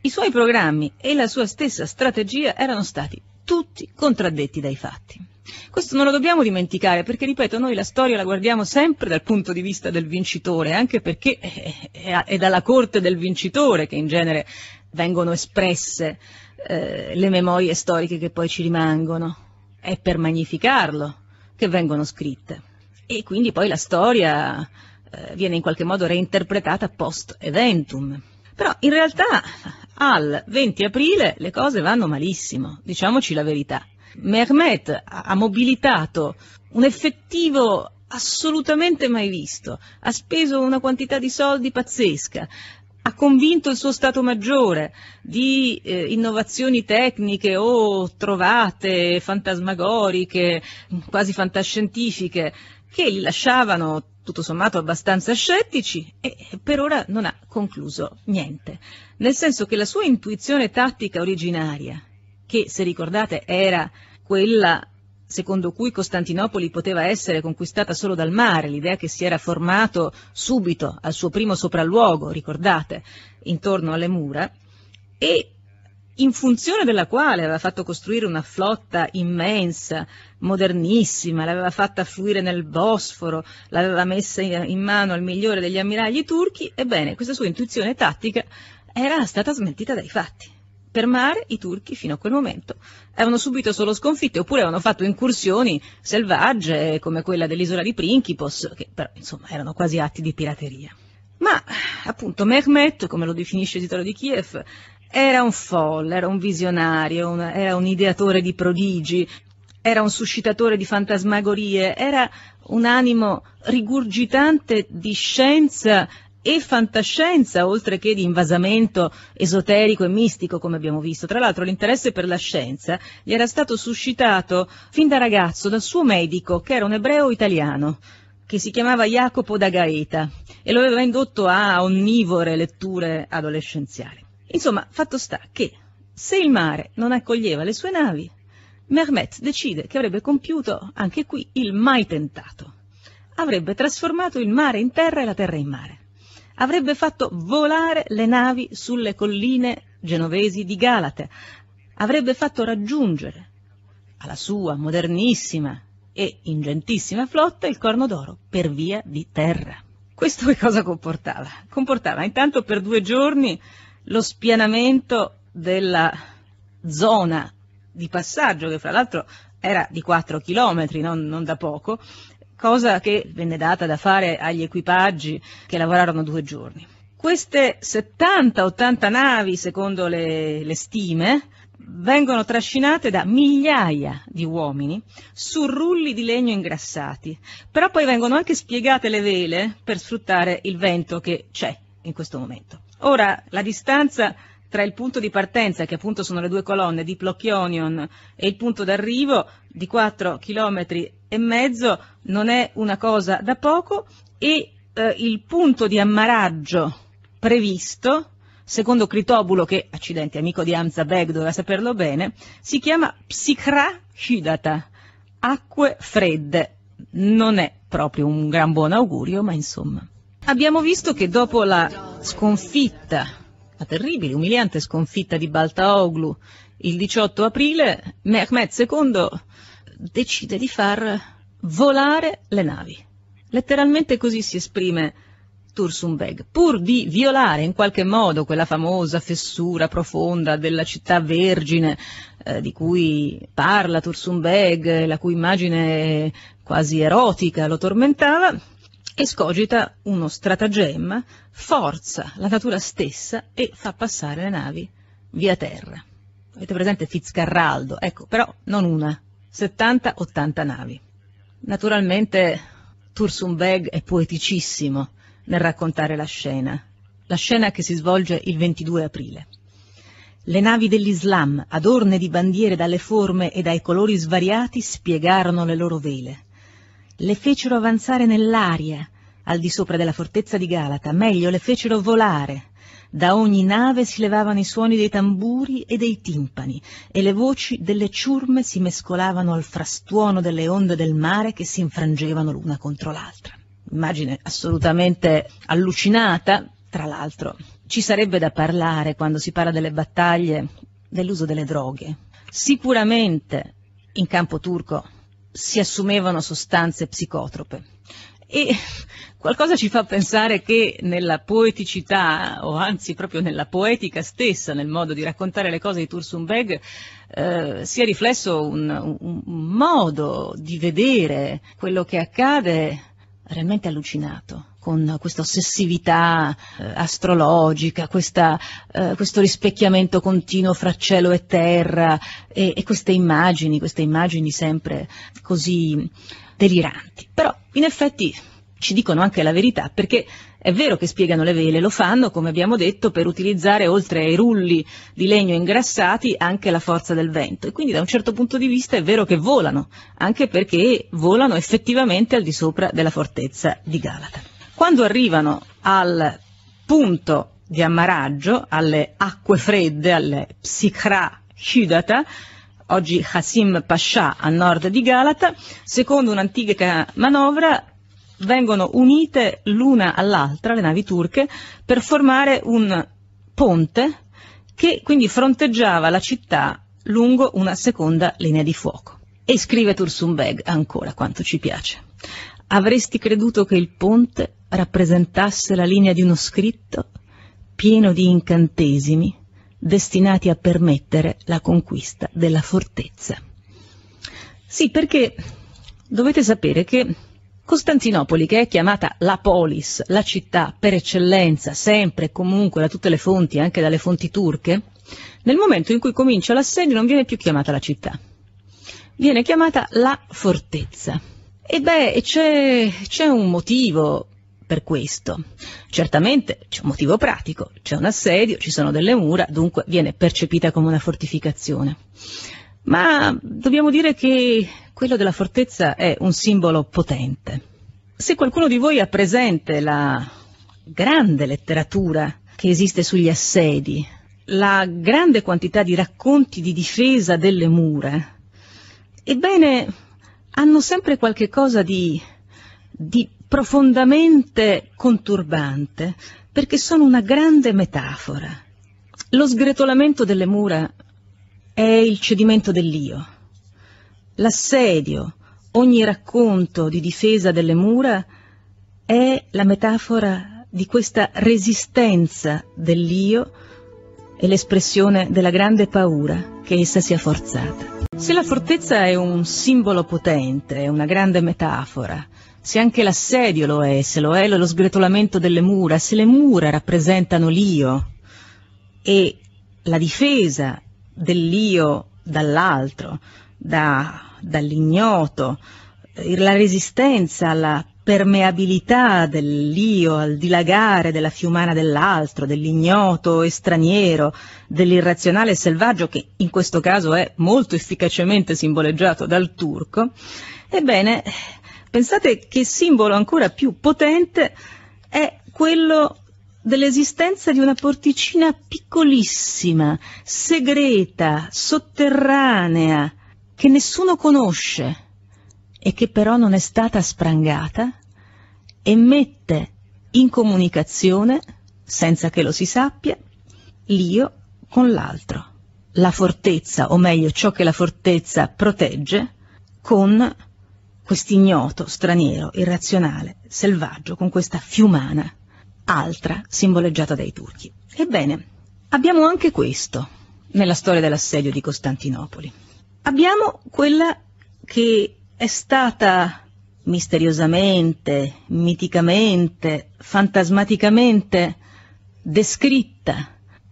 i suoi programmi e la sua stessa strategia erano stati tutti contraddetti dai fatti. Questo non lo dobbiamo dimenticare perché, ripeto, noi la storia la guardiamo sempre dal punto di vista del vincitore, anche perché è dalla corte del vincitore che in genere vengono espresse eh, le memorie storiche che poi ci rimangono. È per magnificarlo che vengono scritte. E quindi poi la storia eh, viene in qualche modo reinterpretata post eventum. Però in realtà al 20 aprile le cose vanno malissimo, diciamoci la verità. Mehmet ha mobilitato un effettivo assolutamente mai visto, ha speso una quantità di soldi pazzesca, ha convinto il suo Stato Maggiore di eh, innovazioni tecniche o trovate fantasmagoriche, quasi fantascientifiche, che li lasciavano tutto sommato abbastanza scettici e per ora non ha concluso niente. Nel senso che la sua intuizione tattica originaria che, se ricordate, era quella secondo cui Costantinopoli poteva essere conquistata solo dal mare, l'idea che si era formato subito al suo primo sopralluogo, ricordate, intorno alle mura, e in funzione della quale aveva fatto costruire una flotta immensa, modernissima, l'aveva fatta fluire nel Bosforo, l'aveva messa in mano al migliore degli ammiragli turchi, ebbene questa sua intuizione tattica era stata smentita dai fatti. Per mare i turchi fino a quel momento erano subito solo sconfitti oppure avevano fatto incursioni selvagge come quella dell'isola di Principos, che però insomma erano quasi atti di pirateria. Ma appunto Mehmet, come lo definisce il titolo di Kiev, era un folle, era un visionario, un, era un ideatore di prodigi, era un suscitatore di fantasmagorie, era un animo rigurgitante di scienza e fantascienza, oltre che di invasamento esoterico e mistico, come abbiamo visto. Tra l'altro l'interesse per la scienza gli era stato suscitato fin da ragazzo dal suo medico, che era un ebreo italiano che si chiamava Jacopo da Gaeta e lo aveva indotto a onnivore letture adolescenziali. Insomma, fatto sta che se il mare non accoglieva le sue navi, Mehmet decide che avrebbe compiuto anche qui il mai tentato. Avrebbe trasformato il mare in terra e la terra in mare avrebbe fatto volare le navi sulle colline genovesi di Galate, avrebbe fatto raggiungere alla sua modernissima e ingentissima flotta il Corno d'Oro per via di terra. Questo che cosa comportava? Comportava intanto per due giorni lo spianamento della zona di passaggio, che fra l'altro era di 4 chilometri, non, non da poco, cosa che venne data da fare agli equipaggi che lavorarono due giorni. Queste 70-80 navi, secondo le, le stime, vengono trascinate da migliaia di uomini su rulli di legno ingrassati, però poi vengono anche spiegate le vele per sfruttare il vento che c'è in questo momento. Ora, la distanza tra il punto di partenza, che appunto sono le due colonne di Plocchionion, e il punto d'arrivo di 4 km e mezzo non è una cosa da poco e eh, il punto di ammaraggio previsto, secondo Critobulo, che accidenti, amico di Beg, doveva saperlo bene, si chiama Psikra Hidata, acque fredde. Non è proprio un gran buon augurio, ma insomma. Abbiamo visto che dopo la sconfitta la terribile, umiliante sconfitta di Baltaoglu il 18 aprile, Mehmed II decide di far volare le navi. Letteralmente così si esprime Tursunbeg, pur di violare in qualche modo quella famosa fessura profonda della città vergine eh, di cui parla Tursunbeg, la cui immagine quasi erotica lo tormentava, escogita uno stratagemma, forza la natura stessa e fa passare le navi via terra. Avete presente Fitzcarraldo? Ecco, però non una, 70-80 navi. Naturalmente Tursunbeg è poeticissimo nel raccontare la scena, la scena che si svolge il 22 aprile. Le navi dell'Islam, adorne di bandiere dalle forme e dai colori svariati, spiegarono le loro vele le fecero avanzare nell'aria, al di sopra della fortezza di Galata, meglio le fecero volare. Da ogni nave si levavano i suoni dei tamburi e dei timpani, e le voci delle ciurme si mescolavano al frastuono delle onde del mare che si infrangevano l'una contro l'altra. Immagine assolutamente allucinata, tra l'altro. Ci sarebbe da parlare, quando si parla delle battaglie, dell'uso delle droghe. Sicuramente in campo turco si assumevano sostanze psicotrope. E qualcosa ci fa pensare che nella poeticità, o anzi proprio nella poetica stessa, nel modo di raccontare le cose di Tursunbeg, eh, sia riflesso un, un modo di vedere quello che accade realmente allucinato con questa ossessività eh, astrologica, questa, eh, questo rispecchiamento continuo fra cielo e terra e, e queste immagini, queste immagini sempre così deliranti. Però in effetti ci dicono anche la verità, perché è vero che spiegano le vele, lo fanno, come abbiamo detto, per utilizzare oltre ai rulli di legno ingrassati anche la forza del vento. E quindi da un certo punto di vista è vero che volano, anche perché volano effettivamente al di sopra della fortezza di Galata. Quando arrivano al punto di ammaraggio, alle acque fredde, alle psikhra hidata, oggi Hasim Pasha a nord di Galata, secondo un'antica manovra vengono unite l'una all'altra le navi turche per formare un ponte che quindi fronteggiava la città lungo una seconda linea di fuoco. E scrive Tursunbeg ancora quanto ci piace avresti creduto che il ponte rappresentasse la linea di uno scritto pieno di incantesimi destinati a permettere la conquista della fortezza. Sì, perché dovete sapere che Costantinopoli, che è chiamata la polis, la città per eccellenza, sempre e comunque da tutte le fonti, anche dalle fonti turche, nel momento in cui comincia l'assedio non viene più chiamata la città, viene chiamata la fortezza. E beh, c'è, c'è un motivo per questo. Certamente c'è un motivo pratico, c'è un assedio, ci sono delle mura, dunque viene percepita come una fortificazione. Ma dobbiamo dire che quello della fortezza è un simbolo potente. Se qualcuno di voi ha presente la grande letteratura che esiste sugli assedi, la grande quantità di racconti di difesa delle mura, ebbene hanno sempre qualche cosa di, di profondamente conturbante, perché sono una grande metafora. Lo sgretolamento delle mura è il cedimento dell'io. L'assedio, ogni racconto di difesa delle mura è la metafora di questa resistenza dell'io e l'espressione della grande paura che essa sia forzata. Se la fortezza è un simbolo potente, è una grande metafora, se anche l'assedio lo è, se lo è lo sgretolamento delle mura, se le mura rappresentano l'io e la difesa dell'io dall'altro, da, dall'ignoto, la resistenza alla permeabilità dell'io al dilagare della fiumana dell'altro, dell'ignoto e straniero, dell'irrazionale e selvaggio che in questo caso è molto efficacemente simboleggiato dal turco, ebbene, pensate che simbolo ancora più potente è quello dell'esistenza di una porticina piccolissima, segreta, sotterranea, che nessuno conosce e che però non è stata sprangata e mette in comunicazione, senza che lo si sappia, l'io con l'altro, la fortezza, o meglio ciò che la fortezza protegge, con quest'ignoto, straniero, irrazionale, selvaggio, con questa fiumana, altra, simboleggiata dai turchi. Ebbene, abbiamo anche questo nella storia dell'assedio di Costantinopoli. Abbiamo quella che è stata misteriosamente, miticamente, fantasmaticamente descritta,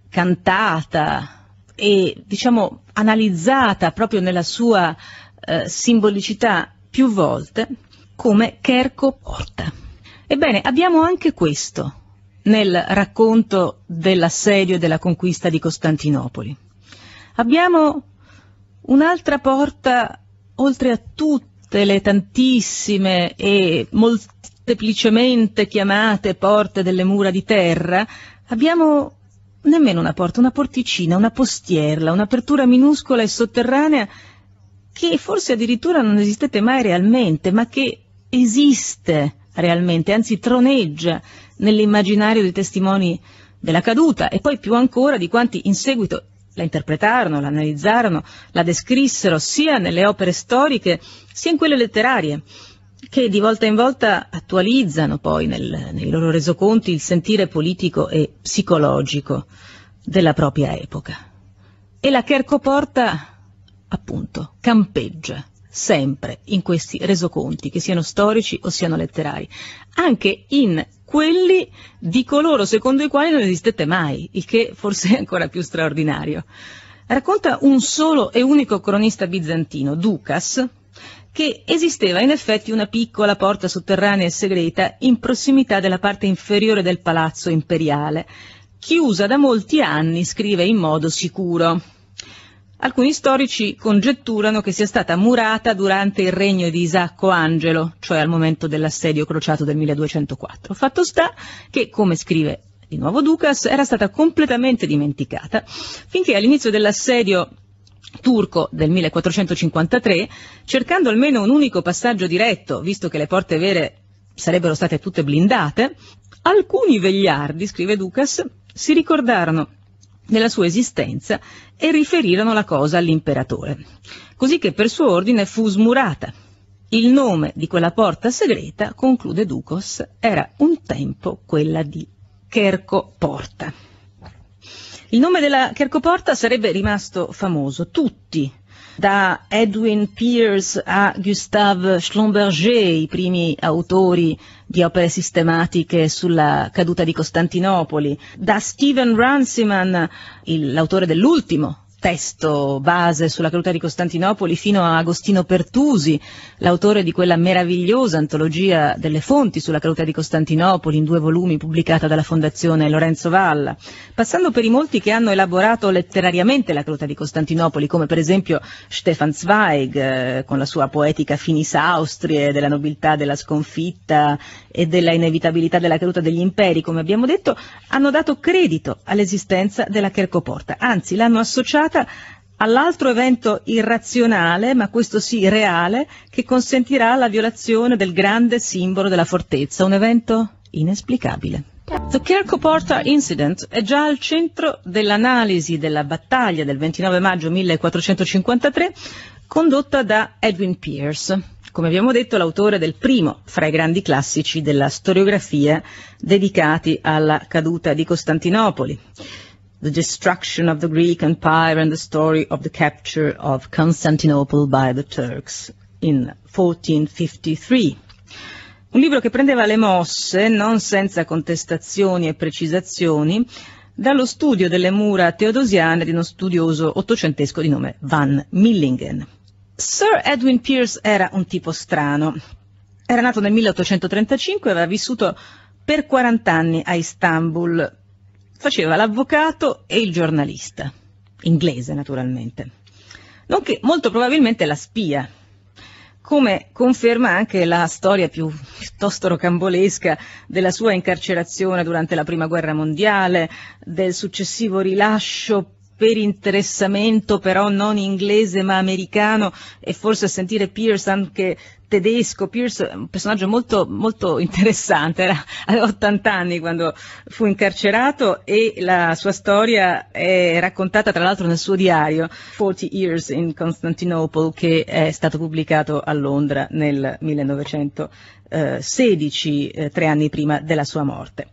cantata e diciamo analizzata proprio nella sua eh, simbolicità più volte come Kerco Porta. Ebbene, abbiamo anche questo nel racconto dell'assedio e della conquista di Costantinopoli. Abbiamo un'altra porta oltre a tutte tutte le tantissime e molteplicemente chiamate porte delle mura di terra, abbiamo nemmeno una porta, una porticina, una postierla, un'apertura minuscola e sotterranea che forse addirittura non esistette mai realmente, ma che esiste realmente, anzi troneggia nell'immaginario dei testimoni della caduta e poi più ancora di quanti in seguito la interpretarono, la analizzarono, la descrissero sia nelle opere storiche sia in quelle letterarie, che di volta in volta attualizzano poi nel, nei loro resoconti il sentire politico e psicologico della propria epoca. E la Chercoporta, appunto, campeggia sempre in questi resoconti, che siano storici o siano letterari, anche in quelli di coloro secondo i quali non esistete mai, il che forse è ancora più straordinario. Racconta un solo e unico cronista bizantino, Ducas, che esisteva in effetti una piccola porta sotterranea e segreta in prossimità della parte inferiore del palazzo imperiale, chiusa da molti anni, scrive in modo sicuro. Alcuni storici congetturano che sia stata murata durante il regno di Isacco Angelo, cioè al momento dell'assedio crociato del 1204. Fatto sta che, come scrive di nuovo Ducas, era stata completamente dimenticata, finché all'inizio dell'assedio turco del 1453, cercando almeno un unico passaggio diretto, visto che le porte vere sarebbero state tutte blindate, alcuni vegliardi, scrive Ducas, si ricordarono della sua esistenza e riferirono la cosa all'imperatore. Così che per suo ordine fu smurata. Il nome di quella porta segreta, conclude Ducos, era un tempo quella di Chercoporta. Il nome della Chercoporta sarebbe rimasto famoso. Tutti, da Edwin Pierce a Gustave Schlumberger, i primi autori di opere sistematiche sulla caduta di Costantinopoli, da Stephen Runciman, l'autore dell'ultimo testo base sulla caduta di Costantinopoli fino a Agostino Pertusi, l'autore di quella meravigliosa antologia delle fonti sulla caduta di Costantinopoli in due volumi pubblicata dalla Fondazione Lorenzo Valla, passando per i molti che hanno elaborato letterariamente la caduta di Costantinopoli, come per esempio Stefan Zweig eh, con la sua poetica Finis Austrie della nobiltà della sconfitta e della inevitabilità della caduta degli imperi, come abbiamo detto, hanno dato credito all'esistenza della Kerkoporta, anzi l'hanno associata collegata all'altro evento irrazionale, ma questo sì reale, che consentirà la violazione del grande simbolo della fortezza, un evento inesplicabile. The Kirko Porter Incident è già al centro dell'analisi della battaglia del 29 maggio 1453 condotta da Edwin Pierce, come abbiamo detto l'autore del primo fra i grandi classici della storiografia dedicati alla caduta di Costantinopoli the destruction of the Greek Empire and the story of the capture of Constantinople by the Turks in 1453. Un libro che prendeva le mosse, non senza contestazioni e precisazioni, dallo studio delle mura teodosiane di uno studioso ottocentesco di nome Van Millingen. Sir Edwin Pierce era un tipo strano. Era nato nel 1835 e aveva vissuto per 40 anni a Istanbul, faceva l'avvocato e il giornalista, inglese naturalmente, nonché molto probabilmente la spia, come conferma anche la storia più, piuttosto rocambolesca della sua incarcerazione durante la Prima Guerra Mondiale, del successivo rilascio per interessamento però non inglese ma americano e forse a sentire Pearson che tedesco, Pierce, un personaggio molto, molto interessante, era, aveva 80 anni quando fu incarcerato e la sua storia è raccontata tra l'altro nel suo diario 40 Years in Constantinople che è stato pubblicato a Londra nel 1916, eh, tre anni prima della sua morte.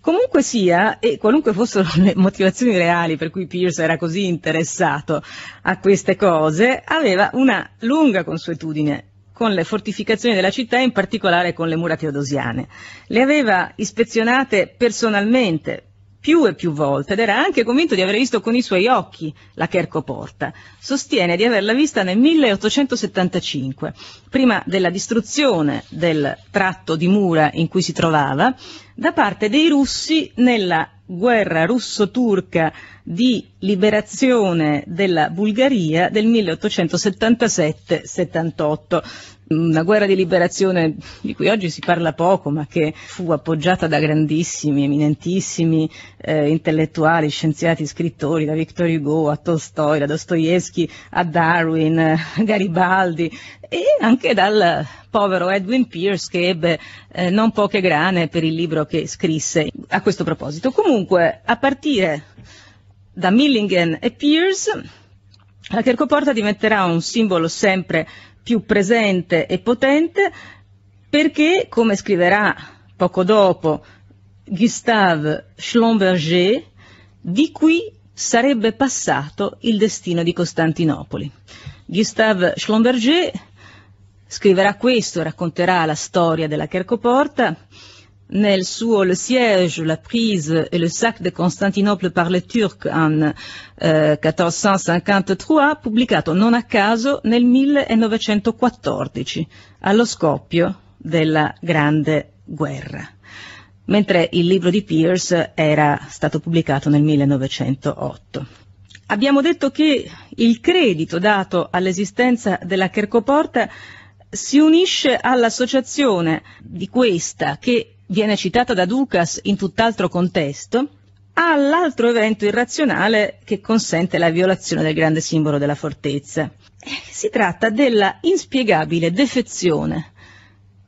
Comunque sia, e qualunque fossero le motivazioni reali per cui Pierce era così interessato a queste cose, aveva una lunga consuetudine con le fortificazioni della città in particolare con le mura teodosiane. Le aveva ispezionate personalmente più e più volte ed era anche convinto di aver visto con i suoi occhi la Kerkoporta. Sostiene di averla vista nel 1875, prima della distruzione del tratto di mura in cui si trovava, da parte dei russi nella guerra russo-turca di liberazione della Bulgaria del 1877-78 una guerra di liberazione di cui oggi si parla poco, ma che fu appoggiata da grandissimi, eminentissimi eh, intellettuali, scienziati, scrittori, da Victor Hugo a Tolstoi, da Dostoevsky a Darwin, a Garibaldi e anche dal povero Edwin Pierce che ebbe eh, non poche grane per il libro che scrisse a questo proposito. Comunque, a partire da Millingen e Pierce, la Chercoporta diventerà un simbolo sempre più presente e potente perché, come scriverà poco dopo Gustave Schlumberger, di qui sarebbe passato il destino di Costantinopoli. Gustave Schlumberger scriverà questo, racconterà la storia della Kerkoporta nel suo Le siège, la prise e le sac de Constantinople par le Turc en eh, 1453, pubblicato non a caso nel 1914, allo scoppio della Grande Guerra, mentre il libro di Pierce era stato pubblicato nel 1908. Abbiamo detto che il credito dato all'esistenza della Kerkoporta si unisce all'associazione di questa che viene citata da Dukas in tutt'altro contesto, all'altro evento irrazionale che consente la violazione del grande simbolo della fortezza. Si tratta della inspiegabile defezione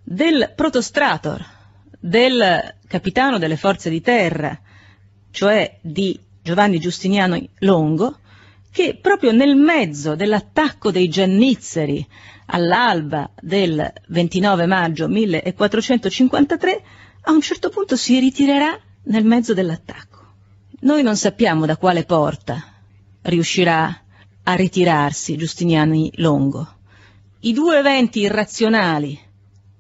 del protostrator, del capitano delle forze di terra, cioè di Giovanni Giustiniano Longo, che proprio nel mezzo dell'attacco dei Giannizzeri all'alba del 29 maggio 1453 a un certo punto si ritirerà nel mezzo dell'attacco. Noi non sappiamo da quale porta riuscirà a ritirarsi Giustiniani Longo. I due eventi irrazionali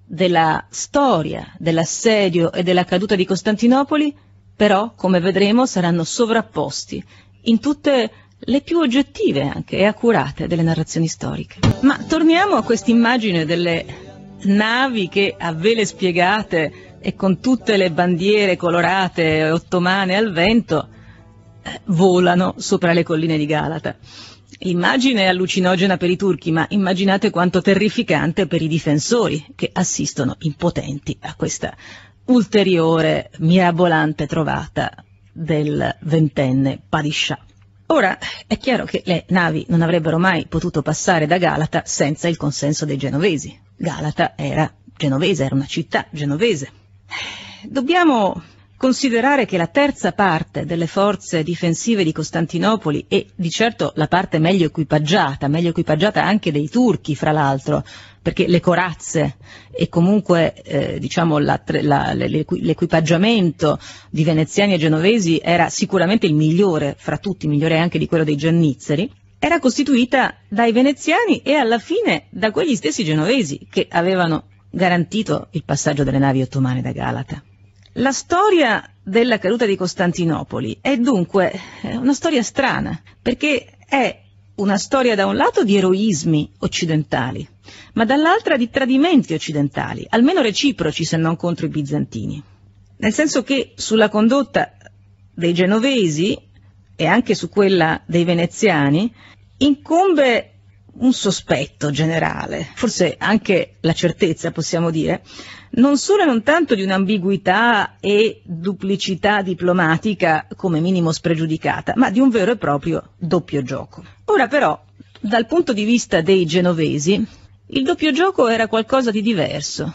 della storia dell'assedio e della caduta di Costantinopoli, però, come vedremo, saranno sovrapposti in tutte le più oggettive anche e accurate delle narrazioni storiche. Ma torniamo a quest'immagine delle navi che a vele spiegate e con tutte le bandiere colorate ottomane al vento eh, volano sopra le colline di Galata. L'immagine è allucinogena per i turchi, ma immaginate quanto terrificante per i difensori che assistono impotenti a questa ulteriore mirabolante trovata del ventenne Padishah. Ora è chiaro che le navi non avrebbero mai potuto passare da Galata senza il consenso dei genovesi. Galata era genovese, era una città genovese. Dobbiamo considerare che la terza parte delle forze difensive di Costantinopoli e di certo la parte meglio equipaggiata, meglio equipaggiata anche dei turchi fra l'altro, perché le corazze e comunque eh, diciamo la, la, l'equipaggiamento di veneziani e genovesi era sicuramente il migliore fra tutti, migliore anche di quello dei giannizzeri, era costituita dai veneziani e alla fine da quegli stessi genovesi che avevano garantito il passaggio delle navi ottomane da Galata. La storia della caduta di Costantinopoli è dunque una storia strana, perché è una storia da un lato di eroismi occidentali, ma dall'altra di tradimenti occidentali, almeno reciproci se non contro i bizantini. Nel senso che sulla condotta dei genovesi e anche su quella dei veneziani incombe un sospetto generale, forse anche la certezza possiamo dire, non solo e non tanto di un'ambiguità e duplicità diplomatica come minimo spregiudicata, ma di un vero e proprio doppio gioco. Ora però, dal punto di vista dei genovesi, il doppio gioco era qualcosa di diverso,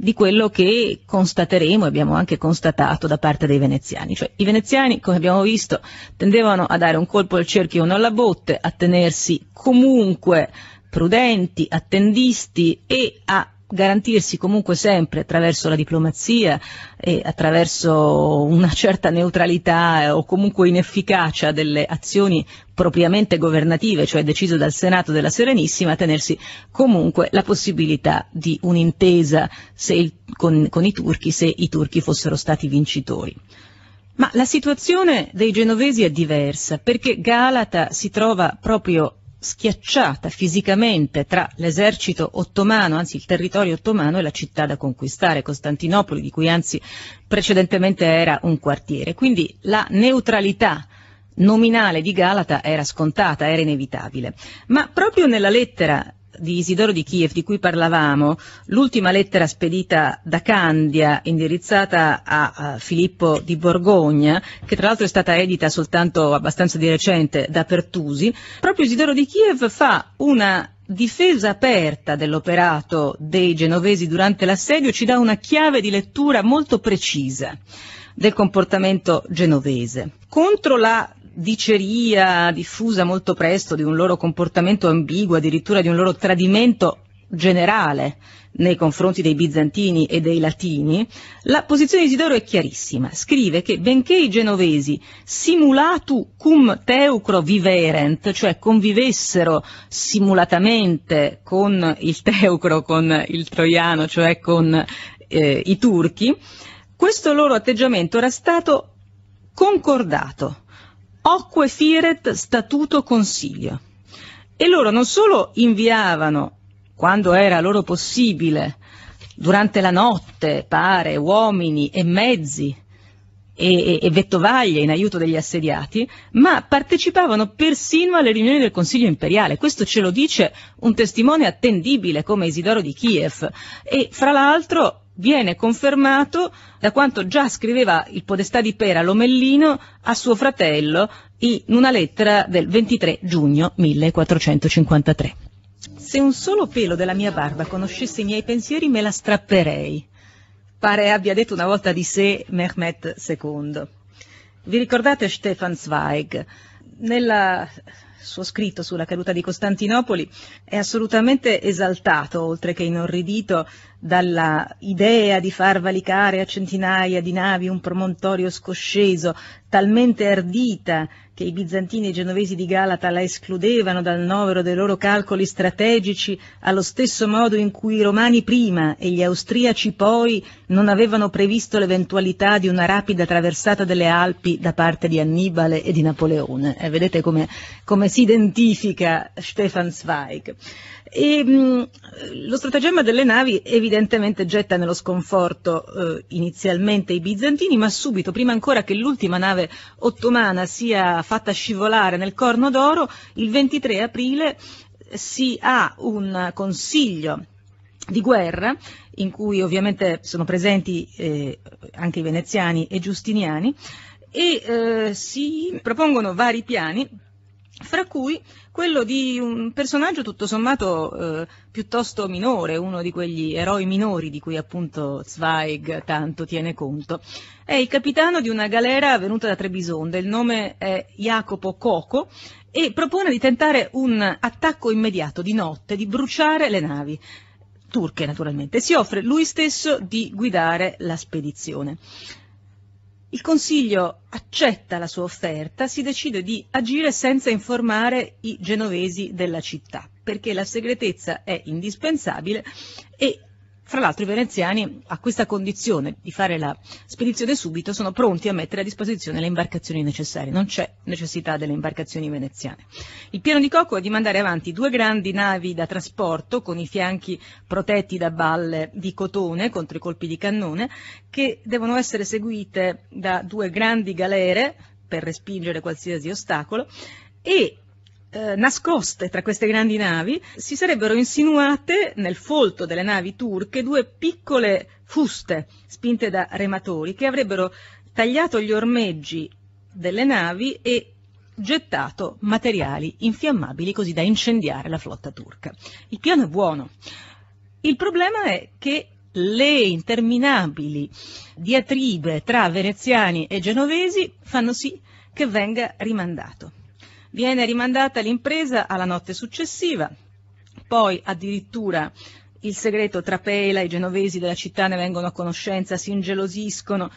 di quello che constateremo e abbiamo anche constatato da parte dei veneziani. Cioè, I veneziani, come abbiamo visto, tendevano a dare un colpo al cerchio e uno alla botte, a tenersi comunque prudenti, attendisti e a garantirsi comunque sempre attraverso la diplomazia e attraverso una certa neutralità eh, o comunque inefficacia delle azioni propriamente governative, cioè deciso dal Senato della Serenissima, tenersi comunque la possibilità di un'intesa con, con i turchi se i turchi fossero stati vincitori. Ma la situazione dei genovesi è diversa perché Galata si trova proprio schiacciata fisicamente tra l'esercito ottomano, anzi il territorio ottomano e la città da conquistare, Costantinopoli, di cui anzi precedentemente era un quartiere. Quindi la neutralità nominale di Galata era scontata, era inevitabile. Ma proprio nella lettera di Isidoro di Kiev di cui parlavamo, l'ultima lettera spedita da Candia indirizzata a, a Filippo di Borgogna, che tra l'altro è stata edita soltanto abbastanza di recente da Pertusi, proprio Isidoro di Kiev fa una difesa aperta dell'operato dei genovesi durante l'assedio ci dà una chiave di lettura molto precisa del comportamento genovese. Contro la diceria diffusa molto presto di un loro comportamento ambiguo, addirittura di un loro tradimento generale nei confronti dei bizantini e dei latini, la posizione di Isidoro è chiarissima. Scrive che benché i genovesi simulatu cum teucro viverent, cioè convivessero simulatamente con il teucro, con il troiano, cioè con eh, i turchi, questo loro atteggiamento era stato concordato Ocque firet statuto consiglio. E loro non solo inviavano, quando era loro possibile, durante la notte, pare, uomini e mezzi e, e, e vettovaglie in aiuto degli assediati, ma partecipavano persino alle riunioni del Consiglio imperiale. Questo ce lo dice un testimone attendibile come Isidoro di Kiev. E fra l'altro viene confermato da quanto già scriveva il podestà di Pera Lomellino a suo fratello in una lettera del 23 giugno 1453. Se un solo pelo della mia barba conoscesse i miei pensieri me la strapperei, pare abbia detto una volta di sé Mehmet II. Vi ricordate Stefan Zweig? Nel eh, suo scritto sulla caduta di Costantinopoli è assolutamente esaltato, oltre che inorridito, dalla idea di far valicare a centinaia di navi un promontorio scosceso, talmente ardita che i bizantini e i genovesi di Galata la escludevano dal novero dei loro calcoli strategici, allo stesso modo in cui i romani prima e gli austriaci poi non avevano previsto l'eventualità di una rapida traversata delle Alpi da parte di Annibale e di Napoleone. Eh, vedete come, come si identifica Stefan Zweig. E, mh, mm, lo stratagemma delle navi evidentemente getta nello sconforto eh, inizialmente i bizantini, ma subito, prima ancora che l'ultima nave ottomana sia fatta scivolare nel Corno d'Oro, il 23 aprile si ha un consiglio di guerra in cui ovviamente sono presenti eh, anche i veneziani e giustiniani e eh, si propongono vari piani fra cui quello di un personaggio tutto sommato eh, piuttosto minore, uno di quegli eroi minori di cui appunto Zweig tanto tiene conto. È il capitano di una galera venuta da Trebisonde, il nome è Jacopo Coco e propone di tentare un attacco immediato di notte, di bruciare le navi turche naturalmente. Si offre lui stesso di guidare la spedizione. Il Consiglio accetta la sua offerta, si decide di agire senza informare i genovesi della città, perché la segretezza è indispensabile e fra l'altro i veneziani a questa condizione di fare la spedizione subito sono pronti a mettere a disposizione le imbarcazioni necessarie, non c'è necessità delle imbarcazioni veneziane. Il piano di Cocco è di mandare avanti due grandi navi da trasporto con i fianchi protetti da balle di cotone contro i colpi di cannone che devono essere seguite da due grandi galere per respingere qualsiasi ostacolo e eh, nascoste tra queste grandi navi si sarebbero insinuate nel folto delle navi turche due piccole fuste spinte da rematori che avrebbero tagliato gli ormeggi delle navi e gettato materiali infiammabili così da incendiare la flotta turca. Il piano è buono. Il problema è che le interminabili diatribe tra veneziani e genovesi fanno sì che venga rimandato. Viene rimandata l'impresa alla notte successiva, poi addirittura il segreto trapela, i genovesi della città ne vengono a conoscenza, si ingelosiscono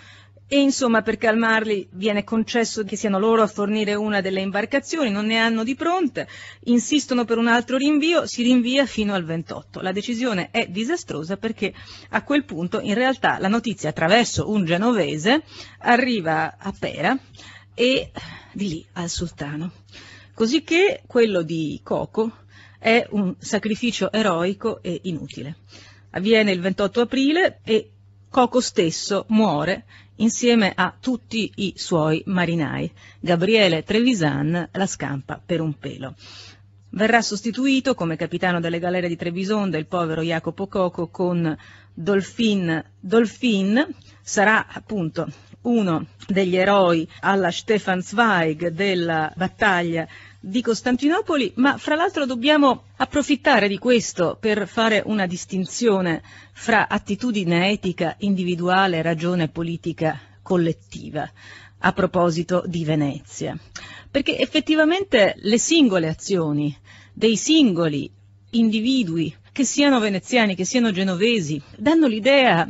e insomma per calmarli viene concesso che siano loro a fornire una delle imbarcazioni, non ne hanno di pronte, insistono per un altro rinvio, si rinvia fino al 28. La decisione è disastrosa perché a quel punto in realtà la notizia attraverso un genovese arriva a Pera e di lì al sultano. Cosicché quello di Coco è un sacrificio eroico e inutile. Avviene il 28 aprile e Coco stesso muore insieme a tutti i suoi marinai. Gabriele Trevisan la scampa per un pelo. Verrà sostituito come capitano delle galere di Trebisonda il povero Jacopo Coco con Dolphin. Dolphin sarà appunto uno degli eroi alla Stefan Zweig della battaglia di Costantinopoli, ma fra l'altro dobbiamo approfittare di questo per fare una distinzione fra attitudine etica individuale e ragione politica collettiva a proposito di Venezia, perché effettivamente le singole azioni dei singoli individui, che siano veneziani, che siano genovesi, danno l'idea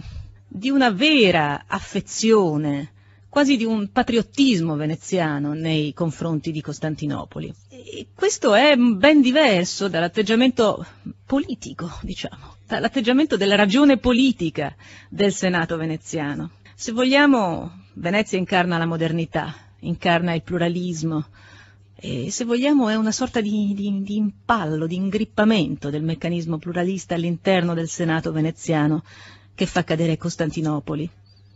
di una vera affezione, quasi di un patriottismo veneziano nei confronti di Costantinopoli. E questo è ben diverso dall'atteggiamento politico, diciamo, dall'atteggiamento della ragione politica del Senato veneziano. Se vogliamo, Venezia incarna la modernità, incarna il pluralismo, e se vogliamo è una sorta di, di, di, impallo, di ingrippamento del meccanismo pluralista all'interno del Senato veneziano che fa cadere Costantinopoli.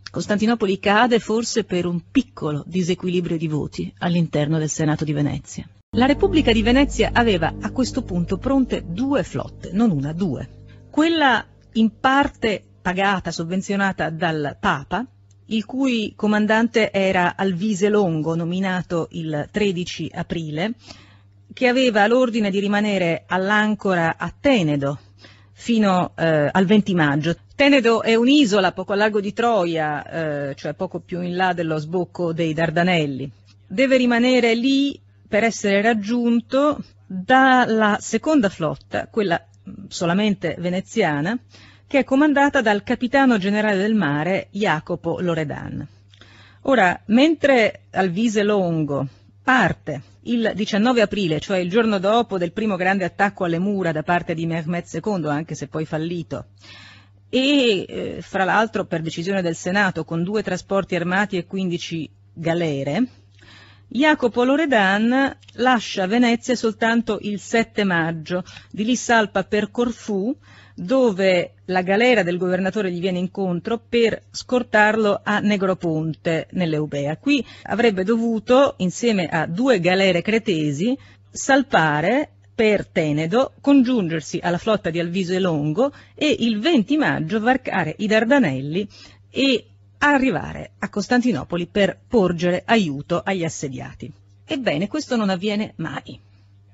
Costantinopoli cade forse per un piccolo disequilibrio di voti all'interno del Senato di Venezia. La Repubblica di Venezia aveva a questo punto pronte due flotte, non una, due. Quella in parte pagata, sovvenzionata dal Papa, il cui comandante era Alvise Longo, nominato il 13 aprile, che aveva l'ordine di rimanere all'ancora a Tenedo, fino eh, al 20 maggio. Tenedo è un'isola poco a largo di Troia, eh, cioè poco più in là dello sbocco dei Dardanelli. Deve rimanere lì per essere raggiunto dalla seconda flotta, quella solamente veneziana, che è comandata dal capitano generale del mare Jacopo Loredan. Ora, mentre Alvise Longo parte il 19 aprile, cioè il giorno dopo del primo grande attacco alle mura da parte di Mehmet II, anche se poi fallito, e eh, fra l'altro per decisione del Senato con due trasporti armati e 15 galere, Jacopo Loredan lascia Venezia soltanto il 7 maggio, di lì salpa per Corfù, dove la galera del governatore gli viene incontro per scortarlo a Negroponte nell'Eubea. Qui avrebbe dovuto, insieme a due galere cretesi, salpare per Tenedo, congiungersi alla flotta di Alviso e Longo e il 20 maggio varcare i Dardanelli e arrivare a Costantinopoli per porgere aiuto agli assediati. Ebbene, questo non avviene mai.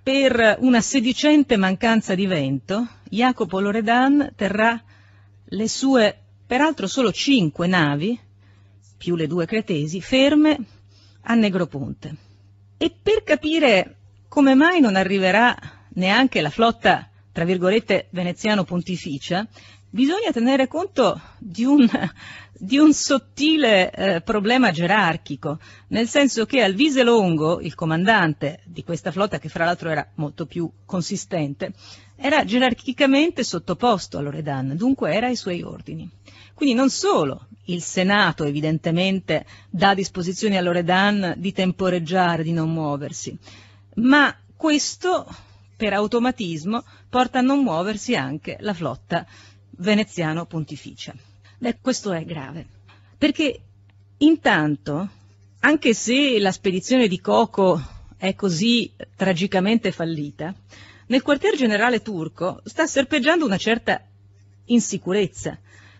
Per una sedicente mancanza di vento, Jacopo Loredan terrà le sue, peraltro solo cinque navi, più le due cretesi, ferme a Negroponte. E per capire come mai non arriverà neanche la flotta, tra virgolette, veneziano-pontificia, bisogna tenere conto di un, di un sottile eh, problema gerarchico, nel senso che Alvise Longo, il comandante di questa flotta, che fra l'altro era molto più consistente, era gerarchicamente sottoposto a Loredan, dunque era ai suoi ordini. Quindi non solo il Senato evidentemente dà disposizioni a Loredan di temporeggiare, di non muoversi, ma questo per automatismo porta a non muoversi anche la flotta veneziano pontificia. Beh, questo è grave, perché intanto, anche se la spedizione di Coco è così tragicamente fallita, nel quartier generale turco sta serpeggiando una certa insicurezza,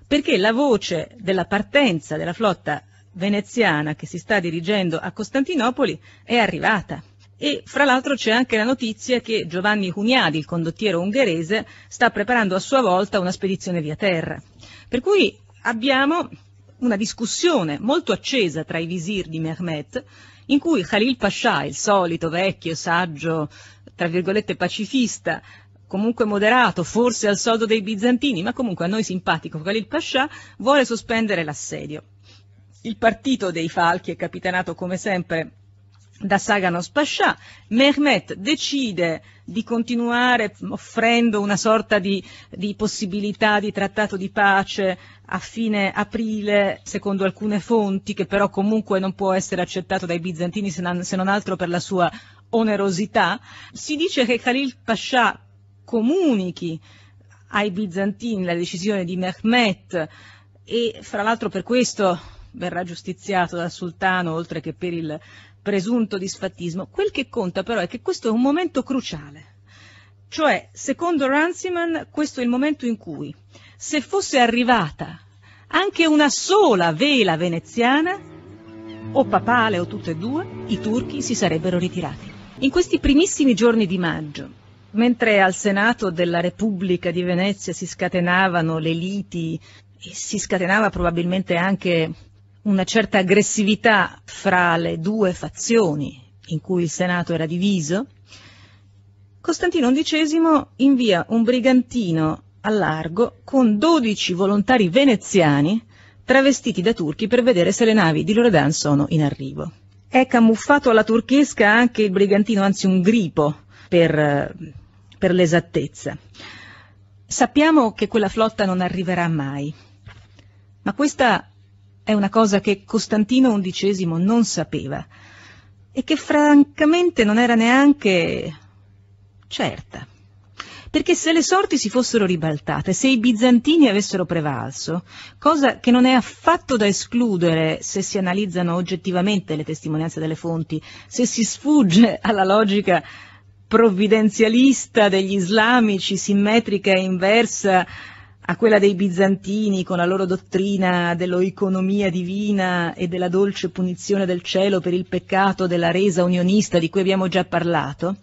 perché la voce della partenza della flotta veneziana che si sta dirigendo a Costantinopoli è arrivata. E fra l'altro c'è anche la notizia che Giovanni Huniadi, il condottiero ungherese, sta preparando a sua volta una spedizione via terra. Per cui abbiamo una discussione molto accesa tra i visir di Mehmet, in cui Khalil Pasha, il solito vecchio, saggio, tra virgolette pacifista, comunque moderato, forse al soldo dei bizantini, ma comunque a noi simpatico Khalil Pasha, vuole sospendere l'assedio. Il partito dei falchi è capitanato come sempre da Saganos Pascià, Mehmet decide di continuare offrendo una sorta di, di, possibilità di trattato di pace a fine aprile, secondo alcune fonti, che però comunque non può essere accettato dai bizantini se non, se non altro per la sua onerosità. Si dice che Khalil Pascià comunichi ai bizantini la decisione di Mehmet e fra l'altro per questo verrà giustiziato dal sultano oltre che per il presunto disfattismo. Quel che conta però è che questo è un momento cruciale. Cioè, secondo Runciman, questo è il momento in cui, se fosse arrivata anche una sola vela veneziana, o papale o tutte e due, i turchi si sarebbero ritirati. In questi primissimi giorni di maggio, mentre al Senato della Repubblica di Venezia si scatenavano le liti e si scatenava probabilmente anche una certa aggressività fra le due fazioni in cui il Senato era diviso, Costantino XI invia un brigantino a largo con 12 volontari veneziani travestiti da turchi per vedere se le navi di Loredan sono in arrivo. È camuffato alla turchesca anche il brigantino, anzi un gripo per, per l'esattezza. Sappiamo che quella flotta non arriverà mai, ma questa è una cosa che Costantino XI non sapeva e che francamente non era neanche certa. Perché se le sorti si fossero ribaltate, se i bizantini avessero prevalso, cosa che non è affatto da escludere se si analizzano oggettivamente le testimonianze delle fonti, se si sfugge alla logica provvidenzialista degli islamici, simmetrica e inversa a quella dei bizantini con la loro dottrina dell'oiconomia divina e della dolce punizione del cielo per il peccato della resa unionista di cui abbiamo già parlato,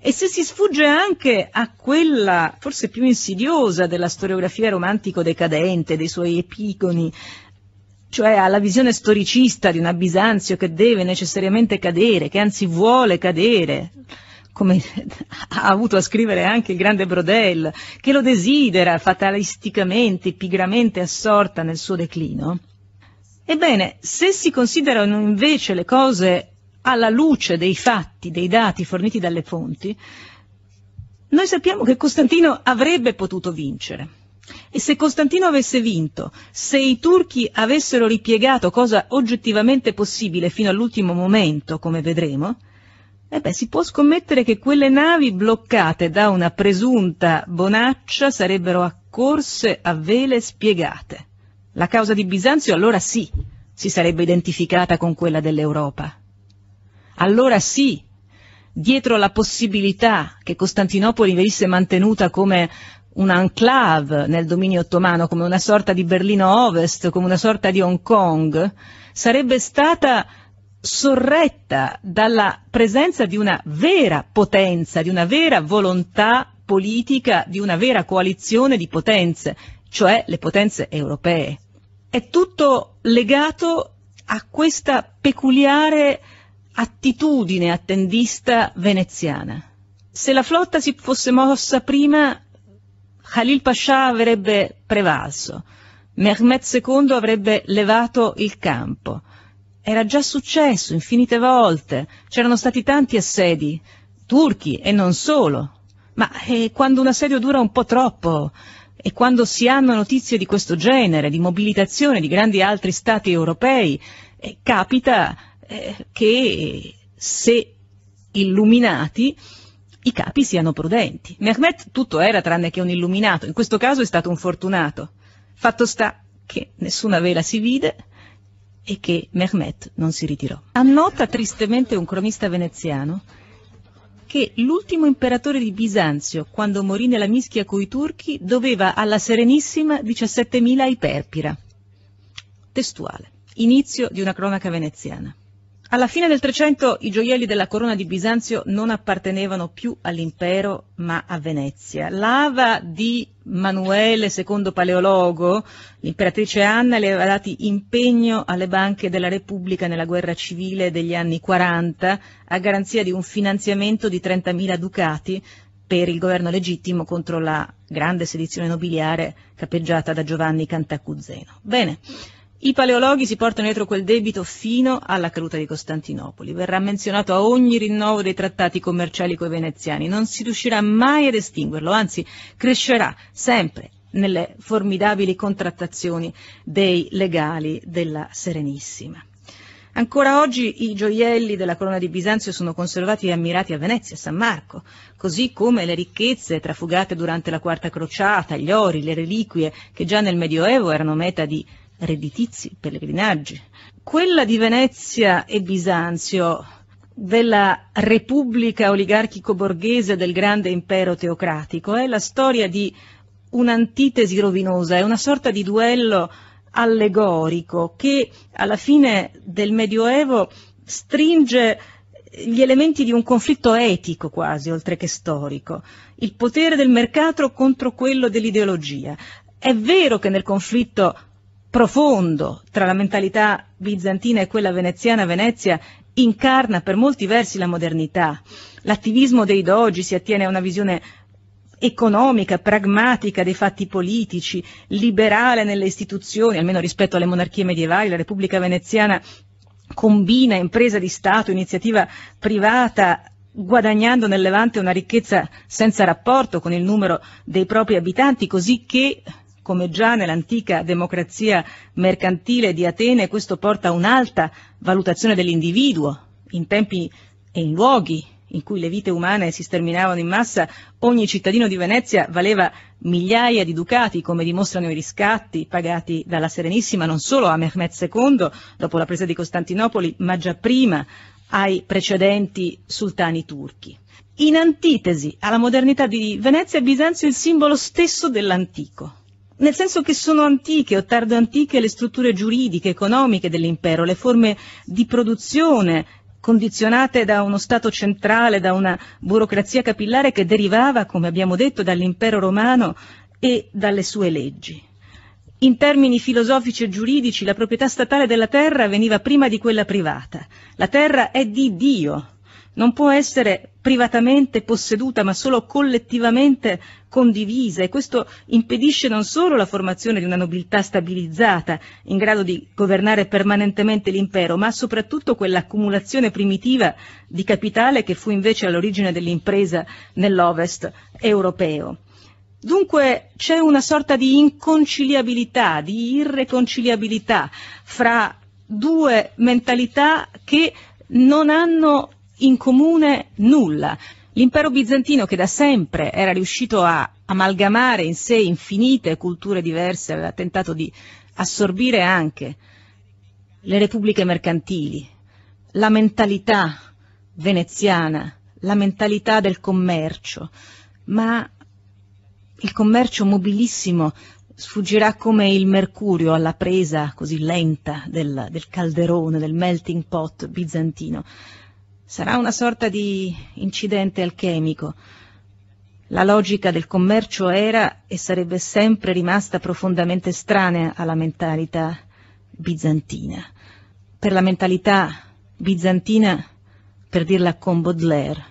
e se si sfugge anche a quella forse più insidiosa della storiografia romantico decadente, dei suoi epigoni, cioè alla visione storicista di una Bisanzio che deve necessariamente cadere, che anzi vuole cadere, come ha avuto a scrivere anche il grande Brodel, che lo desidera fatalisticamente, pigramente assorta nel suo declino. Ebbene, se si considerano invece le cose alla luce dei fatti, dei dati forniti dalle fonti, noi sappiamo che Costantino avrebbe potuto vincere. E se Costantino avesse vinto, se i turchi avessero ripiegato, cosa oggettivamente possibile fino all'ultimo momento, come vedremo, eh beh, si può scommettere che quelle navi bloccate da una presunta bonaccia sarebbero accorse a vele spiegate. La causa di Bisanzio allora sì, si sarebbe identificata con quella dell'Europa. Allora sì, dietro la possibilità che Costantinopoli venisse mantenuta come un enclave nel dominio ottomano, come una sorta di Berlino Ovest, come una sorta di Hong Kong, sarebbe stata sorretta dalla presenza di una vera potenza, di una vera volontà politica, di una vera coalizione di potenze, cioè le potenze europee. È tutto legato a questa peculiare attitudine attendista veneziana. Se la flotta si fosse mossa prima, Khalil Pasha avrebbe prevalso, Mehmet II avrebbe levato il campo, era già successo infinite volte, c'erano stati tanti assedi, turchi e non solo. Ma eh, quando un assedio dura un po' troppo e quando si hanno notizie di questo genere, di mobilitazione di grandi altri stati europei, eh, capita eh, che se illuminati i capi siano prudenti. Mehmet tutto era tranne che un illuminato, in questo caso è stato un fortunato. Fatto sta che nessuna vela si vide, e che Mehmet non si ritirò. Annota tristemente un cronista veneziano che l'ultimo imperatore di Bisanzio, quando morì nella mischia coi turchi, doveva alla Serenissima 17.000 iperpira. Testuale. Inizio di una cronaca veneziana. Alla fine del Trecento i gioielli della corona di Bisanzio non appartenevano più all'impero ma a Venezia. L'ava di Manuele II Paleologo, l'imperatrice Anna, le aveva dati impegno alle banche della Repubblica nella guerra civile degli anni 40 a garanzia di un finanziamento di 30.000 ducati per il governo legittimo contro la grande sedizione nobiliare capeggiata da Giovanni Cantacuzeno. Bene. I paleologhi si portano dietro quel debito fino alla caduta di Costantinopoli. Verrà menzionato a ogni rinnovo dei trattati commerciali coi veneziani. Non si riuscirà mai ad estinguerlo, anzi crescerà sempre nelle formidabili contrattazioni dei legali della Serenissima. Ancora oggi i gioielli della corona di Bisanzio sono conservati e ammirati a Venezia e San Marco, così come le ricchezze trafugate durante la Quarta Crociata, gli ori, le reliquie che già nel Medioevo erano meta di redditizi, pellegrinaggi. Quella di Venezia e Bisanzio, della repubblica oligarchico-borghese del grande impero teocratico, è la storia di un'antitesi rovinosa, è una sorta di duello allegorico che alla fine del Medioevo stringe gli elementi di un conflitto etico quasi, oltre che storico, il potere del mercato contro quello dell'ideologia. È vero che nel conflitto profondo tra la mentalità bizantina e quella veneziana Venezia incarna per molti versi la modernità. L'attivismo dei dogi si attiene a una visione economica, pragmatica dei fatti politici, liberale nelle istituzioni, almeno rispetto alle monarchie medievali, la Repubblica veneziana combina impresa di Stato, iniziativa privata, guadagnando nel Levante una ricchezza senza rapporto con il numero dei propri abitanti, così che come già nell'antica democrazia mercantile di Atene, questo porta a un'alta valutazione dell'individuo in tempi e in luoghi in cui le vite umane si sterminavano in massa, ogni cittadino di Venezia valeva migliaia di ducati, come dimostrano i riscatti pagati dalla Serenissima non solo a Mehmet II dopo la presa di Costantinopoli, ma già prima ai precedenti sultani turchi. In antitesi alla modernità di Venezia, Bisanzio è il simbolo stesso dell'antico nel senso che sono antiche o tardo antiche le strutture giuridiche, economiche dell'impero, le forme di produzione condizionate da uno Stato centrale, da una burocrazia capillare che derivava, come abbiamo detto, dall'impero romano e dalle sue leggi. In termini filosofici e giuridici, la proprietà statale della terra veniva prima di quella privata. La terra è di Dio, non può essere privatamente posseduta ma solo collettivamente condivisa e questo impedisce non solo la formazione di una nobiltà stabilizzata in grado di governare permanentemente l'impero ma soprattutto quell'accumulazione primitiva di capitale che fu invece all'origine dell'impresa nell'ovest europeo. Dunque c'è una sorta di inconciliabilità, di irreconciliabilità fra due mentalità che non hanno in comune nulla. L'impero bizantino che da sempre era riuscito a amalgamare in sé infinite culture diverse, aveva tentato di assorbire anche le repubbliche mercantili, la mentalità veneziana, la mentalità del commercio, ma il commercio mobilissimo sfuggirà come il mercurio alla presa così lenta del, del calderone, del melting pot bizantino. Sarà una sorta di incidente alchemico. La logica del commercio era e sarebbe sempre rimasta profondamente strana alla mentalità bizantina. Per la mentalità bizantina, per dirla con Baudelaire,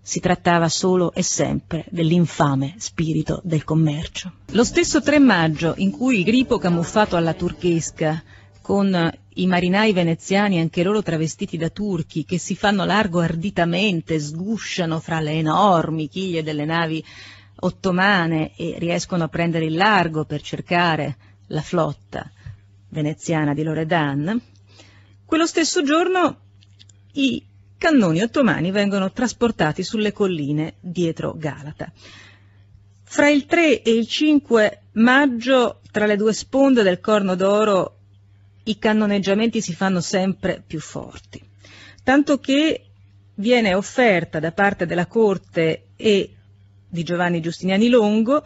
si trattava solo e sempre dell'infame spirito del commercio. Lo stesso 3 maggio in cui il Gripo camuffato alla turchesca con i marinai veneziani anche loro travestiti da turchi che si fanno largo arditamente, sgusciano fra le enormi chiglie delle navi ottomane e riescono a prendere il largo per cercare la flotta veneziana di Loredan, quello stesso giorno i cannoni ottomani vengono trasportati sulle colline dietro Galata. Fra il 3 e il 5 maggio, tra le due sponde del Corno d'Oro, i cannoneggiamenti si fanno sempre più forti, tanto che viene offerta da parte della Corte e di Giovanni Giustiniani Longo,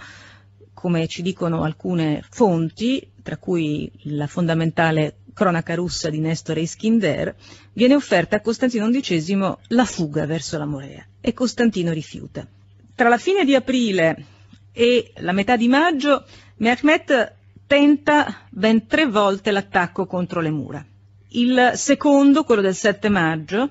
come ci dicono alcune fonti, tra cui la fondamentale cronaca russa di Nestore Iskinder, viene offerta a Costantino XI la fuga verso la Morea e Costantino rifiuta. Tra la fine di aprile e la metà di maggio, Mehmet tenta ben tre volte l'attacco contro le mura. Il secondo, quello del 7 maggio,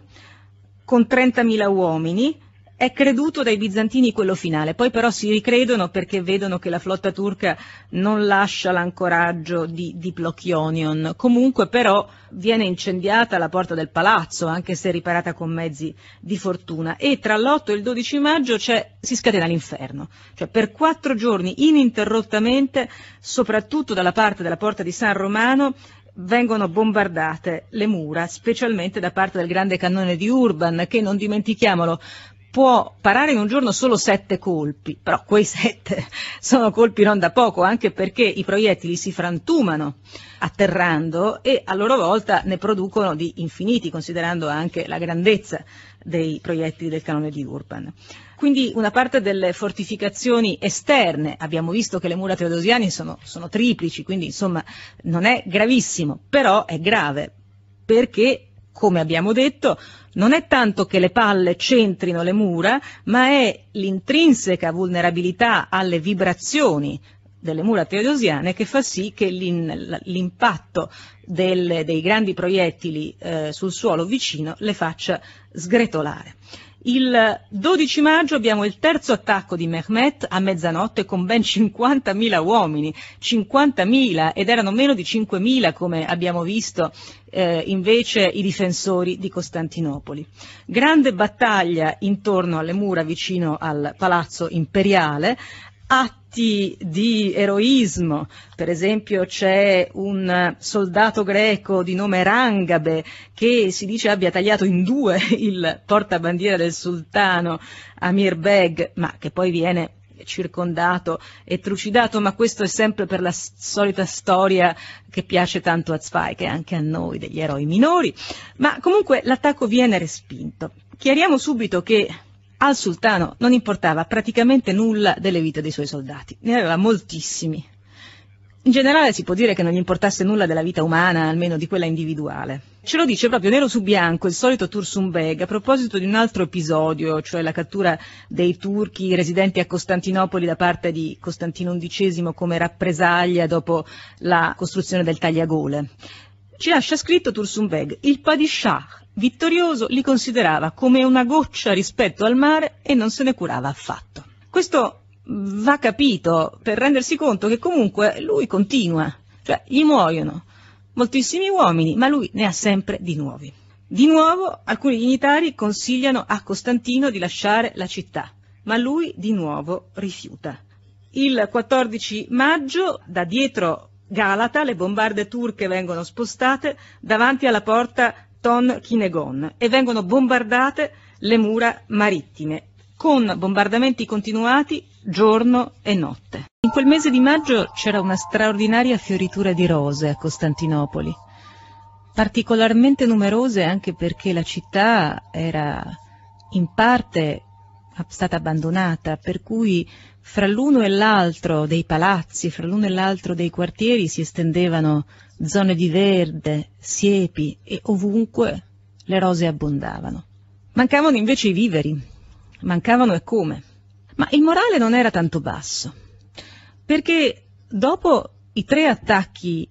con 30.000 uomini, è creduto dai bizantini quello finale, poi però si ricredono perché vedono che la flotta turca non lascia l'ancoraggio di, di Plochionion. Comunque però viene incendiata la porta del palazzo, anche se riparata con mezzi di fortuna. E tra l'8 e il 12 maggio si scatena l'inferno. Cioè per quattro giorni ininterrottamente, soprattutto dalla parte della porta di San Romano, vengono bombardate le mura, specialmente da parte del grande cannone di Urban, che non dimentichiamolo, può parare in un giorno solo sette colpi, però quei sette sono colpi non da poco, anche perché i proiettili si frantumano atterrando e a loro volta ne producono di infiniti, considerando anche la grandezza dei proiettili del canone di Urban. Quindi una parte delle fortificazioni esterne, abbiamo visto che le mura teodosiane sono, sono triplici, quindi insomma non è gravissimo, però è grave perché, come abbiamo detto, non è tanto che le palle centrino le mura, ma è l'intrinseca vulnerabilità alle vibrazioni delle mura teodosiane che fa sì che l'impatto dei grandi proiettili eh, sul suolo vicino le faccia sgretolare. Il 12 maggio abbiamo il terzo attacco di Mehmet a mezzanotte con ben 50.000 uomini, 50.000 ed erano meno di 5.000 come abbiamo visto eh, invece i difensori di Costantinopoli. Grande battaglia intorno alle mura vicino al palazzo imperiale, atti di eroismo, per esempio c'è un soldato greco di nome Rangabe che si dice abbia tagliato in due il portabandiera del sultano Amir Beg, ma che poi viene circondato e trucidato, ma questo è sempre per la solita storia che piace tanto a Zweig e anche a noi degli eroi minori, ma comunque l'attacco viene respinto. Chiariamo subito che al sultano non importava praticamente nulla delle vite dei suoi soldati, ne aveva moltissimi. In generale si può dire che non gli importasse nulla della vita umana, almeno di quella individuale. Ce lo dice proprio nero su bianco il solito Tursun Beg a proposito di un altro episodio, cioè la cattura dei turchi residenti a Costantinopoli da parte di Costantino XI come rappresaglia dopo la costruzione del tagliagole. Ci lascia scritto Tursun Beg, il Padishah, vittorioso, li considerava come una goccia rispetto al mare e non se ne curava affatto. Questo va capito per rendersi conto che comunque lui continua, cioè gli muoiono moltissimi uomini, ma lui ne ha sempre di nuovi. Di nuovo alcuni dignitari consigliano a Costantino di lasciare la città, ma lui di nuovo rifiuta. Il 14 maggio, da dietro Galata, le bombarde turche vengono spostate davanti alla porta Ton Kinegon e vengono bombardate le mura marittime con bombardamenti continuati giorno e notte. In quel mese di maggio c'era una straordinaria fioritura di rose a Costantinopoli, particolarmente numerose anche perché la città era in parte stata abbandonata, per cui fra l'uno e l'altro dei palazzi, fra l'uno e l'altro dei quartieri si estendevano zone di verde, siepi e ovunque le rose abbondavano. Mancavano invece i viveri, mancavano e come. Ma il morale non era tanto basso, perché dopo i tre attacchi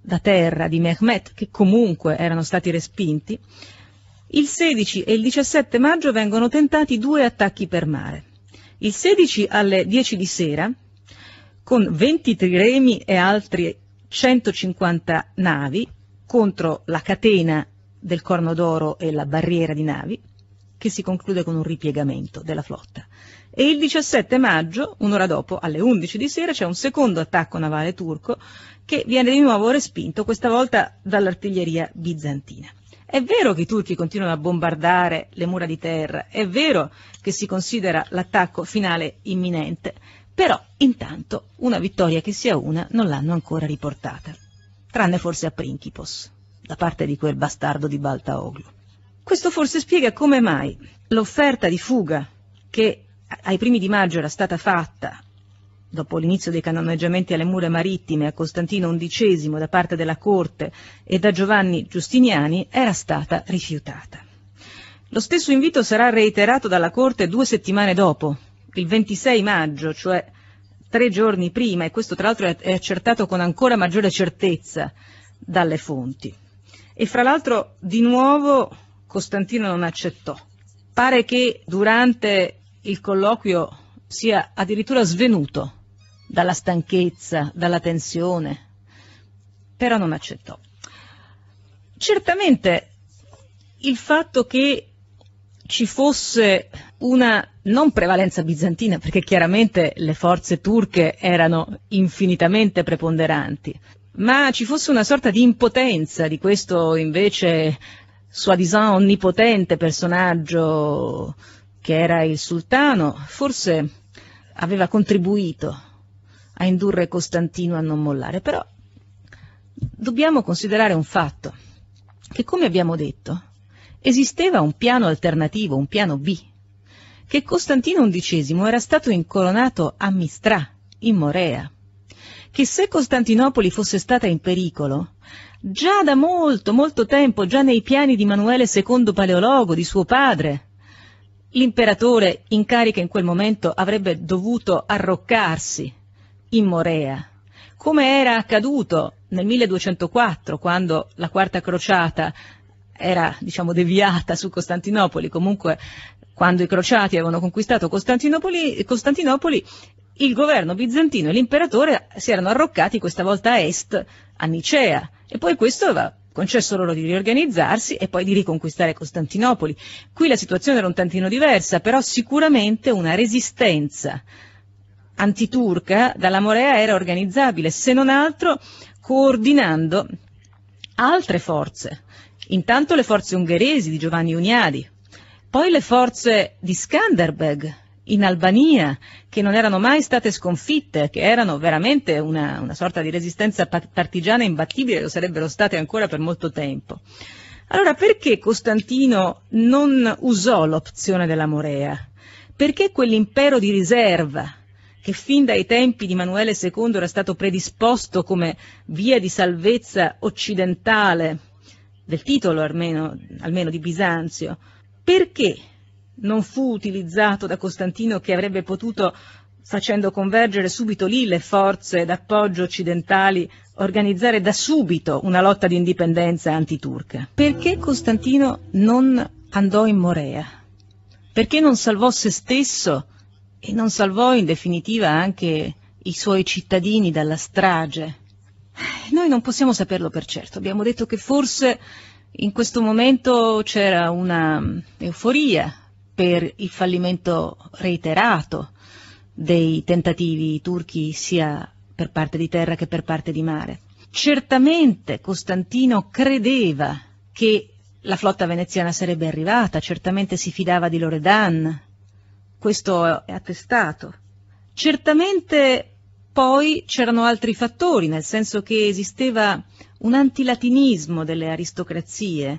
da terra di Mehmet, che comunque erano stati respinti, il 16 e il 17 maggio vengono tentati due attacchi per mare il 16 alle 10 di sera, con 20 triremi e altre 150 navi contro la catena del Corno d'Oro e la barriera di navi, che si conclude con un ripiegamento della flotta. E il 17 maggio, un'ora dopo, alle 11 di sera, c'è un secondo attacco navale turco che viene di nuovo respinto, questa volta dall'artiglieria bizantina. È vero che i turchi continuano a bombardare le mura di terra, è vero che si considera l'attacco finale imminente, però intanto una vittoria che sia una non l'hanno ancora riportata, tranne forse a Principos, da parte di quel bastardo di Baltaoglu. Questo forse spiega come mai l'offerta di fuga che ai primi di maggio era stata fatta dopo l'inizio dei canoneggiamenti alle mura marittime a Costantino XI da parte della corte e da Giovanni Giustiniani, era stata rifiutata. Lo stesso invito sarà reiterato dalla corte due settimane dopo, il 26 maggio, cioè tre giorni prima, e questo tra l'altro è accertato con ancora maggiore certezza dalle fonti. E fra l'altro di nuovo Costantino non accettò. Pare che durante il colloquio sia addirittura svenuto dalla stanchezza, dalla tensione, però non accettò. Certamente il fatto che ci fosse una non prevalenza bizantina, perché chiaramente le forze turche erano infinitamente preponderanti, ma ci fosse una sorta di impotenza di questo invece suadisant onnipotente personaggio che era il sultano, forse aveva contribuito a indurre Costantino a non mollare, però dobbiamo considerare un fatto, che come abbiamo detto, esisteva un piano alternativo, un piano B, che Costantino XI era stato incoronato a Mistrà, in Morea, che se Costantinopoli fosse stata in pericolo, già da molto, molto tempo, già nei piani di Manuele II Paleologo, di suo padre, l'imperatore in carica in quel momento avrebbe dovuto arroccarsi in Morea, come era accaduto nel 1204 quando la Quarta Crociata era diciamo, deviata su Costantinopoli, comunque quando i crociati avevano conquistato Costantinopoli, Costantinopoli il governo bizantino e l'imperatore si erano arroccati questa volta a est, a Nicea, e poi questo aveva concesso loro di riorganizzarsi e poi di riconquistare Costantinopoli. Qui la situazione era un tantino diversa, però sicuramente una resistenza antiturca eh, dalla Morea era organizzabile, se non altro coordinando altre forze. Intanto le forze ungheresi di Giovanni Uniadi, poi le forze di Skanderbeg in Albania, che non erano mai state sconfitte, che erano veramente una, una sorta di resistenza partigiana imbattibile, lo sarebbero state ancora per molto tempo. Allora perché Costantino non usò l'opzione della Morea? Perché quell'impero di riserva che fin dai tempi di Manuele II era stato predisposto come via di salvezza occidentale del titolo almeno, almeno di Bisanzio, perché non fu utilizzato da Costantino che avrebbe potuto facendo convergere subito lì le forze d'appoggio occidentali, organizzare da subito una lotta di indipendenza antiturca. Perché Costantino non andò in Morea? Perché non salvò se stesso e non salvò in definitiva anche i suoi cittadini dalla strage. Noi non possiamo saperlo per certo, abbiamo detto che forse in questo momento c'era una mm, euforia per il fallimento reiterato dei tentativi turchi sia per parte di terra che per parte di mare. Certamente Costantino credeva che la flotta veneziana sarebbe arrivata, certamente si fidava di Loredan, questo è attestato. Certamente poi c'erano altri fattori, nel senso che esisteva un antilatinismo delle aristocrazie,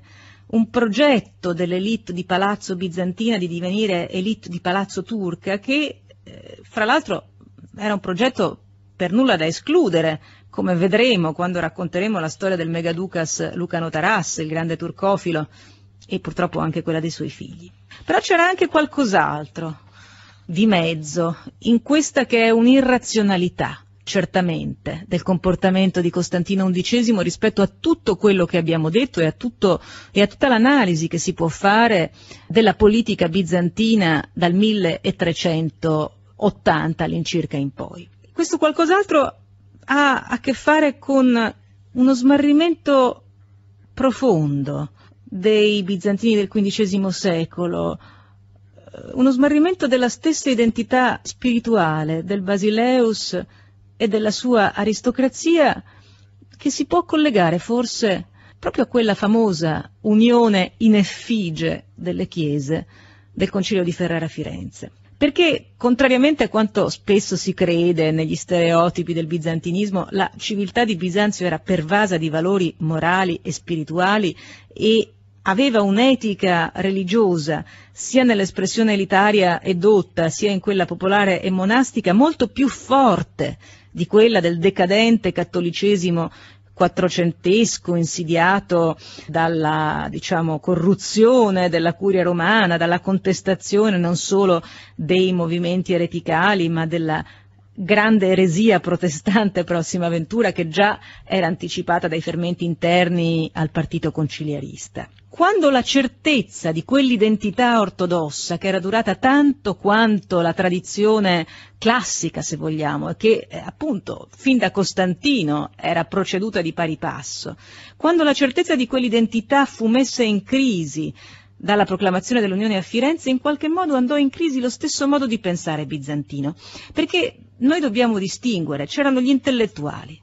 un progetto dell'elite di palazzo bizantina di divenire elite di palazzo turca che eh, fra l'altro era un progetto per nulla da escludere, come vedremo quando racconteremo la storia del megaducas Lucano Taras, il grande turcofilo, e purtroppo anche quella dei suoi figli. Però c'era anche qualcos'altro, di mezzo in questa che è un'irrazionalità certamente, del comportamento di Costantino XI rispetto a tutto quello che abbiamo detto e a, tutto, e a tutta l'analisi che si può fare della politica bizantina dal 1380 all'incirca in poi. Questo qualcos'altro ha a che fare con uno smarrimento profondo dei bizantini del XV secolo, eh, uno smarrimento della stessa identità spirituale del Basileus e della sua aristocrazia che si può collegare forse proprio a quella famosa unione in effigie delle chiese del Concilio di Ferrara Firenze. Perché, contrariamente a quanto spesso si crede negli stereotipi del bizantinismo, la civiltà di Bisanzio era pervasa di valori morali e spirituali e aveva un'etica religiosa, sia nell'espressione elitaria e dotta, sia in quella popolare e monastica, molto più forte di quella del decadente cattolicesimo quattrocentesco insidiato dalla diciamo, corruzione della curia romana, dalla contestazione non solo dei movimenti ereticali, ma della grande eresia protestante prossima ventura che già era anticipata dai fermenti interni al partito conciliarista quando la certezza di quell'identità ortodossa, che era durata tanto quanto la tradizione classica, se vogliamo, e che eh, appunto fin da Costantino era proceduta di pari passo, quando la certezza di quell'identità fu messa in crisi dalla proclamazione dell'Unione a Firenze, in qualche modo andò in crisi lo stesso modo di pensare bizantino, perché noi dobbiamo distinguere, c'erano gli intellettuali,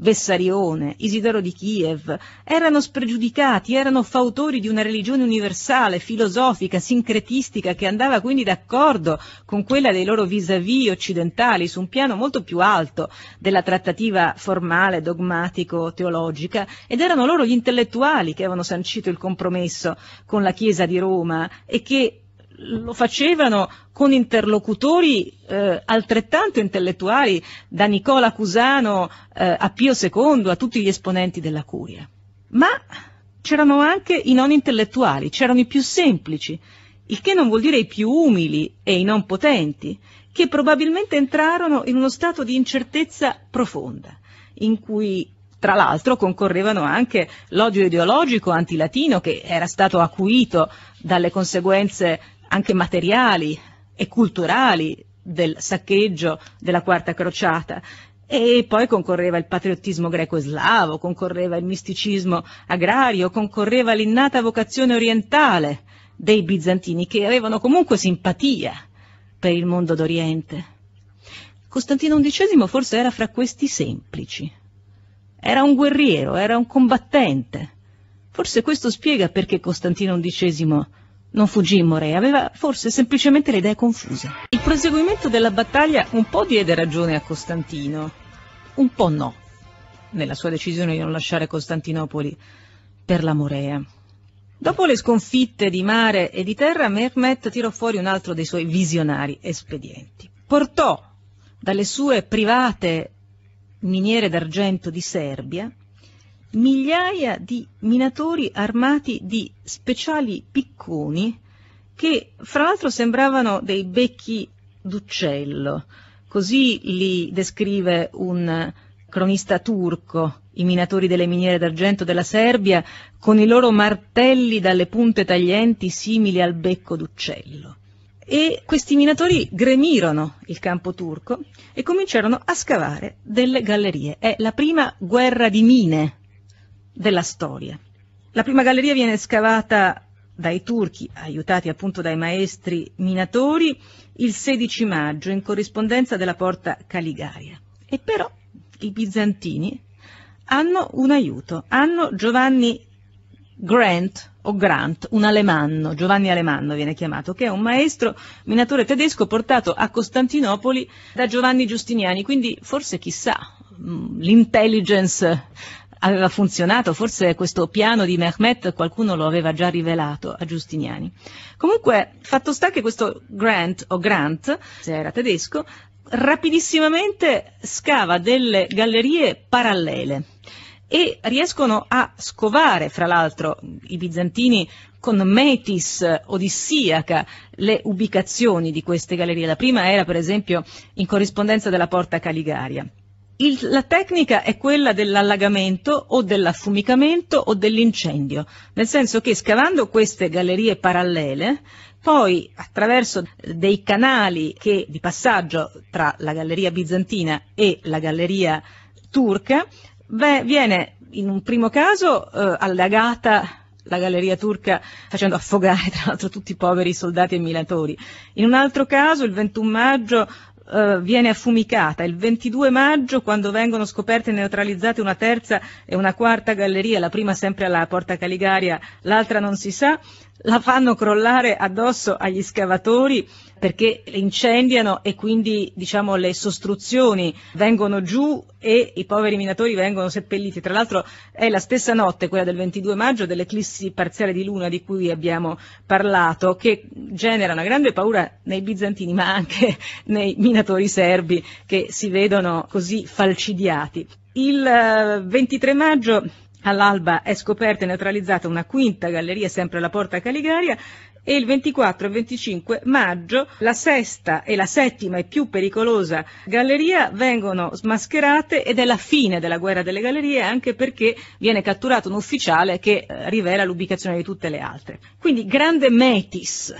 Vessarione, Isidoro di Kiev, erano spregiudicati, erano fautori di una religione universale, filosofica, sincretistica, che andava quindi d'accordo con quella dei loro vis-à-vis occidentali su un piano molto più alto della trattativa formale, dogmatico-teologica, ed erano loro gli intellettuali che avevano sancito il compromesso con la Chiesa di Roma e che lo facevano con interlocutori eh, altrettanto intellettuali, da Nicola Cusano eh, a Pio II, a tutti gli esponenti della curia. Ma c'erano anche i non intellettuali, c'erano i più semplici, il che non vuol dire i più umili e i non potenti, che probabilmente entrarono in uno stato di incertezza profonda, in cui tra l'altro concorrevano anche l'odio ideologico antilatino che era stato acuito dalle conseguenze anche materiali e culturali del saccheggio della Quarta Crociata. E poi concorreva il patriottismo greco-slavo, concorreva il misticismo agrario, concorreva l'innata vocazione orientale dei bizantini che avevano comunque simpatia per il mondo d'Oriente. Costantino XI forse era fra questi semplici. Era un guerriero, era un combattente. Forse questo spiega perché Costantino XI non fuggì More, aveva forse semplicemente le idee confuse. Il proseguimento della battaglia un po' diede ragione a Costantino, un po' no, nella sua decisione di non lasciare Costantinopoli per la Morea. Dopo le sconfitte di mare e di terra, Mehmet tirò fuori un altro dei suoi visionari espedienti. Portò dalle sue private miniere d'argento di Serbia migliaia di minatori armati di speciali picconi che fra l'altro sembravano dei becchi d'uccello. Così li descrive un cronista turco, i minatori delle miniere d'argento della Serbia, con i loro martelli dalle punte taglienti simili al becco d'uccello. E questi minatori gremirono il campo turco e cominciarono a scavare delle gallerie. È la prima guerra di mine della storia. La prima galleria viene scavata dai turchi, aiutati appunto dai maestri minatori, il 16 maggio in corrispondenza della porta Caligaria. E però i bizantini hanno un aiuto, hanno Giovanni Grant o Grant, un alemanno, Giovanni Alemanno viene chiamato, che è un maestro minatore tedesco portato a Costantinopoli da Giovanni Giustiniani, quindi forse chissà mm, l'intelligence aveva funzionato, forse questo piano di Mehmet qualcuno lo aveva già rivelato a Giustiniani. Comunque, fatto sta che questo Grant, o Grant, se era tedesco, rapidissimamente scava delle gallerie parallele e riescono a scovare, fra l'altro, i bizantini con metis odissiaca le ubicazioni di queste gallerie. La prima era, per esempio, in corrispondenza della Porta Caligaria. Il, la tecnica è quella dell'allagamento o dell'affumicamento o dell'incendio, nel senso che scavando queste gallerie parallele, poi attraverso dei canali che, di passaggio tra la galleria bizantina e la galleria turca, beh, viene in un primo caso eh, allagata la galleria turca facendo affogare tra l'altro tutti i poveri soldati e minatori. In un altro caso, il 21 maggio, eh, viene affumicata, il 22 maggio quando vengono scoperte e neutralizzate una terza e una quarta galleria, la prima sempre alla Porta Caligaria, l'altra non si sa, la fanno crollare addosso agli scavatori perché incendiano e quindi diciamo, le sostruzioni vengono giù e i poveri minatori vengono seppelliti. Tra l'altro è la stessa notte, quella del 22 maggio, dell'eclissi parziale di luna di cui abbiamo parlato, che genera una grande paura nei bizantini ma anche nei minatori serbi che si vedono così falcidiati. Il 23 eh, maggio All'alba è scoperta e neutralizzata una quinta galleria sempre alla Porta Caligaria e il 24 e 25 maggio la sesta e la settima e più pericolosa galleria vengono smascherate ed è la fine della guerra delle gallerie anche perché viene catturato un ufficiale che eh, rivela l'ubicazione di tutte le altre. Quindi grande metis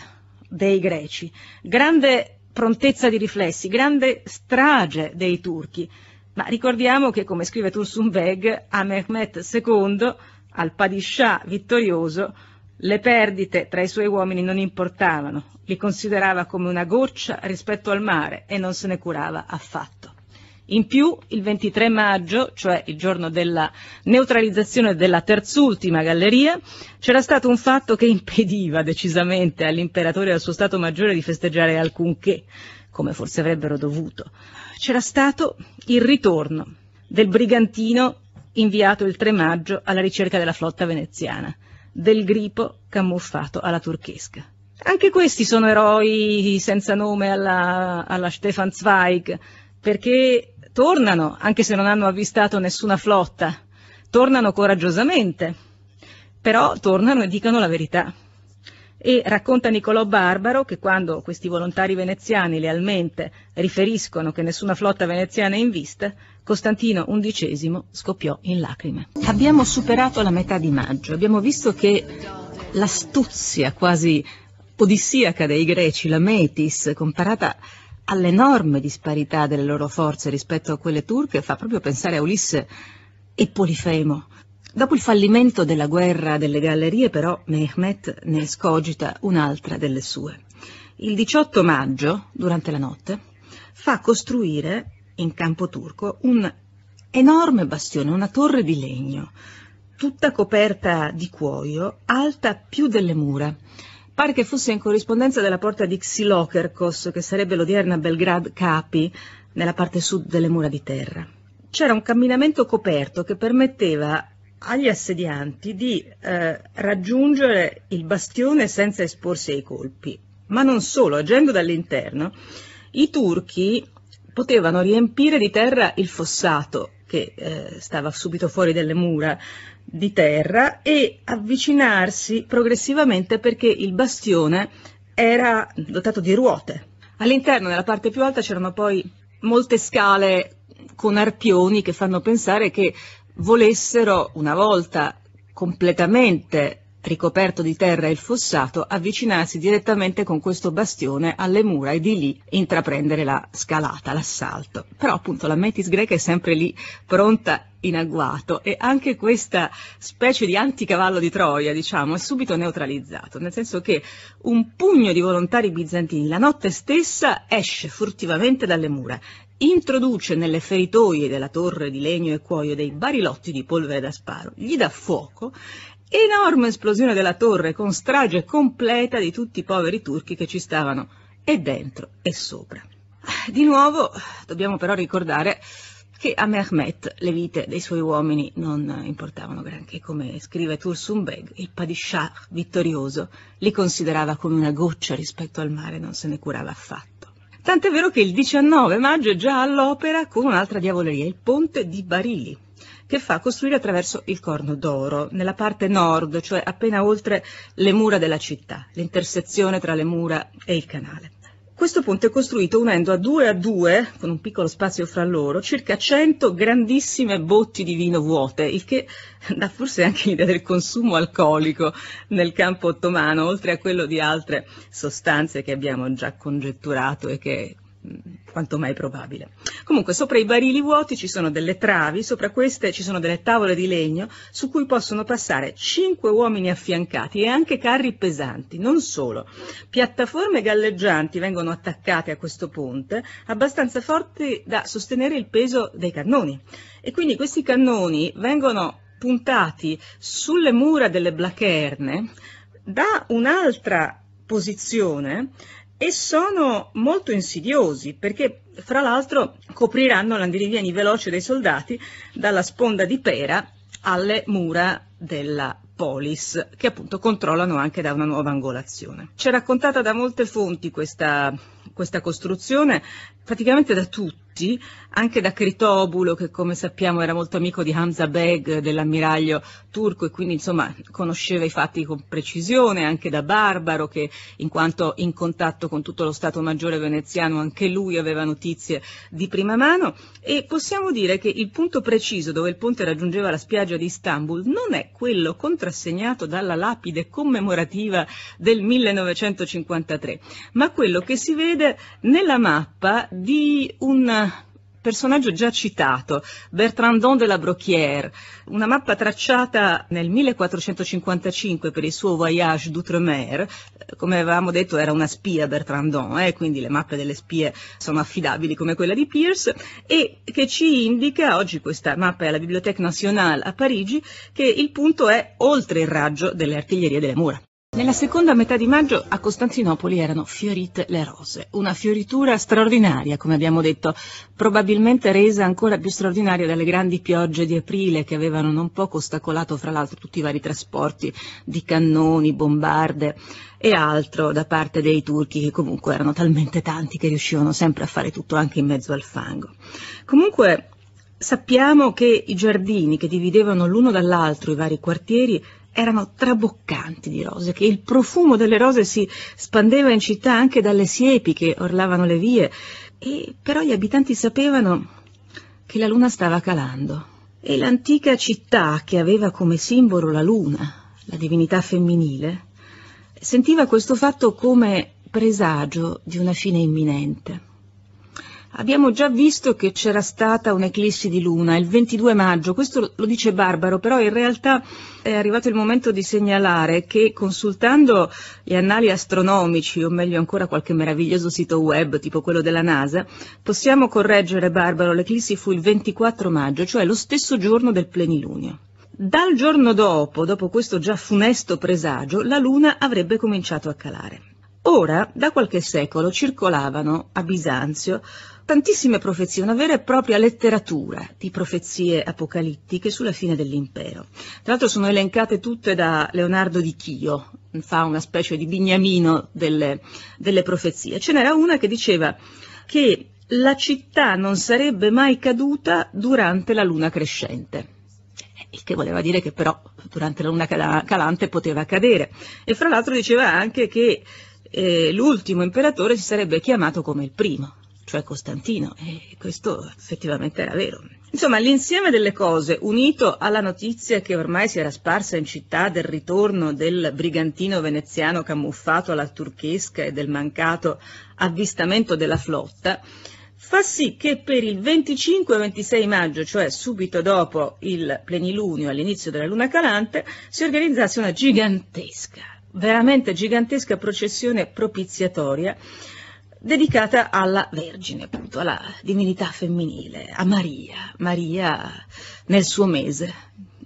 dei greci, grande prontezza di riflessi, grande strage dei turchi. Ma ricordiamo che, come scrive Tursun Veg, a Mehmet II, al Padishah vittorioso, le perdite tra i suoi uomini non importavano, li considerava come una goccia rispetto al mare e non se ne curava affatto. In più, il 23 maggio, cioè il giorno della neutralizzazione della terzultima galleria, c'era stato un fatto che impediva decisamente all'imperatore e al suo Stato Maggiore di festeggiare alcunché, come forse avrebbero dovuto c'era stato il ritorno del brigantino inviato il 3 maggio alla ricerca della flotta veneziana, del gripo camuffato alla turchesca. Anche questi sono eroi senza nome alla, alla Stefan Zweig, perché tornano, anche se non hanno avvistato nessuna flotta, tornano coraggiosamente, però tornano e dicono la verità. E racconta Nicolò Barbaro che quando questi volontari veneziani lealmente riferiscono che nessuna flotta veneziana è in vista, Costantino XI scoppiò in lacrime. Abbiamo superato la metà di maggio, abbiamo visto che l'astuzia quasi odissiaca dei greci, la Metis, comparata all'enorme disparità delle loro forze rispetto a quelle turche, fa proprio pensare a Ulisse e Polifemo. Dopo il fallimento della guerra delle gallerie, però, Mehmet ne scogita un'altra delle sue. Il 18 maggio, durante la notte, fa costruire in campo turco un enorme bastione, una torre di legno, tutta coperta di cuoio, alta più delle mura. Pare che fosse in corrispondenza della porta di Xilokerkos, che sarebbe l'odierna Belgrad Capi, nella parte sud delle mura di terra. C'era un camminamento coperto che permetteva agli assedianti di eh, raggiungere il bastione senza esporsi ai colpi. Ma non solo, agendo dall'interno, i turchi potevano riempire di terra il fossato che eh, stava subito fuori delle mura di terra e avvicinarsi progressivamente perché il bastione era dotato di ruote. All'interno, nella parte più alta, c'erano poi molte scale con arpioni che fanno pensare che volessero, una volta completamente ricoperto di terra il fossato, avvicinarsi direttamente con questo bastione alle mura e di lì intraprendere la scalata, l'assalto. Però appunto la Metis greca è sempre lì pronta in agguato e anche questa specie di anticavallo di Troia, diciamo, è subito neutralizzato, nel senso che un pugno di volontari bizantini la notte stessa esce furtivamente dalle mura introduce nelle feritoie della torre di legno e cuoio dei barilotti di polvere da sparo, gli dà fuoco, enorme esplosione della torre con strage completa di tutti i poveri turchi che ci stavano e dentro e sopra. Di nuovo dobbiamo però ricordare che a Mehmet le vite dei suoi uomini non importavano granché, come scrive Tursun Beg, il padishah vittorioso li considerava come una goccia rispetto al mare, non se ne curava affatto. Tant'è vero che il 19 maggio è già all'opera con un'altra diavoleria, il ponte di Barili che fa costruire attraverso il Corno d'Oro, nella parte nord, cioè appena oltre le mura della città, l'intersezione tra le mura e il canale. Questo ponte è costruito unendo a due a due, con un piccolo spazio fra loro, circa 100 grandissime botti di vino vuote, il che dà forse anche l'idea del consumo alcolico nel campo ottomano, oltre a quello di altre sostanze che abbiamo già congetturato e che quanto mai probabile. Comunque sopra i barili vuoti ci sono delle travi, sopra queste ci sono delle tavole di legno su cui possono passare cinque uomini affiancati e anche carri pesanti, non solo. Piattaforme galleggianti vengono attaccate a questo ponte, abbastanza forti da sostenere il peso dei cannoni. E quindi questi cannoni vengono puntati sulle mura delle blacherne da un'altra posizione e sono molto insidiosi perché fra l'altro copriranno l'andirivieni veloce dei soldati dalla sponda di Pera alle mura della polis che appunto controllano anche da una nuova angolazione. C'è raccontata da molte fonti questa questa costruzione praticamente da tutti, anche da Critobulo che come sappiamo era molto amico di Hamza Beg, dell'ammiraglio turco e quindi insomma conosceva i fatti con precisione, anche da Barbaro che in quanto in contatto con tutto lo Stato Maggiore veneziano anche lui aveva notizie di prima mano e possiamo dire che il punto preciso dove il ponte raggiungeva la spiaggia di Istanbul non è quello contrassegnato dalla lapide commemorativa del 1953, ma quello che si vede succede nella mappa di un personaggio già citato, Bertrandon de la Broquière, una mappa tracciata nel 1455 per il suo voyage d'outre-mer, come avevamo detto era una spia Bertrandon, eh, quindi le mappe delle spie sono affidabili come quella di Pierce, e che ci indica, oggi questa mappa è alla Bibliothèque Nationale a Parigi, che il punto è oltre il raggio delle artiglierie delle mura. Nella seconda metà di maggio a Costantinopoli erano fiorite le rose, una fioritura straordinaria, come abbiamo detto, probabilmente resa ancora più straordinaria dalle grandi piogge di aprile che avevano non poco ostacolato fra l'altro tutti i vari trasporti di cannoni, bombarde e altro da parte dei turchi che comunque erano talmente tanti che riuscivano sempre a fare tutto anche in mezzo al fango. Comunque sappiamo che i giardini che dividevano l'uno dall'altro i vari quartieri erano traboccanti di rose, che il profumo delle rose si spandeva in città anche dalle siepi che orlavano le vie, e però gli abitanti sapevano che la luna stava calando. E l'antica città, che aveva come simbolo la luna, la divinità femminile, sentiva questo fatto come presagio di una fine imminente. Abbiamo già visto che c'era stata un'eclissi di luna il 22 maggio, questo lo dice Barbaro, però in realtà è arrivato il momento di segnalare che consultando gli annali astronomici, o meglio ancora qualche meraviglioso sito web tipo quello della NASA, possiamo correggere Barbaro, l'eclissi fu il 24 maggio, cioè lo stesso giorno del plenilunio. Dal giorno dopo, dopo questo già funesto presagio, la luna avrebbe cominciato a calare. Ora, da qualche secolo, circolavano a Bisanzio tantissime profezie, una vera e propria letteratura di profezie apocalittiche sulla fine dell'impero. Tra l'altro sono elencate tutte da Leonardo di Chio, fa una specie di bignamino delle, delle profezie. Ce n'era una che diceva che la città non sarebbe mai caduta durante la luna crescente il che voleva dire che però durante la luna calante poteva cadere. E fra l'altro diceva anche che eh, l'ultimo imperatore si sarebbe chiamato come il primo, cioè Costantino, e questo effettivamente era vero. Insomma, l'insieme delle cose, unito alla notizia che ormai si era sparsa in città del ritorno del brigantino veneziano camuffato alla turchesca e del mancato avvistamento della flotta, fa sì che per il 25 e 26 maggio, cioè subito dopo il plenilunio all'inizio della luna calante, si organizzasse una gigantesca, veramente gigantesca processione propiziatoria dedicata alla Vergine, appunto, alla divinità femminile, a Maria, Maria nel suo mese,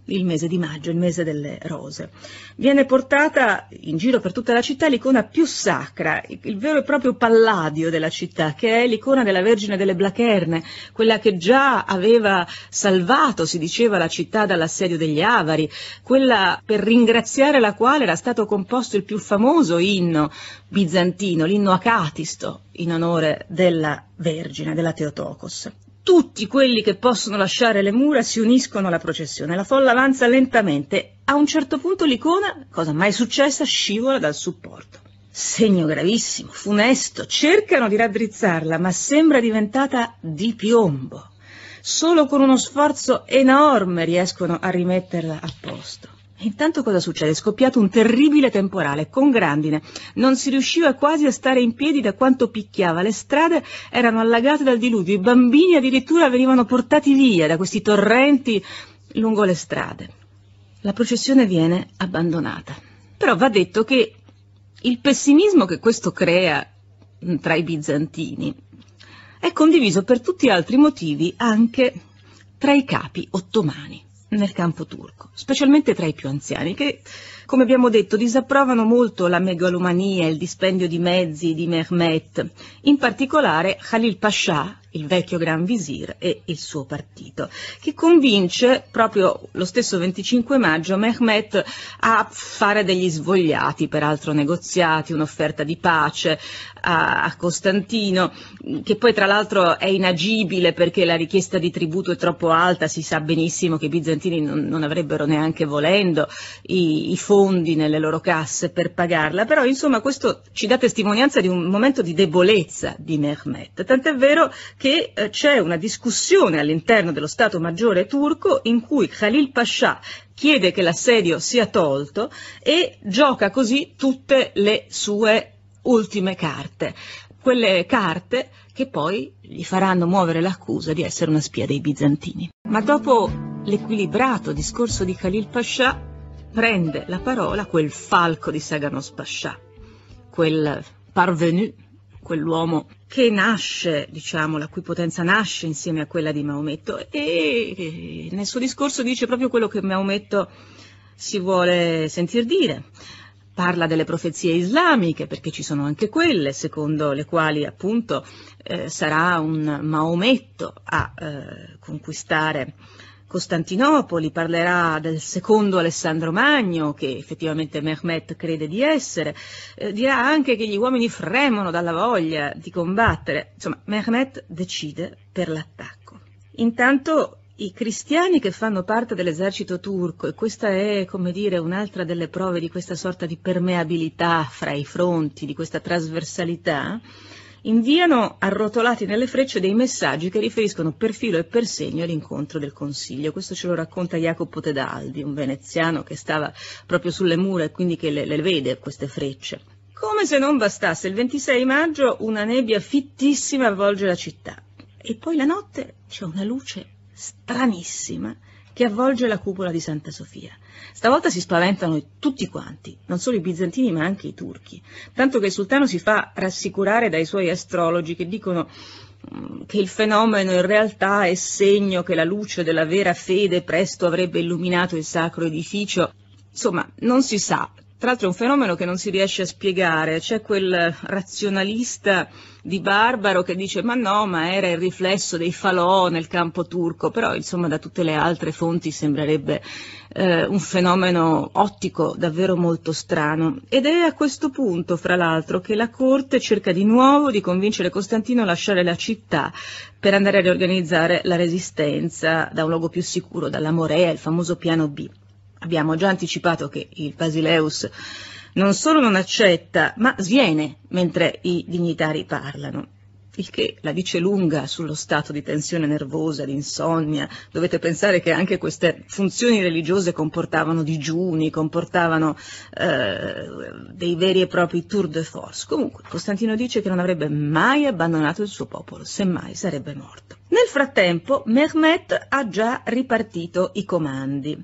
il mese di maggio, il mese delle rose. Viene portata in giro per tutta la città l'icona più sacra, il vero e proprio palladio della città, che è l'icona della Vergine delle Blacherne, quella che già aveva salvato, si diceva, la città dall'assedio degli Avari, quella per ringraziare la quale era stato composto il più famoso inno bizantino, l'inno Acatisto, in onore della Vergine, della Teotocos tutti quelli che possono lasciare le mura si uniscono alla processione. La folla avanza lentamente. A un certo punto l'icona, cosa mai successa, scivola dal supporto. Segno gravissimo, funesto. Cercano di raddrizzarla, ma sembra diventata di piombo. Solo con uno sforzo enorme riescono a rimetterla a posto. Intanto cosa succede? È scoppiato un terribile temporale con grandine. Non si riusciva quasi a stare in piedi da quanto picchiava. Le strade erano allagate dal diluvio, i bambini addirittura venivano portati via da questi torrenti lungo le strade. La processione viene abbandonata. Però va detto che il pessimismo che questo crea tra i bizantini è condiviso per tutti altri motivi anche tra i capi ottomani nel campo turco, specialmente tra i più anziani, che, come abbiamo detto, disapprovano molto la megalomania e il dispendio di mezzi di Mehmet. In particolare Khalil Pasha, il vecchio Gran Visir e il suo partito, che convince proprio lo stesso 25 maggio Mehmet a fare degli svogliati, peraltro negoziati, un'offerta di pace a, a Costantino, che poi tra l'altro è inagibile perché la richiesta di tributo è troppo alta, si sa benissimo che i bizantini non, non avrebbero neanche volendo i, i fondi nelle loro casse per pagarla, però insomma questo ci dà testimonianza di un momento di debolezza di Mehmet, tant'è vero che che eh, c'è una discussione all'interno dello Stato Maggiore turco in cui Khalil Pasha chiede che l'assedio sia tolto e gioca così tutte le sue ultime carte, quelle carte che poi gli faranno muovere l'accusa di essere una spia dei bizantini. Ma dopo l'equilibrato discorso di Khalil Pasha prende la parola quel falco di Saganos Pasha, quel parvenu, quell'uomo che nasce, diciamo, la cui potenza nasce insieme a quella di Maometto e nel suo discorso dice proprio quello che Maometto si vuole sentir dire. Parla delle profezie islamiche, perché ci sono anche quelle, secondo le quali appunto eh, sarà un Maometto a eh, conquistare Costantinopoli, parlerà del secondo Alessandro Magno, che effettivamente Mehmet crede di essere, eh, dirà anche che gli uomini fremono dalla voglia di combattere. Insomma, Mehmet decide per l'attacco. Intanto i cristiani che fanno parte dell'esercito turco, e questa è, come dire, un'altra delle prove di questa sorta di permeabilità fra i fronti, di questa trasversalità, inviano arrotolati nelle frecce dei messaggi che riferiscono per filo e per segno all'incontro del Consiglio. Questo ce lo racconta Jacopo Tedaldi, un veneziano che stava proprio sulle mura e quindi che le, le vede queste frecce. Come se non bastasse, il 26 maggio una nebbia fittissima avvolge la città e poi la notte c'è una luce stranissima che avvolge la cupola di Santa Sofia. Stavolta si spaventano tutti quanti, non solo i bizantini ma anche i turchi, tanto che il sultano si fa rassicurare dai suoi astrologi che dicono mm, che il fenomeno in realtà è segno che la luce della vera fede presto avrebbe illuminato il sacro edificio. Insomma, non si sa tra l'altro è un fenomeno che non si riesce a spiegare, c'è quel razionalista di Barbaro che dice ma no, ma era il riflesso dei falò nel campo turco, però insomma da tutte le altre fonti sembrerebbe eh, un fenomeno ottico davvero molto strano. Ed è a questo punto, fra l'altro, che la corte cerca di nuovo di convincere Costantino a lasciare la città per andare a riorganizzare la resistenza da un luogo più sicuro, dalla Morea, il famoso piano B abbiamo già anticipato che il Basileus non solo non accetta, ma sviene mentre i dignitari parlano. Il che la dice lunga sullo stato di tensione nervosa, di insonnia. Dovete pensare che anche queste funzioni religiose comportavano digiuni, comportavano eh, dei veri e propri tour de force. Comunque, Costantino dice che non avrebbe mai abbandonato il suo popolo, semmai sarebbe morto. Nel frattempo, Mehmet ha già ripartito i comandi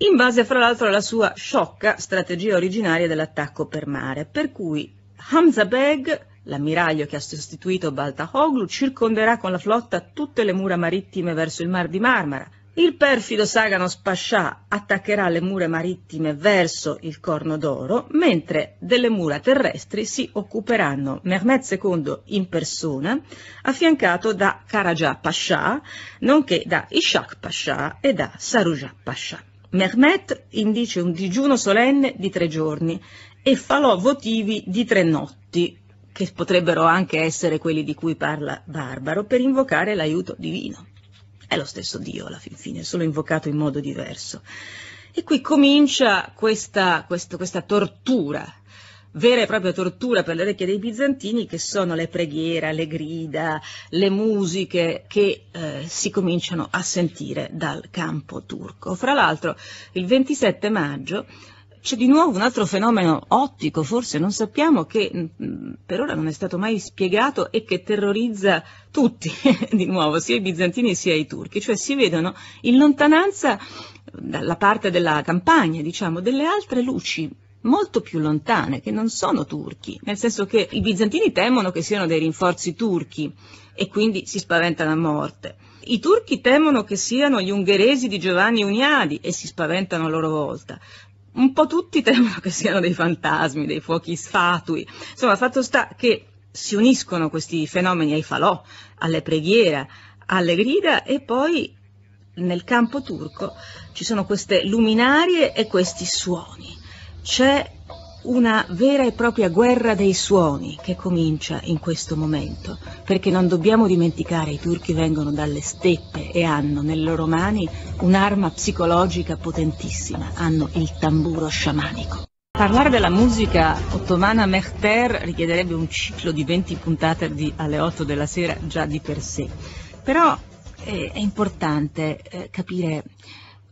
in base fra l'altro alla sua sciocca strategia originaria dell'attacco per mare, per cui Hamza Beg, l'ammiraglio che ha sostituito Balta Hoglu, circonderà con la flotta tutte le mura marittime verso il Mar di Marmara. Il perfido Sagano Pascià attaccherà le mura marittime verso il Corno d'Oro, mentre delle mura terrestri si occuperanno Mehmet II in persona, affiancato da Karajah Pascià, nonché da Ishak Pascià e da Sarujah Pascià. Mehmet indice un digiuno solenne di tre giorni e falò votivi di tre notti, che potrebbero anche essere quelli di cui parla Barbaro, per invocare l'aiuto divino. È lo stesso Dio alla fin fine, solo invocato in modo diverso. E qui comincia questa, questa, questa tortura vera e propria tortura per le orecchie dei bizantini che sono le preghiere, le grida, le musiche che eh, si cominciano a sentire dal campo turco. Fra l'altro il 27 maggio c'è di nuovo un altro fenomeno ottico, forse non sappiamo, che mm, per ora non è stato mai spiegato e che terrorizza tutti, di nuovo, sia i bizantini sia i turchi, cioè si vedono in lontananza dalla parte della campagna, diciamo, delle altre luci molto più lontane, che non sono turchi, nel senso che i bizantini temono che siano dei rinforzi turchi e quindi si spaventano a morte. I turchi temono che siano gli ungheresi di Giovanni Uniadi e si spaventano a loro volta. Un po' tutti temono che siano dei fantasmi, dei fuochi sfatui. Insomma, fatto sta che si uniscono questi fenomeni ai falò, alle preghiere, alle grida e poi nel campo turco ci sono queste luminarie e questi suoni. C'è una vera e propria guerra dei suoni che comincia in questo momento, perché non dobbiamo dimenticare i turchi vengono dalle steppe e hanno nelle loro mani un'arma psicologica potentissima, hanno il tamburo sciamanico. Parlare della musica ottomana Mehter richiederebbe un ciclo di 20 puntate di, alle 8 della sera già di per sé, però eh, è importante eh, capire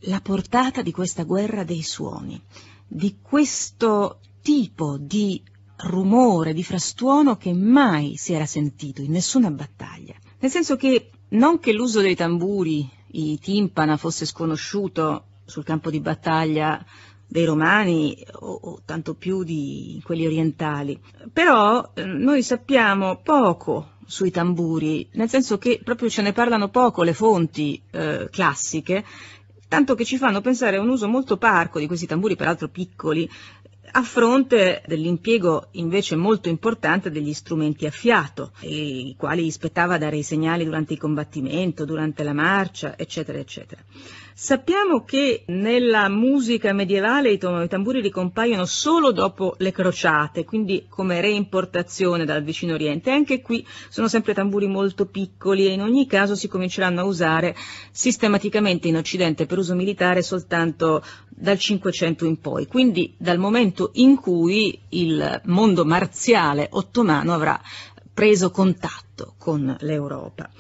la portata di questa guerra dei suoni di questo tipo di rumore, di frastuono che mai si era sentito in nessuna battaglia. Nel senso che non che l'uso dei tamburi, i timpana, fosse sconosciuto sul campo di battaglia dei romani o, o tanto più di quelli orientali, però eh, noi sappiamo poco sui tamburi, nel senso che proprio ce ne parlano poco le fonti eh, classiche, tanto che ci fanno pensare a un uso molto parco di questi tamburi, peraltro piccoli, a fronte dell'impiego invece molto importante degli strumenti a fiato, i quali spettava dare i segnali durante il combattimento, durante la marcia, eccetera, eccetera. Sappiamo che nella musica medievale i tamburi ricompaiono solo dopo le crociate, quindi come reimportazione dal vicino Oriente. Anche qui sono sempre tamburi molto piccoli e in ogni caso si cominceranno a usare sistematicamente in Occidente per uso militare soltanto dal 500 in poi, quindi dal momento in cui il mondo marziale ottomano avrà preso contatto con l'Europa.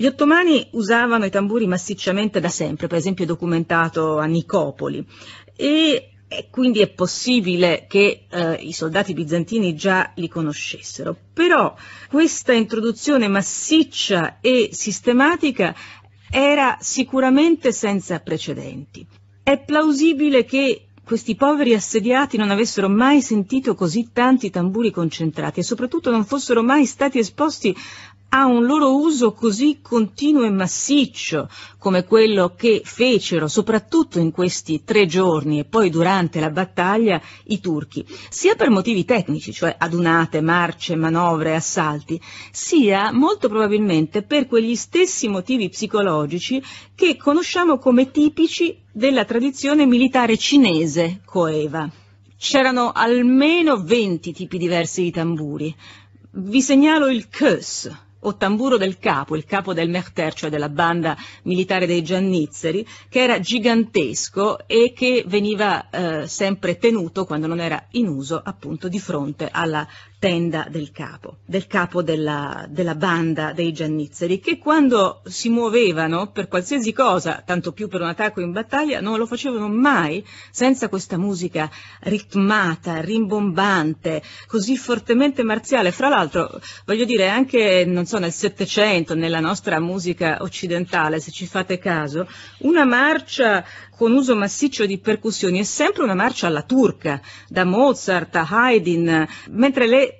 Gli ottomani usavano i tamburi massicciamente da sempre, per esempio è documentato a Nicopoli, e e quindi è possibile che eh, i soldati bizantini già li conoscessero. Però questa introduzione massiccia e sistematica era sicuramente senza precedenti. È plausibile che questi poveri assediati non avessero mai sentito così tanti tamburi concentrati e soprattutto non fossero mai stati esposti a un loro uso così continuo e massiccio come quello che fecero soprattutto in questi tre giorni e poi durante la battaglia i turchi, sia per motivi tecnici, cioè adunate, marce, manovre, assalti, sia molto probabilmente per quegli stessi motivi psicologici che conosciamo come tipici della tradizione militare cinese coeva. C'erano almeno 20 tipi diversi di tamburi. Vi segnalo il kus, Ottamburo del Capo, il capo del Merter, cioè della banda militare dei Giannizzeri, che era gigantesco e che veniva eh, sempre tenuto, quando non era in uso, appunto di fronte alla tenda del capo, del capo della, della banda dei giannizzeri, che quando si muovevano per qualsiasi cosa, tanto più per un attacco in battaglia, non lo facevano mai senza questa musica ritmata, rimbombante, così fortemente marziale. Fra l'altro, voglio dire, anche, non so, nel Settecento, nella nostra musica occidentale, se ci fate caso, una marcia con uso massiccio di percussioni, è sempre una marcia alla turca, da Mozart a Haydn, mentre le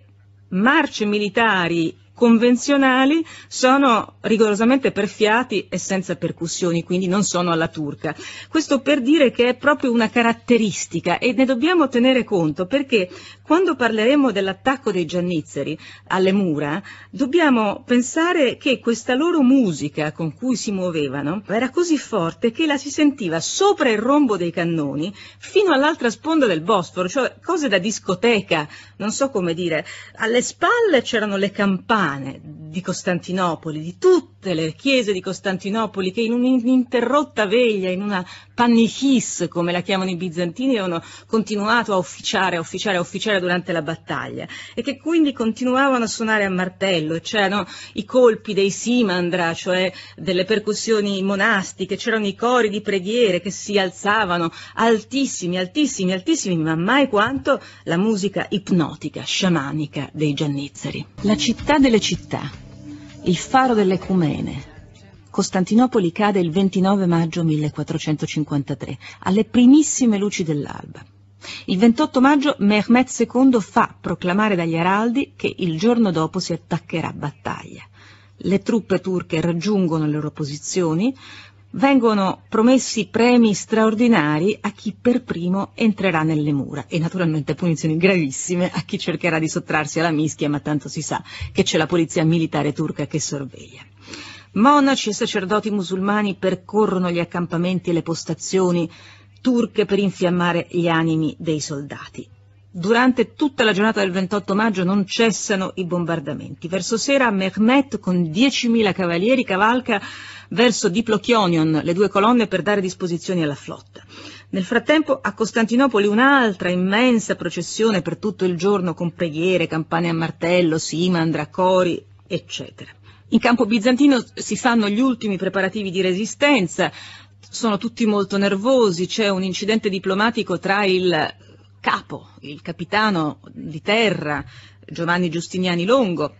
marce militari convenzionali sono rigorosamente per fiati e senza percussioni, quindi non sono alla turca. Questo per dire che è proprio una caratteristica e ne dobbiamo tenere conto perché quando parleremo dell'attacco dei giannizzeri alle mura, dobbiamo pensare che questa loro musica con cui si muovevano era così forte che la si sentiva sopra il rombo dei cannoni fino all'altra sponda del Bosforo, cioè cose da discoteca, non so come dire. Alle spalle c'erano le campane musulmane di Costantinopoli, di tutte le chiese di Costantinopoli che in un'interrotta veglia, in una pannichis, come la chiamano i bizantini, avevano continuato a officiare, a officiare, a officiare durante la battaglia e che quindi continuavano a suonare a martello, c'erano cioè, i colpi dei simandra, cioè delle percussioni monastiche, c'erano i cori di preghiere che si alzavano altissimi, altissimi, altissimi, ma mai quanto la musica ipnotica, sciamanica dei giannizzeri. La città delle città, il faro delle cumene, Costantinopoli cade il 29 maggio 1453, alle primissime luci dell'alba. Il 28 maggio Mehmet II fa proclamare dagli araldi che il giorno dopo si attaccherà a battaglia. Le truppe turche raggiungono le loro posizioni, vengono promessi premi straordinari a chi per primo entrerà nelle mura e naturalmente punizioni gravissime a chi cercherà di sottrarsi alla mischia, ma tanto si sa che c'è la polizia militare turca che sorveglia. Monaci e sacerdoti musulmani percorrono gli accampamenti e le postazioni turche per infiammare gli animi dei soldati. Durante tutta la giornata del 28 maggio non cessano i bombardamenti. Verso sera Mehmet con 10.000 cavalieri cavalca verso Diplochionion le due colonne per dare disposizioni alla flotta. Nel frattempo a Costantinopoli un'altra immensa processione per tutto il giorno con preghiere, campane a martello, simandra, cori, eccetera. In campo bizantino si fanno gli ultimi preparativi di resistenza, sono tutti molto nervosi, c'è un incidente diplomatico tra il capo, il capitano di terra Giovanni Giustiniani Longo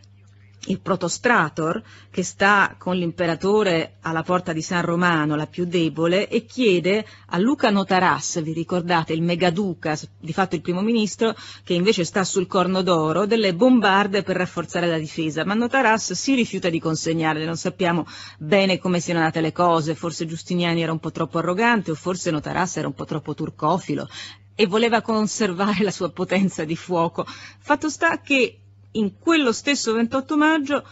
il protostrator che sta con l'imperatore alla porta di San Romano, la più debole, e chiede a Luca Notaras, vi ricordate, il megaduca, di fatto il primo ministro, che invece sta sul corno d'oro, delle bombarde per rafforzare la difesa, ma Notaras si rifiuta di consegnarle, non sappiamo bene come siano andate le cose, forse Giustiniani era un po' troppo arrogante o forse Notaras era un po' troppo turcofilo, e voleva conservare la sua potenza di fuoco. Fatto sta che in quello stesso 28 maggio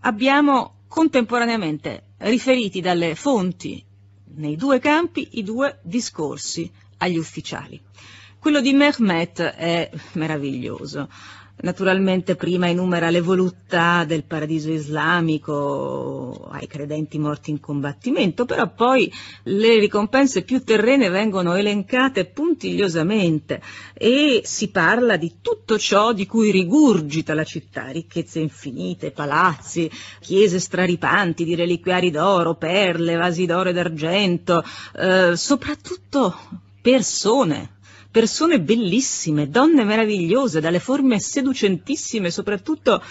abbiamo contemporaneamente riferiti dalle fonti nei due campi i due discorsi agli ufficiali. Quello di Mehmet è meraviglioso. Naturalmente prima enumera le voluttà del paradiso islamico ai credenti morti in combattimento, però poi le ricompense più terrene vengono elencate puntigliosamente e si parla di tutto ciò di cui rigurgita la città, ricchezze infinite, palazzi, chiese straripanti di reliquiari d'oro, perle, vasi d'oro e d'argento, eh, soprattutto persone persone bellissime, donne meravigliose, dalle forme seducentissime, soprattutto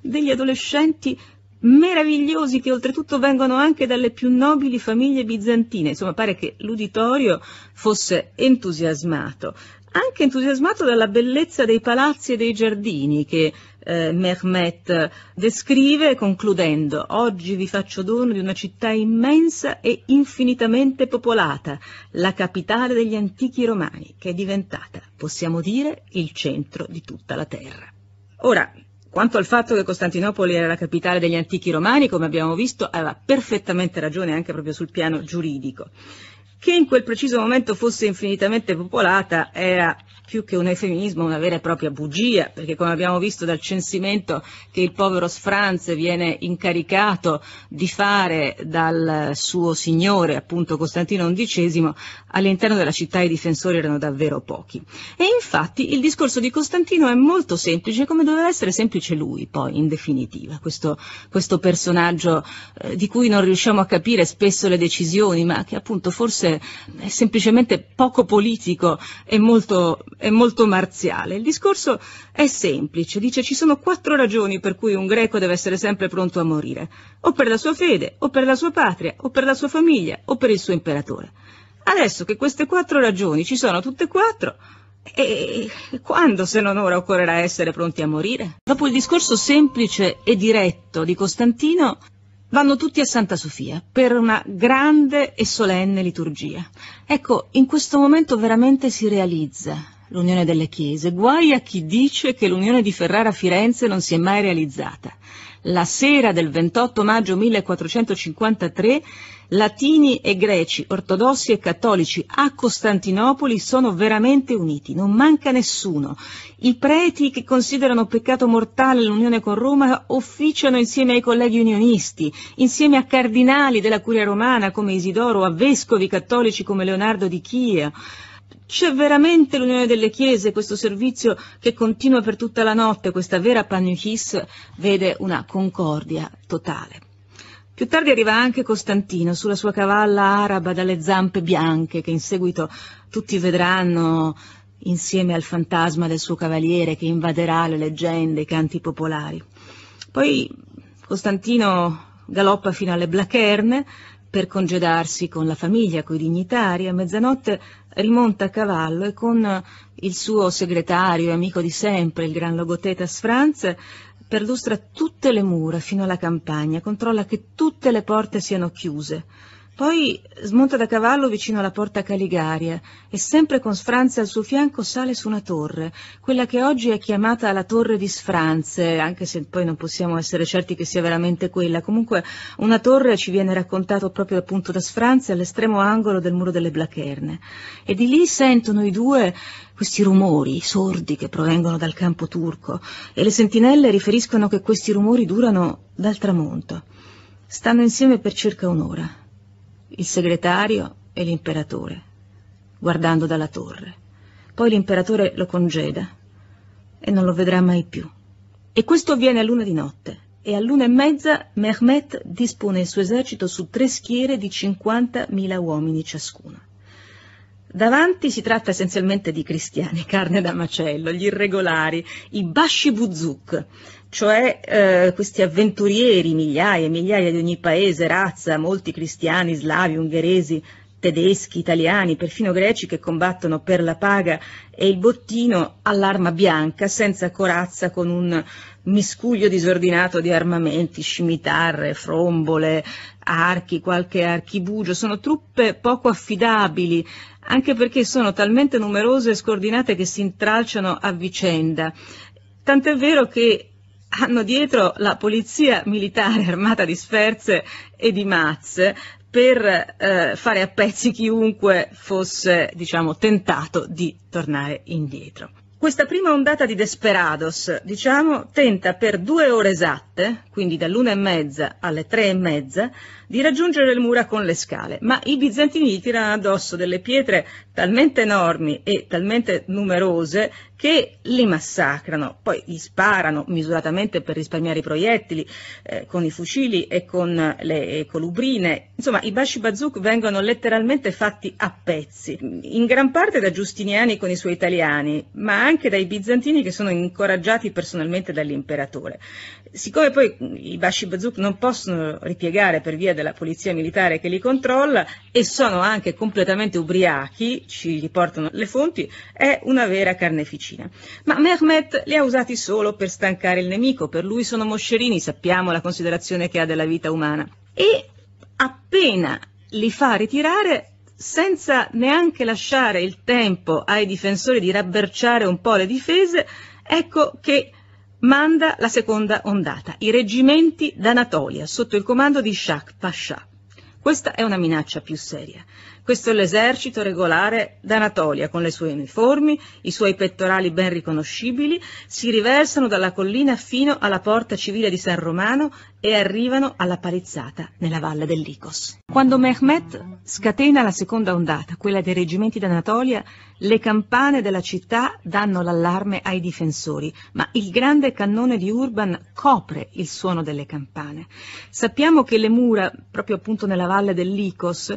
degli adolescenti meravigliosi che oltretutto vengono anche dalle più nobili famiglie bizantine. Insomma, pare che l'uditorio fosse entusiasmato anche entusiasmato dalla bellezza dei palazzi e dei giardini che eh, Mehmet descrive concludendo Oggi vi faccio dono di una città immensa e infinitamente popolata, la capitale degli antichi romani, che è diventata, possiamo dire, il centro di tutta la terra. Ora, Quanto al fatto che Costantinopoli era la capitale degli antichi romani, come abbiamo visto, aveva perfettamente ragione anche proprio sul piano giuridico che in quel preciso momento fosse infinitamente popolata era più che un eufemismo, una vera e propria bugia, perché come abbiamo visto dal censimento che il povero Sfranz viene incaricato di fare dal suo signore, appunto Costantino XI, all'interno della città i difensori erano davvero pochi. E infatti il discorso di Costantino è molto semplice, come doveva essere semplice lui poi, in definitiva, questo, questo personaggio eh, di cui non riusciamo a capire spesso le decisioni, ma che appunto forse è semplicemente poco politico e molto è molto marziale. Il discorso è semplice, dice ci sono quattro ragioni per cui un greco deve essere sempre pronto a morire, o per la sua fede, o per la sua patria, o per la sua famiglia, o per il suo imperatore. Adesso che queste quattro ragioni ci sono tutte e quattro, e quando, se non ora, occorrerà essere pronti a morire? Dopo il discorso semplice e diretto di Costantino, vanno tutti a Santa Sofia per una grande e solenne liturgia. Ecco, in questo momento veramente si realizza l'unione delle chiese. Guai a chi dice che l'unione di Ferrara-Firenze non si è mai realizzata. La sera del 28 maggio 1453 latini e greci, ortodossi e cattolici a Costantinopoli sono veramente uniti, non manca nessuno. I preti che considerano peccato mortale l'unione con Roma officiano insieme ai colleghi unionisti, insieme a cardinali della curia romana come Isidoro, a vescovi cattolici come Leonardo di Chia c'è veramente l'Unione delle Chiese, questo servizio che continua per tutta la notte, questa vera panuchis vede una concordia totale. Più tardi arriva anche Costantino sulla sua cavalla araba dalle zampe bianche che in seguito tutti vedranno insieme al fantasma del suo cavaliere che invaderà le leggende, i canti popolari. Poi Costantino galoppa fino alle Blacherne, per congedarsi con la famiglia, coi dignitari, a mezzanotte rimonta a cavallo e con eh, il suo segretario e amico di sempre, il gran logotetas Franz, perlustra tutte le mura fino alla campagna, controlla che tutte le porte siano chiuse poi smonta da cavallo vicino alla porta Caligaria e sempre con Sfranze al suo fianco sale su una torre, quella che oggi è chiamata la torre di Sfranze, anche se poi non possiamo essere certi che sia veramente quella. Comunque una torre ci viene raccontato proprio appunto da Sfranze all'estremo angolo del muro delle Blacherne. E di lì sentono i due questi rumori sordi che provengono dal campo turco e le sentinelle riferiscono che questi rumori durano dal tramonto. Stanno insieme per circa un'ora il segretario e l'imperatore, guardando dalla torre. Poi l'imperatore lo congeda e non lo vedrà mai più. E questo avviene a luna di notte. E a luna e mezza Mehmet dispone il suo esercito su tre schiere di 50.000 uomini ciascuna. Davanti si tratta essenzialmente di cristiani, carne da macello, gli irregolari, i basci buzuk, cioè eh, questi avventurieri, migliaia e migliaia di ogni paese, razza, molti cristiani, slavi, ungheresi, tedeschi, italiani, perfino greci che combattono per la paga e il bottino all'arma bianca, senza corazza, con un miscuglio disordinato di armamenti, scimitarre, frombole, archi, qualche archibugio. Sono truppe poco affidabili, anche perché sono talmente numerose e scordinate che si intralciano a vicenda. Tant'è vero che hanno dietro la polizia militare armata di sferze e di mazze per eh, fare a pezzi chiunque fosse diciamo, tentato di tornare indietro. Questa prima ondata di Desperados, diciamo, tenta per due ore esatte, quindi dall'una e mezza alle tre e mezza, di raggiungere le mura con le scale, ma i bizantini gli tirano addosso delle pietre talmente enormi e talmente numerose che li massacrano, poi gli sparano misuratamente per risparmiare i proiettili eh, con i fucili e con le colubrine, insomma i basci bazook vengono letteralmente fatti a pezzi, in gran parte da giustiniani con i suoi italiani, ma anche dai bizantini che sono incoraggiati personalmente dall'imperatore siccome poi i Bashi Bazouk non possono ripiegare per via della polizia militare che li controlla e sono anche completamente ubriachi, ci riportano le fonti, è una vera carneficina. Ma Mehmet li ha usati solo per stancare il nemico, per lui sono moscerini, sappiamo la considerazione che ha della vita umana. E appena li fa ritirare, senza neanche lasciare il tempo ai difensori di rabberciare un po' le difese, ecco che manda la seconda ondata, i reggimenti d'Anatolia sotto il comando di Shah Pasha. Questa è una minaccia più seria. Questo è l'esercito regolare d'Anatolia, con le sue uniformi, i suoi pettorali ben riconoscibili, si riversano dalla collina fino alla porta civile di San Romano e arrivano alla palizzata nella valle dell'Icos. Quando Mehmet scatena la seconda ondata, quella dei reggimenti d'Anatolia, le campane della città danno l'allarme ai difensori, ma il grande cannone di Urban copre il suono delle campane. Sappiamo che le mura, proprio appunto nella valle dell'Icos,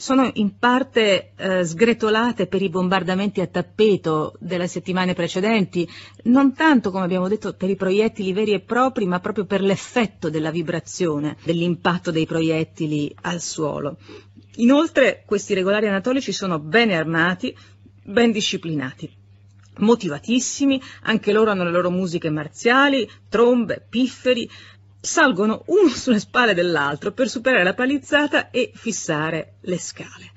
sono in parte eh, sgretolate per i bombardamenti a tappeto delle settimane precedenti, non tanto come abbiamo detto per i proiettili veri e propri, ma proprio per l'effetto della della vibrazione, dell'impatto dei proiettili al suolo. Inoltre questi regolari anatolici sono ben armati, ben disciplinati motivatissimi, anche loro hanno le loro musiche marziali, trombe, pifferi, salgono uno sulle spalle dell'altro per superare la palizzata e fissare le scale.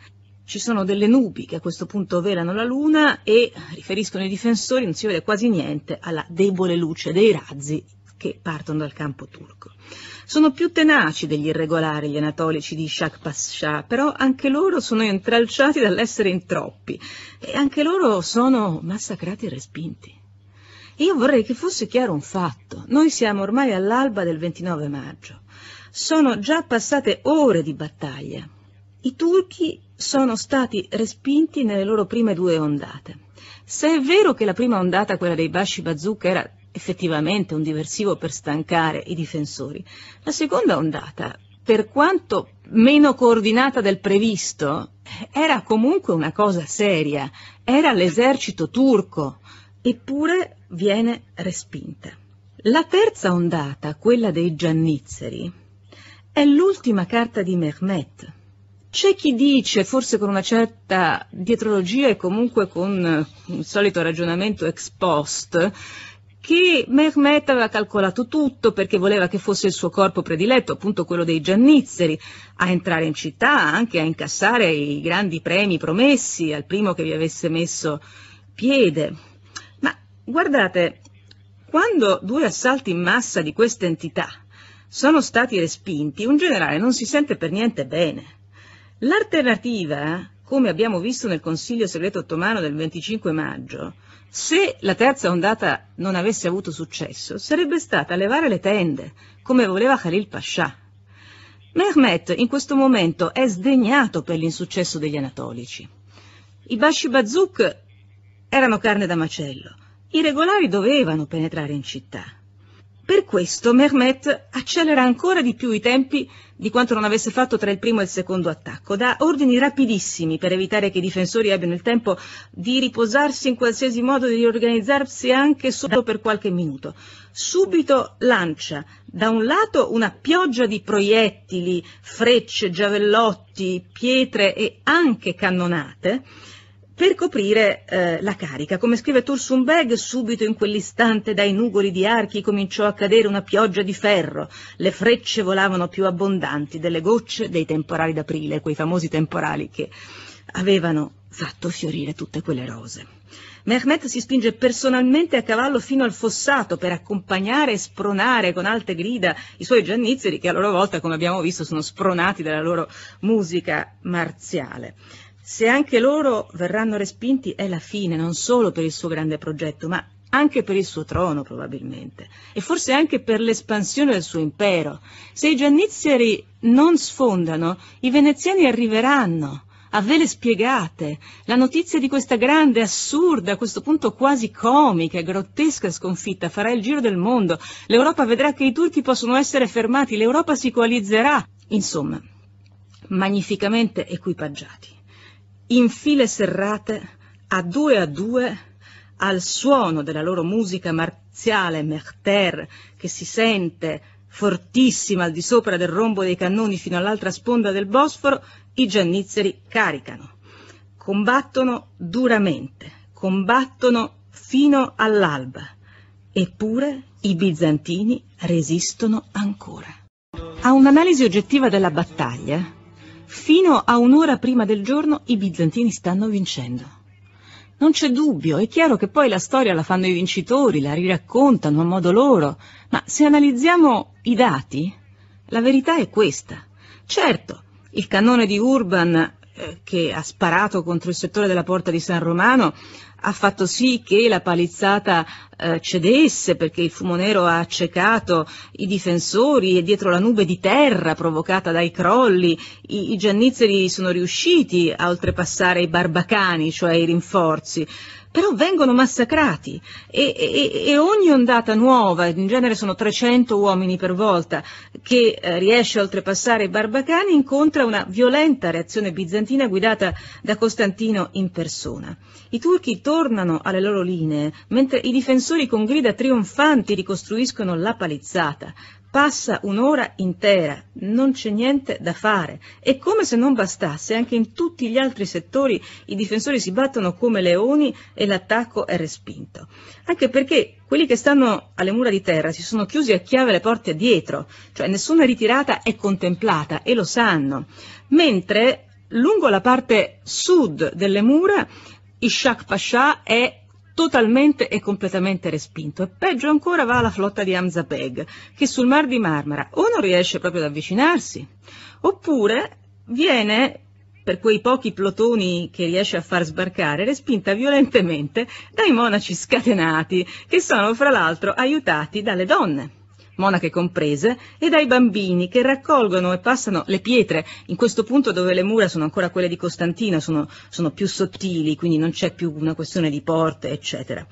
Ci sono delle nubi che a questo punto velano la luna e, riferiscono i difensori, non si vede quasi niente alla debole luce dei razzi che partono dal campo turco. Sono più tenaci degli irregolari, gli anatolici di Shak Pasha, però anche loro sono intralciati dall'essere in troppi e anche loro sono massacrati e respinti. Io vorrei che fosse chiaro un fatto. Noi siamo ormai all'alba del 29 maggio. Sono già passate ore di battaglia. I turchi sono stati respinti nelle loro prime due ondate. Se è vero che la prima ondata, quella dei Bashi Bazooka, era effettivamente un diversivo per stancare i difensori. La seconda ondata, per quanto meno coordinata del previsto, era comunque una cosa seria, era l'esercito turco, eppure viene respinta. La terza ondata, quella dei giannizzeri, è l'ultima carta di Mehmet. C'è chi dice, forse con una certa dietrologia e comunque con il solito ragionamento ex post, che Mehmet aveva calcolato tutto perché voleva che fosse il suo corpo prediletto, appunto quello dei giannizzeri, a entrare in città, anche a incassare i grandi premi promessi al primo che vi avesse messo piede. Ma guardate, quando due assalti in massa di questa entità sono stati respinti, un generale non si sente per niente bene. L'alternativa, come abbiamo visto nel Consiglio segreto ottomano del 25 maggio, se la terza ondata non avesse avuto successo, sarebbe stata levare le tende, come voleva Khalil Pascià. Mehmet in questo momento è sdegnato per l'insuccesso degli anatolici. I basci bazuk erano carne da macello, i regolari dovevano penetrare in città. Per questo Mehmet accelera ancora di più i tempi di quanto non avesse fatto tra il primo e il secondo attacco. Dà ordini rapidissimi per evitare che i difensori abbiano il tempo di riposarsi in qualsiasi modo, di riorganizzarsi anche solo per qualche minuto. Subito lancia da un lato una pioggia di proiettili, frecce, giavellotti, pietre e anche cannonate, per coprire eh, la carica. Come scrive Tursunbeg, subito in quell'istante dai nugoli di archi cominciò a cadere una pioggia di ferro, le frecce volavano più abbondanti delle gocce dei temporali d'aprile, quei famosi temporali che avevano fatto fiorire tutte quelle rose. Mehmet si spinge personalmente a cavallo fino al fossato per accompagnare e spronare con alte grida i suoi giannizzeri che a loro volta, come abbiamo visto, sono spronati dalla loro musica marziale se anche loro verranno respinti è la fine, non solo per il suo grande progetto, ma anche per il suo trono probabilmente, e forse anche per l'espansione del suo impero. Se i giannizzeri non sfondano, i veneziani arriveranno. A vele spiegate la notizia di questa grande, assurda, a questo punto quasi comica, e grottesca sconfitta farà il giro del mondo. L'Europa vedrà che i turchi possono essere fermati, l'Europa si coalizzerà. Insomma, magnificamente equipaggiati in file serrate, a due a due, al suono della loro musica marziale merter che si sente fortissima al di sopra del rombo dei cannoni fino all'altra sponda del Bosforo, i giannizzeri caricano. Combattono duramente, combattono fino all'alba, eppure i bizantini resistono ancora. A un'analisi oggettiva della battaglia, Fino a un'ora prima del giorno i bizantini stanno vincendo. Non c'è dubbio, è chiaro che poi la storia la fanno i vincitori, la riraccontano a modo loro, ma se analizziamo i dati, la verità è questa. Certo, il cannone di Urban eh, che ha sparato contro il settore della porta di San Romano ha fatto sì che la palizzata eh, cedesse perché il fumo nero ha accecato i difensori e dietro la nube di terra provocata dai crolli i, i giannizzeri sono riusciti a oltrepassare i barbacani, cioè i rinforzi però vengono massacrati e, e, e ogni ondata nuova, in genere sono 300 uomini per volta, che eh, riesce a oltrepassare i barbacani incontra una violenta reazione bizantina guidata da Costantino in persona. I turchi tornano alle loro linee, mentre i difensori con grida trionfanti ricostruiscono la palizzata, Passa un'ora intera, non c'è niente da fare. E come se non bastasse, anche in tutti gli altri settori i difensori si battono come leoni e l'attacco è respinto. Anche perché quelli che stanno alle mura di terra si sono chiusi a chiave le porte dietro, cioè nessuna ritirata è contemplata e lo sanno. Mentre lungo la parte sud delle mura Ishak Pasha è totalmente e completamente respinto e peggio ancora va la flotta di Hamza Beg che sul Mar di Marmara o non riesce proprio ad avvicinarsi oppure viene per quei pochi plotoni che riesce a far sbarcare, respinta violentemente dai monaci scatenati, che sono fra l'altro aiutati dalle donne monache comprese, e dai bambini che raccolgono e passano le pietre, in questo punto dove le mura sono ancora quelle di Costantino, sono, sono più sottili, quindi non c'è più una questione di porte, eccetera.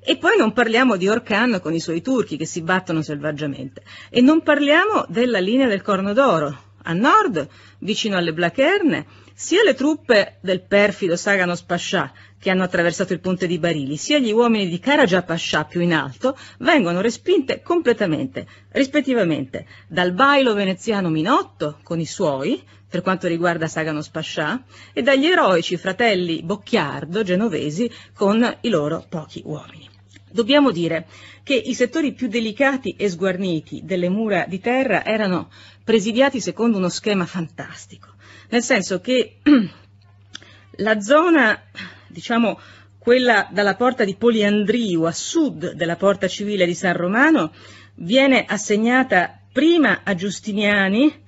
E poi non parliamo di Orcan con i suoi turchi che si battono selvaggiamente. E non parliamo della linea del Corno d'Oro, a nord, vicino alle Blacherne, sia le truppe del perfido Sagano Spascià, che hanno attraversato il ponte di Barili, sia gli uomini di Karaja Pascià più in alto vengono respinte completamente, rispettivamente, dal bailo veneziano Minotto con i suoi, per quanto riguarda Sagano Spascià, e dagli eroici fratelli Bocchiardo genovesi con i loro pochi uomini. Dobbiamo dire che i settori più delicati e sguarniti delle mura di terra erano presidiati secondo uno schema fantastico nel senso che la zona, diciamo, quella dalla porta di Poliandriu a sud della porta civile di San Romano, viene assegnata prima a Giustiniani,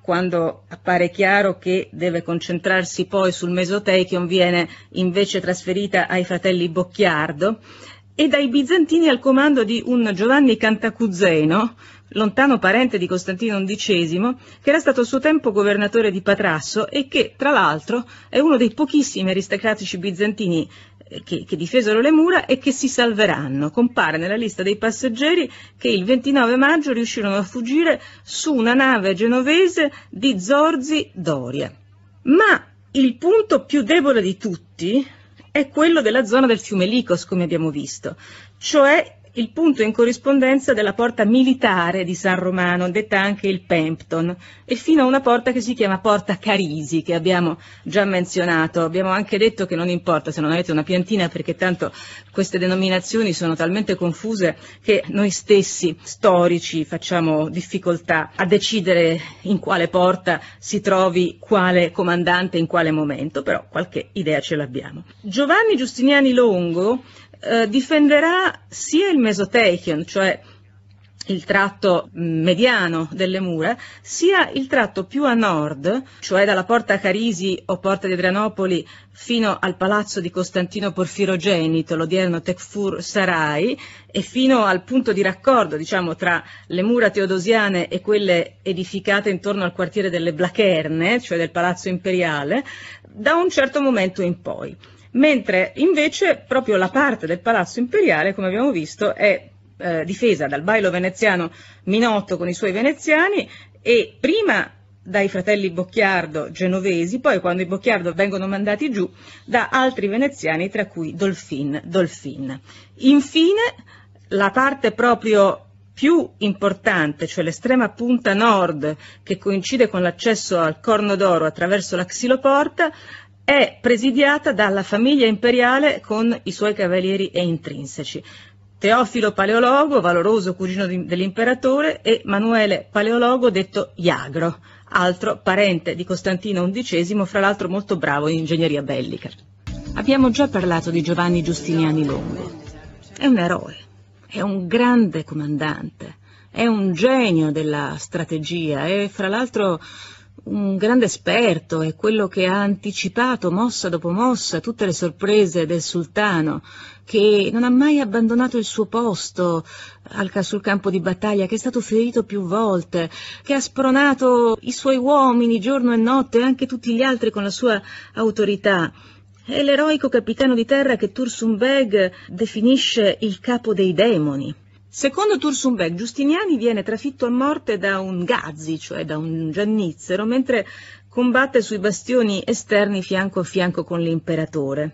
quando appare chiaro che deve concentrarsi poi sul Mesoteichion, viene invece trasferita ai fratelli Bocchiardo, e dai bizantini al comando di un Giovanni Cantacuzeno, lontano parente di Costantino XI, che era stato a suo tempo governatore di Patrasso e che, tra l'altro, è uno dei pochissimi aristocratici bizantini eh, che, che, difesero le mura e che si salveranno. Compare nella lista dei passeggeri che il 29 maggio riuscirono a fuggire su una nave genovese di Zorzi Doria. Ma il punto più debole di tutti è quello della zona del fiume Licos, come abbiamo visto, cioè il punto in corrispondenza della porta militare di San Romano, detta anche il Pempton, e fino a una porta che si chiama Porta Carisi, che abbiamo già menzionato. Abbiamo anche detto che non importa se non avete una piantina, perché tanto queste denominazioni sono talmente confuse che noi stessi storici facciamo difficoltà a decidere in quale porta si trovi quale comandante in quale momento, però qualche idea ce l'abbiamo. Giovanni Giustiniani Longo eh, difenderà sia il mesotechion, cioè il tratto mm, mediano delle mura, sia il tratto più a nord, cioè dalla porta Carisi o porta di Adrianopoli fino al palazzo di Costantino Porfirogenito, l'odierno Tekfur Sarai, e fino al punto di raccordo diciamo, tra le mura teodosiane e quelle edificate intorno al quartiere delle Blacherne, cioè del palazzo imperiale, da un certo momento in poi mentre invece proprio la parte del palazzo imperiale, come abbiamo visto, è eh, difesa dal bailo veneziano Minotto con i suoi veneziani e prima dai fratelli Bocchiardo genovesi, poi quando i Bocchiardo vengono mandati giù da altri veneziani, tra cui Dolfin. Dolfin. Infine, la parte proprio più importante, cioè l'estrema punta nord che coincide con l'accesso al Corno d'Oro attraverso la Xiloporta, è presidiata dalla famiglia imperiale con i suoi cavalieri e intrinseci. Teofilo Paleologo, valoroso cugino di, dell'imperatore, e Manuele Paleologo, detto Iagro, altro parente di Costantino XI, fra l'altro molto bravo in ingegneria bellica. Abbiamo già parlato di Giovanni Giustiniani Longo. È un eroe, è un grande comandante, è un genio della strategia e fra l'altro un grande esperto, è quello che ha anticipato mossa dopo mossa tutte le sorprese del sultano, che non ha mai abbandonato il suo posto al, sul campo di battaglia, che è stato ferito più volte, che ha spronato i suoi uomini giorno e notte e anche tutti gli altri con la sua autorità. È l'eroico capitano di terra che Tursunbeg definisce il capo dei demoni. Secondo Tursunbek, Giustiniani viene trafitto a morte da un gazzi, cioè da un giannizzero, mentre combatte sui bastioni esterni fianco a fianco con l'imperatore.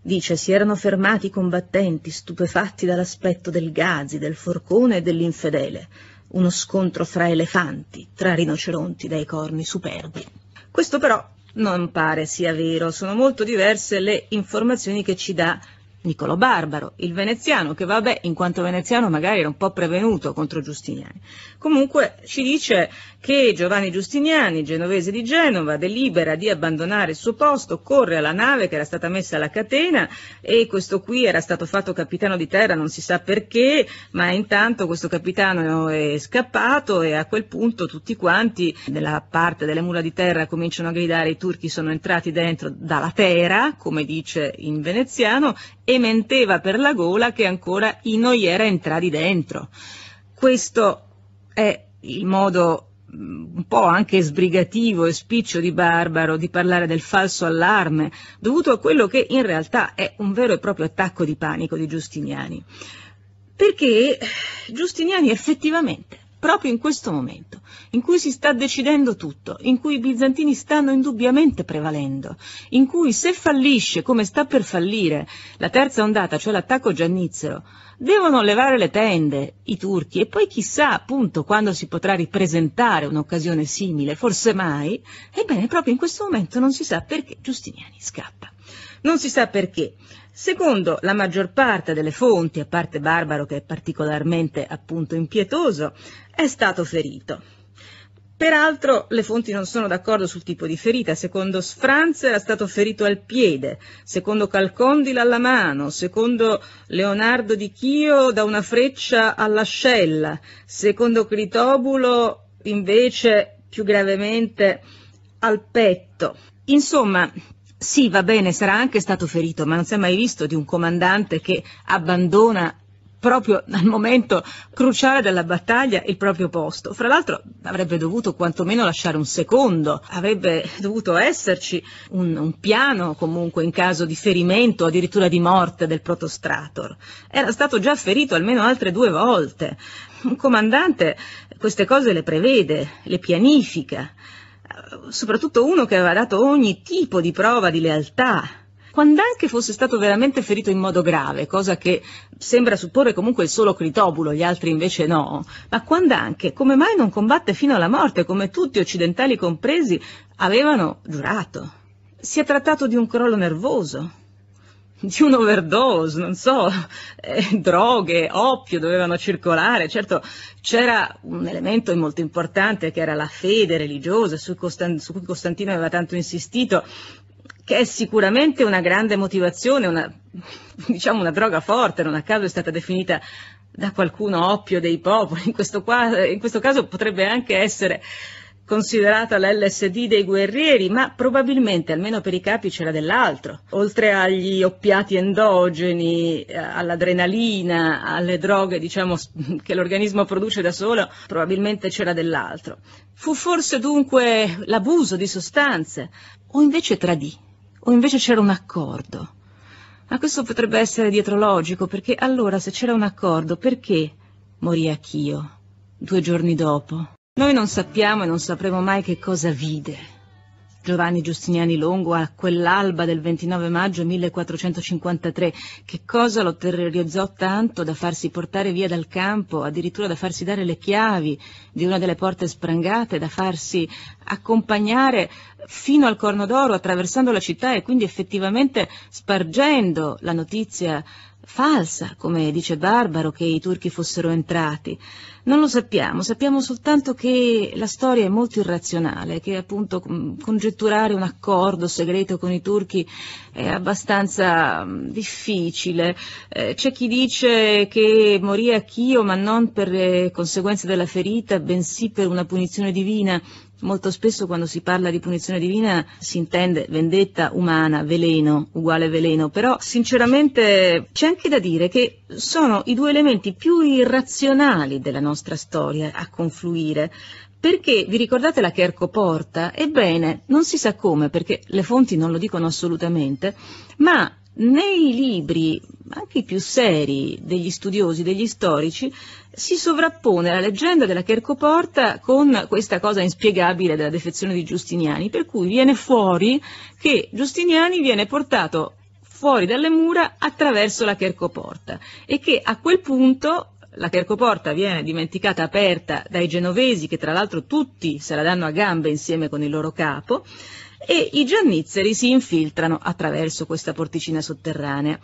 Dice, si erano fermati i combattenti, stupefatti dall'aspetto del gazzi, del forcone e dell'infedele. Uno scontro fra elefanti, tra rinoceronti dai corni superbi. Questo però non pare sia vero, sono molto diverse le informazioni che ci dà Niccolo Barbaro, il veneziano, che vabbè in quanto veneziano magari era un po' prevenuto contro Giustiniani. Comunque ci dice che Giovanni Giustiniani, genovese di Genova, delibera di abbandonare il suo posto, corre alla nave che era stata messa alla catena e questo qui era stato fatto capitano di terra, non si sa perché, ma intanto questo capitano è scappato e a quel punto tutti quanti nella parte delle mura di terra cominciano a gridare i turchi sono entrati dentro dalla terra, come dice in veneziano, e menteva per la gola che ancora i noi era entrati dentro. Questo è il modo un po' anche sbrigativo e spiccio di Barbaro di parlare del falso allarme, dovuto a quello che in realtà è un vero e proprio attacco di panico di Giustiniani. Perché Giustiniani effettivamente proprio in questo momento, in cui si sta decidendo tutto, in cui i bizantini stanno indubbiamente prevalendo, in cui se fallisce, come sta per fallire, la terza ondata, cioè l'attacco giannizzero, devono levare le tende i turchi e poi chissà appunto quando si potrà ripresentare un'occasione simile, forse mai, ebbene proprio in questo momento non si sa perché Giustiniani scappa. Non si sa perché. Secondo la maggior parte delle fonti, a parte Barbaro che è particolarmente appunto impietoso, è stato ferito. Peraltro le fonti non sono d'accordo sul tipo di ferita. Secondo Sfranz era stato ferito al piede, secondo Calcondila alla mano, secondo Leonardo di Chio da una freccia all'ascella, secondo Critobulo invece più gravemente al petto. Insomma, sì, va bene, sarà anche stato ferito, ma non si è mai visto di un comandante che abbandona proprio al momento cruciale della battaglia il proprio posto. Fra l'altro avrebbe dovuto quantomeno lasciare un secondo, avrebbe dovuto esserci un, un piano comunque in caso di ferimento o addirittura di morte del protostrator. Era stato già ferito almeno altre due volte. Un comandante queste cose le prevede, le pianifica, soprattutto uno che aveva dato ogni tipo di prova di lealtà quando anche fosse stato veramente ferito in modo grave, cosa che sembra supporre comunque il solo Critobulo, gli altri invece no, ma quando anche, come mai non combatte fino alla morte, come tutti occidentali compresi avevano giurato? Si è trattato di un crollo nervoso, di un overdose, non so, eh, droghe, oppio dovevano circolare, certo c'era un elemento molto importante che era la fede religiosa su, Costan- su cui Costantino aveva tanto insistito, che è sicuramente una grande motivazione, una, diciamo una droga forte, non a caso è stata definita da qualcuno oppio dei popoli, in questo, qua, in questo caso potrebbe anche essere considerata l'LSD dei guerrieri, ma probabilmente, almeno per i capi, c'era dell'altro. Oltre agli oppiati endogeni, eh, all'adrenalina, alle droghe diciamo, che l'organismo produce da solo, probabilmente c'era dell'altro. Fu forse dunque l'abuso di sostanze, o invece tradì o invece c'era un accordo? Ma questo potrebbe essere dietrologico, perché allora se c'era un accordo, perché morì Achio due giorni dopo? Noi non sappiamo e non sapremo mai che cosa vide. Giovanni Giustiniani Longo a quell'alba del 29 maggio 1453. Che cosa lo terrorizzò tanto da farsi portare via dal campo, addirittura da farsi dare le chiavi di una delle porte sprangate, da farsi accompagnare fino al Corno d'Oro attraversando la città e quindi effettivamente spargendo la notizia falsa, come dice Barbaro, che i turchi fossero entrati. Non lo sappiamo, sappiamo soltanto che la storia è molto irrazionale, che appunto congetturare un accordo segreto con i turchi è abbastanza mm, difficile. Eh, c'è chi dice che morì a Chio, ma non per le eh, conseguenze della ferita, bensì per una punizione divina. Molto spesso quando si parla di punizione divina si intende vendetta umana, veleno, uguale veleno, però sinceramente c'è anche da dire che sono i due elementi più irrazionali della nostra storia a confluire. Perché vi ricordate la Chercoporta? Ebbene, non si sa come, perché le fonti non lo dicono assolutamente, ma nei libri, anche i più seri, degli studiosi, degli storici, si sovrappone la leggenda della Chercoporta con questa cosa inspiegabile della defezione di Giustiniani, per cui viene fuori che Giustiniani viene portato fuori dalle mura attraverso la Chercoporta e che a quel punto la Chercoporta viene dimenticata aperta dai genovesi che tra l'altro tutti se la danno a gambe insieme con il loro capo e i giannizzeri si infiltrano attraverso questa porticina sotterranea.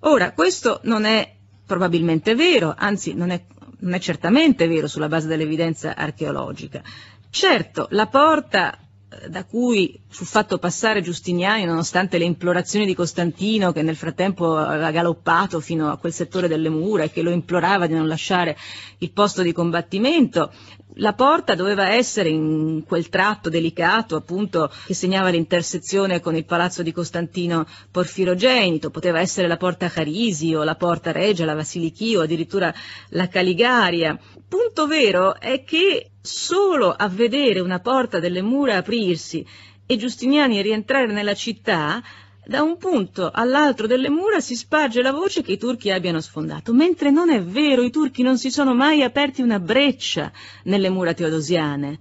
Ora, questo non è probabilmente vero, anzi non è, non è certamente vero sulla base dell'evidenza archeologica. Certo, la porta eh, da cui fu fatto passare Giustiniani nonostante le implorazioni di Costantino che nel frattempo aveva galoppato fino a quel settore delle mura e che lo implorava di non lasciare il posto di combattimento, la porta doveva essere in quel tratto delicato appunto che segnava l'intersezione con il palazzo di Costantino Porfirogenito, poteva essere la porta Carisi o la porta Regia, la Vasilichi o addirittura la Caligaria. Punto vero è che solo a vedere una porta delle mura aprirsi e Giustiniani rientrare nella città da un punto all'altro delle mura si sparge la voce che i turchi abbiano sfondato, mentre non è vero, i turchi non si sono mai aperti una breccia nelle mura teodosiane,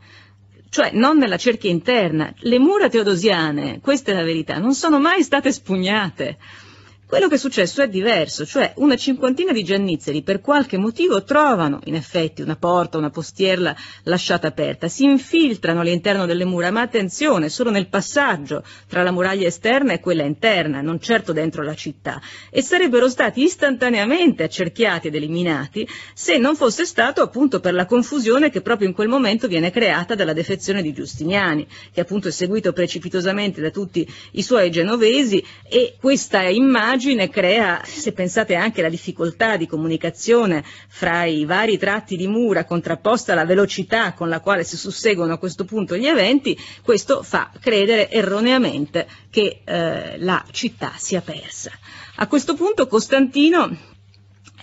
cioè non nella cerchia interna. Le mura teodosiane, questa è la verità, non sono mai state spugnate. Quello che è successo è diverso, cioè una cinquantina di giannizzeri per qualche motivo trovano in effetti una porta, una postierla lasciata aperta, si infiltrano all'interno delle mura, ma attenzione, solo nel passaggio tra la muraglia esterna e quella interna, non certo dentro la città, e sarebbero stati istantaneamente accerchiati ed eliminati se non fosse stato appunto per la confusione che proprio in quel momento viene creata dalla defezione di Giustiniani, che appunto è seguito precipitosamente da tutti i suoi genovesi e questa immagine immagine crea, se pensate anche alla difficoltà di comunicazione fra i vari tratti di mura contrapposta alla velocità con la quale si susseguono a questo punto gli eventi, questo fa credere erroneamente che eh, la città sia persa. A questo punto Costantino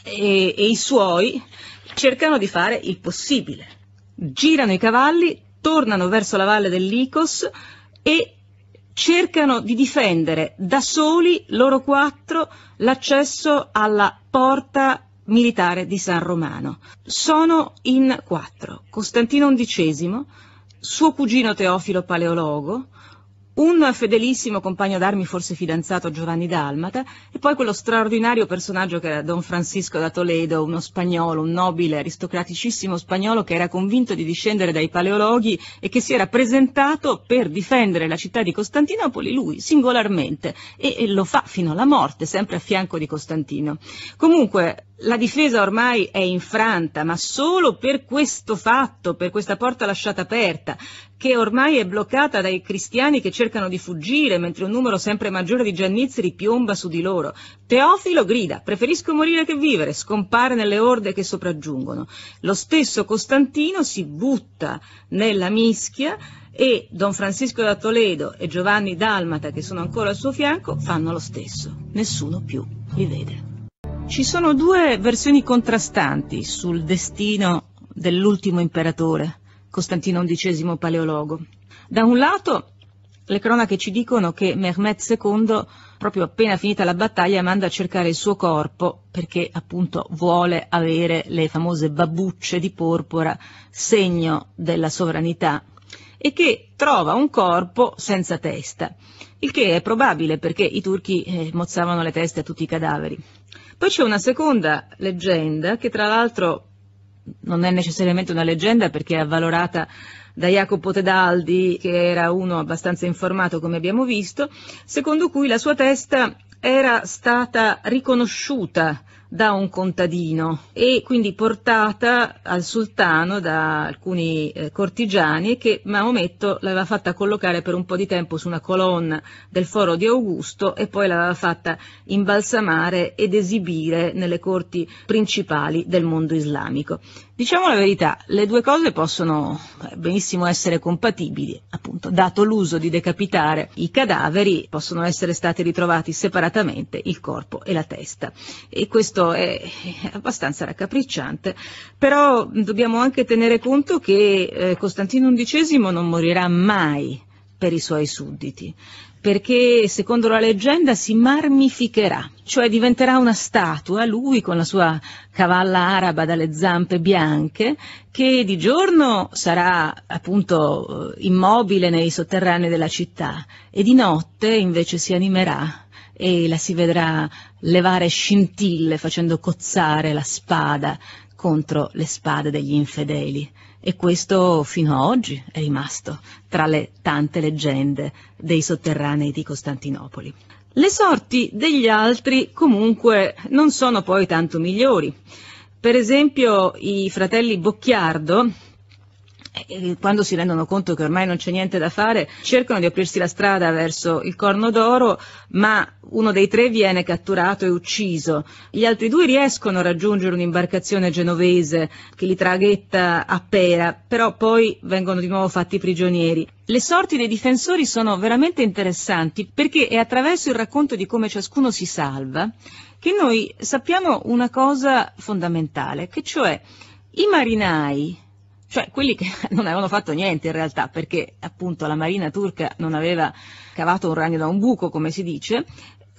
e, e i suoi cercano di fare il possibile. Girano i cavalli, tornano verso la valle dell'Icos e cercano di difendere da soli, loro quattro, l'accesso alla porta militare di San Romano. Sono in quattro. Costantino XI, suo cugino Teofilo Paleologo, un fedelissimo compagno d'armi forse fidanzato Giovanni Dalmata e poi quello straordinario personaggio che era Don Francisco da Toledo, uno spagnolo, un nobile, aristocraticissimo spagnolo che era convinto di discendere dai paleologhi e che si era presentato per difendere la città di Costantinopoli, lui singolarmente, e, e lo fa fino alla morte, sempre a fianco di Costantino. Comunque, la difesa ormai è infranta, ma solo per questo fatto, per questa porta lasciata aperta, che ormai è bloccata dai cristiani che cercano di fuggire, mentre un numero sempre maggiore di giannizzeri piomba su di loro. Teofilo grida, preferisco morire che vivere, scompare nelle orde che sopraggiungono. Lo stesso Costantino si butta nella mischia e Don Francisco da Toledo e Giovanni Dalmata, che sono ancora al suo fianco, fanno lo stesso. Nessuno più li vede. Ci sono due versioni contrastanti sul destino dell'ultimo imperatore, Costantino XI Paleologo. Da un lato, le cronache ci dicono che Mehmet II, proprio appena finita la battaglia, manda a cercare il suo corpo perché appunto vuole avere le famose babbucce di porpora, segno della sovranità, e che trova un corpo senza testa, il che è probabile perché i turchi eh, mozzavano le teste a tutti i cadaveri. Poi c'è una seconda leggenda, che tra l'altro non è necessariamente una leggenda perché è avvalorata da Jacopo Tedaldi, che era uno abbastanza informato come abbiamo visto, secondo cui la sua testa era stata riconosciuta da un contadino e quindi portata al sultano da alcuni eh, cortigiani che Maometto l'aveva fatta collocare per un po' di tempo su una colonna del foro di Augusto e poi l'aveva fatta imbalsamare ed esibire nelle corti principali del mondo islamico. Diciamo la verità, le due cose possono eh, benissimo essere compatibili, appunto, dato l'uso di decapitare i cadaveri, possono essere stati ritrovati separatamente il corpo e la testa. E questo è abbastanza raccapricciante, però dobbiamo anche tenere conto che eh, Costantino XI non morirà mai per i suoi sudditi perché secondo la leggenda si marmificherà, cioè diventerà una statua, lui con la sua cavalla araba dalle zampe bianche, che di giorno sarà appunto eh, immobile nei sotterranei della città e di notte invece si animerà e la si vedrà levare scintille facendo cozzare la spada contro le spade degli infedeli e questo fino a oggi è rimasto tra le tante leggende dei sotterranei di Costantinopoli. Le sorti degli altri comunque non sono poi tanto migliori. Per esempio i fratelli Bocchiardo, e eh, eh, quando si rendono conto che ormai non c'è niente da fare, cercano di aprirsi la strada verso il Corno d'Oro, ma uno dei tre viene catturato e ucciso. Gli altri due riescono a raggiungere un'imbarcazione genovese che li traghetta a Pera, però poi vengono di nuovo fatti prigionieri. Le sorti dei difensori sono veramente interessanti perché è attraverso il racconto di come ciascuno si salva che noi sappiamo una cosa fondamentale, che cioè i marinai cioè quelli che non avevano fatto niente in realtà, perché appunto la marina turca non aveva cavato un ragno da un buco, come si dice,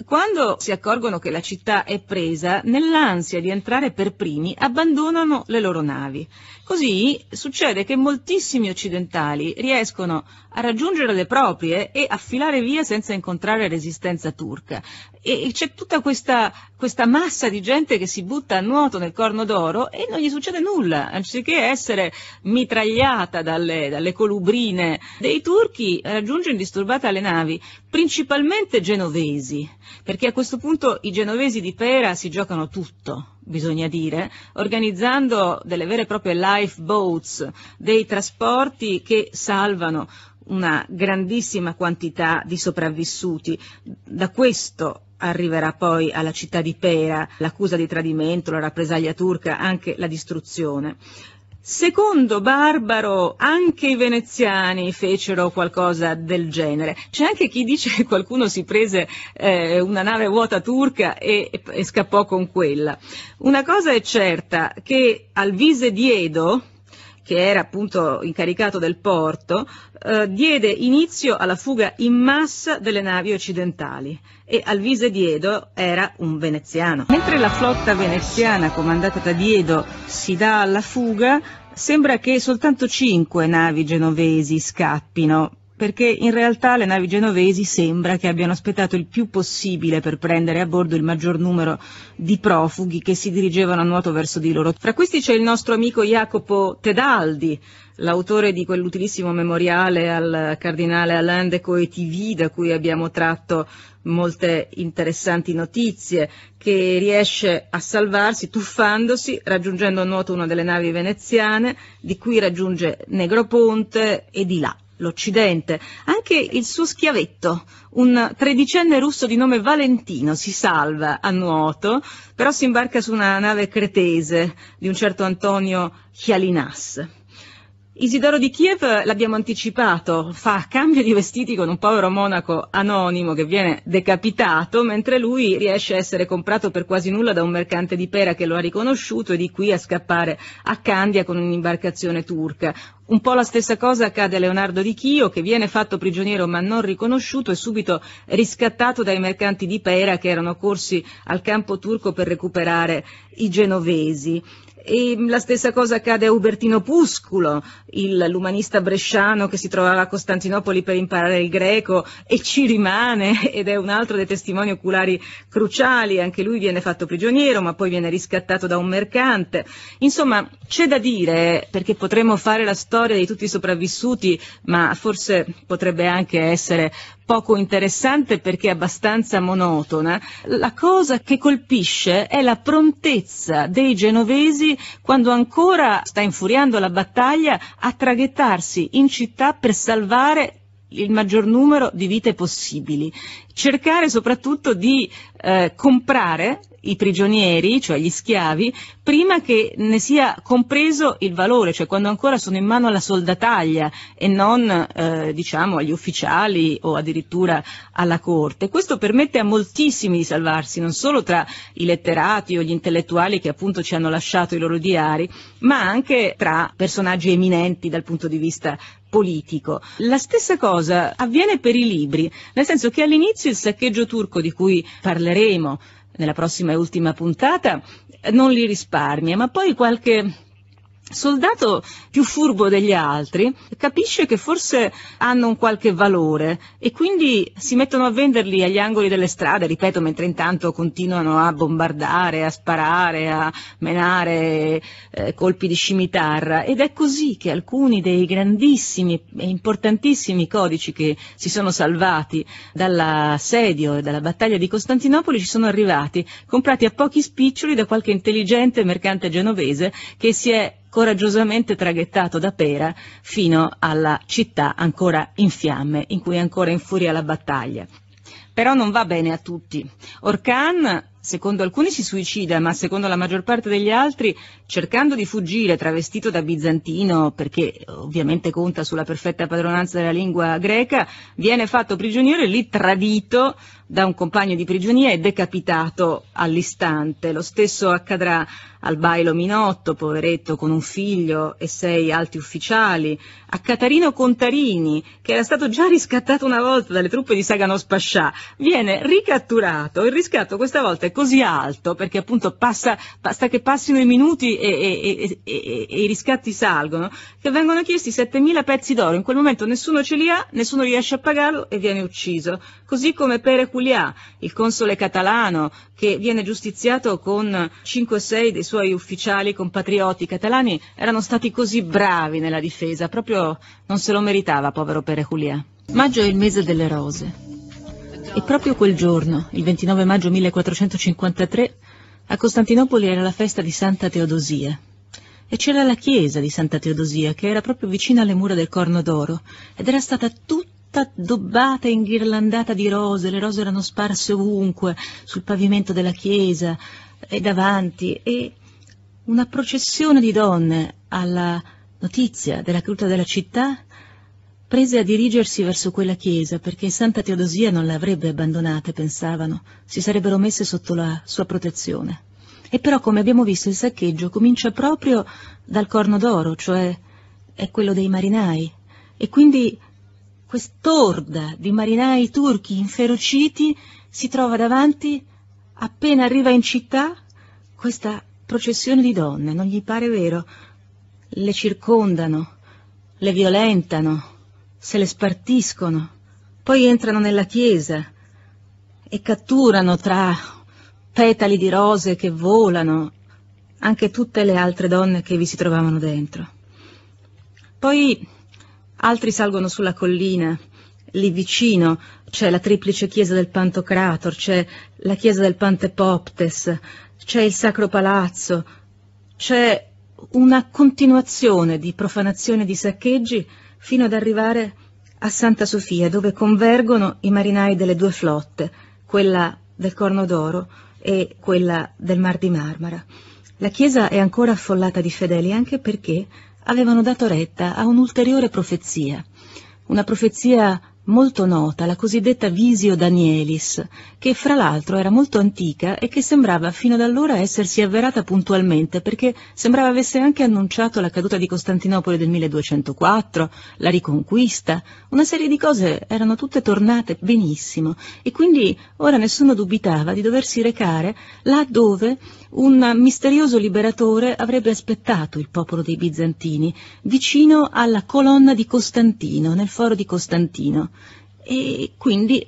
quando si accorgono che la città è presa, nell'ansia di entrare per primi, abbandonano le loro navi. Così succede che moltissimi occidentali riescono a raggiungere le proprie e a filare via senza incontrare resistenza turca. E, c'è tutta questa, questa, massa di gente che si butta a nuoto nel corno d'oro e non gli succede nulla, anziché essere mitragliata dalle, dalle colubrine dei turchi, raggiunge indisturbata le navi, principalmente genovesi, perché a questo punto i genovesi di Pera si giocano tutto bisogna dire, organizzando delle vere e proprie lifeboats, dei trasporti che salvano una grandissima quantità di sopravvissuti. Da questo arriverà poi alla città di Pera l'accusa di tradimento, la rappresaglia turca, anche la distruzione. Secondo Barbaro anche i veneziani fecero qualcosa del genere. C'è anche chi dice che qualcuno si prese eh, una nave vuota turca e, e, e scappò con quella. Una cosa è certa, che Alvise Diedo, che era appunto incaricato del porto, eh, diede inizio alla fuga in massa delle navi occidentali e Alvise Diedo era un veneziano. Mentre la flotta veneziana comandata da Diedo si dà alla fuga, sembra che soltanto cinque navi genovesi scappino, perché in realtà le navi genovesi sembra che abbiano aspettato il più possibile per prendere a bordo il maggior numero di profughi che si dirigevano a nuoto verso di loro. Fra questi c'è il nostro amico Jacopo Tedaldi, l'autore di quell'utilissimo memoriale al cardinale Alain de Coetivy, da cui abbiamo tratto molte interessanti notizie, che riesce a salvarsi tuffandosi, raggiungendo a nuoto una delle navi veneziane, di cui raggiunge Negroponte e di là l'Occidente. Anche il suo schiavetto, un tredicenne russo di nome Valentino, si salva a nuoto, però si imbarca su una nave cretese di un certo Antonio Chialinas. Isidoro di Kiev l'abbiamo anticipato, fa cambio di vestiti con un povero monaco anonimo che viene decapitato, mentre lui riesce a essere comprato per quasi nulla da un mercante di pera che lo ha riconosciuto e di qui a scappare a Candia con un'imbarcazione turca. Un po' la stessa cosa accade a Leonardo di Chio, che viene fatto prigioniero ma non riconosciuto e subito riscattato dai mercanti di pera che erano corsi al campo turco per recuperare i genovesi. E la stessa cosa accade a Ubertino Pusculo, il, l'umanista bresciano che si trovava a Costantinopoli per imparare il greco e ci rimane ed è un altro dei testimoni oculari cruciali, anche lui viene fatto prigioniero ma poi viene riscattato da un mercante. Insomma, c'è da dire, perché potremmo fare la storia di tutti i sopravvissuti, ma forse potrebbe anche essere poco interessante perché abbastanza monotona, la cosa che colpisce è la prontezza dei genovesi quando ancora sta infuriando la battaglia a traghettarsi in città per salvare il maggior numero di vite possibili, cercare soprattutto di eh, comprare i prigionieri, cioè gli schiavi, prima che ne sia compreso il valore, cioè quando ancora sono in mano alla soldataglia e non eh, diciamo agli ufficiali o addirittura alla corte. Questo permette a moltissimi di salvarsi, non solo tra i letterati o gli intellettuali che appunto ci hanno lasciato i loro diari, ma anche tra personaggi eminenti dal punto di vista politico. La stessa cosa avviene per i libri, nel senso che all'inizio il saccheggio turco di cui parleremo nella prossima e ultima puntata non li risparmia, ma poi qualche soldato più furbo degli altri capisce che forse hanno un qualche valore e quindi si mettono a venderli agli angoli delle strade, ripeto, mentre intanto continuano a bombardare, a sparare, a menare eh, colpi di scimitarra ed è così che alcuni dei grandissimi e importantissimi codici che si sono salvati dall'assedio e dalla battaglia di Costantinopoli ci sono arrivati, comprati a pochi spiccioli da qualche intelligente mercante genovese che si è coraggiosamente traghettato da Pera fino alla città ancora in fiamme, in cui è ancora in furia la battaglia. Però non va bene a tutti. Orkan Secondo alcuni si suicida, ma secondo la maggior parte degli altri, cercando di fuggire travestito da bizantino, perché ovviamente conta sulla perfetta padronanza della lingua greca, viene fatto prigioniero e lì tradito da un compagno di prigionia e decapitato all'istante. Lo stesso accadrà al Bailo Minotto, poveretto con un figlio e sei alti ufficiali, a Catarino Contarini, che era stato già riscattato una volta dalle truppe di Sagano Spascià, viene ricatturato, il riscatto questa volta è così alto, perché appunto passa, basta che passino i minuti e, e, e, e, i riscatti salgono, che vengono chiesti 7.000 pezzi d'oro. In quel momento nessuno ce li ha, nessuno riesce a pagarlo e viene ucciso. Così come Pere Culià, il console catalano, che viene giustiziato con 5-6 dei suoi ufficiali compatrioti catalani, erano stati così bravi nella difesa, proprio non se lo meritava, povero Pere Culià. Maggio è il mese delle rose. E proprio quel giorno, il 29 maggio 1453, a Costantinopoli era la festa di Santa Teodosia. E c'era la chiesa di Santa Teodosia, che era proprio vicina alle mura del Corno d'Oro, ed era stata tutta tutta addobbata e inghirlandata di rose, le rose erano sparse ovunque, sul pavimento della chiesa e davanti, e una processione di donne alla notizia della caduta della città prese a dirigersi verso quella chiesa perché Santa Teodosia non le avrebbe abbandonate, pensavano, si sarebbero messe sotto la sua protezione. E però, come abbiamo visto, il saccheggio comincia proprio dal corno d'oro, cioè è quello dei marinai. E quindi quest'orda di marinai turchi inferociti si trova davanti, appena arriva in città, questa processione di donne, non gli pare vero? Le circondano, le violentano, se le spartiscono, poi entrano nella chiesa e catturano tra petali di rose che volano anche tutte le altre donne che vi si trovavano dentro. Poi altri salgono sulla collina, lì vicino c'è la triplice chiesa del Pantocrator, c'è la chiesa del Pantepoptes, c'è il Sacro Palazzo, c'è una continuazione di profanazione e di saccheggi fino ad arrivare a Santa Sofia, dove convergono i marinai delle due flotte, quella del Corno d'Oro e quella del Mar di Marmara. La chiesa è ancora affollata di fedeli anche perché avevano dato retta a un'ulteriore profezia, una profezia molto nota la cosiddetta Visio Danielis, che fra l'altro era molto antica e che sembrava fino ad allora essersi avverata puntualmente perché sembrava avesse anche annunciato la caduta di Costantinopoli del 1204, la riconquista, una serie di cose erano tutte tornate benissimo e quindi ora nessuno dubitava di doversi recare là dove un misterioso liberatore avrebbe aspettato il popolo dei bizantini, vicino alla colonna di Costantino, nel foro di Costantino e quindi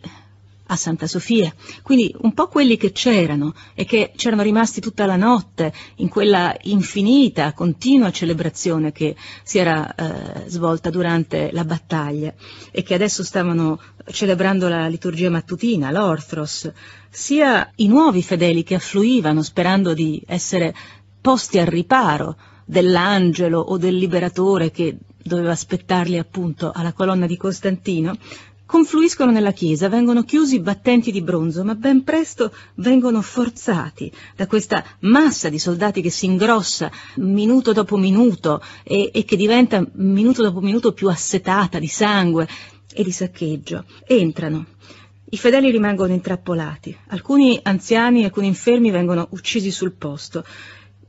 a Santa Sofia. Quindi un po' quelli che c'erano e che c'erano rimasti tutta la notte in quella infinita, continua celebrazione che si era eh, svolta durante la battaglia e che adesso stavano celebrando la liturgia mattutina, l'Orthros, sia i nuovi fedeli che affluivano sperando di essere posti al riparo dell'angelo o del liberatore che doveva aspettarli appunto alla colonna di Costantino, confluiscono nella chiesa, vengono chiusi battenti di bronzo, ma ben presto vengono forzati da questa massa di soldati che si ingrossa minuto dopo minuto e, e che diventa minuto dopo minuto più assetata di sangue e di saccheggio. Entrano. I fedeli rimangono intrappolati, alcuni anziani, e alcuni infermi vengono uccisi sul posto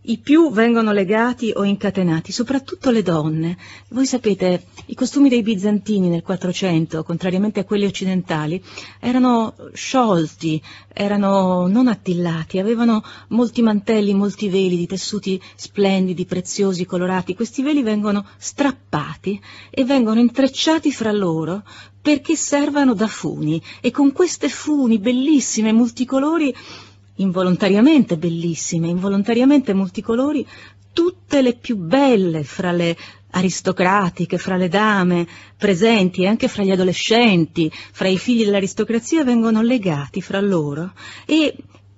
i più vengono legati o incatenati, soprattutto le donne. Voi sapete, i costumi dei bizantini nel 400, contrariamente a quelli occidentali, erano sciolti, erano non attillati, avevano molti mantelli, molti veli di tessuti splendidi, preziosi, colorati. Questi veli vengono strappati e vengono intrecciati fra loro perché servano da funi e con queste funi bellissime, multicolori, involontariamente bellissime, involontariamente multicolori, tutte le più belle fra le aristocratiche, fra le dame presenti e anche fra gli adolescenti, fra i figli dell'aristocrazia vengono legati fra loro e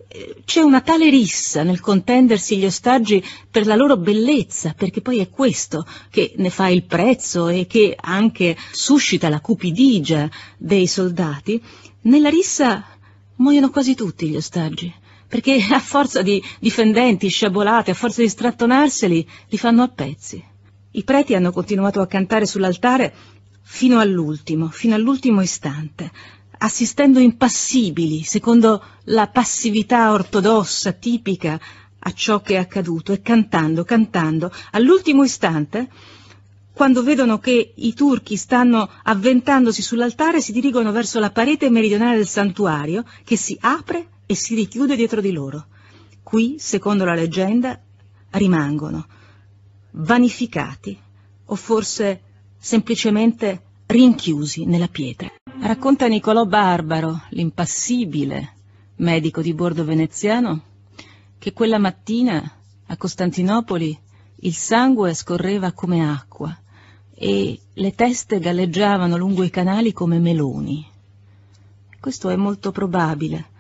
eh, c'è una tale rissa nel contendersi gli ostaggi per la loro bellezza, perché poi è questo che ne fa il prezzo e che anche suscita la cupidigia dei soldati, nella rissa muoiono quasi tutti gli ostaggi perché a forza di difendenti, sciabolati, a forza di strattonarseli, li fanno a pezzi. I preti hanno continuato a cantare sull'altare fino all'ultimo, fino all'ultimo istante, assistendo impassibili, secondo la passività ortodossa tipica a ciò che è accaduto, e cantando, cantando, all'ultimo istante, quando vedono che i turchi stanno avventandosi sull'altare, si dirigono verso la parete meridionale del santuario, che si apre e si richiude dietro di loro. Qui, secondo la leggenda, rimangono vanificati o forse semplicemente rinchiusi nella pietra. Racconta Nicolò Barbaro, l'impassibile medico di bordo veneziano, che quella mattina a Costantinopoli il sangue scorreva come acqua e le teste galleggiavano lungo i canali come meloni. Questo è molto probabile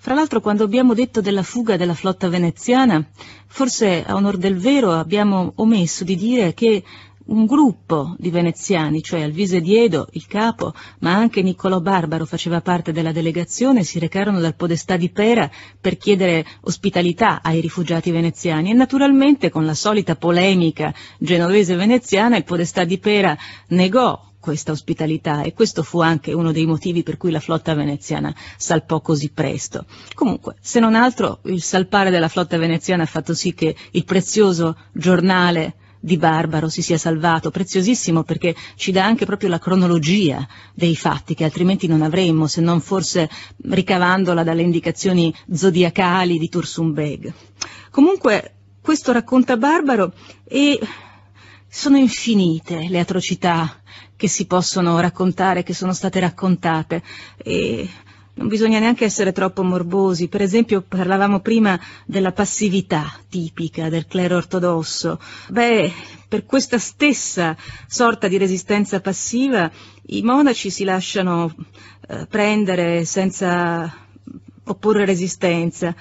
fra l'altro quando abbiamo detto della fuga della flotta veneziana, forse a onor del vero abbiamo omesso di dire che un gruppo di veneziani, cioè Alvise Diedo, il capo, ma anche Niccolò Barbaro faceva parte della delegazione, si recarono dal podestà di Pera per chiedere ospitalità ai rifugiati veneziani e naturalmente con la solita polemica genovese-veneziana il podestà di Pera negò questa ospitalità e questo fu anche uno dei motivi per cui la flotta veneziana salpò così presto. Comunque, se non altro, il salpare della flotta veneziana ha fatto sì che il prezioso giornale di Barbaro si sia salvato, preziosissimo perché ci dà anche proprio la cronologia dei fatti che altrimenti non avremmo se non forse ricavandola dalle indicazioni zodiacali di Tursunbeg. Comunque questo racconta Barbaro e sono infinite le atrocità che si possono raccontare, che sono state raccontate. E non bisogna neanche essere troppo morbosi. Per esempio, parlavamo prima della passività tipica del clero ortodosso. Beh, per questa stessa sorta di resistenza passiva i monaci si lasciano eh, prendere senza opporre resistenza.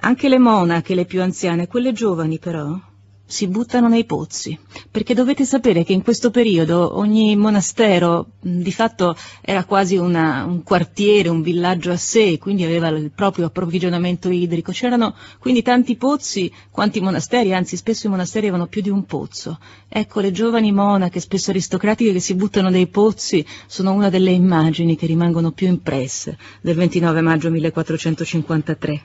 Anche le monache, le più anziane, quelle giovani però, si buttano nei pozzi, perché dovete sapere che in questo periodo ogni monastero di fatto era quasi una, un quartiere, un villaggio a sé, quindi aveva il proprio approvvigionamento idrico. C'erano quindi tanti pozzi quanti monasteri, anzi spesso i monasteri avevano più di un pozzo. Ecco, le giovani monache, spesso aristocratiche, che si buttano nei pozzi sono una delle immagini che rimangono più impresse del 29 maggio 1453.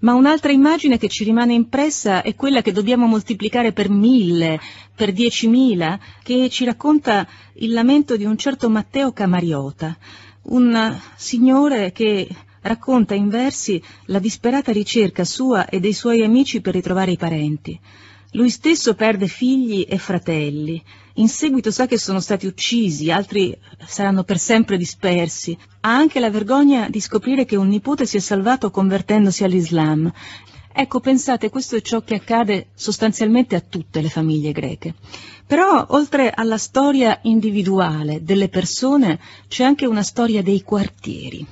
Ma un'altra immagine che ci rimane impressa è quella che dobbiamo moltiplicare per mille, per diecimila, che ci racconta il lamento di un certo Matteo Camariota, un signore che racconta in versi la disperata ricerca sua e dei suoi amici per ritrovare i parenti. Lui stesso perde figli e fratelli, in seguito sa che sono stati uccisi, altri saranno per sempre dispersi. Ha anche la vergogna di scoprire che un nipote si è salvato convertendosi all'Islam. Ecco, pensate, questo è ciò che accade sostanzialmente a tutte le famiglie greche. Però, oltre alla storia individuale delle persone, c'è anche una storia dei quartieri.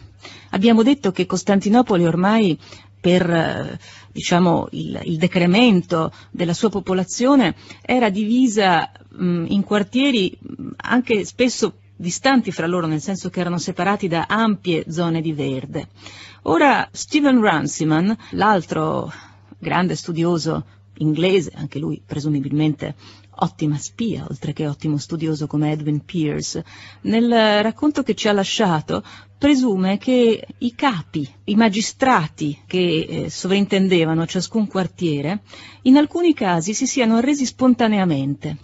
Abbiamo detto che Costantinopoli ormai per eh, diciamo, il, il, decremento della sua popolazione era divisa mh, in quartieri anche spesso distanti fra loro, nel senso che erano separati da ampie zone di verde. Ora Stephen Runciman, l'altro grande studioso inglese, anche lui presumibilmente ottima spia, oltre che ottimo studioso come Edwin Pierce, nel racconto che ci ha lasciato presume che i capi, i magistrati che eh, sovrintendevano ciascun quartiere, in alcuni casi si siano arresi spontaneamente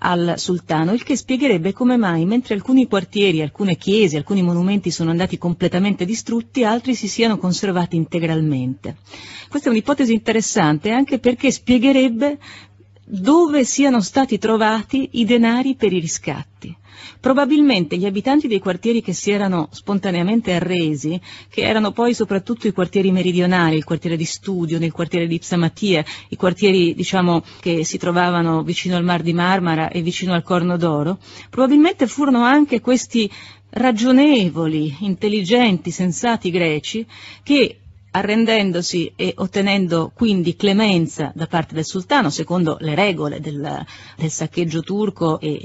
al sultano, il che spiegherebbe come mai, mentre alcuni quartieri, alcune chiese, alcuni monumenti sono andati completamente distrutti, altri si siano conservati integralmente. Questa è un'ipotesi interessante anche perché spiegherebbe dove siano stati trovati i denari per i riscatti. Probabilmente gli abitanti dei quartieri che si erano spontaneamente arresi, che erano poi soprattutto i quartieri meridionali, il quartiere di Studio, il quartiere di Psamatia, i quartieri diciamo, che si trovavano vicino al Mar di Marmara e vicino al Corno d'Oro, probabilmente furono anche questi ragionevoli, intelligenti, sensati greci che arrendendosi e ottenendo quindi clemenza da parte del sultano, secondo le regole del, del saccheggio turco e,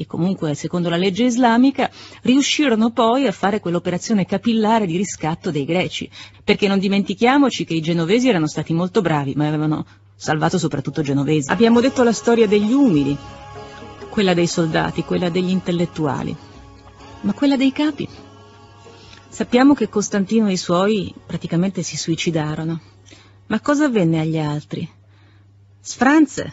e, comunque secondo la legge islamica, riuscirono poi a fare quell'operazione capillare di riscatto dei greci, perché non dimentichiamoci che i genovesi erano stati molto bravi, ma avevano salvato soprattutto genovesi. Abbiamo detto la storia degli umili, quella dei soldati, quella degli intellettuali, ma quella dei capi? Sappiamo che Costantino e i suoi praticamente si suicidarono. Ma cosa avvenne agli altri? Sfranze,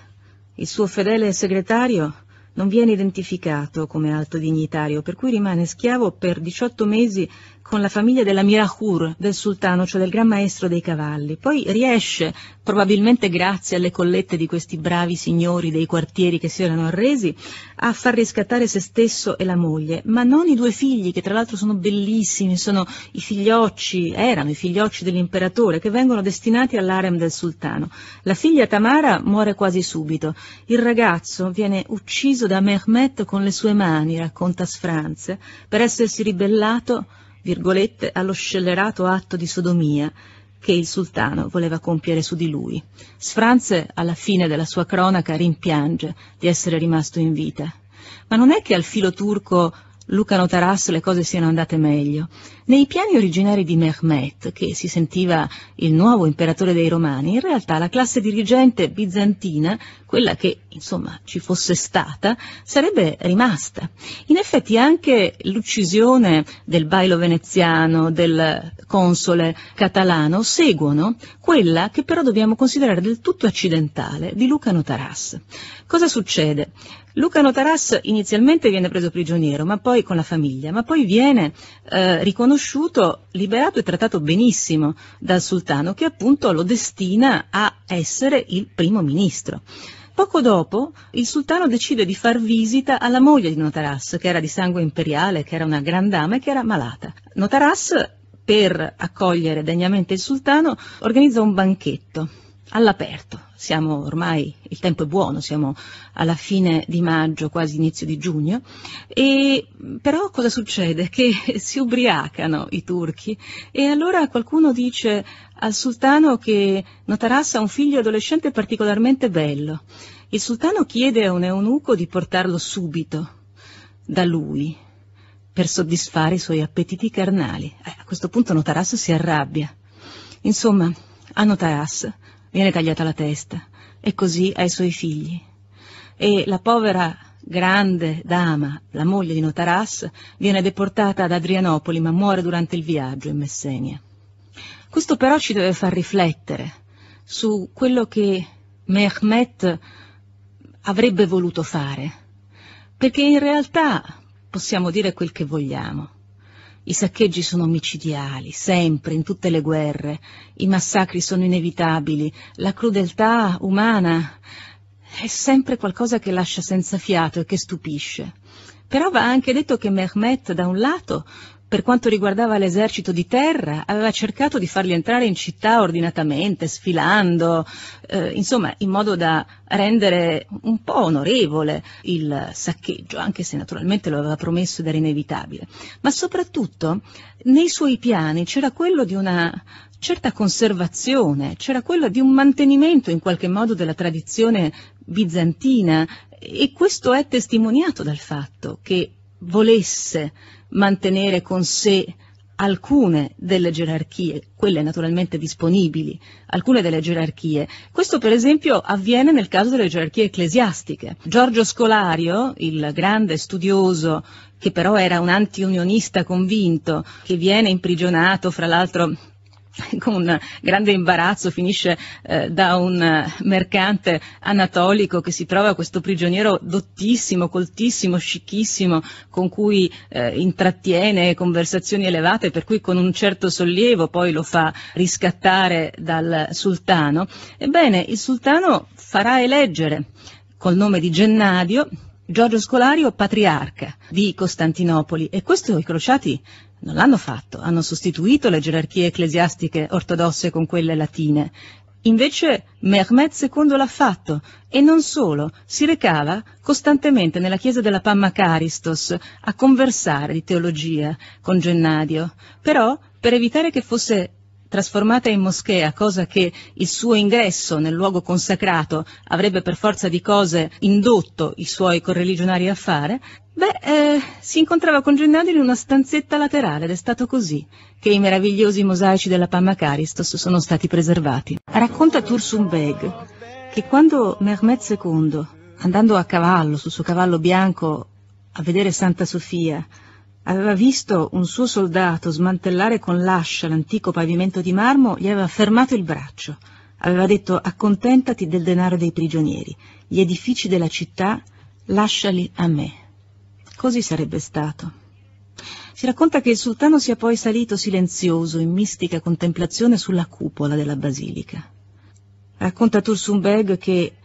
il suo fedele segretario, non viene identificato come alto dignitario, per cui rimane schiavo per 18 mesi con la famiglia della Mirahur, del sultano, cioè del gran maestro dei cavalli. Poi riesce, probabilmente grazie alle collette di questi bravi signori dei quartieri che si erano arresi, a far riscattare se stesso e la moglie, ma non i due figli, che tra l'altro sono bellissimi, sono i figliocci, erano i figliocci dell'imperatore, che vengono destinati all'arem del sultano. La figlia Tamara muore quasi subito. Il ragazzo viene ucciso da Mehmet con le sue mani, racconta Sfranze, per essersi ribellato virgolette, allo scellerato atto di sodomia che il sultano voleva compiere su di lui. Sfranze, alla fine della sua cronaca, rimpiange di essere rimasto in vita. Ma non è che al filo turco Luca Notaras le cose siano andate meglio. Nei piani originari di Mehmet, che si sentiva il nuovo imperatore dei Romani, in realtà la classe dirigente bizantina, quella che insomma ci fosse stata, sarebbe rimasta. In effetti anche l'uccisione del bailo veneziano, del console catalano, seguono quella che però dobbiamo considerare del tutto accidentale di Luca Notaras. Cosa succede? Luca Notaras inizialmente viene preso prigioniero, ma poi con la famiglia, ma poi viene eh, riconosciuto, liberato e trattato benissimo dal sultano che appunto lo destina a essere il primo ministro. Poco dopo il sultano decide di far visita alla moglie di Notaras, che era di sangue imperiale, che era una gran dama e che era malata. Notaras, per accogliere degnamente il sultano, organizza un banchetto all'aperto. Siamo ormai, il tempo è buono, siamo alla fine di maggio, quasi inizio di giugno, e però cosa succede? Che si ubriacano i turchi e allora qualcuno dice al sultano che Notaras ha un figlio adolescente particolarmente bello. Il sultano chiede a un eunuco di portarlo subito da lui per soddisfare i suoi appetiti carnali. Eh, a questo punto Notaras si arrabbia. Insomma, a Notaras viene tagliata la testa e così ai suoi figli. E la povera grande dama, la moglie di Notaras, viene deportata ad Adrianopoli ma muore durante il viaggio in Messenia. Questo però ci deve far riflettere su quello che Mehmet avrebbe voluto fare, perché in realtà possiamo dire quel che vogliamo. I saccheggi sono omicidiali, sempre, in tutte le guerre, i massacri sono inevitabili, la crudeltà umana è sempre qualcosa che lascia senza fiato e che stupisce. Però va anche detto che Mehmet, da un lato, per quanto riguardava l'esercito di terra, aveva cercato di farli entrare in città ordinatamente, sfilando, eh, insomma, in modo da rendere un po' onorevole il saccheggio, anche se naturalmente lo aveva promesso ed era inevitabile. Ma soprattutto nei suoi piani c'era quello di una certa conservazione, c'era quello di un mantenimento in qualche modo della tradizione bizantina e questo è testimoniato dal fatto che volesse mantenere con sé alcune delle gerarchie, quelle naturalmente disponibili, alcune delle gerarchie. Questo per esempio avviene nel caso delle gerarchie ecclesiastiche. Giorgio Scolario, il grande studioso che però era un antiunionista convinto, che viene imprigionato fra l'altro con un grande imbarazzo finisce eh, da un eh, mercante anatolico che si trova questo prigioniero dottissimo, coltissimo, scicchissimo, con cui eh, intrattiene conversazioni elevate, per cui con un certo sollievo poi lo fa riscattare dal sultano. Ebbene, il sultano farà eleggere col nome di Gennadio Giorgio Scolario patriarca di Costantinopoli e questo i crociati non l'hanno fatto, hanno sostituito le gerarchie ecclesiastiche ortodosse con quelle latine. Invece Mehmet II l'ha fatto e non solo, si recava costantemente nella chiesa della Pamma Caristos a conversare di teologia con Gennadio, però per evitare che fosse trasformata in moschea, cosa che il suo ingresso nel luogo consacrato avrebbe per forza di cose indotto i suoi correligionari a fare, beh, eh, si incontrava con Gennadio in una stanzetta laterale ed è stato così che i meravigliosi mosaici della Pamma Caristos sono stati preservati. Racconta Tursun Beg che quando Mehmet II, andando a cavallo, sul suo cavallo bianco, a vedere Santa Sofia, aveva visto un suo soldato smantellare con l'ascia l'antico pavimento di marmo, gli aveva fermato il braccio. Aveva detto accontentati del denaro dei prigionieri, gli edifici della città lasciali a me. Così sarebbe stato. Si racconta che il sultano sia poi salito silenzioso, in mistica contemplazione, sulla cupola della basilica. Racconta Tursunbeg che,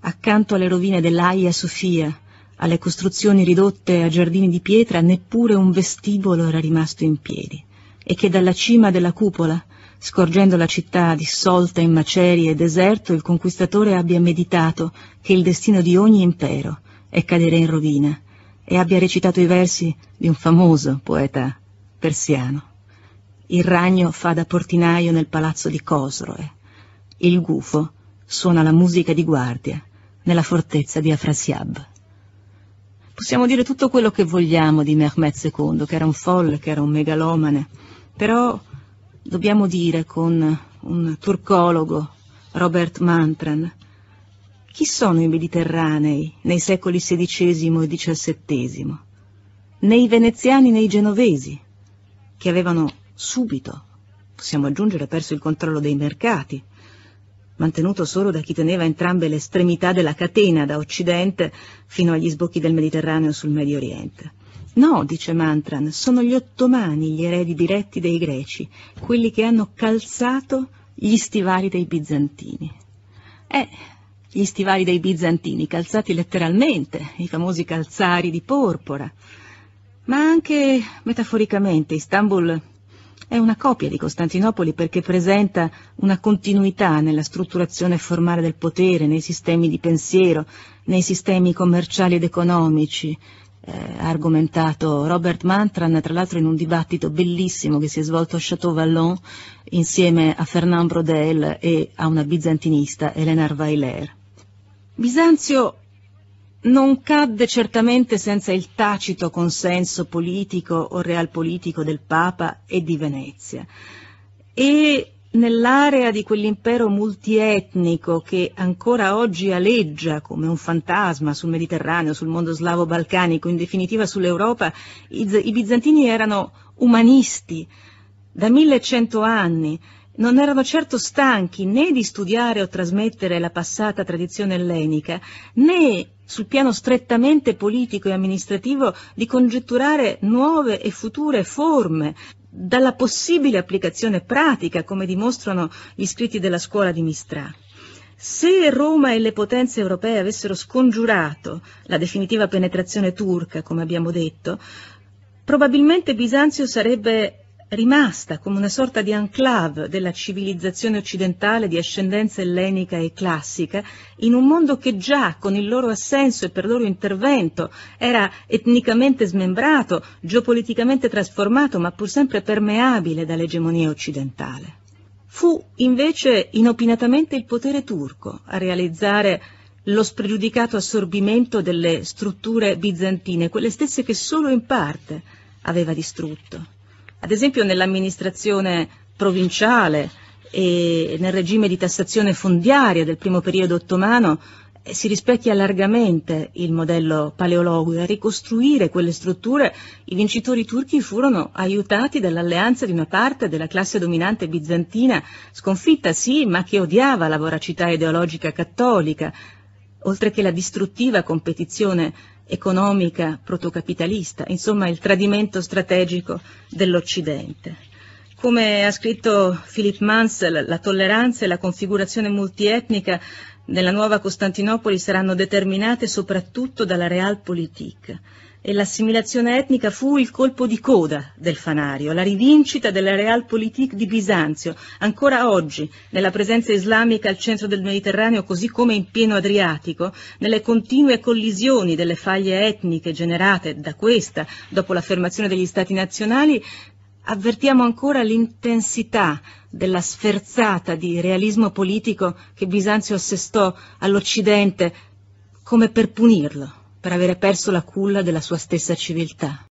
accanto alle rovine dell'Aia Sofia, alle costruzioni ridotte a giardini di pietra neppure un vestibolo era rimasto in piedi, e che dalla cima della cupola, scorgendo la città dissolta in macerie e deserto, il conquistatore abbia meditato che il destino di ogni impero è cadere in rovina, e abbia recitato i versi di un famoso poeta persiano. Il ragno fa da portinaio nel palazzo di Cosroe. Il gufo suona la musica di guardia nella fortezza di Afrasiab. Possiamo dire tutto quello che vogliamo di Mehmed II, che era un folle, che era un megalomane, però dobbiamo dire con un turcologo, Robert Mantran, chi sono i mediterranei nei secoli XVI e XVII? Né i veneziani né i genovesi, che avevano subito, possiamo aggiungere, perso il controllo dei mercati, mantenuto solo da chi teneva entrambe le estremità della catena da Occidente fino agli sbocchi del Mediterraneo sul Medio Oriente. No, dice Mantran, sono gli ottomani gli eredi diretti dei greci, quelli che hanno calzato gli stivali dei bizantini. Eh, gli stivali dei bizantini, calzati letteralmente, i famosi calzari di porpora, ma anche metaforicamente Istanbul è una copia di Costantinopoli perché presenta una continuità nella strutturazione formale del potere, nei sistemi di pensiero, nei sistemi commerciali ed economici, eh, ha argomentato Robert Mantran, tra l'altro in un dibattito bellissimo che si è svolto a Chateau Vallon insieme a Fernand Brodel e a una bizantinista, Elena Arvailer. Bisanzio non cadde certamente senza il tacito consenso politico o realpolitico del Papa e di Venezia. E nell'area di quell'impero multietnico che ancora oggi aleggia come un fantasma sul Mediterraneo, sul mondo slavo balcanico, in definitiva sull'Europa, i, i bizantini erano umanisti da 1100 anni non erano certo stanchi né di studiare o trasmettere la passata tradizione ellenica, né sul piano strettamente politico e amministrativo, di congetturare nuove e future forme dalla possibile applicazione pratica, come dimostrano gli scritti della scuola di Mistrà. Se Roma e le potenze europee avessero scongiurato la definitiva penetrazione turca, come abbiamo detto, probabilmente Bisanzio sarebbe rimasta come una sorta di enclave della civilizzazione occidentale di ascendenza ellenica e classica, in un mondo che già con il loro assenso e per loro intervento era etnicamente smembrato, geopoliticamente trasformato, ma pur sempre permeabile dall'egemonia occidentale. Fu invece inopinatamente il potere turco a realizzare lo spregiudicato assorbimento delle strutture bizantine, quelle stesse che solo in parte aveva distrutto ad esempio nell'amministrazione provinciale e nel regime di tassazione fondiaria del primo periodo ottomano eh, si rispecchia largamente il modello paleologo e a ricostruire quelle strutture i vincitori turchi furono aiutati dall'alleanza di una parte della classe dominante bizantina, sconfitta sì, ma che odiava la voracità ideologica cattolica, oltre che la distruttiva competizione economica protocapitalista, insomma il tradimento strategico dell'Occidente. Come ha scritto Philip Mansell, la tolleranza e la configurazione multietnica nella nuova Costantinopoli saranno determinate soprattutto dalla realpolitik, e l'assimilazione etnica fu il colpo di coda del fanario, la rivincita della realpolitik di Bisanzio, ancora oggi, nella presenza islamica al centro del Mediterraneo così come in pieno Adriatico, nelle continue collisioni delle faglie etniche generate da questa dopo l'affermazione degli stati nazionali, avvertiamo ancora l'intensità della sferzata di realismo politico che Bisanzio assestò all'Occidente come per punirlo per avere perso la culla della sua stessa civiltà.